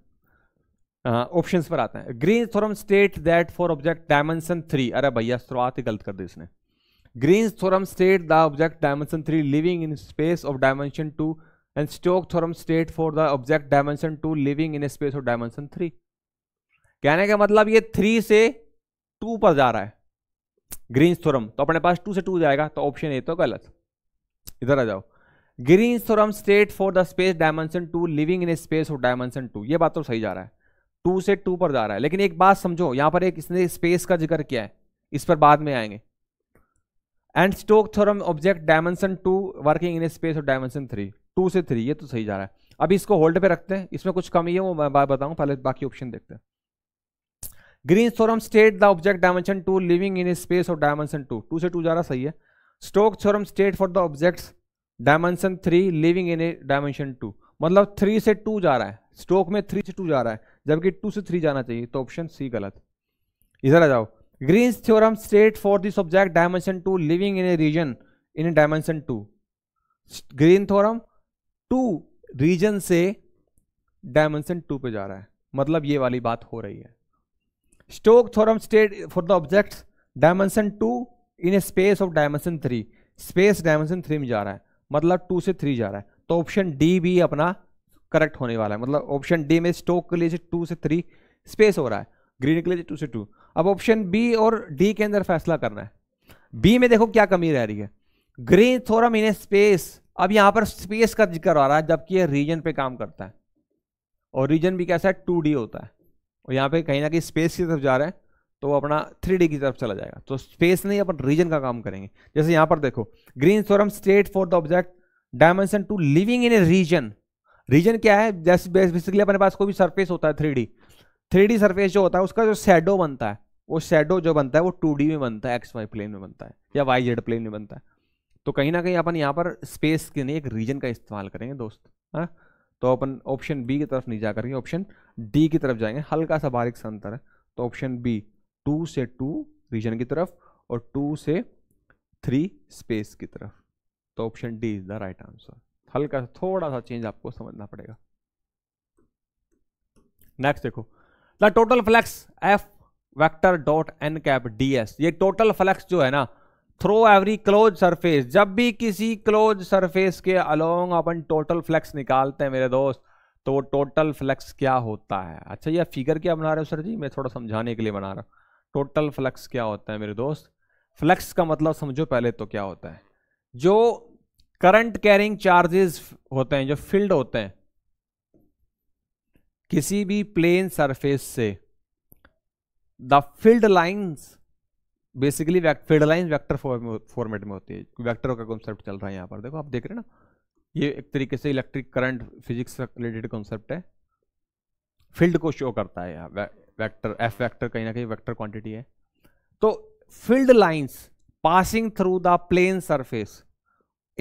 ऑप्शंस पर आते हैं Green theorem state that for object dimension three अरे भैया शुरुआत ही गलत कर दी इसने Green theorem state the object dimension three living in space of dimension two and Stoke theorem state for the object dimension two living in space of dimension three कहने का मतलब ये थ्री से टू पर जा रहा है ग्रीन थ्योरम तो अपने पास टू से टू जाएगा तो ऑप्शन ए तो गलत इधर आ जाओ Green theorem state for the space dimension two living in space of dimension two ये बात तो सही जा रहा है टू से टू पर जा रहा है लेकिन एक बात समझो यहां पर एक इसने स्पेस का जिक्र किया है इस पर बाद में आएंगे and Stoke theorem object dimension two working in space of dimension three two से थ्री ये तो सही जा रहा है अभी इसको होल्ड पे रखते हैं इसमें कुछ कमी है वो मैं बात बताऊं पहले बाकी ऑप्शन देखते हैं Green theorem state the object dimension two living in space of dimension two two से टू जा रहा सही है stock theorem state for the objects dimension three living in a dimension two मतलब थ्री से टू जा रहा है स्टोक में थ्री से टू जा रहा है जबकि टू से थ्री जाना चाहिए तो ऑप्शन सी गलत इधर आ जाओ Green theorem state for this object dimension two living in a region in a dimension two Green theorem two region से डायमेंशन टू पे जा रहा है मतलब ये वाली बात हो रही है stock theorem state for the object dimension two in a space of dimension three space dimension three में जा रहा है मतलब टू से थ्री जा रहा है तो ऑप्शन डी भी अपना करेक्ट होने वाला है मतलब ऑप्शन डी में स्टोक के लिए टू से थ्री स्पेस हो रहा है ग्रीन के लिए टू से टू अब ऑप्शन बी और डी के अंदर फैसला करना है बी में देखो क्या कमी रह रही है Green theorem in a space अब यहां पर स्पेस का जिक्र आ रहा है जबकि यह रीजन पे काम करता है और रीजन भी कैसा है टू होता है और यहाँ पे कहीं ना कहीं स्पेस की तरफ जा रहा है तो वो अपना थ्री की तरफ चला जाएगा तो स्पेस नहीं अपन रीजन का काम करेंगे जैसे यहाँ पर देखो Green theorem state for the object dimension two living in a region region क्या है जैसे बेसिकली अपने पास कोई भी सरफेस होता है three D three D surface जो होता है उसका जो शेडो बनता है वो शेडो जो बनता है वो टू में बनता है एक्स वाई प्लेन में बनता है या वाई जेड प्लेन में बनता है तो कहीं ना कहीं अपन यहाँ पर स्पेस के नहीं एक रीजन का इस्तेमाल करेंगे दोस्त हाँ तो अपन ऑप्शन बी की तरफ नहीं जा करेंगे ऑप्शन डी की तरफ जाएंगे हल्का सा बारीक सा अंतर है तो ऑप्शन बी टू से टू रीजन की तरफ और टू से थ्री स्पेस की तरफ तो option D is the right answer हल्का सा थोड़ा सा चेंज आपको समझना पड़ेगा नेक्स्ट देखो the total flux F vector dot N cap D S ये टोटल फ्लैक्स जो है ना थ्रो एवरी क्लोज सरफेस जब भी किसी क्लोज सरफेस के अलोंग अपन टोटल फ्लैक्स निकालते हैं मेरे दोस्त तो टोटल फ्लैक्स क्या होता है अच्छा यह फिगर क्या बना रहे हो सर जी मैं थोड़ा समझाने के लिए बना रहा हूँ टोटल फ्लैक्स क्या होता है मेरे दोस्त फ्लैक्स का मतलब समझो पहले तो क्या होता है जो करंट कैरिंग चार्जेस होते हैं जो फील्ड होते हैं किसी भी प्लेन सरफेस से the field lines basically field line vector format में होती है वैक्टरों का कॉन्सेप्ट चल रहा है यहाँ पर देखो आप देख रहे हैं ना ये एक तरीके से इलेक्ट्रिक करंट फिजिक्स से रिलेटेड कॉन्सेप्ट है फील्ड को शो करता है यहाँ वैक्टर एफ वैक्टर कहीं ना कहीं वैक्टर क्वान्टिटी है तो field lines passing through the plane surface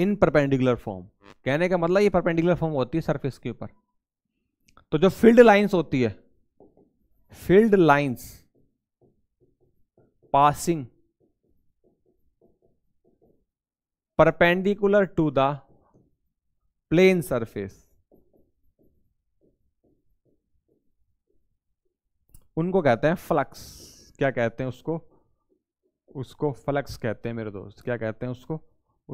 in perpendicular form कहने का मतलब ये परपेंडिकुलर फॉर्म होती है सरफेस के ऊपर तो जो फील्ड लाइन्स होती है field lines passing perpendicular to the plane surface उनको कहते हैं फ्लक्स क्या कहते हैं उसको उसको फ्लक्स कहते हैं मेरे दोस्त क्या कहते हैं उसको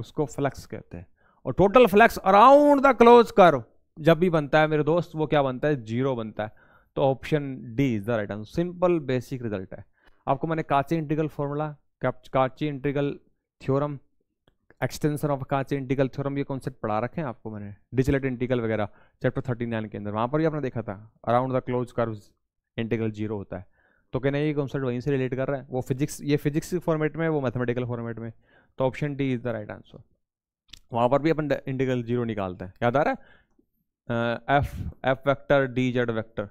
उसको फ्लक्स कहते हैं और total flux around the close curve जब भी बनता है मेरे दोस्त वो क्या बनता है जीरो बनता है तो option D is the right answer simple basic result है आपको मैंने Cauchy integral formula Cauchy integral theorem extension of Cauchy integral theorem ये कॉन्सेप्ट पढ़ा रखे हैं आपको मैंने डिजिलेट इंटीगल वगैरह चैप्टर थर्टी नाइन के अंदर वहाँ पर भी आपने देखा था around the close curve integral zero होता है तो कहना ये कॉन्सेप्ट वहीं से रिलेट कर रहा है वो फिजिक्स ये फिजिक्स फॉर्मेट में वो मैथमेटिकल फॉर्मेट में तो option D is the right answer वहाँ पर भी अपन इंटीग्रल जीरो निकालते हैं याद आ रहा है F F vector D Z vector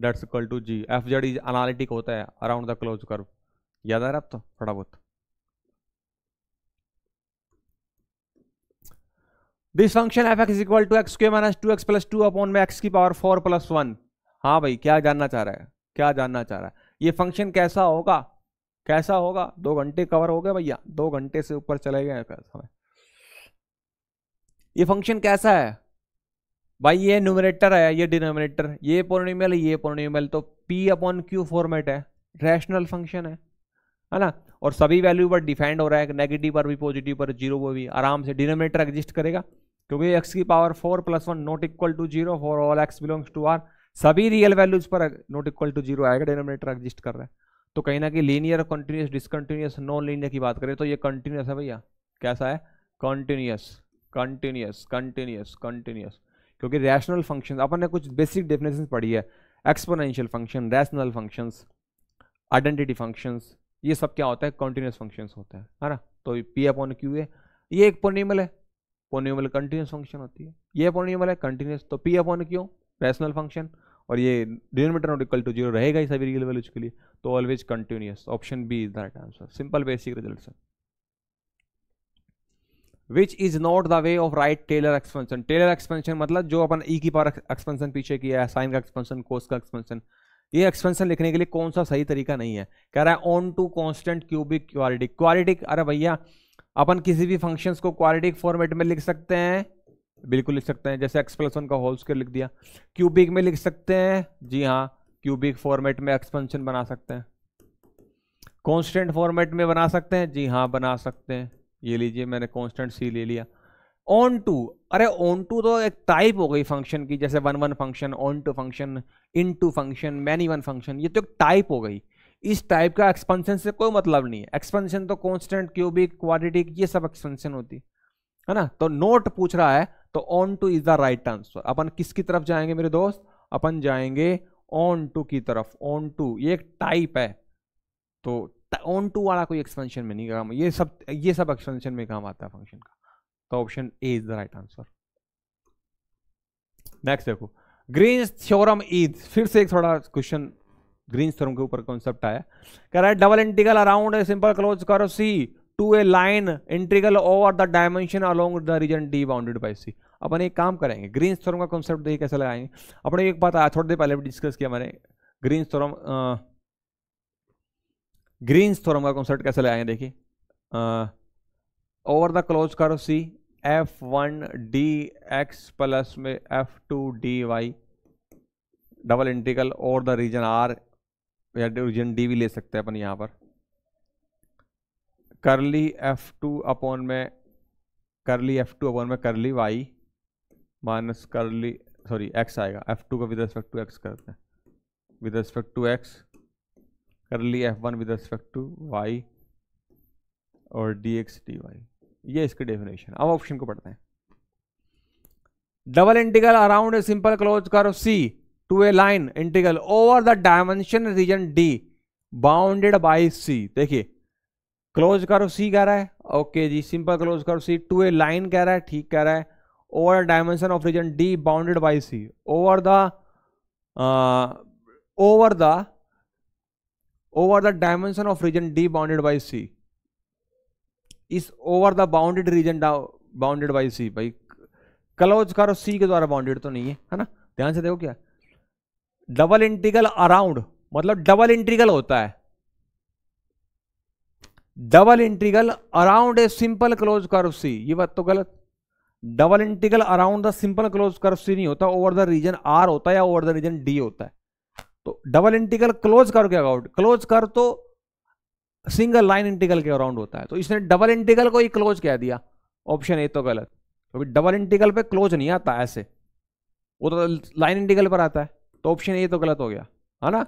that's equal to G F Z is analytic होता है अराउंड द क्लोज कर्व याद आ रहा आप तो थोड़ा बहुत this function F x equal to X के minus two x plus two upon में एक्स की पावर फोर प्लस वन हाँ भाई क्या जानना चाह रहा है क्या जानना चाह रहा है ये फंक्शन कैसा होगा कैसा होगा दो घंटे कवर हो गए भैया दो घंटे से ऊपर चले गए ये फंक्शन कैसा है भाई ये न्यूमरेटर आया ये डिनोमिनेटर ये पोर्निमल ये पोर्निमल तो पी अपॉन क्यू फॉर्मेट है रैशनल फंक्शन है है ना और सभी वैल्यू पर डिफाइंड हो रहा है नेगेटिव पर भी पॉजिटिव पर जीरो पर भी आराम से डिनोमिनेटर एग्जिस्ट करेगा क्योंकि एक्स की power four plus one not equal to zero for all x belongs to R सभी रियल वैल्यूज पर नॉट इक्वल टू जीरो आएगा डिनोमिनेटर एग्जिस्ट कर रहा है तो कहीं ना कहीं linear continuous discontinuous non linear की बात करें तो ये कंटिन्यूस है भैया कैसा है कंटिन्यूस कंटिन्यूस कंटिन्यूस कंटिन्यूस क्योंकि रैशनल फंक्शन अपन ने कुछ बेसिक डेफिनेशन पढ़ी है exponential function rational functions identity functions ये सब क्या होता है कंटिन्यूस फंक्शंस होता है है ना तो पी अपॉन क्यू है ये एक पोनिमल है पोनिमल कंटिन्यूस फंक्शन होती है ये पोनिमल है कंटिन्यूस तो P on Q rational function और ये denominator not equal to zero रहेगा ही सभी रियल वैल्यूज के लिए तो always continuous option B is that answer simple basic result sir which is not the way of right Taylor expansion Taylor expansion मतलब जो अपन ई e की पावर एक्सपेंशन पीछे किया है साइन का एक्सपेंशन कोस का एक्सपेंशन ये एक्सपेंशन लिखने के लिए कौन सा सही तरीका नहीं है कह रहा है onto constant cubic quality quadratic अरे भैया अपन किसी भी फंक्शन को क्वालिटिक फॉर्मेट में लिख सकते हैं बिल्कुल लिख सकते हैं जैसे एक्स का होल्स के लिख दिया क्यूबिक में लिख सकते हैं जी हाँ क्यूबिक फॉर्मेट में एक्सपेंशन बना सकते हैं कॉन्स्टेंट फॉर्मेट में बना सकते हैं जी हाँ बना सकते हैं ये लीजिए मैंने कॉन्स्टेंट सी ले लिया ऑन टू अरे ऑन टू तो एक टाइप हो गई फंक्शन की जैसे one one function on onto function into function many one function ये तो एक टाइप हो गई इस टाइप का एक्सपेंशन से कोई मतलब नहीं है एक्सपेंशन तो कॉन्स्टेंट क्यूबिक क्वाड्रेटिक ये सब एक्सपेंशन होती है ना तो नोट पूछ रहा है तो onto is the right answer अपन किसकी तरफ जाएंगे मेरे दोस्त अपन जाएंगे ऑन टू की तरफ ऑन टू ये एक टाइप है तो ऑन टू वाला कोई एक्सपेंशन में नहीं काम ये सब ये सब एक्सपेंशन में काम आता है फंक्शन का तो option A is the right answer next देखो ग्रीन थ्योरम इज फिर से एक थोड़ा क्वेश्चन ग्रीन थ्योरम के ऊपर कॉन्सेप्ट आया कह रहा है double integral around simple close curve C to a line integral over the dimension along the region D bounded by C अपन एक काम करेंगे ग्रीन थ्योरम का कॉन्सेप्ट देखिए कैसे लगाएंगे अपने एक बात आया थोड़ी देर पहले भी डिस्कस किया मैंने ग्रीन थ्योरम ग्रीन्स थोरम का कॉन्सेप्ट कैसे लगाएंगे देखिए over the close curve C F one D x plus में F two D Y double integral over the region R या रीजन डी भी ले सकते हैं अपन यहाँ पर करली एफ टू अपॉन में करली एफ टू अपॉन में curly Y minus curly sorry X आएगा एफ टू का विद रिस्पेक्ट टू एक्स करते हैं विद रिस्पेक्ट टू एक्स कर लिया F one with respect to Y और डी एक्स डी वाई ये इसकी डेफिनेशन अब ऑप्शन को पढ़ते हैं double integral around a simple close curve C to a line integral over the dimension region D bounded by C देखिए क्लोज करो सी कह रहा है okay ji simple close curve C to a line कह रहा है ठीक कह रहा है over dimension of region D bounded by C over the over the over the dimension of region D bounded by C is over the bounded region bounded by C भाई क्लोज करो C के द्वारा बाउंडेड तो नहीं है है ना ध्यान से देखो क्या डबल इंटीग्रल अराउंड मतलब डबल इंटीग्रल होता है double integral around a simple close curve C ये बात तो गलत double integral around the simple close curve C नहीं होता ओवर द रीजन आर होता है या ओवर द रीजन डी होता है तो डबल इंटीगल क्लोज कर के अराउंड क्लोज कर तो सिंगल लाइन इंटीगल के अराउंड होता है तो इसने डबल इंटीगल को ही क्लोज कह दिया ऑप्शन ए तो गलत क्योंकि तो डबल इंटीगल पे क्लोज नहीं आता ऐसे वो तो लाइन इंटीगल पर आता है तो ऑप्शन ए तो गलत हो गया है ना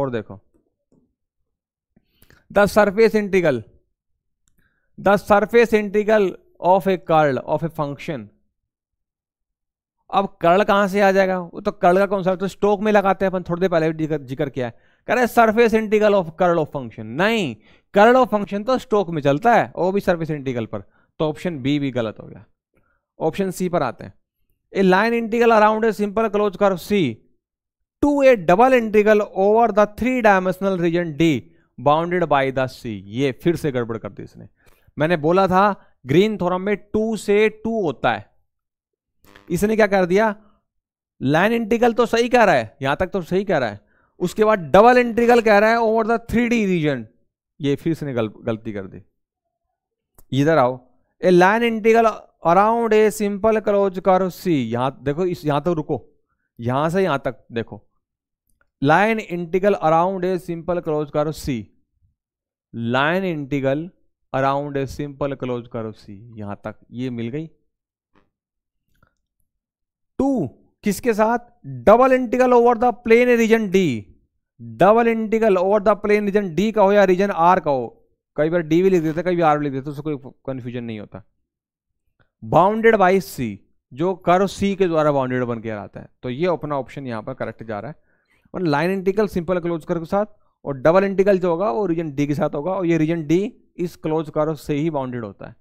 और देखो the surface integral the surface integral of a curl of a function अब करल कहाँ से आ जाएगा वो तो कर्ल का सा तो स्टोक में लगाते हैं अपन थोड़ी देर पहले भी जिक्र किया है कह रहे surface integral of curl of function नहीं कर्ल ऑफ फंक्शन तो स्टोक में चलता है वो भी सरफेस इंटीगल पर तो ऑप्शन बी भी गलत हो गया ऑप्शन सी पर आते हैं a line integral around a simple close curve C to a double integral over the three dimensional region D bounded by the C ये फिर से गड़बड़ कर दी इसने मैंने बोला था ग्रीन थोरम में टू से टू होता है इसने क्या कर दिया लाइन इंटीग्रल तो सही कह रहा है यहां तक तो सही कह रहा है उसके बाद डबल इंटीग्रल कह रहा है over the three D region ये फिर इसने गल, गलती कर दी इधर आओ a line integral around a simple close curve C यहां देखो इस यहां तो रुको यहां से यहां तक देखो line integral around a simple close curve C line integral around a simple close curve C यहां तक ये मिल गई टू किसके साथ double integral over the plane region D double integral over the plane region D का हो या रीजन आर का हो कई बार डी भी लिख देते कई बार आर लिख देते तो उससे कोई कंफ्यूजन नहीं होता बाउंडेड बाई सी जो कर सी के द्वारा बाउंडेड बन के आता है तो ये अपना ऑप्शन यहां पर करेक्ट जा रहा है लाइन इंटीगल सिंपल क्लोज कर के साथ और डबल इंटीगल जो होगा वो रीजन डी के साथ होगा और ये रीजन डी इस क्लोज कर से ही बाउंडेड होता है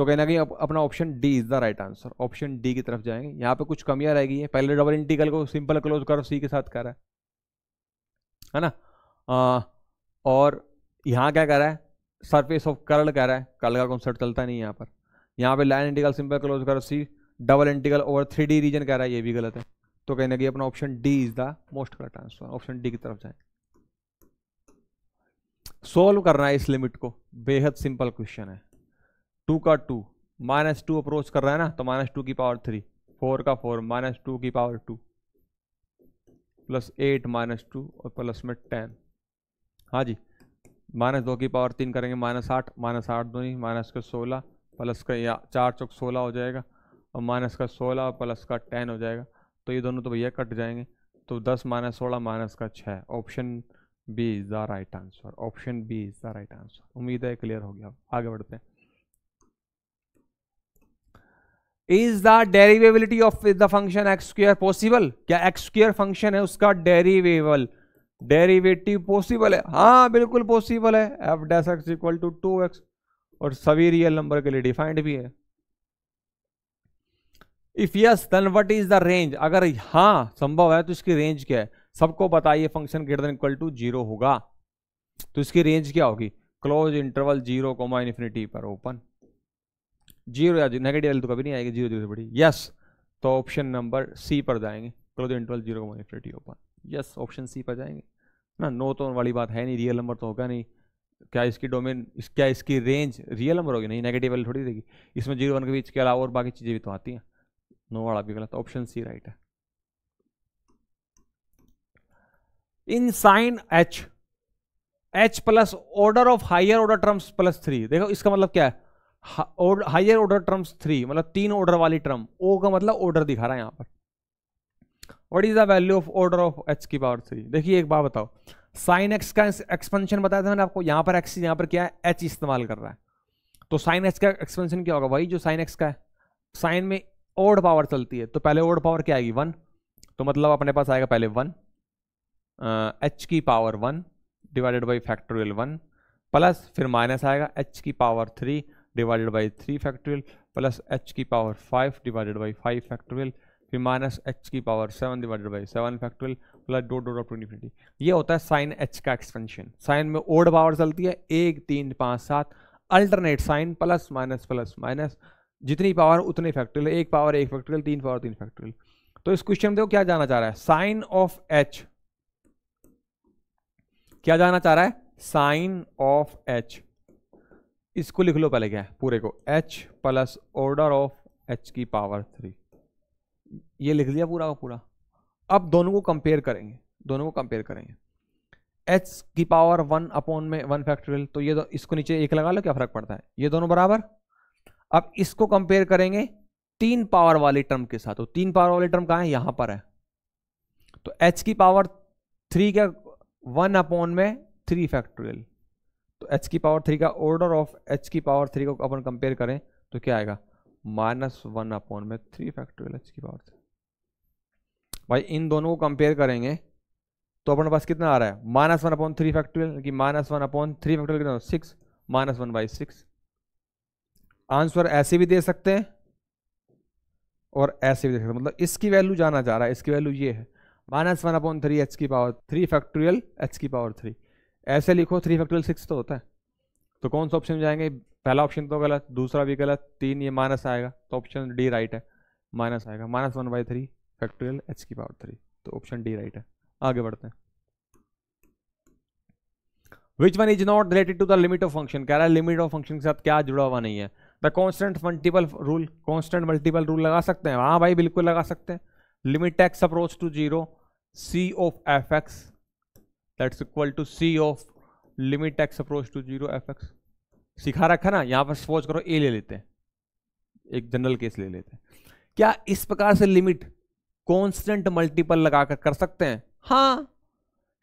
तो कहना कि अप, अपना option D is the right answer option D की तरफ जाएंगे यहाँ पे कुछ कमियां रह गई हैं पहले डबल इंटीगल को सिंपल क्लोज कर सी के साथ कर रहा है है ना आ, और यहाँ क्या कर रहा है सरफेस ऑफ कर्ल कह रहा है कर्ल का कॉन्सेप्ट चलता नहीं यहाँ पर यहाँ पे line integral simple close curve C double integral over three region कह रहा है ये भी गलत है तो कहना कि अपना option D is the most correct answer option D की तरफ जाएंगे सोल्व करना है इस लिमिट को बेहद सिंपल क्वेश्चन है टू का टू माइनस टू अप्रोच कर रहा है ना तो माइनस टू की पावर थ्री फोर का फोर माइनस टू की power two plus eight minus two और प्लस में टेन हाँ जी माइनस दो की पावर तीन करेंगे माइनस आठ माइनस आठ दूनी माइनस का सोलह प्लस का या चार चौक सोलह हो जाएगा और माइनस का सोलह और प्लस का टेन हो जाएगा तो ये दोनों तो भैया कट जाएंगे तो दस माइनस सोलह माइनस का छः option B is the right answer option B is the right answer उम्मीद है क्लियर हो गया आगे बढ़ते हैं is the derivability of the function X square possible क्या एक्स स्क्र फंक्शन है उसका डेरिवेबल डेरिवेटिव पॉसिबल है हाँ बिल्कुल पॉसिबल है F dash X equal to two x और सभी रियल नंबर के लिए डिफाइंड भी है if yes then what is the range अगर हाँ संभव है तो इसकी रेंज क्या है सबको बताइए function greater than equal to zero होगा तो इसकी रेंज क्या होगी close interval zero comma infinity पर ओपन जीरो या नेगेटिव वैल्यू तो कभी नहीं आएगी जीरो जीरो से बड़ी यस तो ऑप्शन नंबर सी पर जाएंगे close interval zero infinity open yes option C पर जाएंगे ना नो तो वाली बात है नहीं रियल नंबर तो होगा नहीं क्या इसकी डोमेन इस, क्या इसकी रेंज रियल नंबर होगी नहीं नेगेटिव वैल्यू थोड़ी देगी इसमें जीरो वन के बीच के अलावा और बाकी चीज़ें भी तो आती हैं नो वाला भी गलत ऑप्शन सी राइट है in sine H H plus order of higher order terms plus three देखो इसका मतलब क्या है हाइयर ऑर्डर टर्म्स थ्री मतलब तीन ऑर्डर वाली टर्म ओ का मतलब ऑर्डर दिखा रहा है यहाँ पर what is the value of order of H की पावर थ्री देखिए एक बात बताओ साइन एक्स का एक्सपेंशन बताया था मैंने आपको यहाँ पर एक्स यहाँ पर क्या है एच इस्तेमाल कर रहा है तो साइन एक्स का एक्सपेंशन क्या होगा वही जो साइन एक्स का है साइन में ओड पावर चलती है तो पहले ओड पावर क्या आएगी वन तो मतलब अपने पास आएगा पहले वन एच की power one divided by factorial one plus फिर माइनस आएगा एच की power three divided by three factorial plus H की power five divided by five factorial फिर माइनस एच की power seven divided by seven factorial plus dot dot to infinity ये होता है साइन एच का एक्सपेंशन साइन में ओड पावर चलती है एक तीन पाँच सात alternate sine plus minus plus minus जितनी पावर उतनी फैक्टोरियल एक पावर एक फैक्टोरियल तीन पावर तीन फैक्टोरियल तो इस क्वेश्चन में देखो क्या जाना चाह रहा है साइन ऑफ एच क्या जाना चाह रहा है साइन ऑफ एच इसको लिख लो पहले क्या है पूरे को h plus order of h की पावर थ्री ये लिख लिया पूरा का पूरा अब दोनों को कंपेयर करेंगे दोनों को कंपेयर करेंगे h की पावर वन अपॉन में वन फैक्टोरियल तो ये इसको नीचे एक लगा लो क्या फर्क पड़ता है ये दोनों बराबर अब इसको कंपेयर करेंगे तीन पावर वाले टर्म के साथ तो तीन पावर वाले टर्म कहाँ है यहां पर है तो h की पावर थ्री क्या वन अपॉन में थ्री फैक्टोरियल एच की पावर थ्री का ऑर्डर ऑफ एच की पावर थ्री को अपन कंपेयर करें तो क्या आएगा माइनस वन अपॉन में थ्री फैक्टोरियल एच की पावर थ्री भाई इन दोनों को कंपेयर करेंगे तो अपने पास कितना आ रहा है minus one upon three factorial की minus one upon three factorial कितना six minus one by six answer ऐसे भी दे सकते हैं और ऐसे भी दे सकते मतलब इसकी वैल्यू जाना जा रहा है इसकी वैल्यू ये है minus one upon three H की पावर थ्री फैक्टोरियल एच की पावर थ्री ऐसे लिखो थ्री फैक्टोरियल सिक्स तो होता है तो कौन सा ऑप्शन जाएंगे पहला ऑप्शन तो गलत दूसरा भी गलत तीन ये माइनस आएगा तो ऑप्शन डी राइट है माइनस आएगा minus one by three factorial H की पावर थ्री तो ऑप्शन डी राइट है आगे बढ़ते हैं which one is not related to the limit of function कह रहा है लिमिट ऑफ फंक्शन के साथ क्या जुड़ा हुआ नहीं है the constant multiple rule constant multiple rule लगा सकते हैं हाँ भाई बिल्कुल लगा सकते हैं limit X approach to zero C of F x that's equal to C of limit X approach to zero F X सिखा रखा ना यहाँ पर सपोज करो ए ले लेते हैं एक जनरल केस ले लेते हैं क्या इस प्रकार से लिमिट कॉन्स्टेंट मल्टीपल लगाकर कर सकते हैं हाँ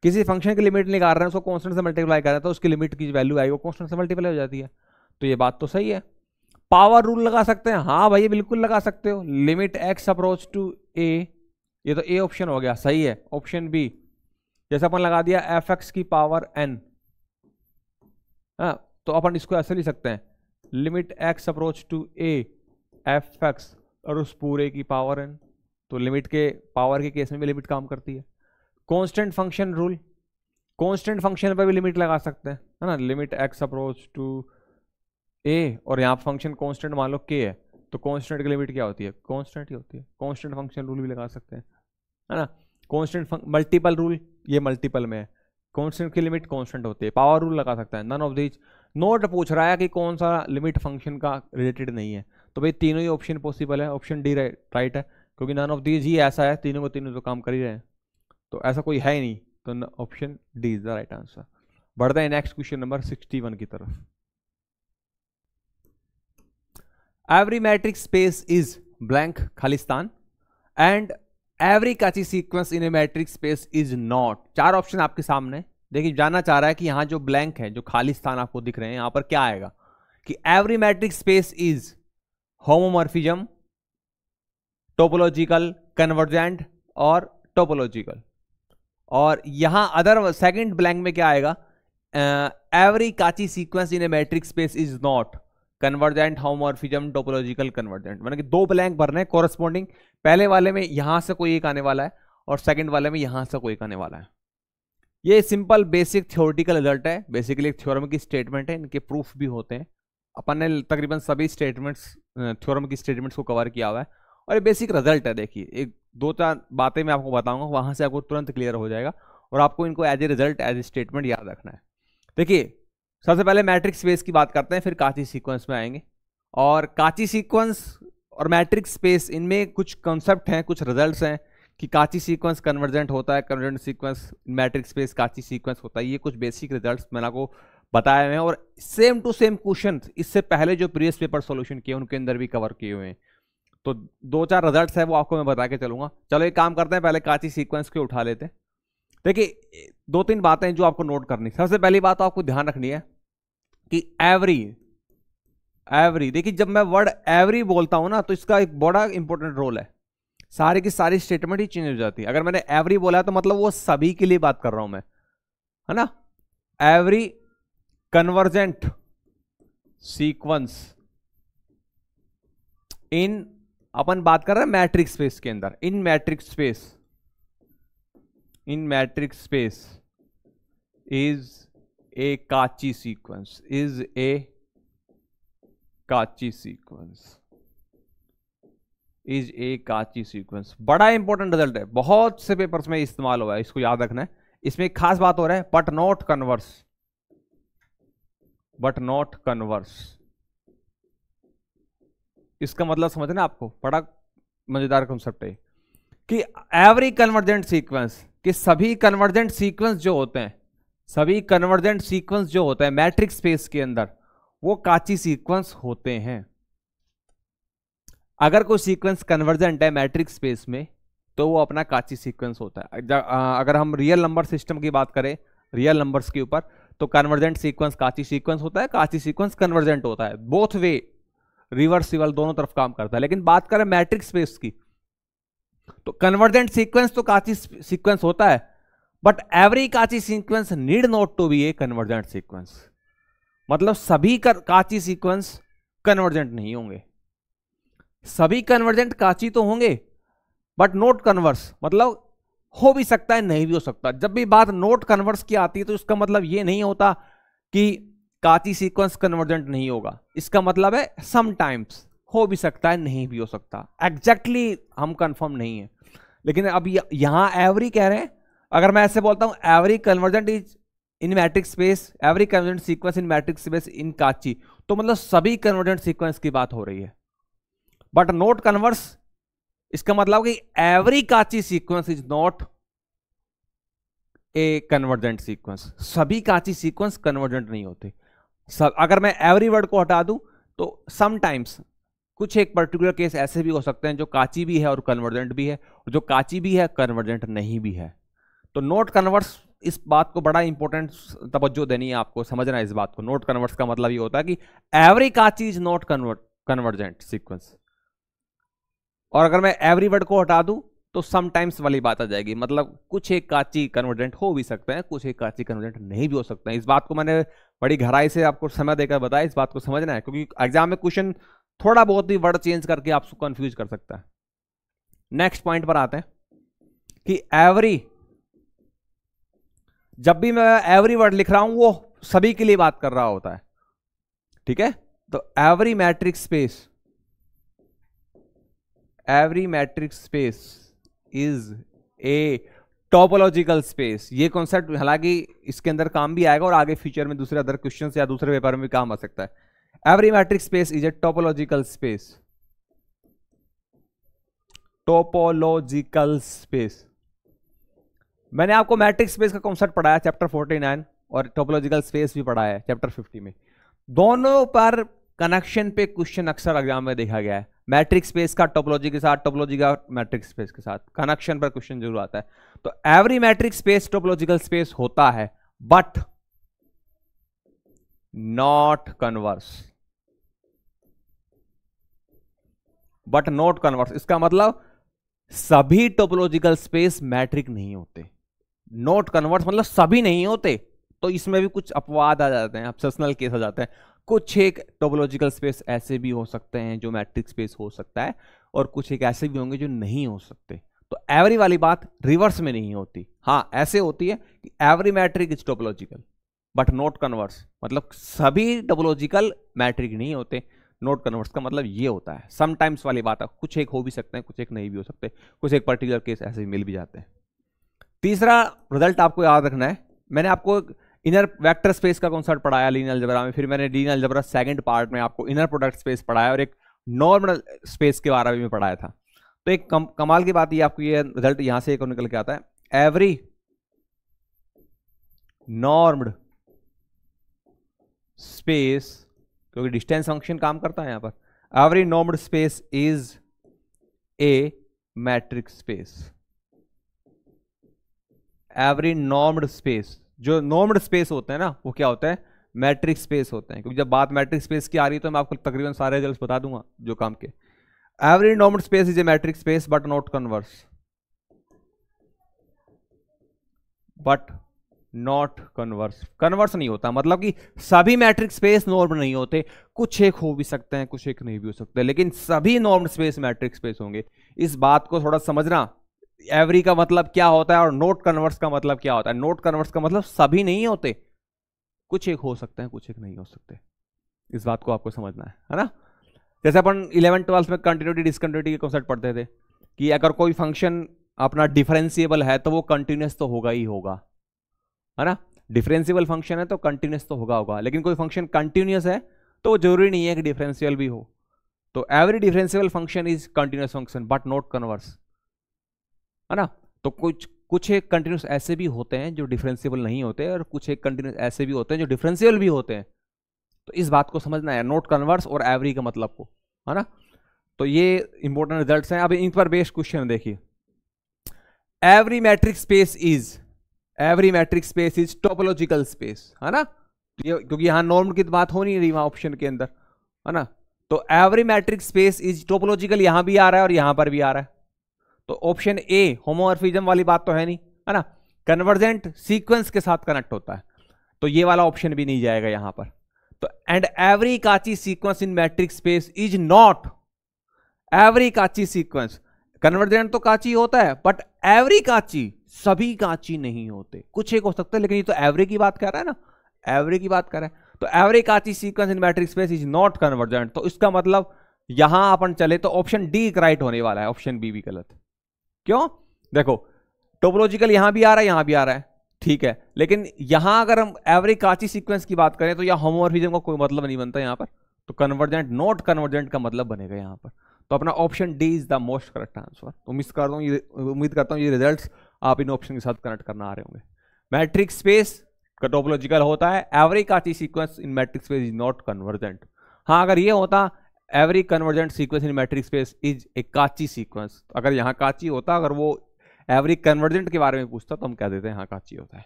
किसी फंक्शन की लिमिट निकाल रहे हैं उसको कॉन्स्टेंट से मल्टीप्लाई कर रहे हैं तो उसकी लिमिट की वैल्यू आई वो कॉन्स्टेंट से मल्टीप्लाई हो जाती है तो ये बात तो सही है पावर रूल लगा सकते हैं हाँ भाई बिल्कुल लगा सकते हो लिमिट एक्स अप्रोच टू ए ये तो ए ऑप्शन हो गया सही है ऑप्शन बी जैसे अपन लगा दिया एफ एक्स की पावर हाँ, एन तो अपन इसको ऐसे लिख सकते हैं limit X approach to A F x और उस पूरे की पावर एन तो लिमिट के पावर के केस में भी लिमिट काम करती है constant function rule constant function पर भी लिमिट लगा सकते हैं है ना limit X approach to A और यहाँ फंक्शन कॉन्स्टेंट मान लो के है तो कॉन्स्टेंट की लिमिट क्या होती है कॉन्स्टेंट ही होती है कॉन्स्टेंट फंक्शन रूल भी लगा सकते हैं है ना कॉन्स्टेंट मल्टीपल रूल ये मल्टीपल में है कॉन्स्टेंट की लिमिट कॉन्स्टेंट होती है पावर रूल लगा सकता है नन ऑफ दिच नोट पूछ रहा है कि कौन सा लिमिट फंक्शन का रिलेटेड नहीं है तो भाई तीनों ही ऑप्शन पॉसिबल है ऑप्शन डी राइट है क्योंकि नन ऑफ दीज ही ऐसा है तीनों को तीनों तो काम कर ही रहे हैं तो ऐसा कोई है ही नहीं तो option D is the right answer बढ़ते हैं नेक्स्ट क्वेश्चन नंबर 61 की तरफ every metric space is blank खालिस्तान and every Cauchy sequence in a metric space is not चार ऑप्शन आपके सामने देखिए जाना चाह रहा है कि यहां जो ब्लैंक है जो खाली स्थान आपको दिख रहे हैं यहां पर क्या आएगा कि every metric space is homeomorphism topological convergent और टोपोलॉजिकल और यहां अदर सेकंड ब्लैंक में क्या आएगा every Cauchy sequence in a metric space is not convergent homeomorphism topological convergent मतलब कि दो ब्लैंक भरने हैं पहले वाले में यहां से कोई एक आने वाला है और सेकंड वाले में यहां से कोई एक आने वाला है ये सिंपल बेसिक थ्योरिटिकल रिजल्ट है बेसिकली एक थ्योरम की स्टेटमेंट है इनके प्रूफ भी होते हैं अपन ने तकरीबन सभी स्टेटमेंट्स थ्योरम की स्टेटमेंट्स को कवर किया हुआ है और ये बेसिक रिजल्ट है देखिए एक दो चार बातें मैं आपको बताऊंगा वहां से आपको तुरंत क्लियर हो जाएगा और आपको इनको as a result as a statement याद रखना है देखिए सबसे पहले मैट्रिक्स बेस की बात करते हैं फिर काची सीक्वेंस में आएंगे और काची सीक्वेंस और मैट्रिक स्पेस इनमें कुछ कॉन्सेप्ट हैं कुछ रिजल्ट्स हैं कि काची सीक्वेंस कन्वर्जेंट होता है convergent sequence metric space Cauchy sequence होता है ये कुछ बेसिक रिजल्ट्स मैंने आपको बताए हुए हैं और सेम टू सेम क्वेश्चन इससे पहले जो प्रीवियस पेपर सोल्यूशन किए उनके अंदर भी कवर किए हुए हैं तो दो चार रिजल्ट है वो आपको मैं बता के चलूंगा चलो एक काम करते हैं पहले काची सीक्वेंस के उठा लेते हैं देखिए दो तीन बातें जो आपको नोट करनी सबसे पहली बात तो आपको ध्यान रखनी है कि एवरी एवरी देखिए जब मैं वर्ड एवरी बोलता हूँ ना तो इसका एक बड़ा इंपॉर्टेंट रोल है सारे की सारी स्टेटमेंट ही चेंज हो जाती है अगर मैंने एवरी बोला तो मतलब वो सभी के लिए बात कर रहा हूं मैं है ना एवरी कन्वर्जेंट सीक्वेंस इन अपन बात कर रहे हैं मैट्रिक स्पेस के अंदर in metric space in metric space is a Cauchy sequence is a Cauchy sequence is a Cauchy sequence बड़ा इंपॉर्टेंट रिजल्ट है बहुत से पेपर्स में इस्तेमाल हुआ है इसको याद रखना है इसमें एक खास बात हो रहा है but not converse but not converse इसका मतलब समझना आपको बड़ा मजेदार कॉन्सेप्ट है कि एवरी कन्वर्जेंट सीक्वेंस कि सभी कन्वर्जेंट सीक्वेंस जो होते हैं सभी कन्वर्जेंट सीक्वेंस जो होते हैं मैट्रिक स्पेस के अंदर वो काची सीक्वेंस होते हैं अगर कोई सीक्वेंस कन्वर्जेंट है मैट्रिक स्पेस में तो वो अपना काची सीक्वेंस होता है अगर हम रियल नंबर सिस्टम की बात करें रियल नंबर्स के ऊपर तो कन्वर्जेंट सीक्वेंस काची सीक्वेंस होता है काची सीक्वेंस कन्वर्जेंट होता है बोथ वे रिवर्सिबल दोनों तरफ काम करता है लेकिन बात करें मैट्रिक स्पेस की तो कन्वर्जेंट सीक्वेंस तो काची सीक्वेंस होता है but every Cauchy sequence need not to be a convergent sequence मतलब सभी कर, काची सीक्वेंस कन्वर्जेंट नहीं होंगे सभी कन्वर्जेंट काची तो होंगे बट नोट कन्वर्स मतलब हो भी सकता है नहीं भी हो सकता जब भी बात नोट कन्वर्स की आती है तो इसका मतलब यह नहीं होता कि काची सीक्वेंस कन्वर्जेंट नहीं होगा इसका मतलब है समटाइम्स हो भी सकता है नहीं भी हो सकता एग्जैक्टली exactly हम कंफर्म नहीं है लेकिन अब यहां एवरी कह रहे हैं अगर मैं ऐसे बोलता हूं every convergent is in metrics space every convergent sequence in metrics space in Cauchy तो मतलब सभी कन्वर्जेंट सीक्वेंस की बात हो रही है बट नोट कन्वर्स इसका मतलब कि every Cauchy sequence is not a convergent sequence सभी काची सीक्वेंस कन्वर्जेंट नहीं होते सब अगर मैं एवरी वर्ड को हटा दूं तो समटाइम्स कुछ एक पर्टिकुलर केस ऐसे भी हो सकते हैं जो काची भी है और कन्वर्जेंट भी है और जो काची भी है कन्वर्जेंट नहीं भी है तो नोट कन्वर्स इस बात को बड़ा इंपॉर्टेंट तवज्जो देनी है आपको समझना है इस बात को नोट कन्वर्ट का मतलब ये होता है कि एवरी का चीज नॉट कन्वर्ट कन्वर्जेंट सीक्वेंस और अगर मैं एवरी वर्ड को हटा दूं तो समटाइम्स वाली बात आ जाएगी मतलब कुछ एक काची कन्वर्जेंट हो भी सकते हैं कुछ एक काची कन्वर्जेंट नहीं भी हो सकते हैं इस बात को मैंने बड़ी गहराई से आपको समय देकर बताया इस बात को समझना है क्योंकि एग्जाम में क्वेश्चन थोड़ा बहुत भी वर्ड चेंज करके आपको कन्फ्यूज कर सकता है नेक्स्ट पॉइंट पर आते हैं कि एवरी जब भी मैं एवरी वर्ड लिख रहा हूं वो सभी के लिए बात कर रहा होता है ठीक है तो every metric space every metric space is a topological space ये कॉन्सेप्ट हालांकि इसके अंदर काम भी आएगा और आगे फ्यूचर में दूसरे अदर क्वेश्चन या दूसरे पेपर में भी काम आ सकता है every metric space is a topological space topological space मैंने आपको मैट्रिक स्पेस का कॉन्सेप्ट पढ़ाया चैप्टर 49 और टोपोलॉजिकल स्पेस भी पढ़ाया है चैप्टर 50 में दोनों पर कनेक्शन पे क्वेश्चन अक्सर एग्जाम में देखा गया है मैट्रिक स्पेस का टोपोलॉजी के साथ टोपोलॉजी का मैट्रिक स्पेस के साथ कनेक्शन पर क्वेश्चन जरूर आता है तो every metric space topological space होता है but not converse but not converse इसका मतलब सभी टोपोलॉजिकल स्पेस मैट्रिक नहीं होते नॉट कन्वर्ट मतलब सभी नहीं होते तो इसमें भी कुछ अपवाद आ जाते हैं ऑप्शनल केस आ जाते हैं कुछ एक टोपोलॉजिकल स्पेस ऐसे भी हो सकते हैं जो मैट्रिक स्पेस हो सकता है और कुछ एक ऐसे भी होंगे जो नहीं हो सकते तो एवरी वाली बात रिवर्स में नहीं होती हाँ ऐसे होती है कि every metric is topological but not converse मतलब सभी टोपोलॉजिकल मैट्रिक नहीं होते नॉट कन्वर्स का मतलब ये होता है समटाइम्स वाली बात है कुछ एक हो भी सकते हैं कुछ एक नहीं भी हो सकते कुछ एक पर्टिकुलर केस ऐसे मिल भी जाते हैं तीसरा रिजल्ट आपको याद रखना है मैंने आपको इनर वेक्टर स्पेस का कॉन्सेप्ट पढ़ाया लीन अलजबरा में फिर मैंने लीन अलजबरा सेकंड पार्ट में आपको इनर प्रोडक्ट स्पेस पढ़ाया और एक नॉर्मल स्पेस के बारे में पढ़ाया था तो एक कम, कमाल की बात ये आपको ये रिजल्ट यहां से एक और निकल के आता है एवरी नॉर्म्ड स्पेस क्योंकि डिस्टेंस फंक्शन काम करता है यहां पर every normed space is a metric space every normed space जो नॉर्म्ड स्पेस होते हैं ना वो क्या होता है मैट्रिक स्पेस होते हैं क्योंकि जब बात मैट्रिक स्पेस की आ रही है तो मैं आपको तकरीबन सारे रिजल्ट बता दूंगा जो काम के every normal space is a metric space but not converse but not converse converse नहीं होता मतलब कि सभी मैट्रिक स्पेस नॉर्म नहीं होते कुछ एक हो भी सकते हैं कुछ एक नहीं भी हो सकते लेकिन सभी नॉर्म स्पेस मैट्रिक स्पेस होंगे इस बात को थोड़ा समझना एवरी का मतलब क्या होता है और नोट कन्वर्स का मतलब क्या होता है नोट कन्वर्स का मतलब सभी नहीं होते कुछ एक हो सकते हैं कुछ एक नहीं हो सकते इस बात को आपको समझना है है ना जैसे अपन इलेवन ट्वेल्थ में कंटिन्यूटी डिसकंटिन्यूटी के कॉन्सेप्ट पढ़ते थे कि अगर कोई फंक्शन अपना डिफरेंसीबल है तो वो कंटिन्यूस तो होगा ही होगा है ना डिफरेंसीबल फंक्शन है तो कंटिन्यूस तो होगा होगा लेकिन कोई फंक्शन कंटिन्यूस है तो वो जरूरी नहीं है कि डिफरेंसीबल भी हो तो every differentiable function is continuous function but not converse है ना तो कुछ कुछ एक कंटिन्यूस ऐसे भी होते हैं जो डिफ्रेंसीबल नहीं होते और कुछ एक कंटिन्यूस ऐसे भी होते हैं जो डिफ्रेंसीबल भी होते हैं तो इस बात को समझना है नोट कन्वर्स और एवरी का मतलब को है ना तो ये इंपॉर्टेंट रिजल्ट्स हैं अब इन पर बेस्ट क्वेश्चन देखिए every metric space is every metric space is topological space है ना तो ये क्योंकि यहां नॉर्म की तो बात हो नहीं रही वहां ऑप्शन के अंदर है ना तो every metric space is topological यहां भी आ रहा है और यहां पर भी आ रहा है तो ऑप्शन ए होमोअर्फिजम वाली बात तो है नहीं है ना कन्वर्जेंट सीक्वेंस के साथ कनेक्ट होता है तो ये वाला ऑप्शन भी नहीं जाएगा यहां पर तो and every Cauchy sequence in metric space is not every Cauchy sequence convergent तो काची होता है बट एवरी काची सभी काची नहीं होते कुछ एक हो सकता है लेकिन ये तो एवरी की बात कर रहा है ना एवरी की बात कर रहा है तो every Cauchy sequence in metric space is not convergent तो इसका मतलब यहां अपन चले तो ऑप्शन डी राइट होने वाला है ऑप्शन बी भी गलत क्यों देखो टोपोलॉजिकल यहां भी आ रहा है यहां भी आ रहा है ठीक है लेकिन यहां अगर हम एवरी काची सीक्वेंस की बात करें तो यह होमोमोर्फिज्म का कोई मतलब नहीं बनता यहां पर तो कन्वर्जेंट नॉट कन्वर्जेंट का मतलब बनेगा यहां पर तो अपना option D is the most correct answer उम्मीद करता हूँ उम्मीद करता हूँ ये रिजल्ट आप इन ऑप्शन के साथ कनेक्ट करना आ रहे होंगे मैट्रिक स्पेस का टोपोलॉजिकल होता है every Cauchy sequence in metric space is not convergent हाँ अगर ये होता every convergent sequence in metric space is a Cauchy sequence अगर यहाँ काची होता अगर वो एवरी कन्वर्जेंट के बारे में पूछता तो हम कह देते हैं यहाँ काची होता है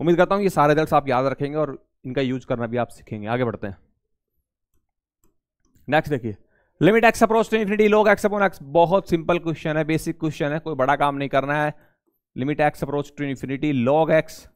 उम्मीद करता हूँ ये सारे रिजल्ट आप याद रखेंगे और इनका यूज करना भी आप सीखेंगे आगे बढ़ते हैं नेक्स्ट देखिए limit X approach to infinity log X upon X बहुत सिंपल क्वेश्चन है बेसिक क्वेश्चन है कोई बड़ा काम नहीं करना है limit X approach to infinity log X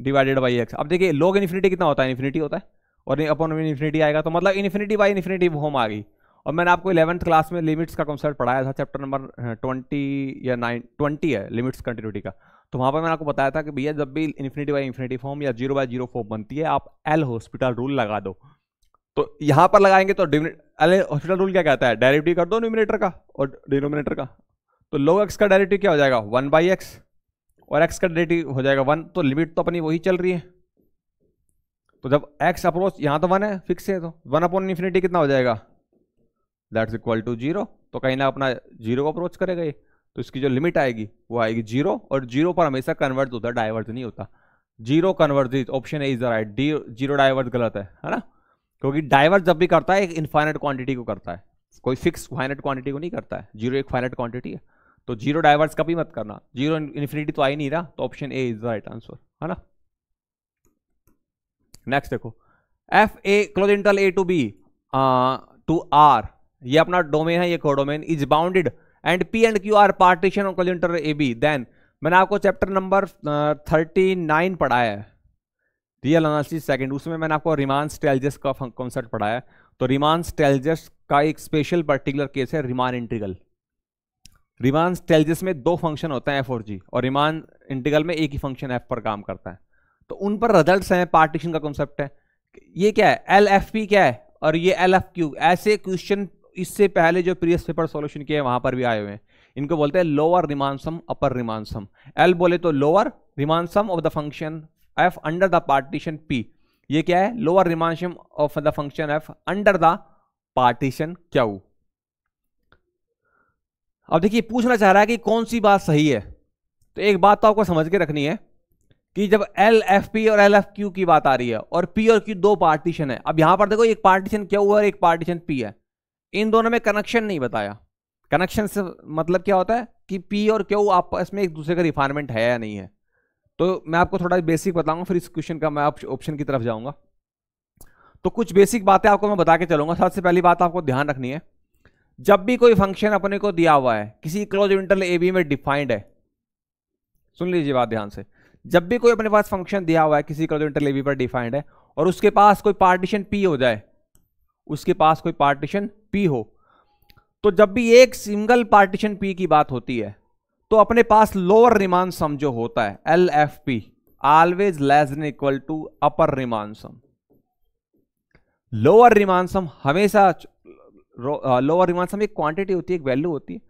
divided by X अब देखिए लॉग इन्फिनिटी कितना होता है इन्फिनिटी होता है और अपन इन्फिनिटी आएगा तो मतलब इन्फिनिटी बाई इन्फिनिटी होम आ गई और मैंने आपको इलेवंथ क्लास में लिमिट्स का कॉन्सेप्ट पढ़ाया था चैप्टर नंबर ट्वेंटी या नाइन ट्वेंटी है लिमिट्स कंटिन्यूटी का तो वहाँ पर मैंने आपको बताया था कि भैया जब भी इन्फिनिटी बाई इन्फिनिटी फॉर्म या जीरो बाई जीरो फॉर्म बनती है आप एल हॉस्पिटल रूल लगा दो तो यहाँ पर लगाएंगे तो एल हॉस्पिटल रूल क्या कहता है डायरेक्टिव कर दो न्यूमिनेटर का और डिनोमिनेटर का तो लोग एक्स का डायरेक्टिव क्या हो जाएगा वन बाई एक्स और एक्स का डायरेक्टिव हो जाएगा वन तो लिमिट तो अपनी वही चल रही है तो जब एक्स अप्रोच यहाँ तो वन है फिक्स है तो वन अपॉन इन्फिनिटी कितना हो जाएगा दैट्स इक्वल टू जीरो तो कहीं ना अपना जीरो को अप्रोच करेगा ये तो इसकी जो लिमिट आएगी वो आएगी जीरो और जीरो पर हमेशा कन्वर्ट होता है डाइवर्ट नहीं होता zero converge option A is the right D zero diverges गलत है है ना क्योंकि डाइवर्स जब भी करता है एक इनफाइनाइट क्वांटिटी को करता है कोई फिक्स फाइनाइट क्वांटिटी को नहीं करता है जीरो एक फाइनाइट क्वांटिटी है तो जीरो डाइवर्स कभी मत करना जीरो इन्फिनिटी तो आ ही नहीं रहा तो option A is the right answer है ना नेक्स्ट देखो F A close interval A to B to R ये अपना डोमेन है ये codomain is bounded and P and Q are partition close interval A B then मैंने आपको चैप्टर नंबर थर्टी नाइन पढ़ाया है रियल एनालिसिस सेकंड उसमें मैंने आपको रिमान स्टेलजस का कॉन्सेप्ट पढ़ाया है तो रिमान स्टेलजस का एक स्पेशल पर्टिकुलर केस है रिमान इंटीग्रल रिमान स्टेलजस में दो फंक्शन होते हैं एफ और जी और रिमान इंटीग्रल में एक ही फंक्शन एफ पर काम करता है तो उन पर रिजल्ट हैं पार्टीशन का कॉन्सेप्ट है ये क्या है एल एफ पी क्या है और ये एल एफ क्यू ऐसे क्वेश्चन इससे पहले जो प्रीवियस पेपर सॉल्यूशन किए हैं वहां पर भी आए हुए हैं इनको बोलते हैं लोअर रिमानसम अपर रिमानसम एल बोले तो lower Riemann sum of the function F under the partition P ये क्या है lower Riemann sum of the function F under the partition Q अब देखिए पूछना चाह रहा है कि कौन सी बात सही है तो एक बात तो आपको समझ के रखनी है कि जब एल एफ पी और एल एफ क्यू की बात आ रही है और पी और क्यू दो पार्टीशन है अब यहां पर देखो एक पार्टीशन क्यू है और एक पार्टीशन पी है इन दोनों में कनेक्शन नहीं बताया कनेक्शन से मतलब क्या होता है कि पी और क्यू आपस में एक दूसरे का रिफाइनमेंट है या नहीं है तो मैं आपको थोड़ा बेसिक बताऊंगा फिर इस क्वेश्चन का मैं ऑप्शन की तरफ जाऊंगा तो कुछ बेसिक बातें आपको मैं बता के चलूंगा सबसे पहली बात आपको ध्यान रखनी है जब भी कोई फंक्शन अपने को दिया हुआ है किसी क्लोज इंटरल ए बी में डिफाइंड है सुन लीजिए बात ध्यान से जब भी कोई अपने पास फंक्शन दिया हुआ है किसी का जो इंटरलेवी पर डिफाइंड है और उसके पास कोई पार्टीशन पी हो जाए उसके पास कोई पार्टीशन पी हो तो जब भी एक सिंगल पार्टीशन पी की बात होती है तो अपने पास लोअर रिमान सम जो होता है L F P always less than equal to upper Riemann sum lower Riemann sum हमेशा लोअर रिमान सम एक क्वांटिटी होती है एक वैल्यू होती है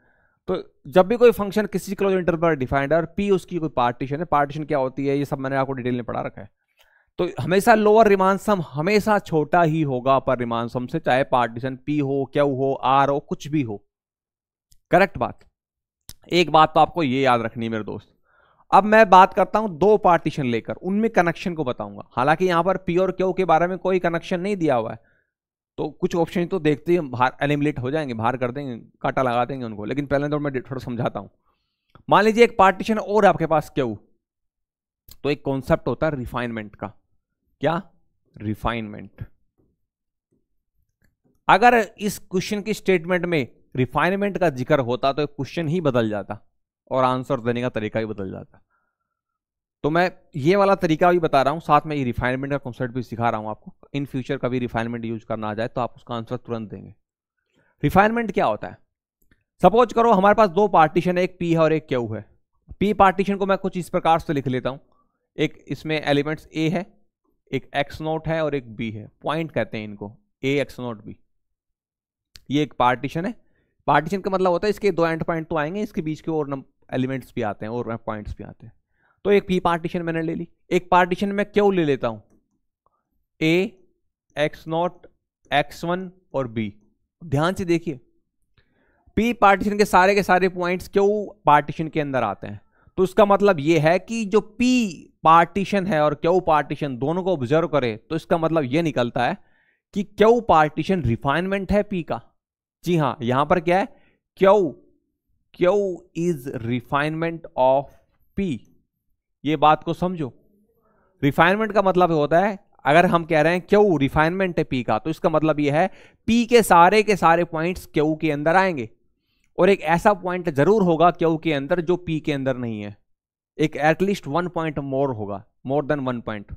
तो जब भी कोई फंक्शन किसी क्लोज इंटरवल पर डिफाइंड है और पी उसकी कोई पार्टीशन है पार्टीशन क्या होती है ये सब मैंने आपको डिटेल में पढ़ा रखा है तो हमेशा लोअर रिमांसम सम हमेशा छोटा ही होगा अपर रिमांसम सम से चाहे पार्टीशन पी हो क्यू हो आर हो कुछ भी हो करेक्ट बात एक बात तो आपको ये याद रखनी है मेरे दोस्त अब मैं बात करता हूं दो पार्टीशन लेकर उनमें कनेक्शन को बताऊंगा हालांकि यहां पर पी और क्यू के बारे में कोई कनेक्शन नहीं दिया हुआ है तो कुछ ऑप्शन तो देखते ही बाहर एलिमिनेट हो जाएंगे बाहर कर देंगे काटा लगा देंगे उनको लेकिन पहले तो मैं थोड़ा समझाता हूँ मान लीजिए एक पार्टीशन और आपके पास क्यों तो एक कॉन्सेप्ट होता है रिफाइनमेंट का क्या रिफाइनमेंट अगर इस क्वेश्चन की स्टेटमेंट में रिफाइनमेंट का जिक्र होता तो क्वेश्चन ही बदल जाता और आंसर देने का तरीका ही बदल जाता तो मैं ये वाला तरीका भी बता रहा हूँ साथ में ये रिफाइनमेंट का कॉन्सेप्ट भी सिखा रहा हूँ आपको इन फ्यूचर कभी रिफाइनमेंट यूज करना आ जाए तो आप उसका आंसर तुरंत देंगे रिफाइनमेंट क्या होता है सपोज करो हमारे पास दो पार्टीशन है एक पी है और एक क्यू है पी पार्टीशन को मैं कुछ इस प्रकार से लिख लेता हूँ एक इसमें एलिमेंट्स ए है एक एक्स नोट है और एक बी है पॉइंट कहते हैं इनको ए एक्स नोट बी ये एक पार्टीशन है पार्टीशन का मतलब होता है इसके दो एंड पॉइंट तो आएंगे इसके बीच के और एलिमेंट्स भी आते हैं और पॉइंट्स भी आते हैं तो एक पी पार्टीशन मैंने ले ली एक पार्टीशन मैं क्यों ले लेता हूं A X not X one और बी ध्यान से देखिए पी पार्टीशन के सारे के सारे पॉइंट्स क्यों पार्टीशन के अंदर आते हैं तो इसका मतलब यह है कि जो पी पार्टीशन है और क्यों पार्टीशन दोनों को ऑब्जर्व करे तो इसका मतलब यह निकलता है कि क्यों पार्टीशन रिफाइनमेंट है पी का जी हाँ यहां पर क्या है क्यों क्यों इज रिफाइनमेंट ऑफ पी ये बात को समझो रिफाइनमेंट का मतलब होता है अगर हम कह रहे हैं क्यू रिफाइनमेंट है पी का तो इसका मतलब यह है पी के सारे के सारे पॉइंट्स क्यू के अंदर आएंगे और एक ऐसा पॉइंट जरूर होगा क्यू के अंदर जो पी के अंदर नहीं है एक एटलीस्ट वन पॉइंट मोर होगा मोर देन वन पॉइंट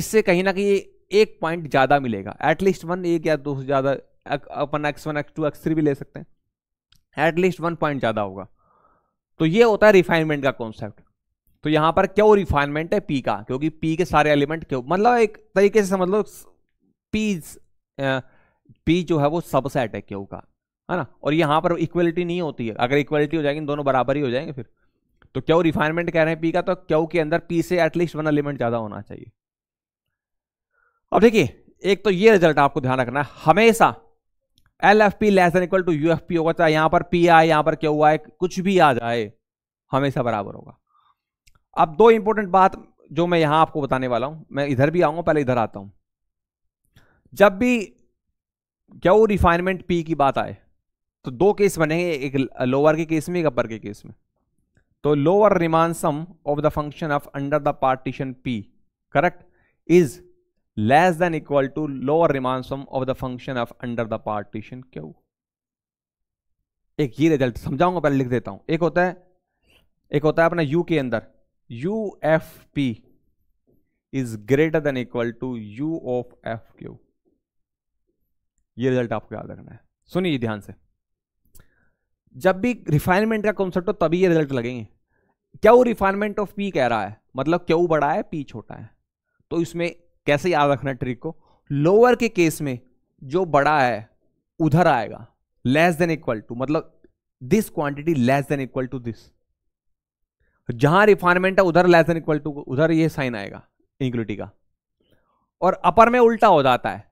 इससे कहीं ना कहीं एक पॉइंट ज़्यादा मिलेगा एटलीस्ट वन एक या दो से ज़्यादा अपन X one X two X three भी ले सकते हैं एटलीस्ट वन पॉइंट ज़्यादा होगा तो ये होता है रिफाइनमेंट का कॉन्सेप्ट तो यहां पर क्यों रिफाइनमेंट है पी का क्योंकि पी के सारे एलिमेंट क्यों मतलब एक तरीके से समझ लो पी पी जो है वो सबसेट है क्यों का है ना और यहां पर इक्वलिटी नहीं होती है अगर इक्वलिटी हो जाएगी दोनों बराबर ही हो जाएंगे फिर तो क्यों रिफाइनमेंट कह रहे हैं पी का तो क्यों के अंदर पी से एटलीस्ट वन एलिमेंट ज्यादा होना चाहिए अब देखिए एक तो ये रिजल्ट आपको ध्यान रखना है हमेशा L F P less equal to U F P होगा चाहे यहां पर पी आए यहां पर क्यों आए कुछ भी आ जाए हमेशा बराबर होगा अब दो इंपॉर्टेंट बात जो मैं यहां आपको बताने वाला हूं मैं इधर भी आऊंगा पहले इधर आता हूं जब भी क्यों रिफाइनमेंट पी की बात आए तो दो केस बनेंगे एक लोअर के केस में एक अपर के केस में तो lower Riemann sum of the function of under the partition P correct is less than equal to lower Riemann sum of the function of under the partition Q एक ये रिजल्ट समझाऊंगा पहले लिख देता हूं एक होता है एक होता है अपना यू के अंदर U F P is greater than equal to U of F Q ये रिजल्ट आपको याद रखना है सुनिए ध्यान से जब भी रिफाइनमेंट का कॉन्सेप्ट हो तभी ये रिजल्ट लगेंगे क्यों रिफाइनमेंट ऑफ पी कह रहा है मतलब क्यों बड़ा है पी छोटा है तो इसमें कैसे याद रखना ट्रिक को लोअर के केस में जो बड़ा है उधर आएगा लेस देन इक्वल टू मतलब this quantity less than equal to this जहां रिफाइनमेंट है उधर लेस देन इक्वल टू उधर ये साइन आएगा इनक्लिटी का और अपर में उल्टा हो जाता है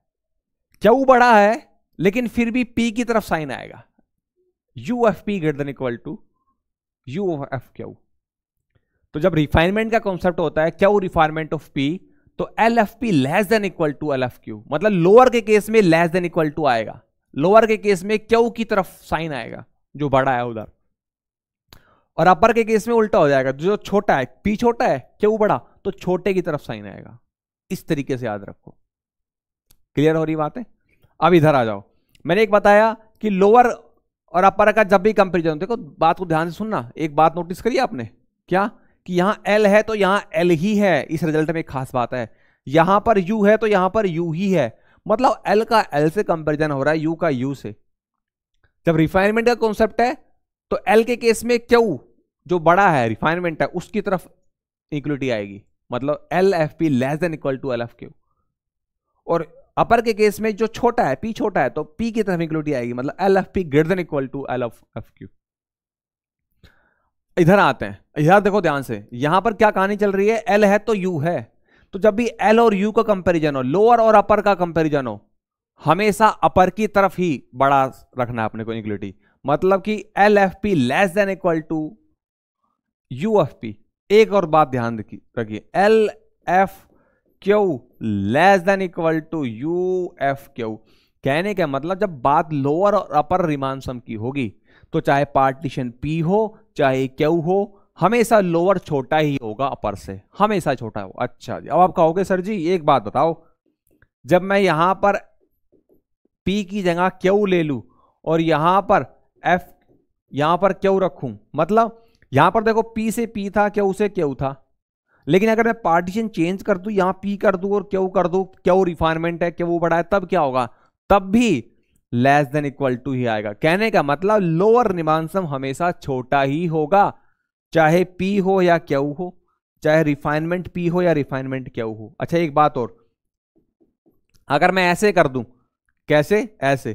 क्यू बड़ा है लेकिन फिर भी पी की तरफ साइन आएगा U F P greater than equal to U F Q तो जब रिफाइनमेंट का कॉन्सेप्ट होता है क्यू रिफाइनमेंट ऑफ पी तो L F P less than equal to L F Q मतलब लोअर के केस में लेस देन इक्वल टू आएगा लोअर के केस में क्यू की तरफ साइन आएगा जो बड़ा है उधर और अपर के केस में उल्टा हो जाएगा जो छोटा है पी छोटा है क्यू बड़ा तो छोटे की तरफ साइन आएगा इस तरीके से याद रखो क्लियर हो रही बात है अब इधर आ जाओ मैंने एक बताया कि लोअर और अपर का जब भी कंपेरिजन देखो बात को ध्यान से सुनना एक बात नोटिस करिए आपने क्या कि यहां एल है तो यहां एल ही है इस रिजल्ट में एक खास बात है यहां पर यू है तो यहां पर यू ही है मतलब एल का एल से कंपेरिजन हो रहा है यू का यू से जब रिफाइनमेंट का कॉन्सेप्ट है तो एल के केस में क्यू जो बड़ा है रिफाइनमेंट है उसकी तरफ इक्विटी आएगी मतलब L F P less than equal to L F Q और अपर के केस में जो छोटा है पी छोटा है तो पी की तरफ इक्विटी आएगी मतलब L F P greater than equal to L F F Q इधर आते हैं इधर देखो ध्यान से यहां पर क्या कहानी चल रही है एल है तो यू है तो जब भी एल और यू का कंपेरिजन हो लोअर और अपर का कंपेरिजन हो हमेशा अपर की तरफ ही बड़ा रखना है अपने को इक्विटी मतलब कि L F P less than equal to U F P एक और बात ध्यान रखिए L F Q less than equal to U F Q कहने का मतलब जब बात लोअर और अपर रिमांसम सम की होगी तो चाहे पार्टीशन पी हो चाहे क्यू हो हमेशा लोअर छोटा ही होगा अपर से हमेशा छोटा हो अच्छा जी अब आप कहोगे सर जी एक बात बताओ जब मैं यहां पर पी की जगह क्यू ले लूं और यहां पर एफ यहां पर क्यू रखूं मतलब यहां पर देखो पी से पी था क्यू से क्यू था लेकिन अगर मैं पार्टीशन चेंज कर दू यहां पी कर दू और क्यू कर दू क्यू रिफाइनमेंट है क्यों बड़ा है तब क्या होगा तब भी लेस देन इक्वल टू ही आएगा कहने का मतलब लोअर निमांसम हमेशा छोटा ही होगा चाहे पी हो या क्यू हो चाहे रिफाइनमेंट पी हो या रिफाइनमेंट क्यू हो अच्छा एक बात और अगर मैं ऐसे कर दू कैसे ऐसे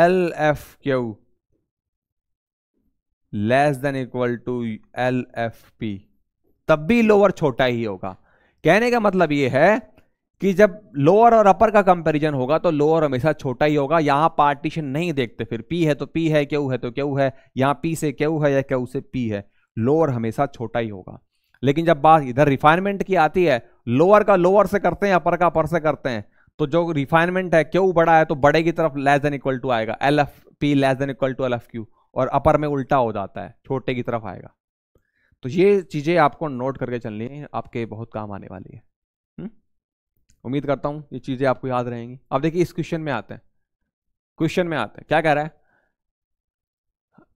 L F Q less than equal to L F P तब भी लोअर छोटा ही होगा कहने का मतलब यह है कि जब लोअर और अपर का कंपैरिजन होगा तो लोअर हमेशा छोटा ही होगा यहां पार्टीशन नहीं देखते फिर पी है तो पी है क्यों है तो क्यों है यहां पी से क्यों है या क्यों से पी है लोअर हमेशा छोटा ही होगा लेकिन जब बात इधर रिफाइनमेंट की आती है लोअर का लोअर से करते हैं अपर का अपर से करते हैं तो जो रिफाइनमेंट है क्यों बड़ा है तो बड़े की तरफ लेस देन इक्वल टू आएगा L F P less than equal to L F Q और अपर में उल्टा हो जाता है छोटे की तरफ आएगा तो ये चीज़ें आपको नोट करके चलनी है आपके बहुत काम आने वाली है हम्म? उम्मीद करता हूं ये चीज़ें आपको याद रहेंगी अब देखिए इस क्वेश्चन में आते हैं क्वेश्चन में आते हैं क्या कह रहा है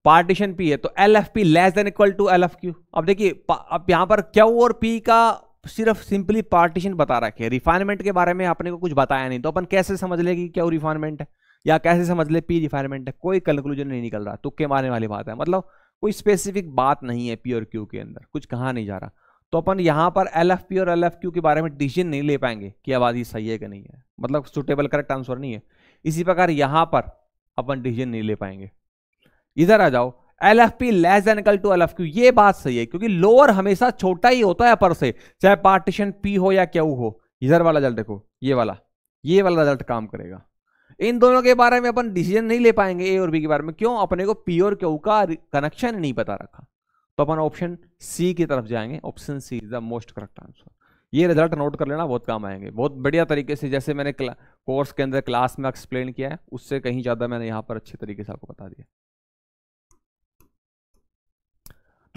पार्टीशन पी है तो L F P less than equal to L F Q अब देखिए अब यहां पर क्यू और पी का सिर्फ सिंपली पार्टीशन बता रखे रिफाइनमेंट के बारे में आपने को कुछ बताया नहीं तो अपन कैसे समझ लेगी क्यों रिफाइनमेंट है या कैसे समझ ले पी रिफाइनमेंट है कोई कंक्लूजन नहीं निकल रहा तुक्के मारने वाली बात है मतलब कोई स्पेसिफिक बात नहीं है पी और क्यू के अंदर कुछ कहा नहीं जा रहा तो अपन यहाँ पर एल एफ पी और एल एफ क्यू के बारे में डिसीजन नहीं ले पाएंगे कि आबादी सही है कि नहीं है मतलब सुटेबल करेक्ट आंसर नहीं है इसी प्रकार यहाँ पर अपन डिसीजन नहीं ले पाएंगे इधर आ जाओ L F P less and equal to L F Q ये बात सही है क्योंकि लोअर हमेशा छोटा ही होता है अपर से चाहे पार्टीशन पी हो या क्यू हो इधर वाला रिजल्ट देखो ये वाला ये वाला रिजल्ट काम करेगा इन दोनों के बारे में अपन डिसीजन नहीं ले पाएंगे ए और बी के बारे में क्यों अपने को पी और क्यू का कनेक्शन नहीं पता रखा तो अपन ऑप्शन सी की तरफ जाएंगे option C is the most correct answer ये रिजल्ट नोट कर लेना बहुत काम आएंगे बहुत बढ़िया तरीके से जैसे मैंने कोर्स के अंदर क्लास में एक्सप्लेन किया है उससे कहीं ज़्यादा मैंने यहां पर अच्छे तरीके से आपको बता दिया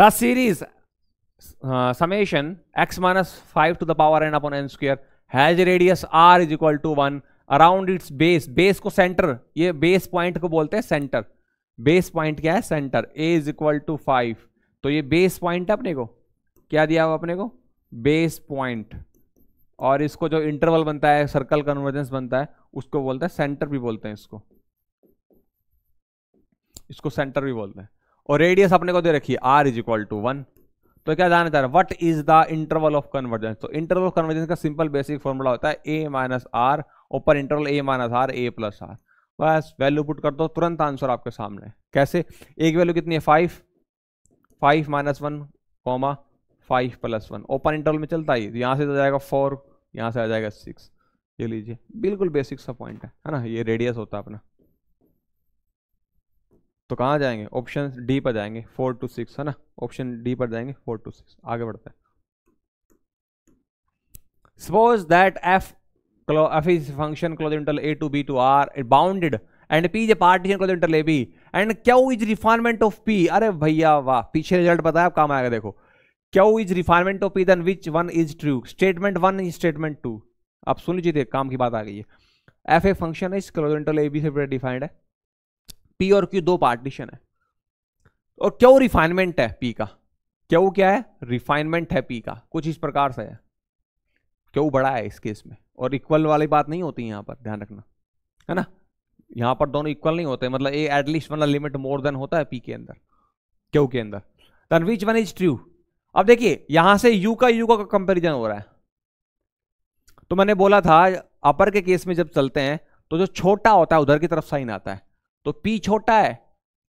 the series summation X minus five to the power N upon N square has radius R is equal to one around its base base को सेंटर ये बेस पॉइंट को बोलते हैं सेंटर बेस पॉइंट क्या है centre A is equal to five तो ये बेस पॉइंट है अपने को क्या दिया हुआ अपने को बेस पॉइंट और इसको जो इंटरवल बनता है सर्कल कन्वर्जेंस बनता है उसको बोलते हैं सेंटर भी बोलते हैं इसको इसको सेंटर भी बोलते हैं और रेडियस अपने को दे रखी है R is equal to one तो क्या जानना चाह रहे what is the interval of convergence तो इंटरवल ऑफ कन्वर्जेंस का सिंपल बेसिक फॉर्मूला होता है ए माइनस आर ऊपर interval A minus R A plus R बस वैल्यू पुट कर दो तुरंत आंसर आपके सामने कैसे एक वैल्यू कितनी है five five minus one comma five plus one open interval में चलता ही तो यहाँ से आ जाएगा फोर यहाँ से आ जाएगा सिक्स ये लीजिए बिल्कुल बेसिक सा पॉइंट है है ना ये रेडियस होता है अपना तो कहाँ जाएंगे ऑप्शन डी पर जाएंगे फोर टू सिक्स है ना ऑप्शन डी पर जाएंगे फोर टू सिक्स आगे बढ़ते हैं suppose that F of his function closental a to b to r it bounded and P is partition closed interval A B and Q is refinement of P अरे भैया वाह पीछे रिजल्ट पता है आप काम आएगा देखो Q is refinement of P then which one is true statement one is statement two आप सुन लीजिए काम की बात आ गई है एफ ए फंक्शन है इस क्लोजेंटल ए बी से डिफाइंड है पी और क्यू दो पार्टीशन है और क्यू रिफाइनमेंट है पी का क्यू क्या है रिफाइनमेंट है पी का कुछ इस प्रकार से है क्यू बड़ा है इस केस में और इक्वल वाली बात नहीं होती यहाँ पर ध्यान रखना है ना यहाँ पर दोनों इक्वल नहीं होते मतलब ए एटलीस्ट मतलब लिमिट मोर देन होता है पी के अंदर क्यू के अंदर then which one is true अब देखिए यहां से यू का यू का कंपेरिजन हो रहा है तो मैंने बोला था अपर के केस में जब चलते हैं तो जो छोटा होता है उधर की तरफ साइन आता है तो पी छोटा है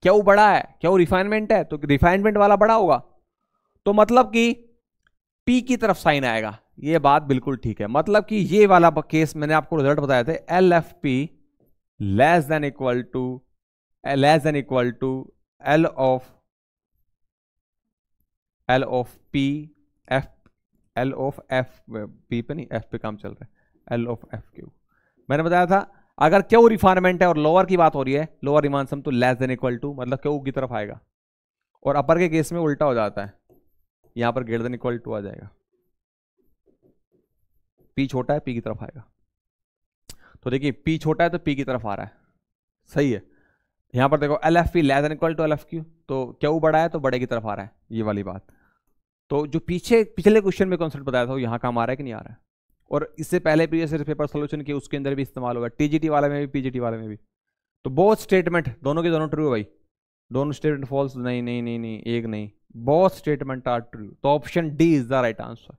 क्या वो बड़ा है क्या वो रिफाइनमेंट है तो रिफाइनमेंट वाला बड़ा होगा तो मतलब कि पी की तरफ साइन आएगा ये बात बिल्कुल ठीक है मतलब कि ये वाला केस मैंने आपको रिजल्ट बताया थे L F P less than equal to less than equal to L of L of P F L of F P पे नहीं एफ पे काम चल रहा है एल ऑफ एफ क्यू मैंने बताया था अगर क्यों रिफाइनमेंट है और लोअर की बात हो रही है लोअर रिमांसम तो लेस देन इक्वल टू मतलब क्यों की तरफ आएगा और अपर के केस में उल्टा हो जाता है यहां पर ग्रेटर देन इक्वल टू आ जाएगा पी छोटा है पी की तरफ आएगा तो देखिए पी छोटा है तो पी की तरफ आ रहा है सही है यहां पर देखो L F P less than equal to L F Q तो क्यू बड़ा है तो बड़े की तरफ आ रहा है ये वाली बात तो जो पीछे पिछले क्वेश्चन में कॉन्सेप्ट बताया था वो यहाँ काम आ रहा है कि नहीं आ रहा है और इससे पहले भी जैसे पेपर सोल्यूशन किया उसके अंदर भी इस्तेमाल होगा टीजीटी वाले में भी पीजीटी वाले में भी तो बहुत स्टेटमेंट दोनों के दोनों ट्रू है भाई दोनों स्टेटमेंट फॉल्स नहीं नहीं नहीं नहीं एक नहीं बहुत स्टेटमेंट आर ट्रू तो option D is the right answer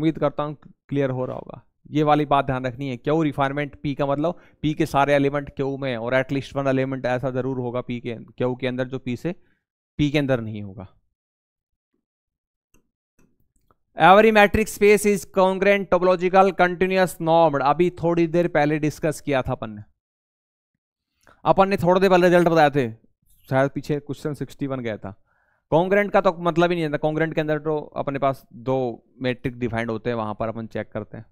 उम्मीद करता हूँ क्लियर हो रहा होगा ये वाली बात ध्यान रखनी है क्यों रिफाइनमेंट पी का मतलब पी के सारे एलिमेंट क्यों में और एटलीस्ट वन एलिमेंट ऐसा ज़रूर होगा पी के क्यों के अंदर जो पी से पी के अंदर नहीं होगा every metric space is congruent topological continuous norm अभी थोड़ी देर पहले डिस्कस किया था अपन ने अपन ने थोड़ी देर पहले रिजल्ट बताए थे शायद पीछे क्वेश्चन सिक्सटी वन गया था कॉन्ग्रेंट का तो मतलब ही नहीं आता कॉन्ग्रेंट के अंदर तो अपने पास दो मैट्रिक डिफाइंड होते हैं वहां पर अपन चेक करते हैं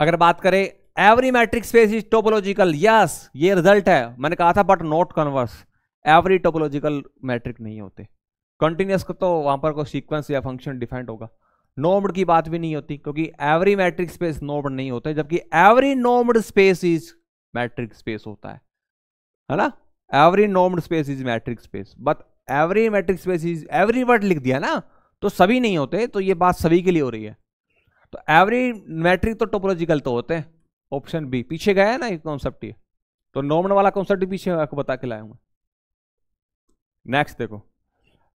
अगर बात करें every metric space is topological yes ये रिजल्ट है मैंने कहा था but not converse every topological metric नहीं होते कंटिन्यूस का तो वहां पर कोई सीक्वेंस या फंक्शन डिफाइंड होगा नोम्ड की बात भी नहीं होती क्योंकि एवरी मैट्रिक स्पेस नोम्ड नहीं होता जबकि every normed space is metric space होता है है ना every normed space is metric space but every metric space is every word लिख दिया ना तो सभी नहीं होते तो ये बात सभी के लिए हो रही है तो एवरी मैट्रिक तो टोपोलॉजिकल तो होते हैं ऑप्शन बी पीछे गया है ना ये कॉन्सेप्ट तो नॉर्मल वाला कॉन्सेप्ट पीछे आपको बता के लाया नेक्स्ट देखो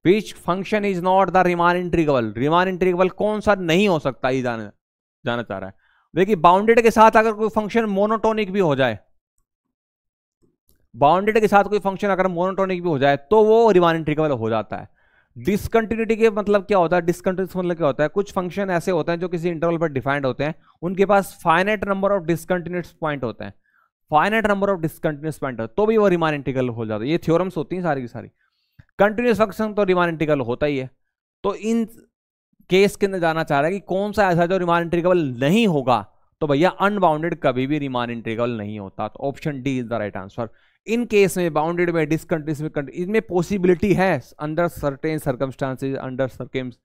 which function is not the Riemann integrable Riemann integrable कौन सा नहीं हो सकता ये जाना जाना चाह रहा है देखिए बाउंडेड के साथ अगर कोई फंक्शन मोनोटोनिक भी हो जाए बाउंडेड के साथ कोई फंक्शन अगर मोनोटोनिक भी हो जाए तो वो रिमान मतलब ट्रिकेबल हो जाता है डिसकंटिन्यूटी के मतलब क्या होता है डिसकंटिन्यूस मतलब क्या होता है कुछ फंक्शन ऐसे होते हैं जो किसी इंटरवल पर डिफाइंड होते हैं उनके पास finite number of discontinuous point होते हैं finite number of discontinuous point तो भी वो रिमान इंटिकल हो जाता है ये थियोरम्स होती हैं सारी की सारी कंटिन्यूस फंक्शन तो रिमान इंटिकल होता ही है तो इन केस के अंदर जाना चाह रहा है कि कौन सा ऐसा जो रिमान मतलब इंटीग्रल नहीं होगा तो भैया अनबाउंडेड कभी भी रिमान मतलब इंटीग्रल नहीं होता तो option D is the right answer इन केस में बाउंडेड में डिसकंटिन्यूस में इनमें पॉसिबिलिटी है under certain circumstances under circum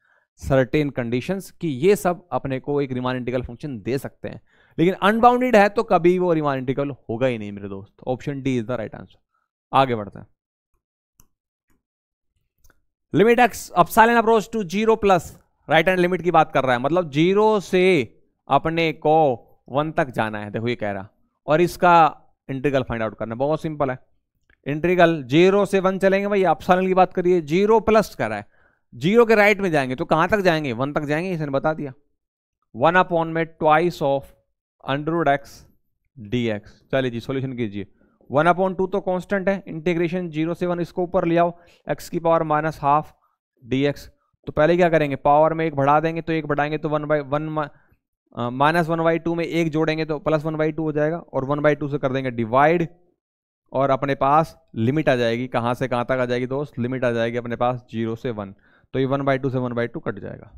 certain conditions कि ये सब अपने को एक रिमान इंटीग्रल फंक्शन दे सकते हैं लेकिन अनबाउंडेड है तो कभी वो रिमान इंटीग्रल होगा ही नहीं मेरे दोस्त option D is the right answer आगे बढ़ते हैं limit X upsilon approach to zero plus right hand limit की बात कर रहा है मतलब जीरो से अपने को वन तक जाना है देखो ये कह रहा और इसका इंटीग्रल फाइंड आउट करना बहुत सिंपल है इंटीग्रल जीरो से वन चलेंगे भाई ऑप्शनल की बात करिए जीरो प्लस कर रहा है जीरो के राइट में जाएंगे तो कहां तक जाएंगे वन तक जाएंगे इसने बता दिया वन अपॉन में twice of under root X D X चलिए जी सोल्यूशन कीजिए वन अपॉन टू तो कांस्टेंट है इंटीग्रेशन जीरो से वन इसको ऊपर ले आओ एक्स की power minus half D x तो पहले क्या करेंगे पावर में एक बढ़ा देंगे तो एक बढ़ाएंगे तो one by one minus one by two में एक जोड़ेंगे तो प्लस वन बाई टू हो जाएगा और वन बाई टू से कर देंगे डिवाइड और अपने पास लिमिट आ जाएगी कहाँ से कहाँ तक आ जाएगी दोस्त लिमिट आ जाएगी अपने पास जीरो से वन तो ये वन बाई टू से वन बाई टू कट जाएगा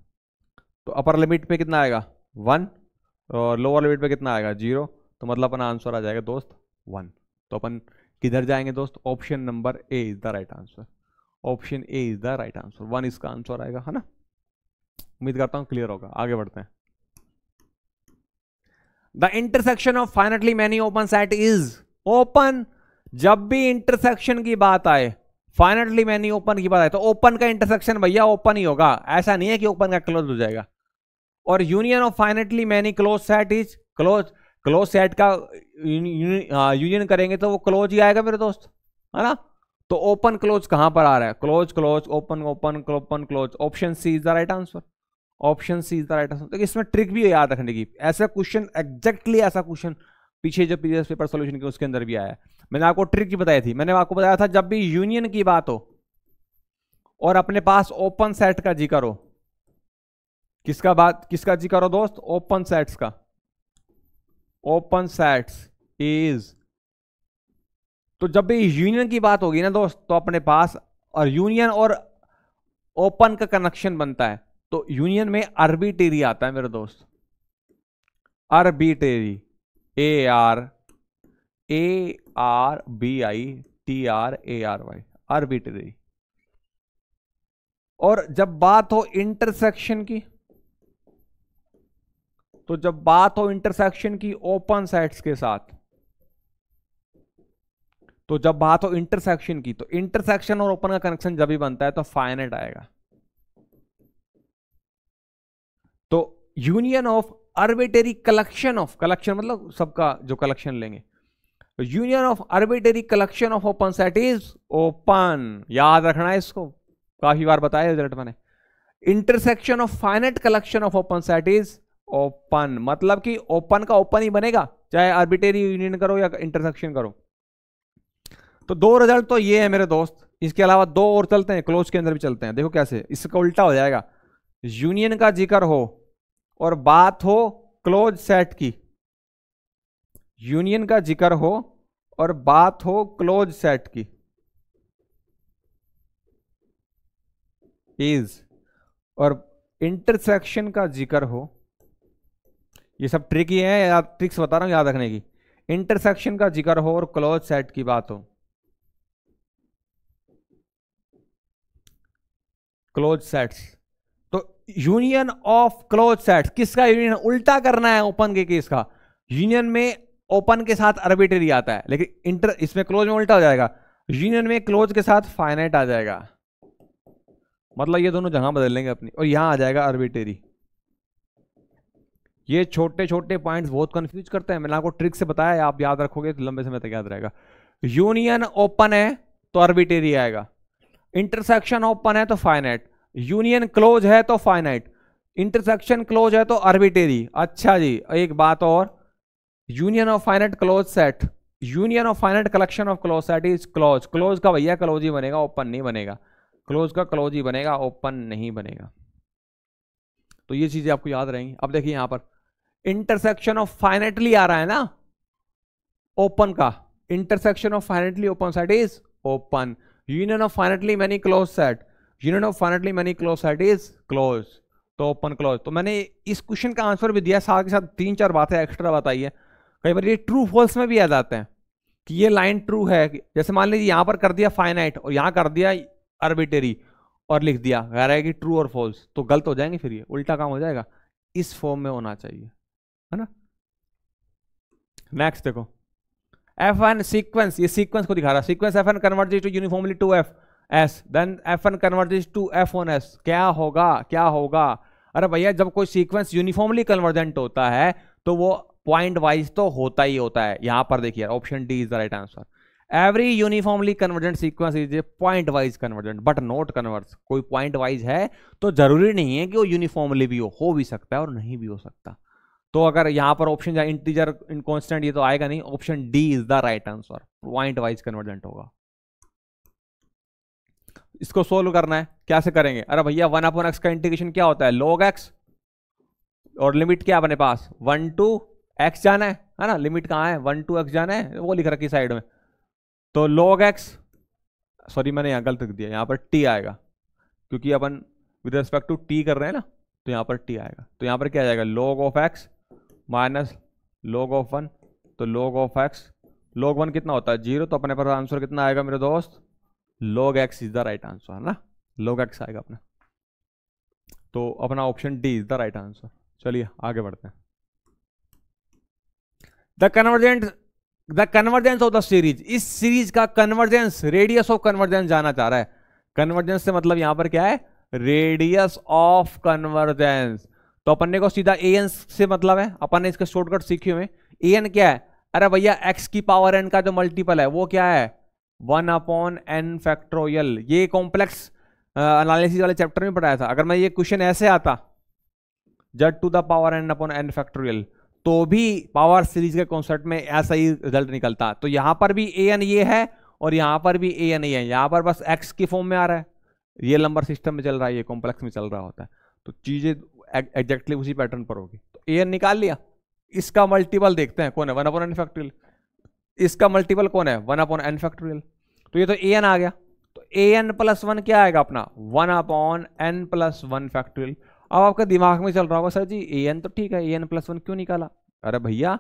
तो अपर लिमिट पे कितना आएगा वन और लोअर लिमिट पे कितना आएगा जीरो तो मतलब अपना आंसर आ जाएगा दोस्त वन तो अपन किधर जाएंगे दोस्त option number A is the right answer option A is the right answer one इसका आंसर आएगा है ना उम्मीद करता हूँ क्लियर होगा आगे बढ़ते हैं the intersection of finitely many open set is open जब भी इंटरसेक्शन की बात आए फाइनेटली मैनी ओपन की बात आए तो ओपन का इंटरसेक्शन भैया ओपन ही होगा ऐसा नहीं है कि ओपन का क्लोज हो जाएगा और union of finitely many close set is close close set का यूनियन हाँ, करेंगे तो वो क्लोज ही आएगा मेरे दोस्त है ना तो ओपन क्लोज कहां पर आ रहा है close close open open open close option C is the right answer option C is right answer इसमें ट्रिक भी याद रखने की ऐसा क्वेश्चन एग्जैक्टली ऐसा क्वेश्चन पीछे जो प्रीवियस पेपर सोल्यूशन के उसके अंदर भी आया मैंने आपको ट्रिक बताई थी मैंने आपको बताया था जब भी यूनियन की बात हो और अपने पास ओपन सेट का जिक्र हो किसका बात किसका जिक्र हो दोस्त ओपन सेट्स का ओपन सेट्स इज तो जब भी यूनियन की बात होगी ना दोस्त तो अपने पास और यूनियन और ओपन का कनेक्शन बनता है तो यूनियन में आर्बिटेरी आता है मेरे दोस्त arbitrary A R A R B I T R A R Y arbitrary और जब बात हो इंटरसेक्शन की तो जब बात हो इंटरसेक्शन की ओपन साइड्स के साथ तो जब बात हो इंटरसेक्शन की तो इंटरसेक्शन और ओपन का कनेक्शन जब भी बनता है तो फाइनेट आएगा तो union of arbitrary collection of collection मतलब सबका जो कलेक्शन लेंगे union of arbitrary collection of open set is open याद रखना है इसको काफी बार बताया रिजल्ट मैंने intersection of finite collection of open set is open मतलब कि ओपन का ओपन ही बनेगा चाहे आर्बिटरी यूनियन करो या इंटरसेक्शन करो तो दो रिजल्ट तो ये है मेरे दोस्त इसके अलावा दो और चलते हैं क्लोज के अंदर भी चलते हैं देखो कैसे इसका उल्टा हो जाएगा यूनियन का जिक्र हो और बात हो क्लोज सेट की यूनियन का जिक्र हो और बात हो क्लोज सेट की इज और इंटरसेक्शन का जिक्र हो ये सब ट्रिक ही है या ट्रिक्स बता रहा हूं याद रखने की इंटरसेक्शन का जिक्र हो और क्लोज सेट की बात हो close sets union of close sets किसका यूनियन उल्टा करना है ओपन के केस का यूनियन में ओपन के साथ अर्बिटरी आता है लेकिन इंटर इसमें क्लोज में उल्टा हो जाएगा यूनियन में क्लोज के साथ फाइनाइट आ जाएगा मतलब ये दोनों जगह बदल लेंगे अपनी और यहां आ जाएगा अर्बिटरी ये छोटे छोटे पॉइंट्स बहुत कंफ्यूज करते हैं मैंने आपको ट्रिक से बताया आप याद रखोगे तो लंबे समय तक याद रहेगा यूनियन ओपन है तो अर्बिटेरी आएगा इंटरसेक्शन ओपन है तो फाइनाइट यूनियन क्लोज है तो फाइनाइट इंटरसेक्शन क्लोज है तो आर्बिटेरी अच्छा जी एक बात और union of finite close set union of finite collection of close set is close close का भैया क्लोज ही बनेगा ओपन नहीं बनेगा क्लोज का क्लोज ही बनेगा ओपन नहीं बनेगा तो ये चीजें आपको याद रहेंगी अब देखिए यहां पर इंटरसेक्शन ऑफ फाइनेटली आ रहा है ना ओपन का intersection of finitely open set is open union of finitely many close set unit of finitely many close set is close तो ओपन क्लोज तो मैंने इस क्वेश्चन का आंसर भी दिया साथ के साथ तीन चार बातें एक्स्ट्रा बताई है कई बार ये ट्रू फॉल्स में भी आ जाते हैं कि ये लाइन ट्रू है जैसे मान लीजिए यहाँ पर कर दिया फाइनाइट और यहाँ कर दिया अर्बिटरी और लिख दिया कह रहा है कि ट्रू और फॉल्स तो गलत हो जाएंगे फिर ये उल्टा काम हो जाएगा इस फॉर्म में होना चाहिए है ना नेक्स्ट देखो एफ एन सीक्वेंस ये सीक्वेंस को दिखा रहा है sequence F N convert to uniformly to F S then F N convergence to F on S क्या होगा क्या होगा अरे भैया जब कोई सीक्वेंस यूनिफॉर्मली कन्वर्जेंट होता है तो वो पॉइंट वाइज तो होता ही होता है यहां पर देखिए option D is the right answer every uniformly convergent sequence is a point wise convergent but not converse कोई पॉइंट वाइज है तो जरूरी नहीं है कि वो यूनिफॉर्मली भी हो हो भी सकता है और नहीं भी हो सकता तो अगर यहां पर ऑप्शन इंटीजर इन कॉन्स्टेंट ये तो आएगा नहीं option D is the right answer point wise convergent होगा इसको सोल्व करना है कैसे करेंगे अरे भैया वन अपॉन एक्स का इंटीग्रेशन क्या होता है लॉग एक्स और लिमिट क्या अपने पास वन टू एक्स जाना है है ना लिमिट कहाँ है वन टू एक्स जाना है वो लिख रखी साइड में तो लॉग एक्स सॉरी मैंने यहाँ गलत लिख दिया यहाँ पर टी आएगा क्योंकि अपन विद रिस्पेक्ट टू टी कर रहे हैं ना तो यहाँ पर टी आएगा तो यहाँ पर क्या जाएगा log of x minus log of one तो log of x log one कितना होता है जीरो तो अपने पर आंसर कितना आएगा मेरे दोस्त log x is the right answer है ना लॉग एक्स आएगा अपना तो अपना option D is the right answer चलिए आगे बढ़ते हैं the convergent the convergence of the series इस सीरीज का कन्वर्जेंस रेडियस ऑफ कन्वर्जेंस जाना चाह रहा है कन्वर्जेंस से मतलब यहां पर क्या है रेडियस ऑफ कन्वर्जेंस तो अपन ने को सीधा ए एन से मतलब है अपन ने इसके शॉर्टकट सीखे हुए ए एन क्या है अरे भैया एक्स की पावर एन का जो मल्टीपल है वो क्या है वन अपॉन एन फैक्ट्रोयल ये कॉम्प्लेक्स एनालिसिस वाले चैप्टर में पढ़ाया था अगर मैं ये क्वेश्चन ऐसे आता जड to the power N upon n factorial तो भी पावर सीरीज के कॉन्सेप्ट में ऐसा ही रिजल्ट निकलता तो यहां पर भी ए एन ये है और यहां पर भी ए एन ये है यहां पर बस एक्स की फॉर्म में आ रहा है ये नंबर सिस्टम में चल रहा है ये कॉम्प्लेक्स में चल रहा होता है तो चीजें एग्जैक्टली उसी पैटर्न पर होगी तो ए एन निकाल लिया इसका मल्टीपल देखते हैं कौन है वन अपॉन एन फैक्ट्रियल इसका मल्टीपल कौन है वन अपॉन एन फैक्टोरियल तो ये तो ए एन आ गया तो ए एन प्लस वन क्या आएगा अपना one upon n plus one factorial अब आपके दिमाग में चल रहा होगा सर जी ए एन तो ठीक है ए एन प्लस वन क्यों निकाला अरे भैया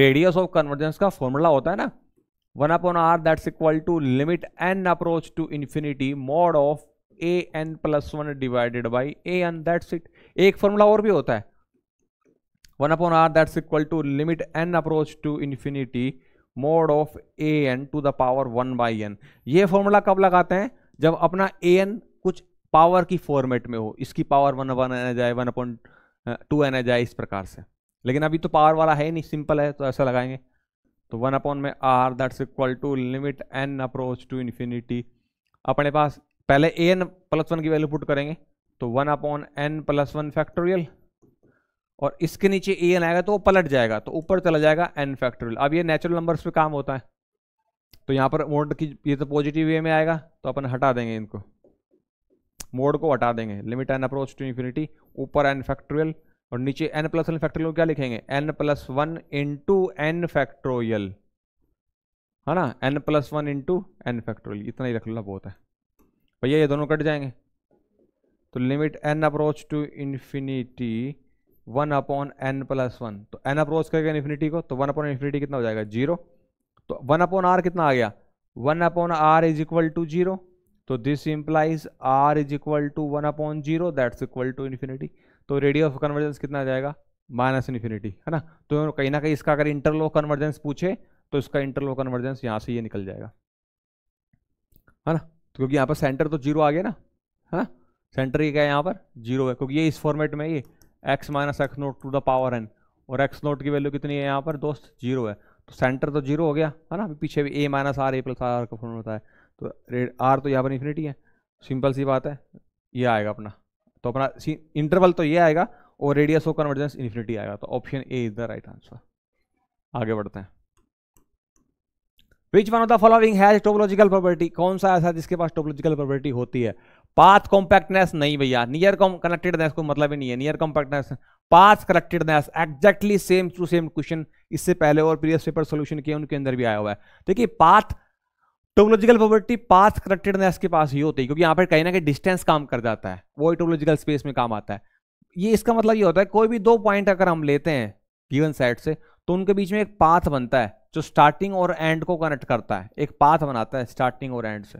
रेडियस ऑफ कन्वर्जेंस का फॉर्मूला होता है ना one upon r that's equal to limit N approach to infinity mod of A n plus one divided by a n that's it एक फॉर्मूला और भी होता है one upon r that's equal to limit N approach to infinity mod of A n to the power one by n ये फॉर्मूला कब लगाते हैं जब अपना ए एन कुछ पावर की फॉर्मेट में हो इसकी पावर वन वन एन जाए आई वन अपॉइंट टू एन जाए इस प्रकार से लेकिन अभी तो पावर वाला है नहीं सिंपल है तो ऐसा लगाएंगे तो वन अपॉन में r that's equal to limit N approach to infinity अपने पास पहले ए एन प्लस वन की वैल्यू पुट करेंगे तो one upon n plus one factorial और इसके नीचे ए एन आएगा तो वो पलट जाएगा तो ऊपर चला जाएगा एन फैक्टोरियल अब ये नेचुरल नंबर्स पे काम होता है तो यहाँ पर मोड की ये तो पॉजिटिव वे में आएगा तो अपन हटा देंगे इनको मोड को हटा देंगे limit N approach to infinity ऊपर एन फैक्टोरियल और नीचे एन प्लस एन फैक्टोरियल क्या लिखेंगे n plus one into n factorial है ना n plus one into n factorial इतना ही रख लो बहुत है भैया ये दोनों कट जाएंगे तो limit N approach to infinity one upon n plus one तो एन अप्रोच करेगा इन्फिनिटी को तो वन अपॉन इन्फिनिटी कितना हो जाएगा जीरो तो वन अपॉन आर कितना आ गया one upon r is equal to zero तो this implies r is equal to one upon zero that's equal to infinity तो रेडियो ऑफ कन्वर्जेंस कितना आ जाएगा माइनस इन्फिनिटी है ना तो कहीं ना कहीं इसका अगर इंटरलो कन्वर्जेंस पूछे तो इसका इंटरलो कन्वर्जेंस यहाँ से ये निकल जाएगा है ना तो क्योंकि यहाँ पर सेंटर तो जीरो आ गया ना है ना सेंटर ये क्या है यहाँ पर जीरो है क्योंकि ये इस फॉर्मेट में ये x minus x naught to the power n और x नोट की वैल्यू कितनी है यहाँ पर दोस्त जीरो है तो सेंटर तो जीरो हो गया है ना पीछे भी a minus R A plus r r का फोन होता है तो रेड आर तो यहाँ पर इन्फिनिटी है सिंपल सी बात है ये आएगा अपना तो अपना इंटरवल तो ये आएगा और रेडियस ऑफ कन्वर्जेंस इन्फिनिटी आएगा तो option A is the right answer आगे बढ़ते हैं which one of the following has topological property कौन सा ऐसा जिसके पास टोपोलॉजिकल प्रॉपर्टी होती है पाथ कॉम्पैक्टनेस नहीं भैया नियर कनेक्टेडनेस को मतलब ही नहीं है near compactness path connectedness exactly same to same question इससे पहले और प्रीवियस पेपर सोल्यूशन के उनके अंदर भी आया हुआ है देखिए path topological property path connectedness के पास ही होती है क्योंकि यहाँ पर कहीं ना कहीं डिस्टेंस काम कर जाता है वो ही स्पेस में काम आता है ये इसका मतलब ये होता है कोई भी दो पॉइंट अगर हम लेते हैं गिवन साइड से तो उनके बीच में एक पाथ बनता है जो स्टार्टिंग और एंड को कनेक्ट करता है एक पाथ बनाता है स्टार्टिंग और एंड से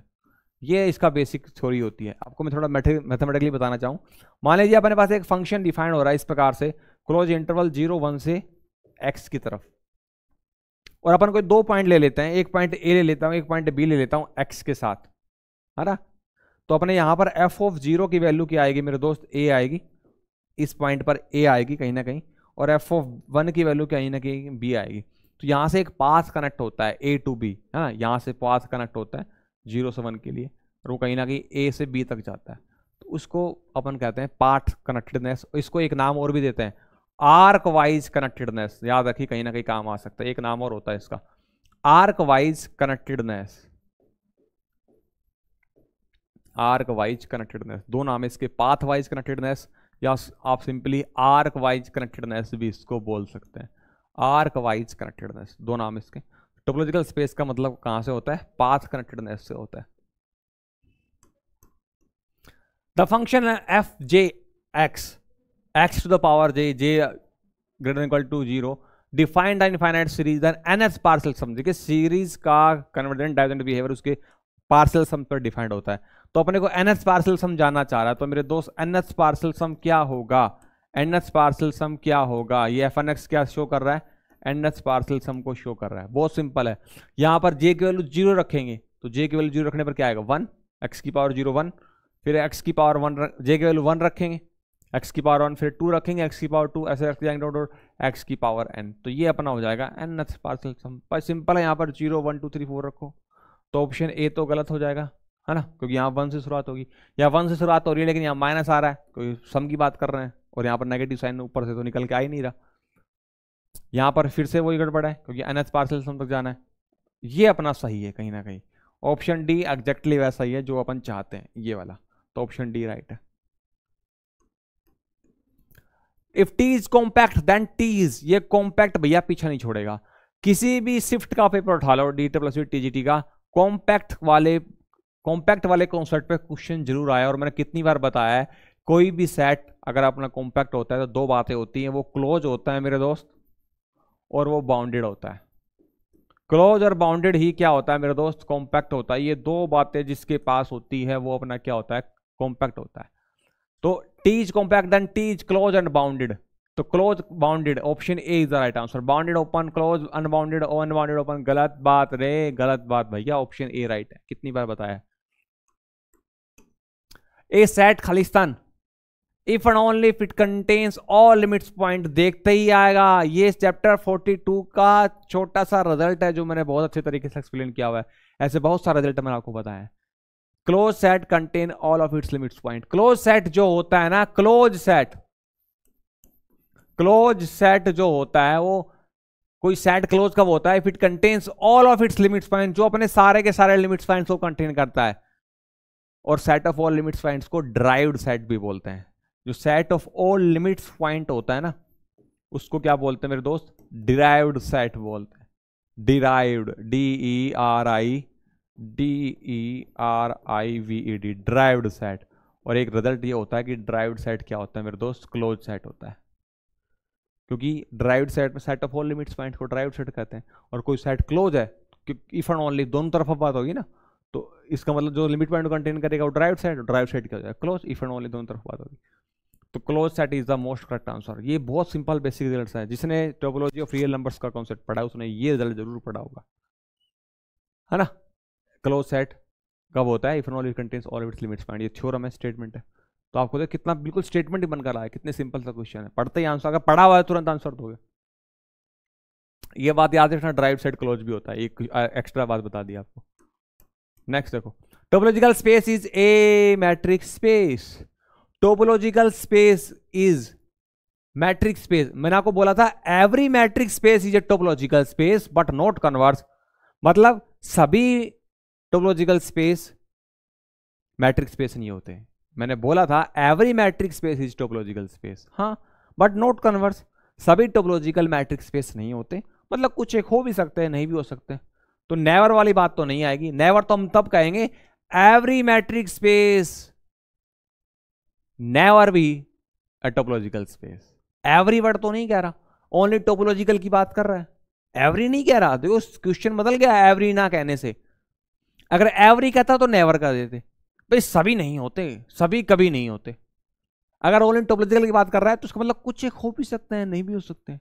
ये इसका बेसिक थ्योरी होती है आपको मैं थोड़ा मैथमेटिकली बताना चाहूँ मान लीजिए अपने पास एक फंक्शन डिफाइन हो रहा है इस प्रकार से क्लोज इंटरवल जीरो वन से एक्स की तरफ और अपन कोई दो पॉइंट ले लेते हैं एक पॉइंट ए ले लेता हूँ एक पॉइंट बी ले लेता हूँ एक्स के साथ है ना तो अपने यहाँ पर एफ ऑफ जीरो की वैल्यू क्या आएगी मेरे दोस्त ए आएगी इस पॉइंट पर ए आएगी कहीं ना कहीं और एफ ऑफ वन की वैल्यू कहीं ना कहीं बी आएगी तो यहाँ से एक पाथ कनेक्ट होता है ए टू बी है ना यहाँ से पाथ कनेक्ट होता है जीरो से वन के लिए और वो कहीं ना कहीं ए से बी तक जाता है तो उसको अपन कहते हैं पार्ट कनेक्टेडनेस इसको एक नाम और भी देते हैं आर्क वाइज कनेक्टेडनेस याद रखिए कहीं ना कहीं काम आ सकता है एक नाम और होता है इसका arc wise connectedness arc wise connectedness दो नाम है इसके पाथ वाइज कनेक्टेडनेस या आप सिंपली आर्क वाइज कनेक्टेडनेस भी इसको बोल सकते हैं आर्क वाइज कनेक्टेडनेस दो नाम इसके टोपोलॉजिकल स्पेस का मतलब कहां से होता है पाथ कनेक्टेडनेस से होता है the function f j x x to the power j j greater equal to zero defined and infinite series then n s partial sum देखिए सीरीज का कन्वर्जेंट डाइवर्जेंट बिहेवियर उसके पार्सल सम पर डिफाइंड होता है तो अपने को एन एस पार्सल सम जानना चाह रहा है तो मेरे दोस्त एन एस पार्सल सम क्या होगा एन एस पार्सल सम क्या होगा ये एफ एन एक्स क्या शो कर रहा है एंडनेस पार्सल सम को शो कर रहा है बहुत सिंपल है यहाँ पर जे की वैल्यू जीरो रखेंगे तो जे की वैल्यू जीरो रखने पर क्या आएगा वन एक्स की पावर जीरो वन फिर एक्स की पावर वन जे की वैल्यू वन रखेंगे एक्स की पावर वन फिर टू रखेंगे एक्स की पावर टू ऐसे रखते जाएंगे एक्स की पावर एन तो ये अपना हो जाएगा एन एक्स पार्सल सम पर सिंपल है यहाँ पर zero one two three four रखो तो ऑप्शन ए तो गलत हो जाएगा है ना क्योंकि यहाँ वन से शुरुआत होगी यहाँ वन से शुरुआत हो रही है लेकिन यहाँ माइनस आ रहा है क्योंकि सम की बात कर रहे हैं और यहाँ पर नेगेटिव साइन ऊपर से तो निकल के आ ही नहीं रहा यहाँ पर फिर से वही गड़बड़ है क्योंकि एन एच पार्सल तक जाना है ये अपना सही है कहीं ना कहीं ऑप्शन डी एग्जैक्टली वैसा ही है जो अपन चाहते हैं ये वाला तो ऑप्शन डी राइट है if t is compact then t is ये कॉम्पैक्ट भैया पीछा नहीं छोड़ेगा किसी भी शिफ्ट का पेपर उठा लो डी प्लस टी का कॉम्पैक्ट वाले कॉम्पैक्ट वाले कॉन्सेप्ट पे क्वेश्चन जरूर आया और मैंने कितनी बार बताया है कोई भी सेट अगर अपना कॉम्पैक्ट होता है तो दो बातें होती हैं वो क्लोज होता है मेरे दोस्त और वो बाउंडेड होता है क्लोज और बाउंडेड ही क्या होता है मेरे दोस्त कॉम्पैक्ट होता है ये दो बातें जिसके पास होती है वो अपना क्या होता है कॉम्पैक्ट होता है तो t is compact then t is close and bounded तो close bounded option A is the right answer bounded open close unbounded unbounded open गलत बात रे गलत बात भैया ऑप्शन ए राइट है कितनी बार बताया ए सेट खालिस्तान if and only if it contains all limits point देखते ही आएगा ये चैप्टर 42 का छोटा सा रिजल्ट है जो मैंने बहुत अच्छे तरीके से एक्सप्लेन किया हुआ है ऐसे बहुत सारे रिजल्ट मैंने आपको बताया close set contain all of its limits point close set जो होता है ना क्लोज सेट क्लोज सेट जो होता है वो कोई सेट क्लोज कब होता है if it contains all of its limits point जो अपने सारे के सारे लिमिट्स पॉइंट को कंटेन करता है और set of all limits point को ड्राइव सेट भी बोलते हैं जो set of all limits point होता है ना उसको क्या बोलते हैं मेरे दोस्त डिराइव्ड सेट बोलते हैं derived D E R I D E R I V E D derived set और एक रिजल्ट ये होता है कि ड्राइव्ड सेट क्या होता है मेरे दोस्त क्लोज सेट होता है क्योंकि ड्राइव्ड सेट में set of all limits point को ड्राइव सेट कहते हैं और कोई सेट क्लोज है क्योंकि इफ एंड ऑनली दोनों तरफ बात होगी ना तो इसका मतलब जो लिमिट पॉइंट कंटेन करेगा वो ड्राइव सेट ड्राइव सेट क्या हो जाएगा क्लोज इफ एंड ओनली दोनों तरफ बात होगी तो close set is the most correct answer ये बहुत सिंपल बेसिक रिजल्ट है जिसने टोपोलॉजी ऑफ रियल नंबर्स का कॉन्सेप्ट पढ़ा उसने ये रिजल्ट जरूर पढ़ा होगा है ना क्लोज सेट कब होता है if all it contains all its limits point ये थ्योरम है स्टेटमेंट है तो आपको देखो कितना बिल्कुल स्टेटमेंट ही बनकर है कितने सिंपल सा क्वेश्चन है पढ़ते ही आंसर अगर पढ़ा हुआ है तुरंत आंसर दोगे ये बात याद रखना ड्राइव सेट क्लोज भी होता है एक एक्स्ट्रा बात बता दी आपको नेक्स्ट देखो topological space is a metric space topological space is metric space मैंने आपको बोला था every metric space is a topological space but not converse मतलब सभी टोपोलॉजिकल स्पेस मैट्रिक स्पेस नहीं होते मैंने बोला था every metric space is topological space हाँ बट नॉट कन्वर्स सभी टोपोलॉजिकल मैट्रिक स्पेस नहीं होते मतलब कुछ एक हो भी सकते हैं नहीं भी हो सकते तो नेवर वाली बात तो नहीं आएगी नेवर तो हम तब कहेंगे every metric space never be a topological space every word तो नहीं कह रहा ओनली टोपोलॉजिकल की बात कर रहा है एवरी नहीं कह रहा देखो तो क्वेश्चन बदल गया एवरी ना कहने से अगर एवरी कहता तो नेवर कर देते भाई सभी नहीं होते सभी कभी नहीं होते अगर ओनली टोपोलॉजिकल की बात कर रहा है तो उसका मतलब कुछ हो भी सकते हैं नहीं भी हो सकते हैं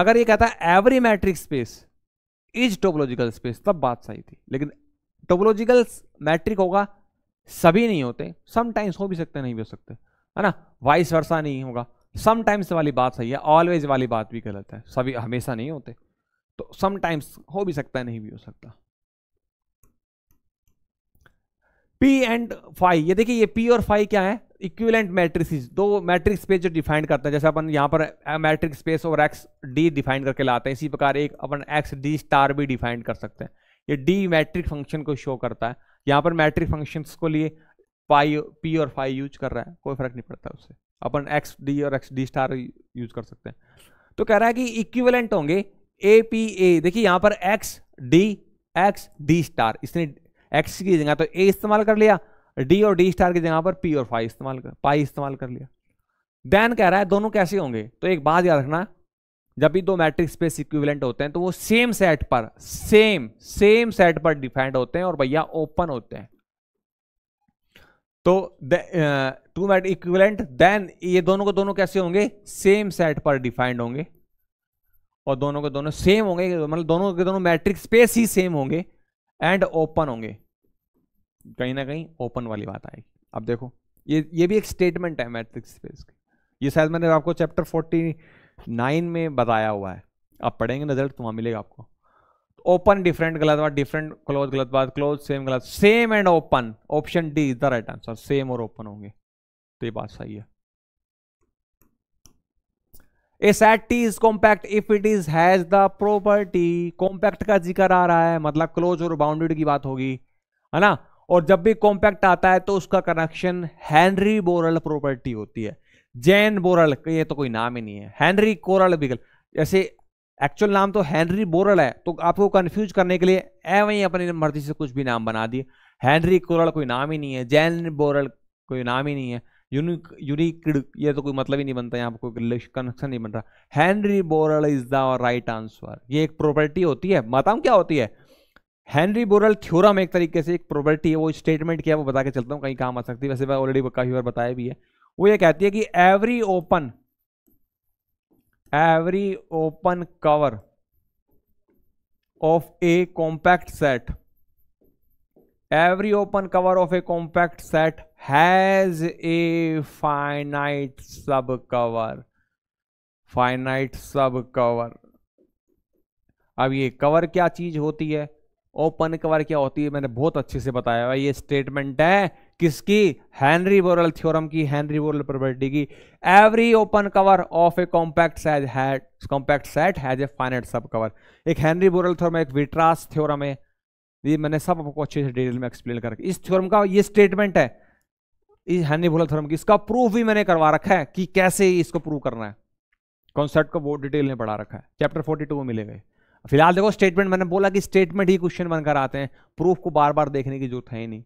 अगर ये कहता है every metric space is topological space तब बात सही थी लेकिन टोपोलॉजिकल मैट्रिक होगा सभी नहीं होते समटाइम्स हो भी सकते नहीं भी हो सकते है ना वाइस वर्षा नहीं होगा समटाइम्स वाली बात सही है ऑलवेज वाली बात भी गलत है सभी हमेशा नहीं होते तो समटाइम्स हो भी सकता है नहीं भी हो सकता पी एंड फाइव ये देखिए ये पी और फाइव क्या है इक्विलेंट मैट्रिक्स दो मैट्रिक स्पेस जो डिफाइन करते हैं जैसे अपन यहां पर मैट्रिक स्पेस और एक्स डी डिफाइन करके लाते हैं इसी प्रकार एक अपन एक्स डी स्टार भी डिफाइन कर सकते हैं ये डी मैट्रिक फंक्शन को शो करता है यहाँ पर मैट्रिक फंक्शंस को लिए पाई पी और फाई यूज कर रहा है कोई फर्क नहीं पड़ता उससे अपन एक्स डी और एक्स डी स्टार यूज कर सकते हैं तो कह रहा है कि इक्विवेलेंट होंगे ए पी ए देखिए यहाँ पर x D x d star इसने एक्स की जगह तो ए इस्तेमाल कर लिया डी और डी स्टार की जगह पर पी और फाई इस्तेमाल कर पाई इस्तेमाल कर लिया देन कह रहा है दोनों कैसे होंगे तो एक बात याद रखना जब भी दो मैट्रिक स्पेस इक्विवेलेंट होते हैं तो वो सेम सेट पर सेम सेम सेट पर डिफाइंड होते हैं और भैया ओपन होते हैं तो टू मैट इक्विवेलेंट देन ये दोनों को दोनों कैसे होंगे सेम सेट पर डिफाइंड होंगे और दोनों के दोनों सेम होंगे मतलब दोनों के दोनों मैट्रिक स्पेस ही सेम होंगे एंड ओपन होंगे कहीं ना कहीं ओपन वाली बात आएगी अब देखो ये ये भी एक स्टेटमेंट है मैट्रिक स्पेस की ये शायद मैंने आपको चैप्टर फोर्टी नाइन में बताया हुआ है आप पढ़ेंगे रिजल्ट तो वहां मिलेगा आपको ओपन डिफरेंट गलत बात डिफरेंट क्लोज गलत बात क्लोज सेम गलत same and open option D is the right answer same और ओपन होंगे तो ये बात सही है a set t is compact if it is has the property compact का जिक्र आ रहा है मतलब क्लोज और बाउंडेड की बात होगी है ना और जब भी कॉम्पैक्ट आता है तो उसका कनेक्शन हेनरी बोरल प्रॉपर्टी होती है जैन बोरल ये तो कोई नाम ही नहीं है हेनरी कोरल बिगल जैसे एक्चुअल नाम तो हेनरी बोरल है तो आपको कंफ्यूज करने के लिए ए वहीं अपनी मर्जी से कुछ भी नाम बना दिए हेनरी कोरल कोई नाम ही नहीं है जैन बोरल कोई नाम ही नहीं है यूनिक यूनिकिड ये तो कोई मतलब ही नहीं बनता यहाँ पर कोई कनेक्शन नहीं बन रहा Heine Borel is the right answer ये एक प्रॉपर्टी होती है बताऊँ क्या होती है हैंनरी बोरल थ्योरम एक तरीके से एक प्रॉपर्टी है वो स्टेटमेंट क्या है वो बता के चलता हूँ कहीं काम आ सकती है वैसे मैं ऑलरेडी काफ़ी बार बताया भी है वो ये कहती है कि every open every open cover of a compact set every open cover of a compact set has a finite subcover finite subcover अब ये कवर क्या चीज होती है ओपन कवर क्या होती है मैंने बहुत अच्छे से बताया ये स्टेटमेंट है किसकी हैनरी बोरल थ्योरम की हैनरी बोरल प्रॉपर्टी की every open cover of a compact set had compact set has a finite subcover एक हैनरी बोरल थ्योरम है एक विट्रास थ्योरम है ये मैंने सब आपको अच्छे से डिटेल में एक्सप्लेन करके इस थ्योरम का ये स्टेटमेंट है इस हैनरी बोरल थ्योरम की इसका प्रूफ भी मैंने करवा रखा है कि कैसे इसको प्रूव करना है कॉन्सेप्ट को बहुत डिटेल में पढ़ा रखा है चैप्टर फोर्टी टू में गए फिलहाल देखो स्टेटमेंट मैंने बोला कि स्टेटमेंट ही क्वेश्चन बनकर आते हैं प्रूफ को बार बार देखने की जरूरत है ही नहीं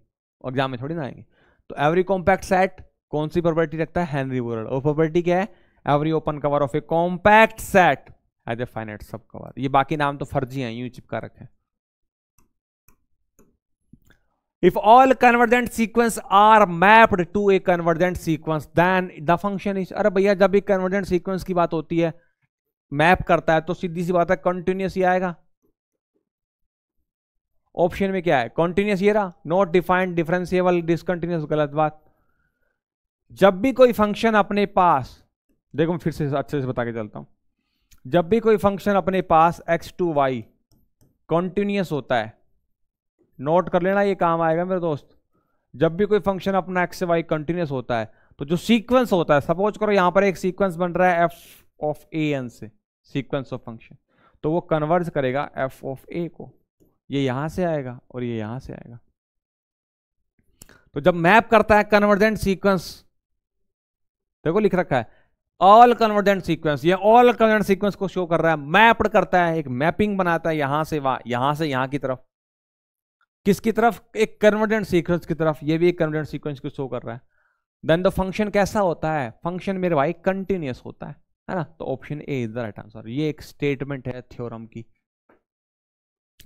एग्जाम में थोड़ी ना आएंगे तो एवरी कॉम्पैक्ट सेट कौन सी प्रॉपर्टी रखता है हेनरी बोरड और प्रॉपर्टी क्या है every open cover of a compact set has a finite subcover ये बाकी नाम तो फर्जी हैं यू चिपका रखे if all convergent sequence are mapped to a convergent sequence then the function is अरे भैया जब एक कन्वर्जेंट सीक्वेंस की बात होती है मैप करता है तो सीधी सी बात है कंटिन्यूस ही आएगा ऑप्शन में क्या है कॉन्टिन्यूस ये रहा नॉट डिफाइंड डिफरेंसिएबल डिसकंटिन्यूस गलत बात जब भी कोई फंक्शन अपने पास देखो मैं फिर से अच्छे से बता के चलता हूं जब भी कोई फंक्शन अपने पास एक्स टू वाई कॉन्टिन्यूस होता है नोट कर लेना ये काम आएगा मेरे दोस्त जब भी कोई फंक्शन अपना एक्स वाई कंटिन्यूस होता है तो जो सीक्वेंस होता है सपोज करो यहां पर एक सीक्वेंस बन रहा है एफ ऑफ ए एन से सीक्वेंस ऑफ फंक्शन तो वो कन्वर्ज करेगा एफ ऑफ ए को ये यहां से आएगा और ये यहां से आएगा तो जब मैप करता है कन्वर्जेंट सीक्वेंस देखो लिख रखा है ऑल कन्वर्जेंट सीक्वेंस ये ऑल कन्वर्जेंट सीक्वेंस को शो कर रहा है मैप्ड करता है एक मैपिंग बनाता है यहां से वहां यहां से यहां की तरफ किसकी तरफ एक कन्वर्जेंट सीक्वेंस की तरफ ये भी एक कन्वर्जेंट सीक्वेंस को शो कर रहा है देन द फंक्शन कैसा होता है फंक्शन मेरे भाई कंटिन्यूस होता है है ना तो option A is the right answer ये एक स्टेटमेंट है थ्योरम की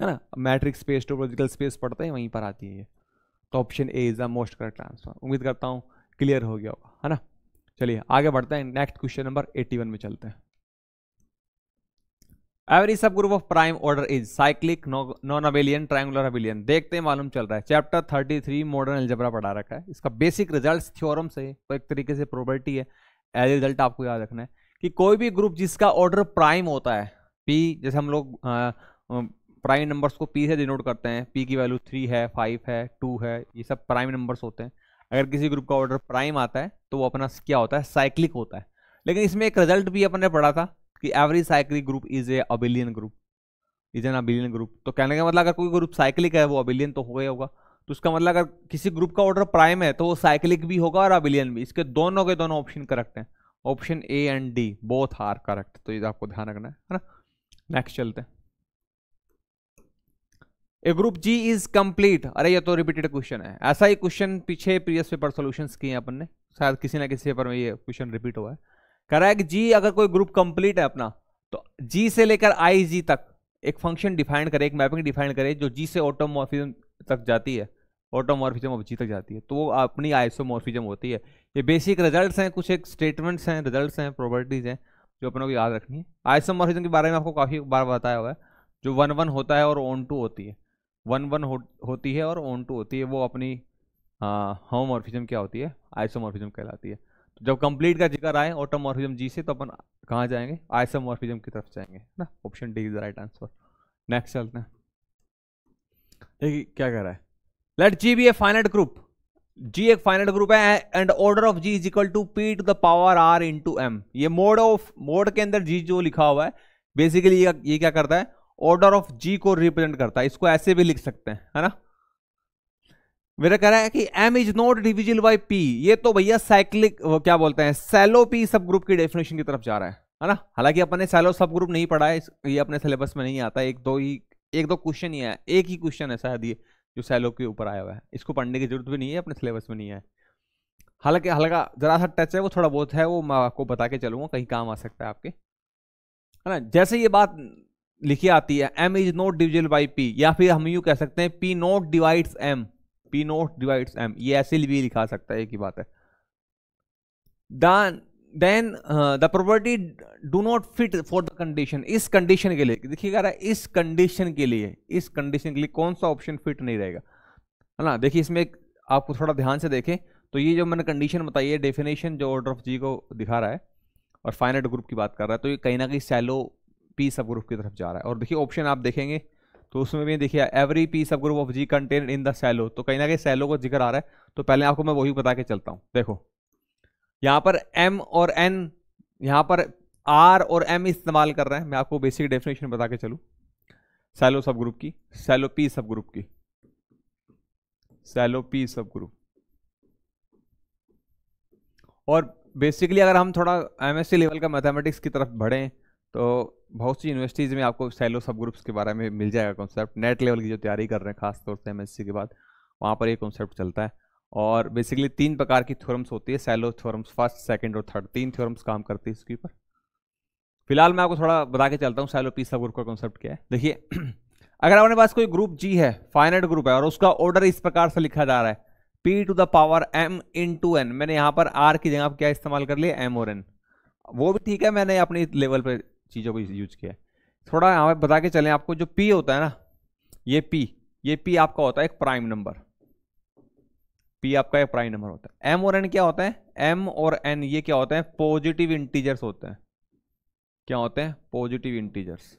है ना मैट्रिक स्पेस टोपोलॉजिकल स्पेस पढ़ते हैं वहीं पर आती है ये तो option A is the most correct answer उम्मीद करता हूँ क्लियर हो गया होगा है ना चलिए आगे बढ़ते हैं नेक्स्ट क्वेश्चन नंबर 81 में चलते हैं every subgroup of prime order is cyclic non abelian triangular abelian देखते हैं मालूम चल रहा है चैप्टर 33 मॉडर्न एल्जबरा पढ़ा रखा है इसका बेसिक रिजल्ट थ्योरम से तो एक तरीके से प्रॉपर्टी है एज रिजल्ट आपको याद रखना है कि कोई भी ग्रुप जिसका ऑर्डर प्राइम होता है पी जैसे हम लोग प्राइम नंबर्स को पी से डिनोट करते हैं पी की वैल्यू थ्री है फाइव है टू है ये सब प्राइम नंबर्स होते हैं अगर किसी ग्रुप का ऑर्डर प्राइम आता है तो वो अपना क्या होता है साइक्लिक होता है लेकिन इसमें एक रिजल्ट भी अपने पढ़ा था कि every cyclic group is a abelian group is an abelian group तो कहने का मतलब अगर कोई ग्रुप साइक्लिक है वो अबिलियन तो हो गया होगा तो उसका मतलब अगर किसी ग्रुप का ऑर्डर प्राइम है तो वो साइक्लिक भी होगा और अबिलियन भी इसके दोनों के दोनों ऑप्शन करेक्ट हैं option A and D both are correct तो ये आपको ध्यान रखना है ना नेक्स्ट चलते हैं a group G is complete अरे ये तो रिपीटेड क्वेश्चन है ऐसा ही क्वेश्चन पीछे प्रीवियस पेपर सोल्यूशन किए हैं अपन ने शायद किसी ना किसी पेपर में ये क्वेश्चन रिपीट हुआ है कह रहा है कि जी अगर कोई ग्रुप कंप्लीट है अपना तो जी से लेकर आई जी तक एक फंक्शन डिफाइन करे एक मैपिंग डिफाइन करे जो जी से ऑटोमॉर्फिज्म तक जाती है ऑटोमोर्फिजम ऑफ जी तक जाती है तो वो अपनी आइसोमोर्फिजम होती है ये बेसिक रिजल्ट हैं कुछ एक स्टेटमेंट्स हैं रिजल्ट हैं प्रॉपर्टीज़ हैं जो अपने को याद रखनी है आइसोमोर्फिजम के बारे में आपको काफ़ी बार बताया हुआ है जो वन वन होता है और ओन टू होती है वन वन हो, होती है और ओन टू होती है वो अपनी हाँ, होमऑर्फिजम क्या होती है आइसोमॉर्फिज्म कहलाती है तो जब कंप्लीट का जिक्र आए ऑटोमॉर्फिज्म जी से तो अपन कहाँ जाएंगे आइसोमॉर्फिज्म की तरफ जाएंगे ना option D is the right answer next चलते हैं देखिए क्या कह रहा है let G be a finite group G एक फाइनेट ग्रुप है and order of G is equal to P to the power R into M ये मोड ऑफ मोड के अंदर जी जो लिखा हुआ है बेसिकली ये क्या करता है ऑर्डर ऑफ जी को रिप्रेजेंट करता है इसको ऐसे भी लिख सकते हैं है ना मेरा कह रहा है कि M is not divisible by P ये तो भैया साइक्लिक क्या बोलते हैं सेलो पी सब ग्रुप की डेफिनेशन की तरफ जा रहा है है ना हालांकि अपने सेलो सब ग्रुप नहीं पढ़ा है ये अपने सिलेबस में नहीं आता एक दो ही एक दो क्वेश्चन ही है एक ही क्वेश्चन है शायद ये जो सेलो के ऊपर आया हुआ है इसको पढ़ने की जरूरत भी नहीं है अपने सिलेबस में नहीं है हालांकि हल्का जरा सा टच है वो थोड़ा बहुत है वो मैं आपको बता के चलूंगा कहीं काम आ सकता है आपके है ना जैसे ये बात लिखी आती है M is not divisible by P या फिर हम यू कह सकते हैं P not divides M P not divides M ये ऐसे भी लिखा सकता है एक ही बात है then the property do not fit for the condition इस कंडीशन के लिए देखिए कह रहा है इस कंडीशन के लिए इस कंडीशन के लिए कौन सा ऑप्शन फिट नहीं रहेगा है ना देखिए इसमें एक आपको थोड़ा ध्यान से देखें तो ये जो मैंने कंडीशन बताई है डेफिनेशन जो ऑर्डर ऑफ जी को दिखा रहा है और फाइनेट ग्रुप की बात कर रहा है तो ये कहीं ना कहीं सैलो पी सब ग्रुप की तरफ जा रहा है और देखिए ऑप्शन आप देखेंगे तो उसमें भी देखिए every P subgroup of G contain in the Sylow तो कहीं ना कहीं सेलो का जिक्र आ रहा है तो पहले आपको मैं वही बता के चलता हूँ देखो यहाँ पर एम और एन यहाँ पर आर और एम इस्तेमाल कर रहे हैं मैं आपको बेसिक डेफिनेशन बता के चलूँ सेलो सब ग्रुप की सेलो पी सब ग्रुप की सेलो पी सब ग्रुप और बेसिकली अगर हम थोड़ा एमएससी लेवल का मैथमेटिक्स की तरफ बढ़ें तो बहुत सी यूनिवर्सिटीज़ में आपको सैलो सब ग्रुप्स के बारे में मिल जाएगा कॉन्सेप्ट नेट लेवल की जो तैयारी कर रहे हैं खास तौर से एमएससी के बाद वहाँ पर ये कॉन्सेप्ट चलता है और बेसिकली तीन प्रकार की थ्योरम्स होती है सैलो थ्योरम्स फर्स्ट सेकंड और थर्ड तीन थ्योरम्स काम करती है इसके ऊपर फिलहाल मैं आपको थोड़ा बता के चलता हूँ सैलो पी सब ग्रुप का कॉन्सेप्ट क्या है देखिए अगर आपने पास कोई ग्रुप जी है फाइनेट ग्रुप है और उसका ऑर्डर इस प्रकार से लिखा जा रहा है P to the power M into N मैंने यहाँ पर आर की जगह क्या इस्तेमाल कर लिया एम और एन वो भी ठीक है मैंने अपने लेवल पर चीज़ों को यूज किया है थोड़ा यहाँ पर बता के चलें आपको जो पी होता है ना ये पी ये पी आपका होता है एक प्राइम नंबर पी आपका एक प्राइम नंबर होता है एम और एन क्या होते हैं एम और एन ये क्या होते हैं पॉजिटिव इंटीजर्स होते हैं क्या होते हैं पॉजिटिव इंटीजर्स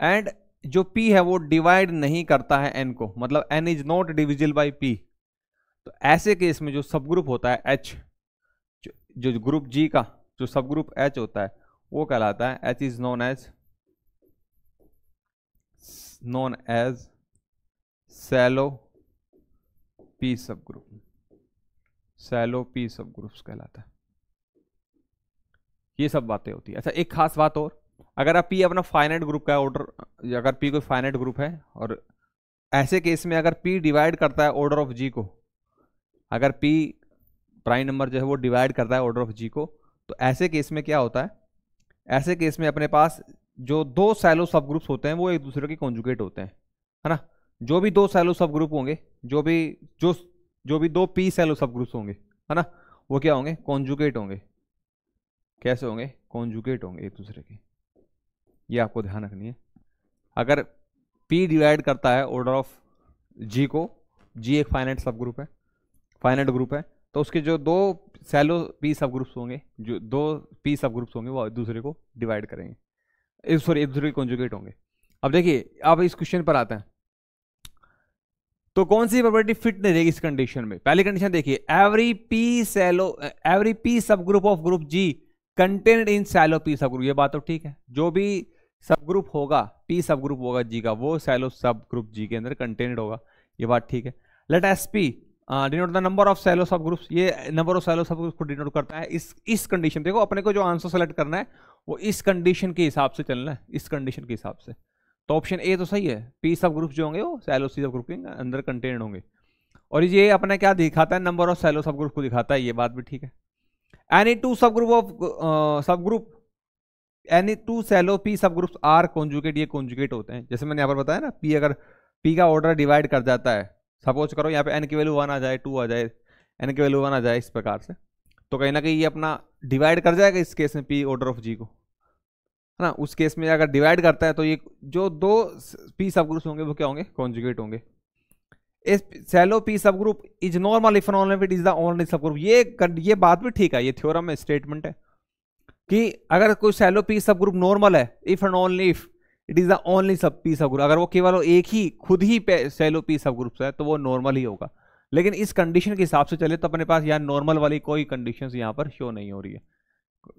एंड जो पी है वो डिवाइड नहीं करता है एन को मतलब N is not divisible by P तो ऐसे केस में जो सब ग्रुप होता है एच जो, जो ग्रुप जी का जो सब ग्रुप एच होता है वो कहलाता है H is known as known as Sylow P subgroup Sylow P subgroups कहलाता है ये सब बातें होती है अच्छा एक खास बात और अगर आप पी अपना फाइनाइट ग्रुप का ऑर्डर अगर पी कोई फाइनाइट ग्रुप है और ऐसे केस में अगर पी डिवाइड करता है ऑर्डर ऑफ जी को अगर पी प्राइम नंबर जो है वो डिवाइड करता है ऑर्डर ऑफ जी को तो ऐसे केस में क्या होता है ऐसे केस में अपने पास जो दो सैलो सब ग्रुप्स होते हैं वो एक दूसरे के कॉन्जुगेट होते हैं है ना जो भी दो सैलो सब ग्रुप होंगे जो भी जो जो भी दो पी सैलो सब ग्रुप्स होंगे है ना वो क्या होंगे कॉन्जुगेट होंगे कैसे होंगे कॉन्जुगेट होंगे एक दूसरे के ये आपको ध्यान रखनी है अगर पी डिवाइड करता है ऑर्डर ऑफ जी को जी एक फाइनेट सब ग्रुप है फाइनेट ग्रुप है तो उसके जो दो सैलो पी सब ग्रुप्स होंगे जो दो पी सब ग्रुप्स होंगे वो एक दूसरे को डिवाइड करेंगे सॉरी एक दूसरे के कॉन्जुगेट होंगे अब देखिए आप इस क्वेश्चन पर आते हैं तो कौन सी प्रॉपर्टी फिट नहीं रहेगी इस कंडीशन में पहली कंडीशन देखिए every P Sylow every P subgroup of group G content in Sylow P subgroup ये बात तो ठीक है जो भी सब ग्रुप होगा पी सब ग्रुप होगा जी का वो सैलो सब ग्रुप जी के अंदर कंटेंट होगा ये बात ठीक है let S P denote the number of Sylow subgroups ये नंबर ऑफ सेलो सब ग्रुप्स को डिनोट करता है इस इस कंडीशन देखो अपने को जो आंसर सेलेक्ट करना है वो इस कंडीशन के हिसाब से चलना है इस कंडीशन के हिसाब से तो ऑप्शन ए तो सही है पी सब ग्रुप्स जो होंगे वो सैलो सी सब ग्रुप के अंदर कंटेन होंगे और ये अपना क्या दिखाता है नंबर ऑफ सेलो सब ग्रुप को दिखाता है ये बात भी ठीक है any two subgroup of subgroup any two Sylow P subgroups are conjugate ये कॉन्जुगेट होते हैं जैसे मैंने यहाँ पर बताया ना पी अगर पी का ऑर्डर डिवाइड कर जाता है सपोज करो यहाँ पे एन की वैल्यू वन आ जाए टू आ जाए एन की वैल्यू वन आ जाए इस प्रकार से तो कहीं ना कहीं ये अपना डिवाइड कर जाएगा इस केस में पी ऑर्डर ऑफ जी को है ना उस केस में अगर डिवाइड करता है तो ये जो दो पी सब ग्रुप्स होंगे वो क्या होंगे कॉन्जुगेट होंगे इस Sylow P subgroup is normal if normal it is the only subgroup ये ये बात भी ठीक है ये थ्योरम स्टेटमेंट है कि अगर कोई Sylow P subgroup normal है if and only if it is the only sub P subgroup अगर वो केवल एक ही खुद ही सेलो पी सब ग्रुप है तो वो नॉर्मल ही होगा लेकिन इस कंडीशन के हिसाब से चले तो अपने पास यहाँ नॉर्मल वाली कोई कंडीशन यहाँ पर शो नहीं हो रही है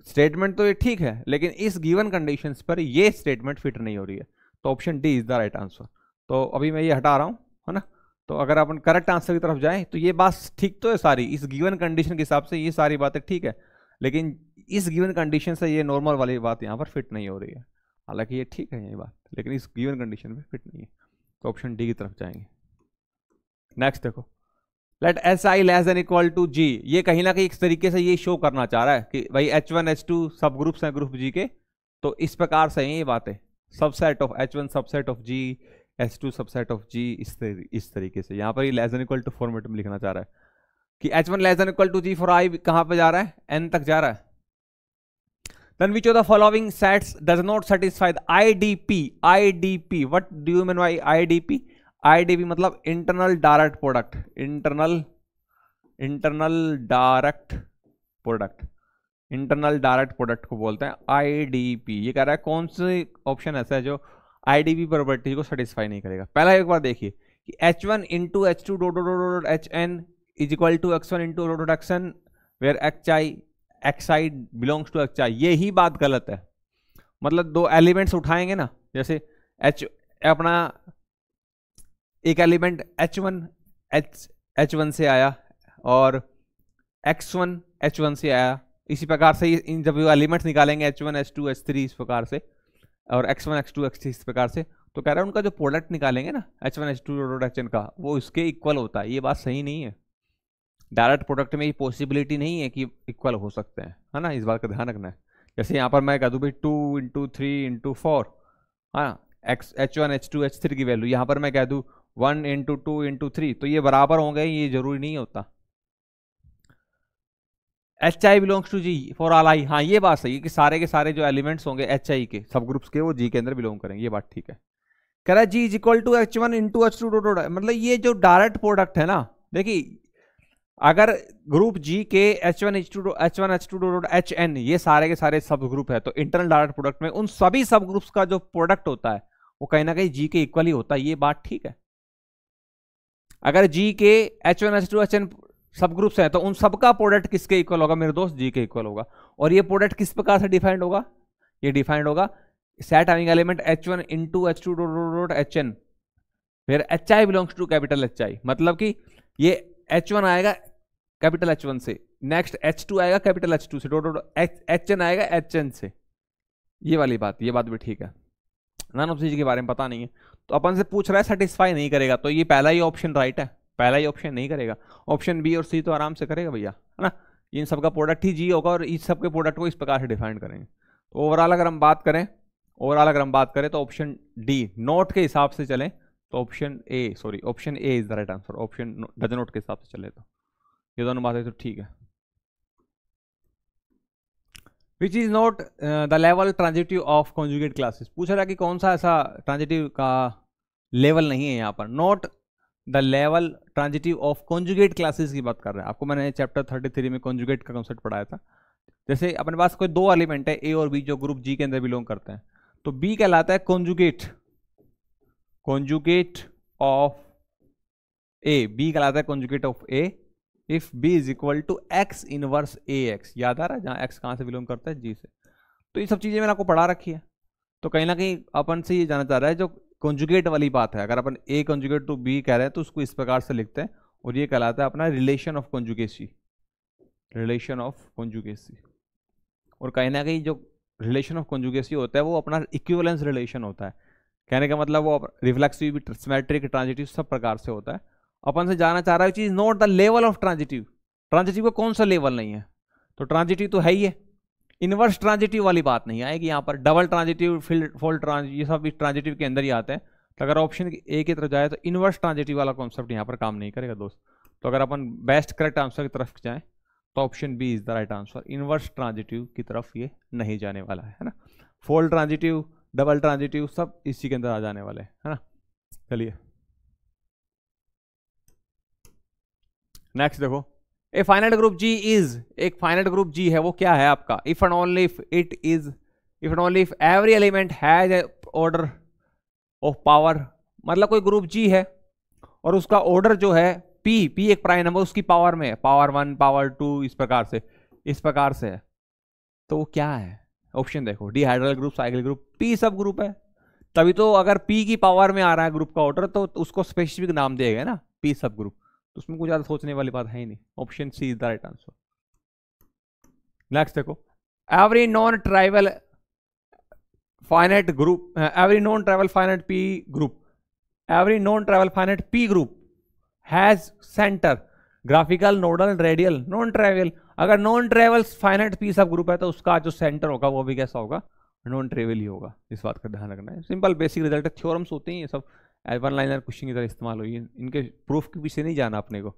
स्टेटमेंट तो ये ठीक है लेकिन इस गिवन कंडीशन पर ये स्टेटमेंट फिट नहीं हो रही है तो option D is the right answer तो अभी मैं ये हटा रहा हूँ है ना तो अगर अपन करेक्ट आंसर की तरफ जाएं तो ये बात ठीक तो है सारी इस गिवन कंडीशन के हिसाब से ये सारी बातें ठीक है लेकिन इस गिवन कंडीशन से ये नॉर्मल वाली बात यहाँ पर फिट नहीं हो रही है हालांकि ये ठीक है ये बात लेकिन इस गिवन कंडीशन में फिट नहीं है तो ऑप्शन डी की तरफ जाएंगे नेक्स्ट देखो let S I less than equal to G ये कहीं ना कहीं इस तरीके से ये शो करना चाह रहा है कि भाई H one H two subgroups हैं ग्रुप जी के तो इस प्रकार से ये ये बातें subset of H one subset of G H two subset of G इस तरी, इस तरीके से यहाँ पर ये less than equal to format में लिखना चाह रहा है कि H one less than equal to G for I कहाँ पर जा रहा है एन तक जा रहा है Then which of the following sets does not satisfy the IDP? IDP. What do you mean by IDP? IDP मतलब internal direct product. Internal internal direct product. Internal direct product को बोलते हैं आईडीपी ये कह रहा है कौन सी ऑप्शन ऐसा है जो आईडीपी प्रॉपर्टी को सेटिस्फाई नहीं करेगा पहला एक बार देखिए कि H one into H two dot dot dot H N is equal to X one into dot X N where H I एक्साइड बिलोंग्स टू एक्चा ये ही बात गलत है मतलब दो एलिमेंट्स उठाएंगे ना जैसे एच अपना एक element H one H H one से आया और एक्स वन एच वन से आया इसी प्रकार से इन जब एलिमेंट्स निकालेंगे H one H two H three इस प्रकार से और X one X two X three इस प्रकार से तो कह रहा है उनका जो प्रोडक्ट निकालेंगे ना H one H two H N का वो इसके इक्वल होता है ये बात सही नहीं है डायरेक्ट प्रोडक्ट में ये पॉसिबिलिटी नहीं है कि इक्वल हो सकते हैं है ना इस बात का ध्यान रखना है जैसे यहाँ पर मैं कह दूँ भाई two into three into four है ना X H one H two H three की वैल्यू यहाँ पर मैं कह दूँ one into two into three तो ये बराबर होंगे ये जरूरी नहीं होता H I belongs to G for all I हाँ ये बात सही है कि सारे के सारे जो एलिमेंट्स होंगे एच आई के सब ग्रुप्स के वो जी के अंदर बिलोंग करेंगे ये बात ठीक है कह रहा है G is equal to H one into H two मतलब ये जो डायरेक्ट प्रोडक्ट है ना देखिए अगर ग्रुप जी के H one H two H one H two dot H N ये सारे के सारे सब ग्रुप है तो इंटरनल डाटा प्रोडक्ट में उन सभी सब ग्रुप्स का जो प्रोडक्ट होता है वो कहीं ना कहीं जी के इक्वली होता है ये बात ठीक है अगर जी के H one H two H N subgroups हैं तो उन सबका प्रोडक्ट किसके इक्वल होगा मेरे दोस्त जी के इक्वल होगा और ये प्रोडक्ट किस प्रकार से डिफाइंड होगा ये डिफाइंड होगा set having element H one into H two dot H N फिर H I belongs to capital H I मतलब कि ये एच वन आएगा कैपिटल एच वन से नेक्स्ट एच टू आएगा कैपिटल एच टू से डॉट एच एन आएगा एच एन से ये वाली बात ये बात भी ठीक है नान ऑफ चीज के बारे में पता नहीं है तो अपन से पूछ रहा है सेटिस्फाई नहीं करेगा तो ये पहला ही ऑप्शन राइट है पहला ही ऑप्शन नहीं करेगा ऑप्शन बी और सी तो आराम से करेगा भैया है ना इन सबका प्रोडक्ट ही जी होगा और इस सबके प्रोडक्ट को इस प्रकार से डिफाइन करेंगे तो ओवरऑल अगर हम बात करें ओवरऑल अगर हम बात करें तो ऑप्शन डी नोट के हिसाब से चलें तो option A sorry option A is the right answer option does not के हिसाब से चले तो ये दोनों बातें तो ठीक uh, है which is not the level transitive of conjugate classes पूछा था कि कौन सा ऐसा ट्रांजिटिव का लेवल नहीं है यहाँ पर not the level transitive of conjugate classes की बात कर रहे हैं आपको मैंने चैप्टर थर्टी थ्री में कॉन्जुगेट का कॉन्सेप्ट पढ़ाया था जैसे अपने पास कोई दो एलिमेंट है ए और बी जो ग्रुप जी के अंदर बिलोंग करते हैं तो बी कहलाता है conjugate conjugate of A B कहलाता है conjugate of A if B is equal to X inverse A X याद आ रहा है जहां एक्स कहाँ से बिलोंग करता है जी से तो ये सब चीज़ें मैंने आपको पढ़ा रखी है तो कहीं ना कहीं अपन से ये जाना चाह रहा है जो कॉन्जुकेट वाली बात है अगर अपन ए कॉन्जुकेट टू बी कह रहे हैं तो उसको इस प्रकार से लिखते हैं और ये कहलाता है अपना relation of conjugacy relation of conjugacy और कहीं ना कहीं जो रिलेशन ऑफ कॉन्जुकेसी होता है वो अपना इक्विवेलेंस रिलेशन होता है कहने का मतलब वो रिफ्लेक्सिव सिमेट्रिक ट्रांजिटिव सब प्रकार से होता है अपन से जाना चाह रहा है चीज not the level of transitive transitive का कौन सा लेवल नहीं है तो ट्रांजिटिव तो है ही है इनवर्स ट्रांजिटिव वाली बात नहीं आएगी यहाँ पर double transitive field fold trans ये सब इस ट्रांजिटिव के अंदर ही आते हैं तो अगर ऑप्शन ए की तरफ जाए तो इनवर्स ट्रांजिटिव वाला कॉन्सेप्ट यहाँ पर काम नहीं करेगा दोस्त तो अगर अपन बेस्ट करेक्ट आंसर की तरफ जाएँ तो option B is the right answer inverse transitive की तरफ ये नहीं जाने वाला है ना फोल्ड ट्रांजिटिव डबल ट्रांजिटिव सब इसी के अंदर आ जाने वाले है ना चलिए नेक्स्ट देखो a finite group G is एक फाइनाइट ग्रुप जी है वो क्या है आपका if and only if it is if and only if every element has order of power मतलब कोई ग्रुप जी है और उसका ऑर्डर जो है पी पी एक प्राइम नंबर उसकी पावर में है पावर वन पावर टू इस प्रकार से इस प्रकार से है तो वो क्या है ऑप्शन देखो dihedral group cycle group P subgroup है तभी तो अगर पी की पावर में आ रहा है ग्रुप का ऑर्डर तो उसको स्पेसिफिक नाम दिया गया ना पी सब ग्रुप तो उसमें कुछ ज़्यादा सोचने वाली बात है ही नहीं option C is the right answer next देखो every non trivial finite group every non trivial finite P group every non trivial finite P group has center graphical nodal radial non trivial अगर non travels finite pieces of group है तो उसका जो सेंटर होगा वो भी कैसा होगा नॉन ट्रेवल ही होगा इस बात का ध्यान रखना है सिंपल बेसिक रिजल्ट थ्योरम्स होते हैं ये सब वन लाइनर क्वेश्चन की तरह इस्तेमाल हुई इनके प्रूफ के पीछे नहीं जाना अपने को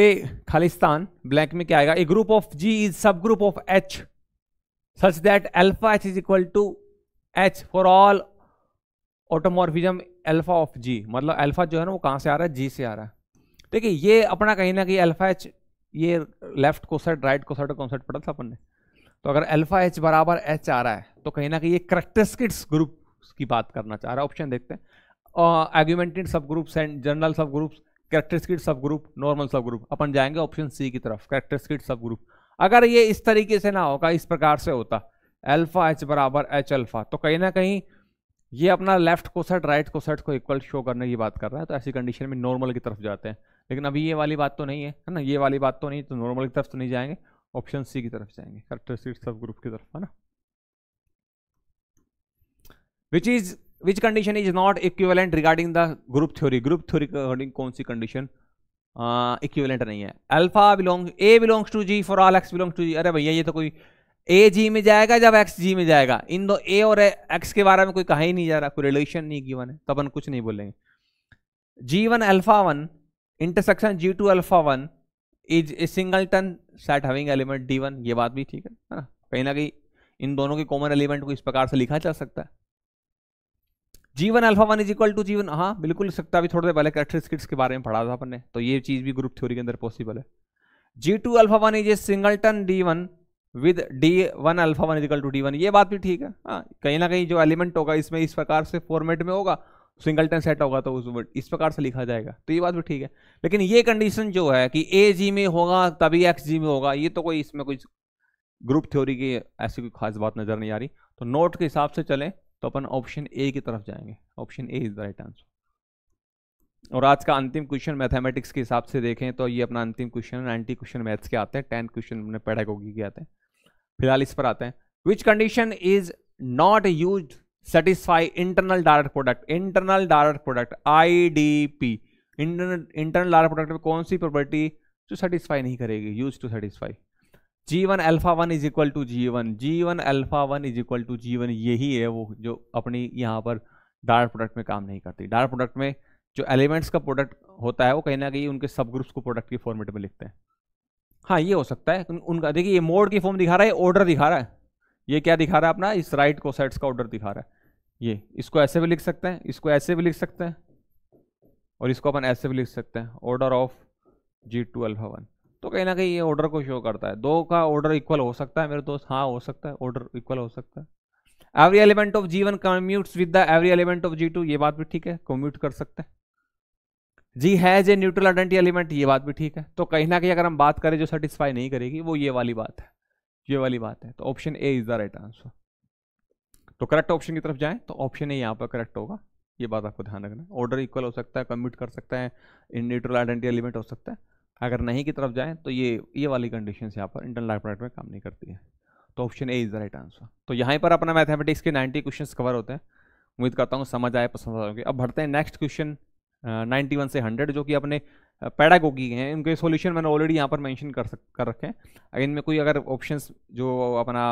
ए खालिस्तान ब्लैंक में क्या आएगा a group of G is subgroup of H such that alpha H is equal to H for all automorphism alpha of G मतलब अल्फा जो है ना वो कहां से आ रहा है जी से आ रहा है देखिए ये अपना कहीं ना कहीं अल्फा एच ये लेफ्ट को साइड राइट को साइड कॉन्सेप्ट पढ़ा था अपन ने तो अगर अल्फा एच बराबर एच आ रहा है तो कहीं ना कहीं ये करेक्टरिस्टिक्स ग्रुप की बात करना चाह रहा है ऑप्शन देखते हैं augmented subgroups and general subgroups characteristic subgroup normal subgroup अपन जाएंगे ऑप्शन सी की तरफ करेक्टरिस्टिक सब ग्रुप अगर ये इस तरीके से ना होगा इस प्रकार से होता अल्फा एच बराबर एच अल्फा तो कहीं ना कहीं ये अपना लेफ्ट को साइड राइट को साइड को इक्वल शो करने की बात कर रहा है तो ऐसी कंडीशन में नॉर्मल की तरफ जाते हैं लेकिन अभी ये वाली बात तो नहीं है है ना ये वाली बात तो नहीं तो नॉर्मल की तरफ तो नहीं जाएंगे ऑप्शन सी की तरफ जाएंगे करेक्टरिस्टिक सब ग्रुप की तरफ है ना which is which condition is not equivalent regarding the group theory group theory according कौन सी कंडीशन इक्विवेलेंट नहीं है alpha belong a belongs to G for all x belongs to G अरे भैया ये तो कोई ए जी में जाएगा जब एक्स जी में जाएगा इन दो ए और एक्स के बारे में कोई कहा ही नहीं जा रहा कोई रिलेशन नहीं गिवन है तो अपन कुछ नहीं बोलेंगे G one alpha one intersection G two alpha one is a singleton set having element D one ये बात भी ठीक है है ना कहीं ना कहीं इन दोनों के कॉमन एलिमेंट को इस प्रकार से लिखा जा सकता है G one alpha one is equal to G one हाँ बिल्कुल सकता अभी थोड़ी देर पहले करेक्टरिस्टिक्स के बारे में पढ़ा था अपने तो ये चीज़ भी ग्रुप थ्योरी के अंदर पॉसिबल है G two alpha one is a singleton D one with D one alpha one is equal to D one ये बात भी ठीक है हाँ कहीं ना कहीं जो एलिमेंट होगा इसमें इस प्रकार से फॉर्मेट में होगा सिंगलटन सेट होगा तो उस इस प्रकार से लिखा जाएगा तो ये बात भी ठीक है लेकिन ये कंडीशन जो है कि ए जी में होगा तभी एक्स जी में होगा ये तो कोई इसमें कोई ग्रुप थ्योरी की ऐसी कोई खास बात नज़र नहीं आ रही तो नोट के हिसाब से चलें तो अपन ऑप्शन ए की तरफ जाएंगे option A is the right answer और आज का अंतिम क्वेश्चन मैथमेटिक्स के हिसाब से देखें तो ये अपना अंतिम क्वेश्चन नाइन्टी क्वेश्चन मैथ्स के आते हैं टेन क्वेश्चन अपने पैडागोगी के आते हैं फिलहाल इस पर आते हैं which condition is not used satisfy internal direct product internal direct product IDP internal internal direct product में कौन सी प्रॉपर्टी जो सेटिस्फाई नहीं करेगी used to satisfy G one alpha one is equal to G one G one alpha one is equal to G one यही है वो जो अपनी यहाँ पर डायरेक्ट प्रोडक्ट में काम नहीं करती डायरेक्ट प्रोडक्ट में जो एलिमेंट्स का प्रोडक्ट होता है वो कहीं ना कहीं उनके सब ग्रुप्स को प्रोडक्ट की फॉर्मेट में लिखते हैं हाँ ये हो सकता है उनका देखिए ये मोड की फॉर्म दिखा रहा है ऑर्डर दिखा रहा है ये क्या दिखा रहा है अपना इस राइट कोसाइड्स का ऑर्डर दिखा रहा है ये इसको ऐसे भी लिख सकते हैं इसको ऐसे भी लिख सकते हैं और इसको अपन ऐसे भी लिख सकते हैं order of G two alpha one तो कहीं ना कहीं ये ऑर्डर को शो करता है दो का ऑर्डर इक्वल हो सकता है मेरे दोस्त हाँ हो सकता है ऑर्डर इक्वल हो सकता है every element of G one commutes with the every element of G two ये बात भी ठीक है कम्यूट कर सकते हैं G has a neutral identity element ये बात भी ठीक है तो कहीं ना कहीं अगर हम बात करें जो सेटिस्फाई नहीं करेगी वो ये वाली बात है ये वाली बात है तो option A is the right answer तो करेक्ट ऑप्शन की तरफ जाएँ तो ऑप्शन ही यहाँ पर करेक्ट होगा ये बात आपको ध्यान रखना है ऑर्डर इक्वल हो सकता है कम्यूट कर सकता है न्यूट्रल आइडेंटिटी एलिमेंट हो सकता है अगर नहीं की तरफ जाएँ तो ये ये वाली कंडीशन यहाँ पर इंटरनल प्रोडक्ट में काम नहीं करती है तो option A is the right answer तो यहाँ पर अपना मैथमेटिक्स के नाइन्टी क्वेश्चन कवर होते हैं उम्मीद करता हूँ समझ आए पसंद आएंगे अब भरते हैं नेक्स्ट क्वेश्चन नाइन्टी वन से हंड्रेड जो कि अपने पैडागोगी हैं उनके सोल्यूशन मैंने ऑलरेडी यहाँ पर मैंशन कर सक कर रखे हैं इनमें कोई अगर ऑप्शंस जो अपना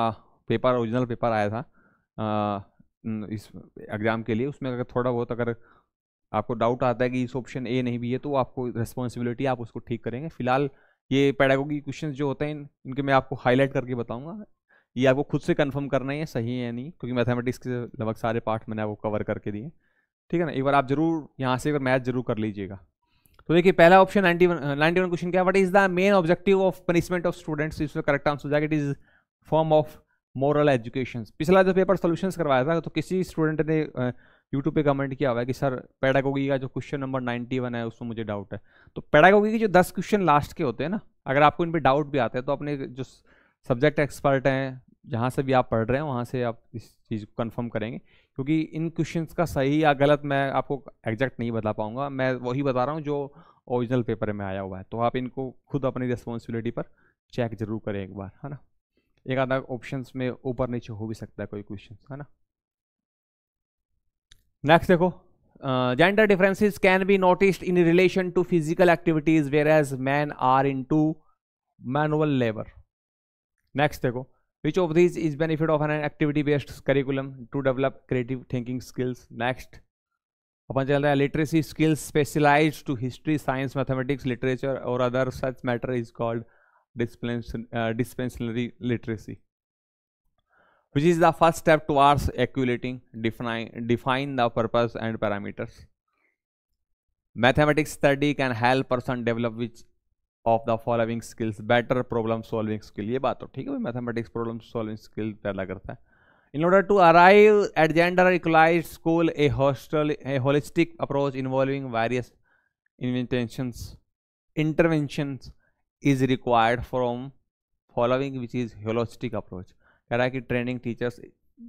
पेपर ओरिजिनल पेपर आया था इस एग्ज़ाम के लिए उसमें अगर थोड़ा बहुत अगर आपको डाउट आता है कि इस ऑप्शन ए नहीं भी है तो आपको रिस्पॉन्सिबिलिटी आप उसको ठीक करेंगे फिलहाल ये पैडागोगी क्वेश्चन जो होते हैं इनके मैं आपको हाईलाइट करके बताऊँगा ये आपको खुद से कंफर्म करना है सही है नहीं क्योंकि मैथमेटिक्स के लगभग सारे पार्ट मैंने आपको कवर करके दिए ठीक है ना एक बार आप जरूर यहाँ से एक बार मैथ जरूर कर लीजिएगा तो देखिए पहला option ninety one ninety one question क्या what is the main objective of punishment of students इसमें करेक्ट आंसर हो जाएगा it is form of moral education पिछला जो पेपर सोल्यूशन करवाया था तो किसी स्टूडेंट ने यूट्यूब पे कमेंट किया हुआ है कि सर पैडागोगी का जो क्वेश्चन नंबर 91 है उसमें मुझे डाउट है तो पैडागोगी के जो 10 क्वेश्चन लास्ट के होते हैं ना अगर आपको इन पर डाउट भी आता है तो अपने जो सब्जेक्ट एक्सपर्ट हैं जहाँ से भी आप पढ़ रहे हैं वहाँ से आप इस चीज़ को कन्फर्म करेंगे क्योंकि इन क्वेश्चन का सही या गलत मैं आपको एग्जैक्ट नहीं बता पाऊँगा मैं वही बता रहा हूँ जो ओरिजिनल पेपर में आया हुआ है तो आप इनको खुद अपनी रिस्पॉन्सिबिलिटी पर चेक जरूर करें एक बार है ना एक आधा ऑप्शन में ऊपर नीचे हो भी सकता है कोई क्वेश्चन है ना नेक्स्ट देखो gender differences can be noticed in relation to physical activities whereas man are into manual labour next देखो which of this is benefit of an activity based curriculum to develop creative thinking skills next अपन चल रहे हैं literacy skills specialize to history science mathematics literature और other such matter is called Uh, dispensary literacy, which is the first step towards accumulating, define, define the purpose and parameters. Mathematics study can help person develop which of the following skills, better problem solving skill. ये बात तो ठीक है mathematics problem solving skill पहला करता In order to arrive at gender equalized school, a hostel, a holistic approach involving various interventions, interventions is required from following which is holistic approach Karaki training teachers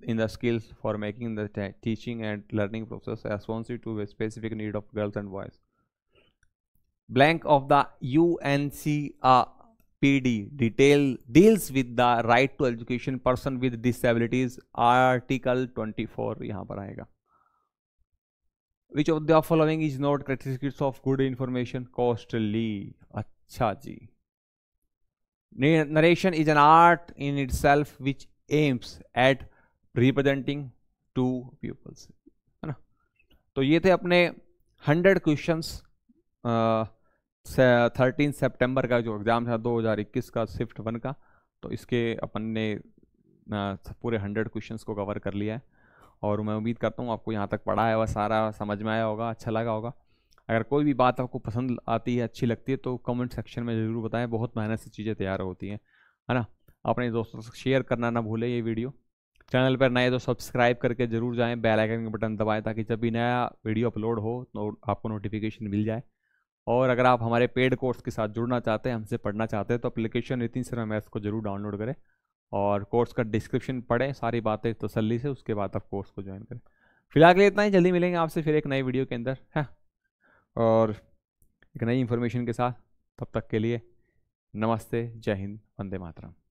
in the skills for making the teaching and learning process responsive to a specific need of girls and boys blank of the UNCRPD detail deals with the right to education person with disabilities article 24 यहाँ पर आएगा which of the following is not characteristics of good information costly अच्छा जी Narration is an art in itself which aims at representing two pupils. है ना तो ये थे अपने हंड्रेड क्वेश्चन थर्टीन सेप्टेम्बर का जो एग्ज़ाम था 2021 का शिफ्ट वन का तो इसके अपन ने पूरे हंड्रेड क्वेश्चन को कवर कर लिया है और मैं उम्मीद करता हूँ आपको यहाँ तक पढ़ा है वह सारा समझ में आया होगा अच्छा लगा होगा अगर कोई भी बात आपको पसंद आती है अच्छी लगती है तो कमेंट सेक्शन में ज़रूर बताएं बहुत मेहनत से चीज़ें तैयार होती हैं है ना अपने दोस्तों से शेयर करना ना भूलें ये वीडियो चैनल पर नए तो सब्सक्राइब करके ज़रूर जाएँ बेलाइकन के बटन दबाएँ ताकि जब भी नया वीडियो अपलोड हो तो आपको नोटिफिकेशन मिल जाए और अगर आप हमारे पेड कोर्स के साथ जुड़ना चाहते हैं हमसे पढ़ना चाहते हैं तो अप्लीकेशन नितिन शर्मा मैथ्स को जरूर डाउनलोड करें और कोर्स का डिस्क्रिप्शन पढ़ें सारी बातें तसली से उसके बाद आप कोर्स को ज्वाइन करें फिलहाल के लिए इतना ही जल्दी मिलेंगे आपसे फिर एक नई वीडियो के अंदर है और एक नई इन्फॉर्मेशन के साथ तब तक के लिए नमस्ते जय हिंद वंदे मातरम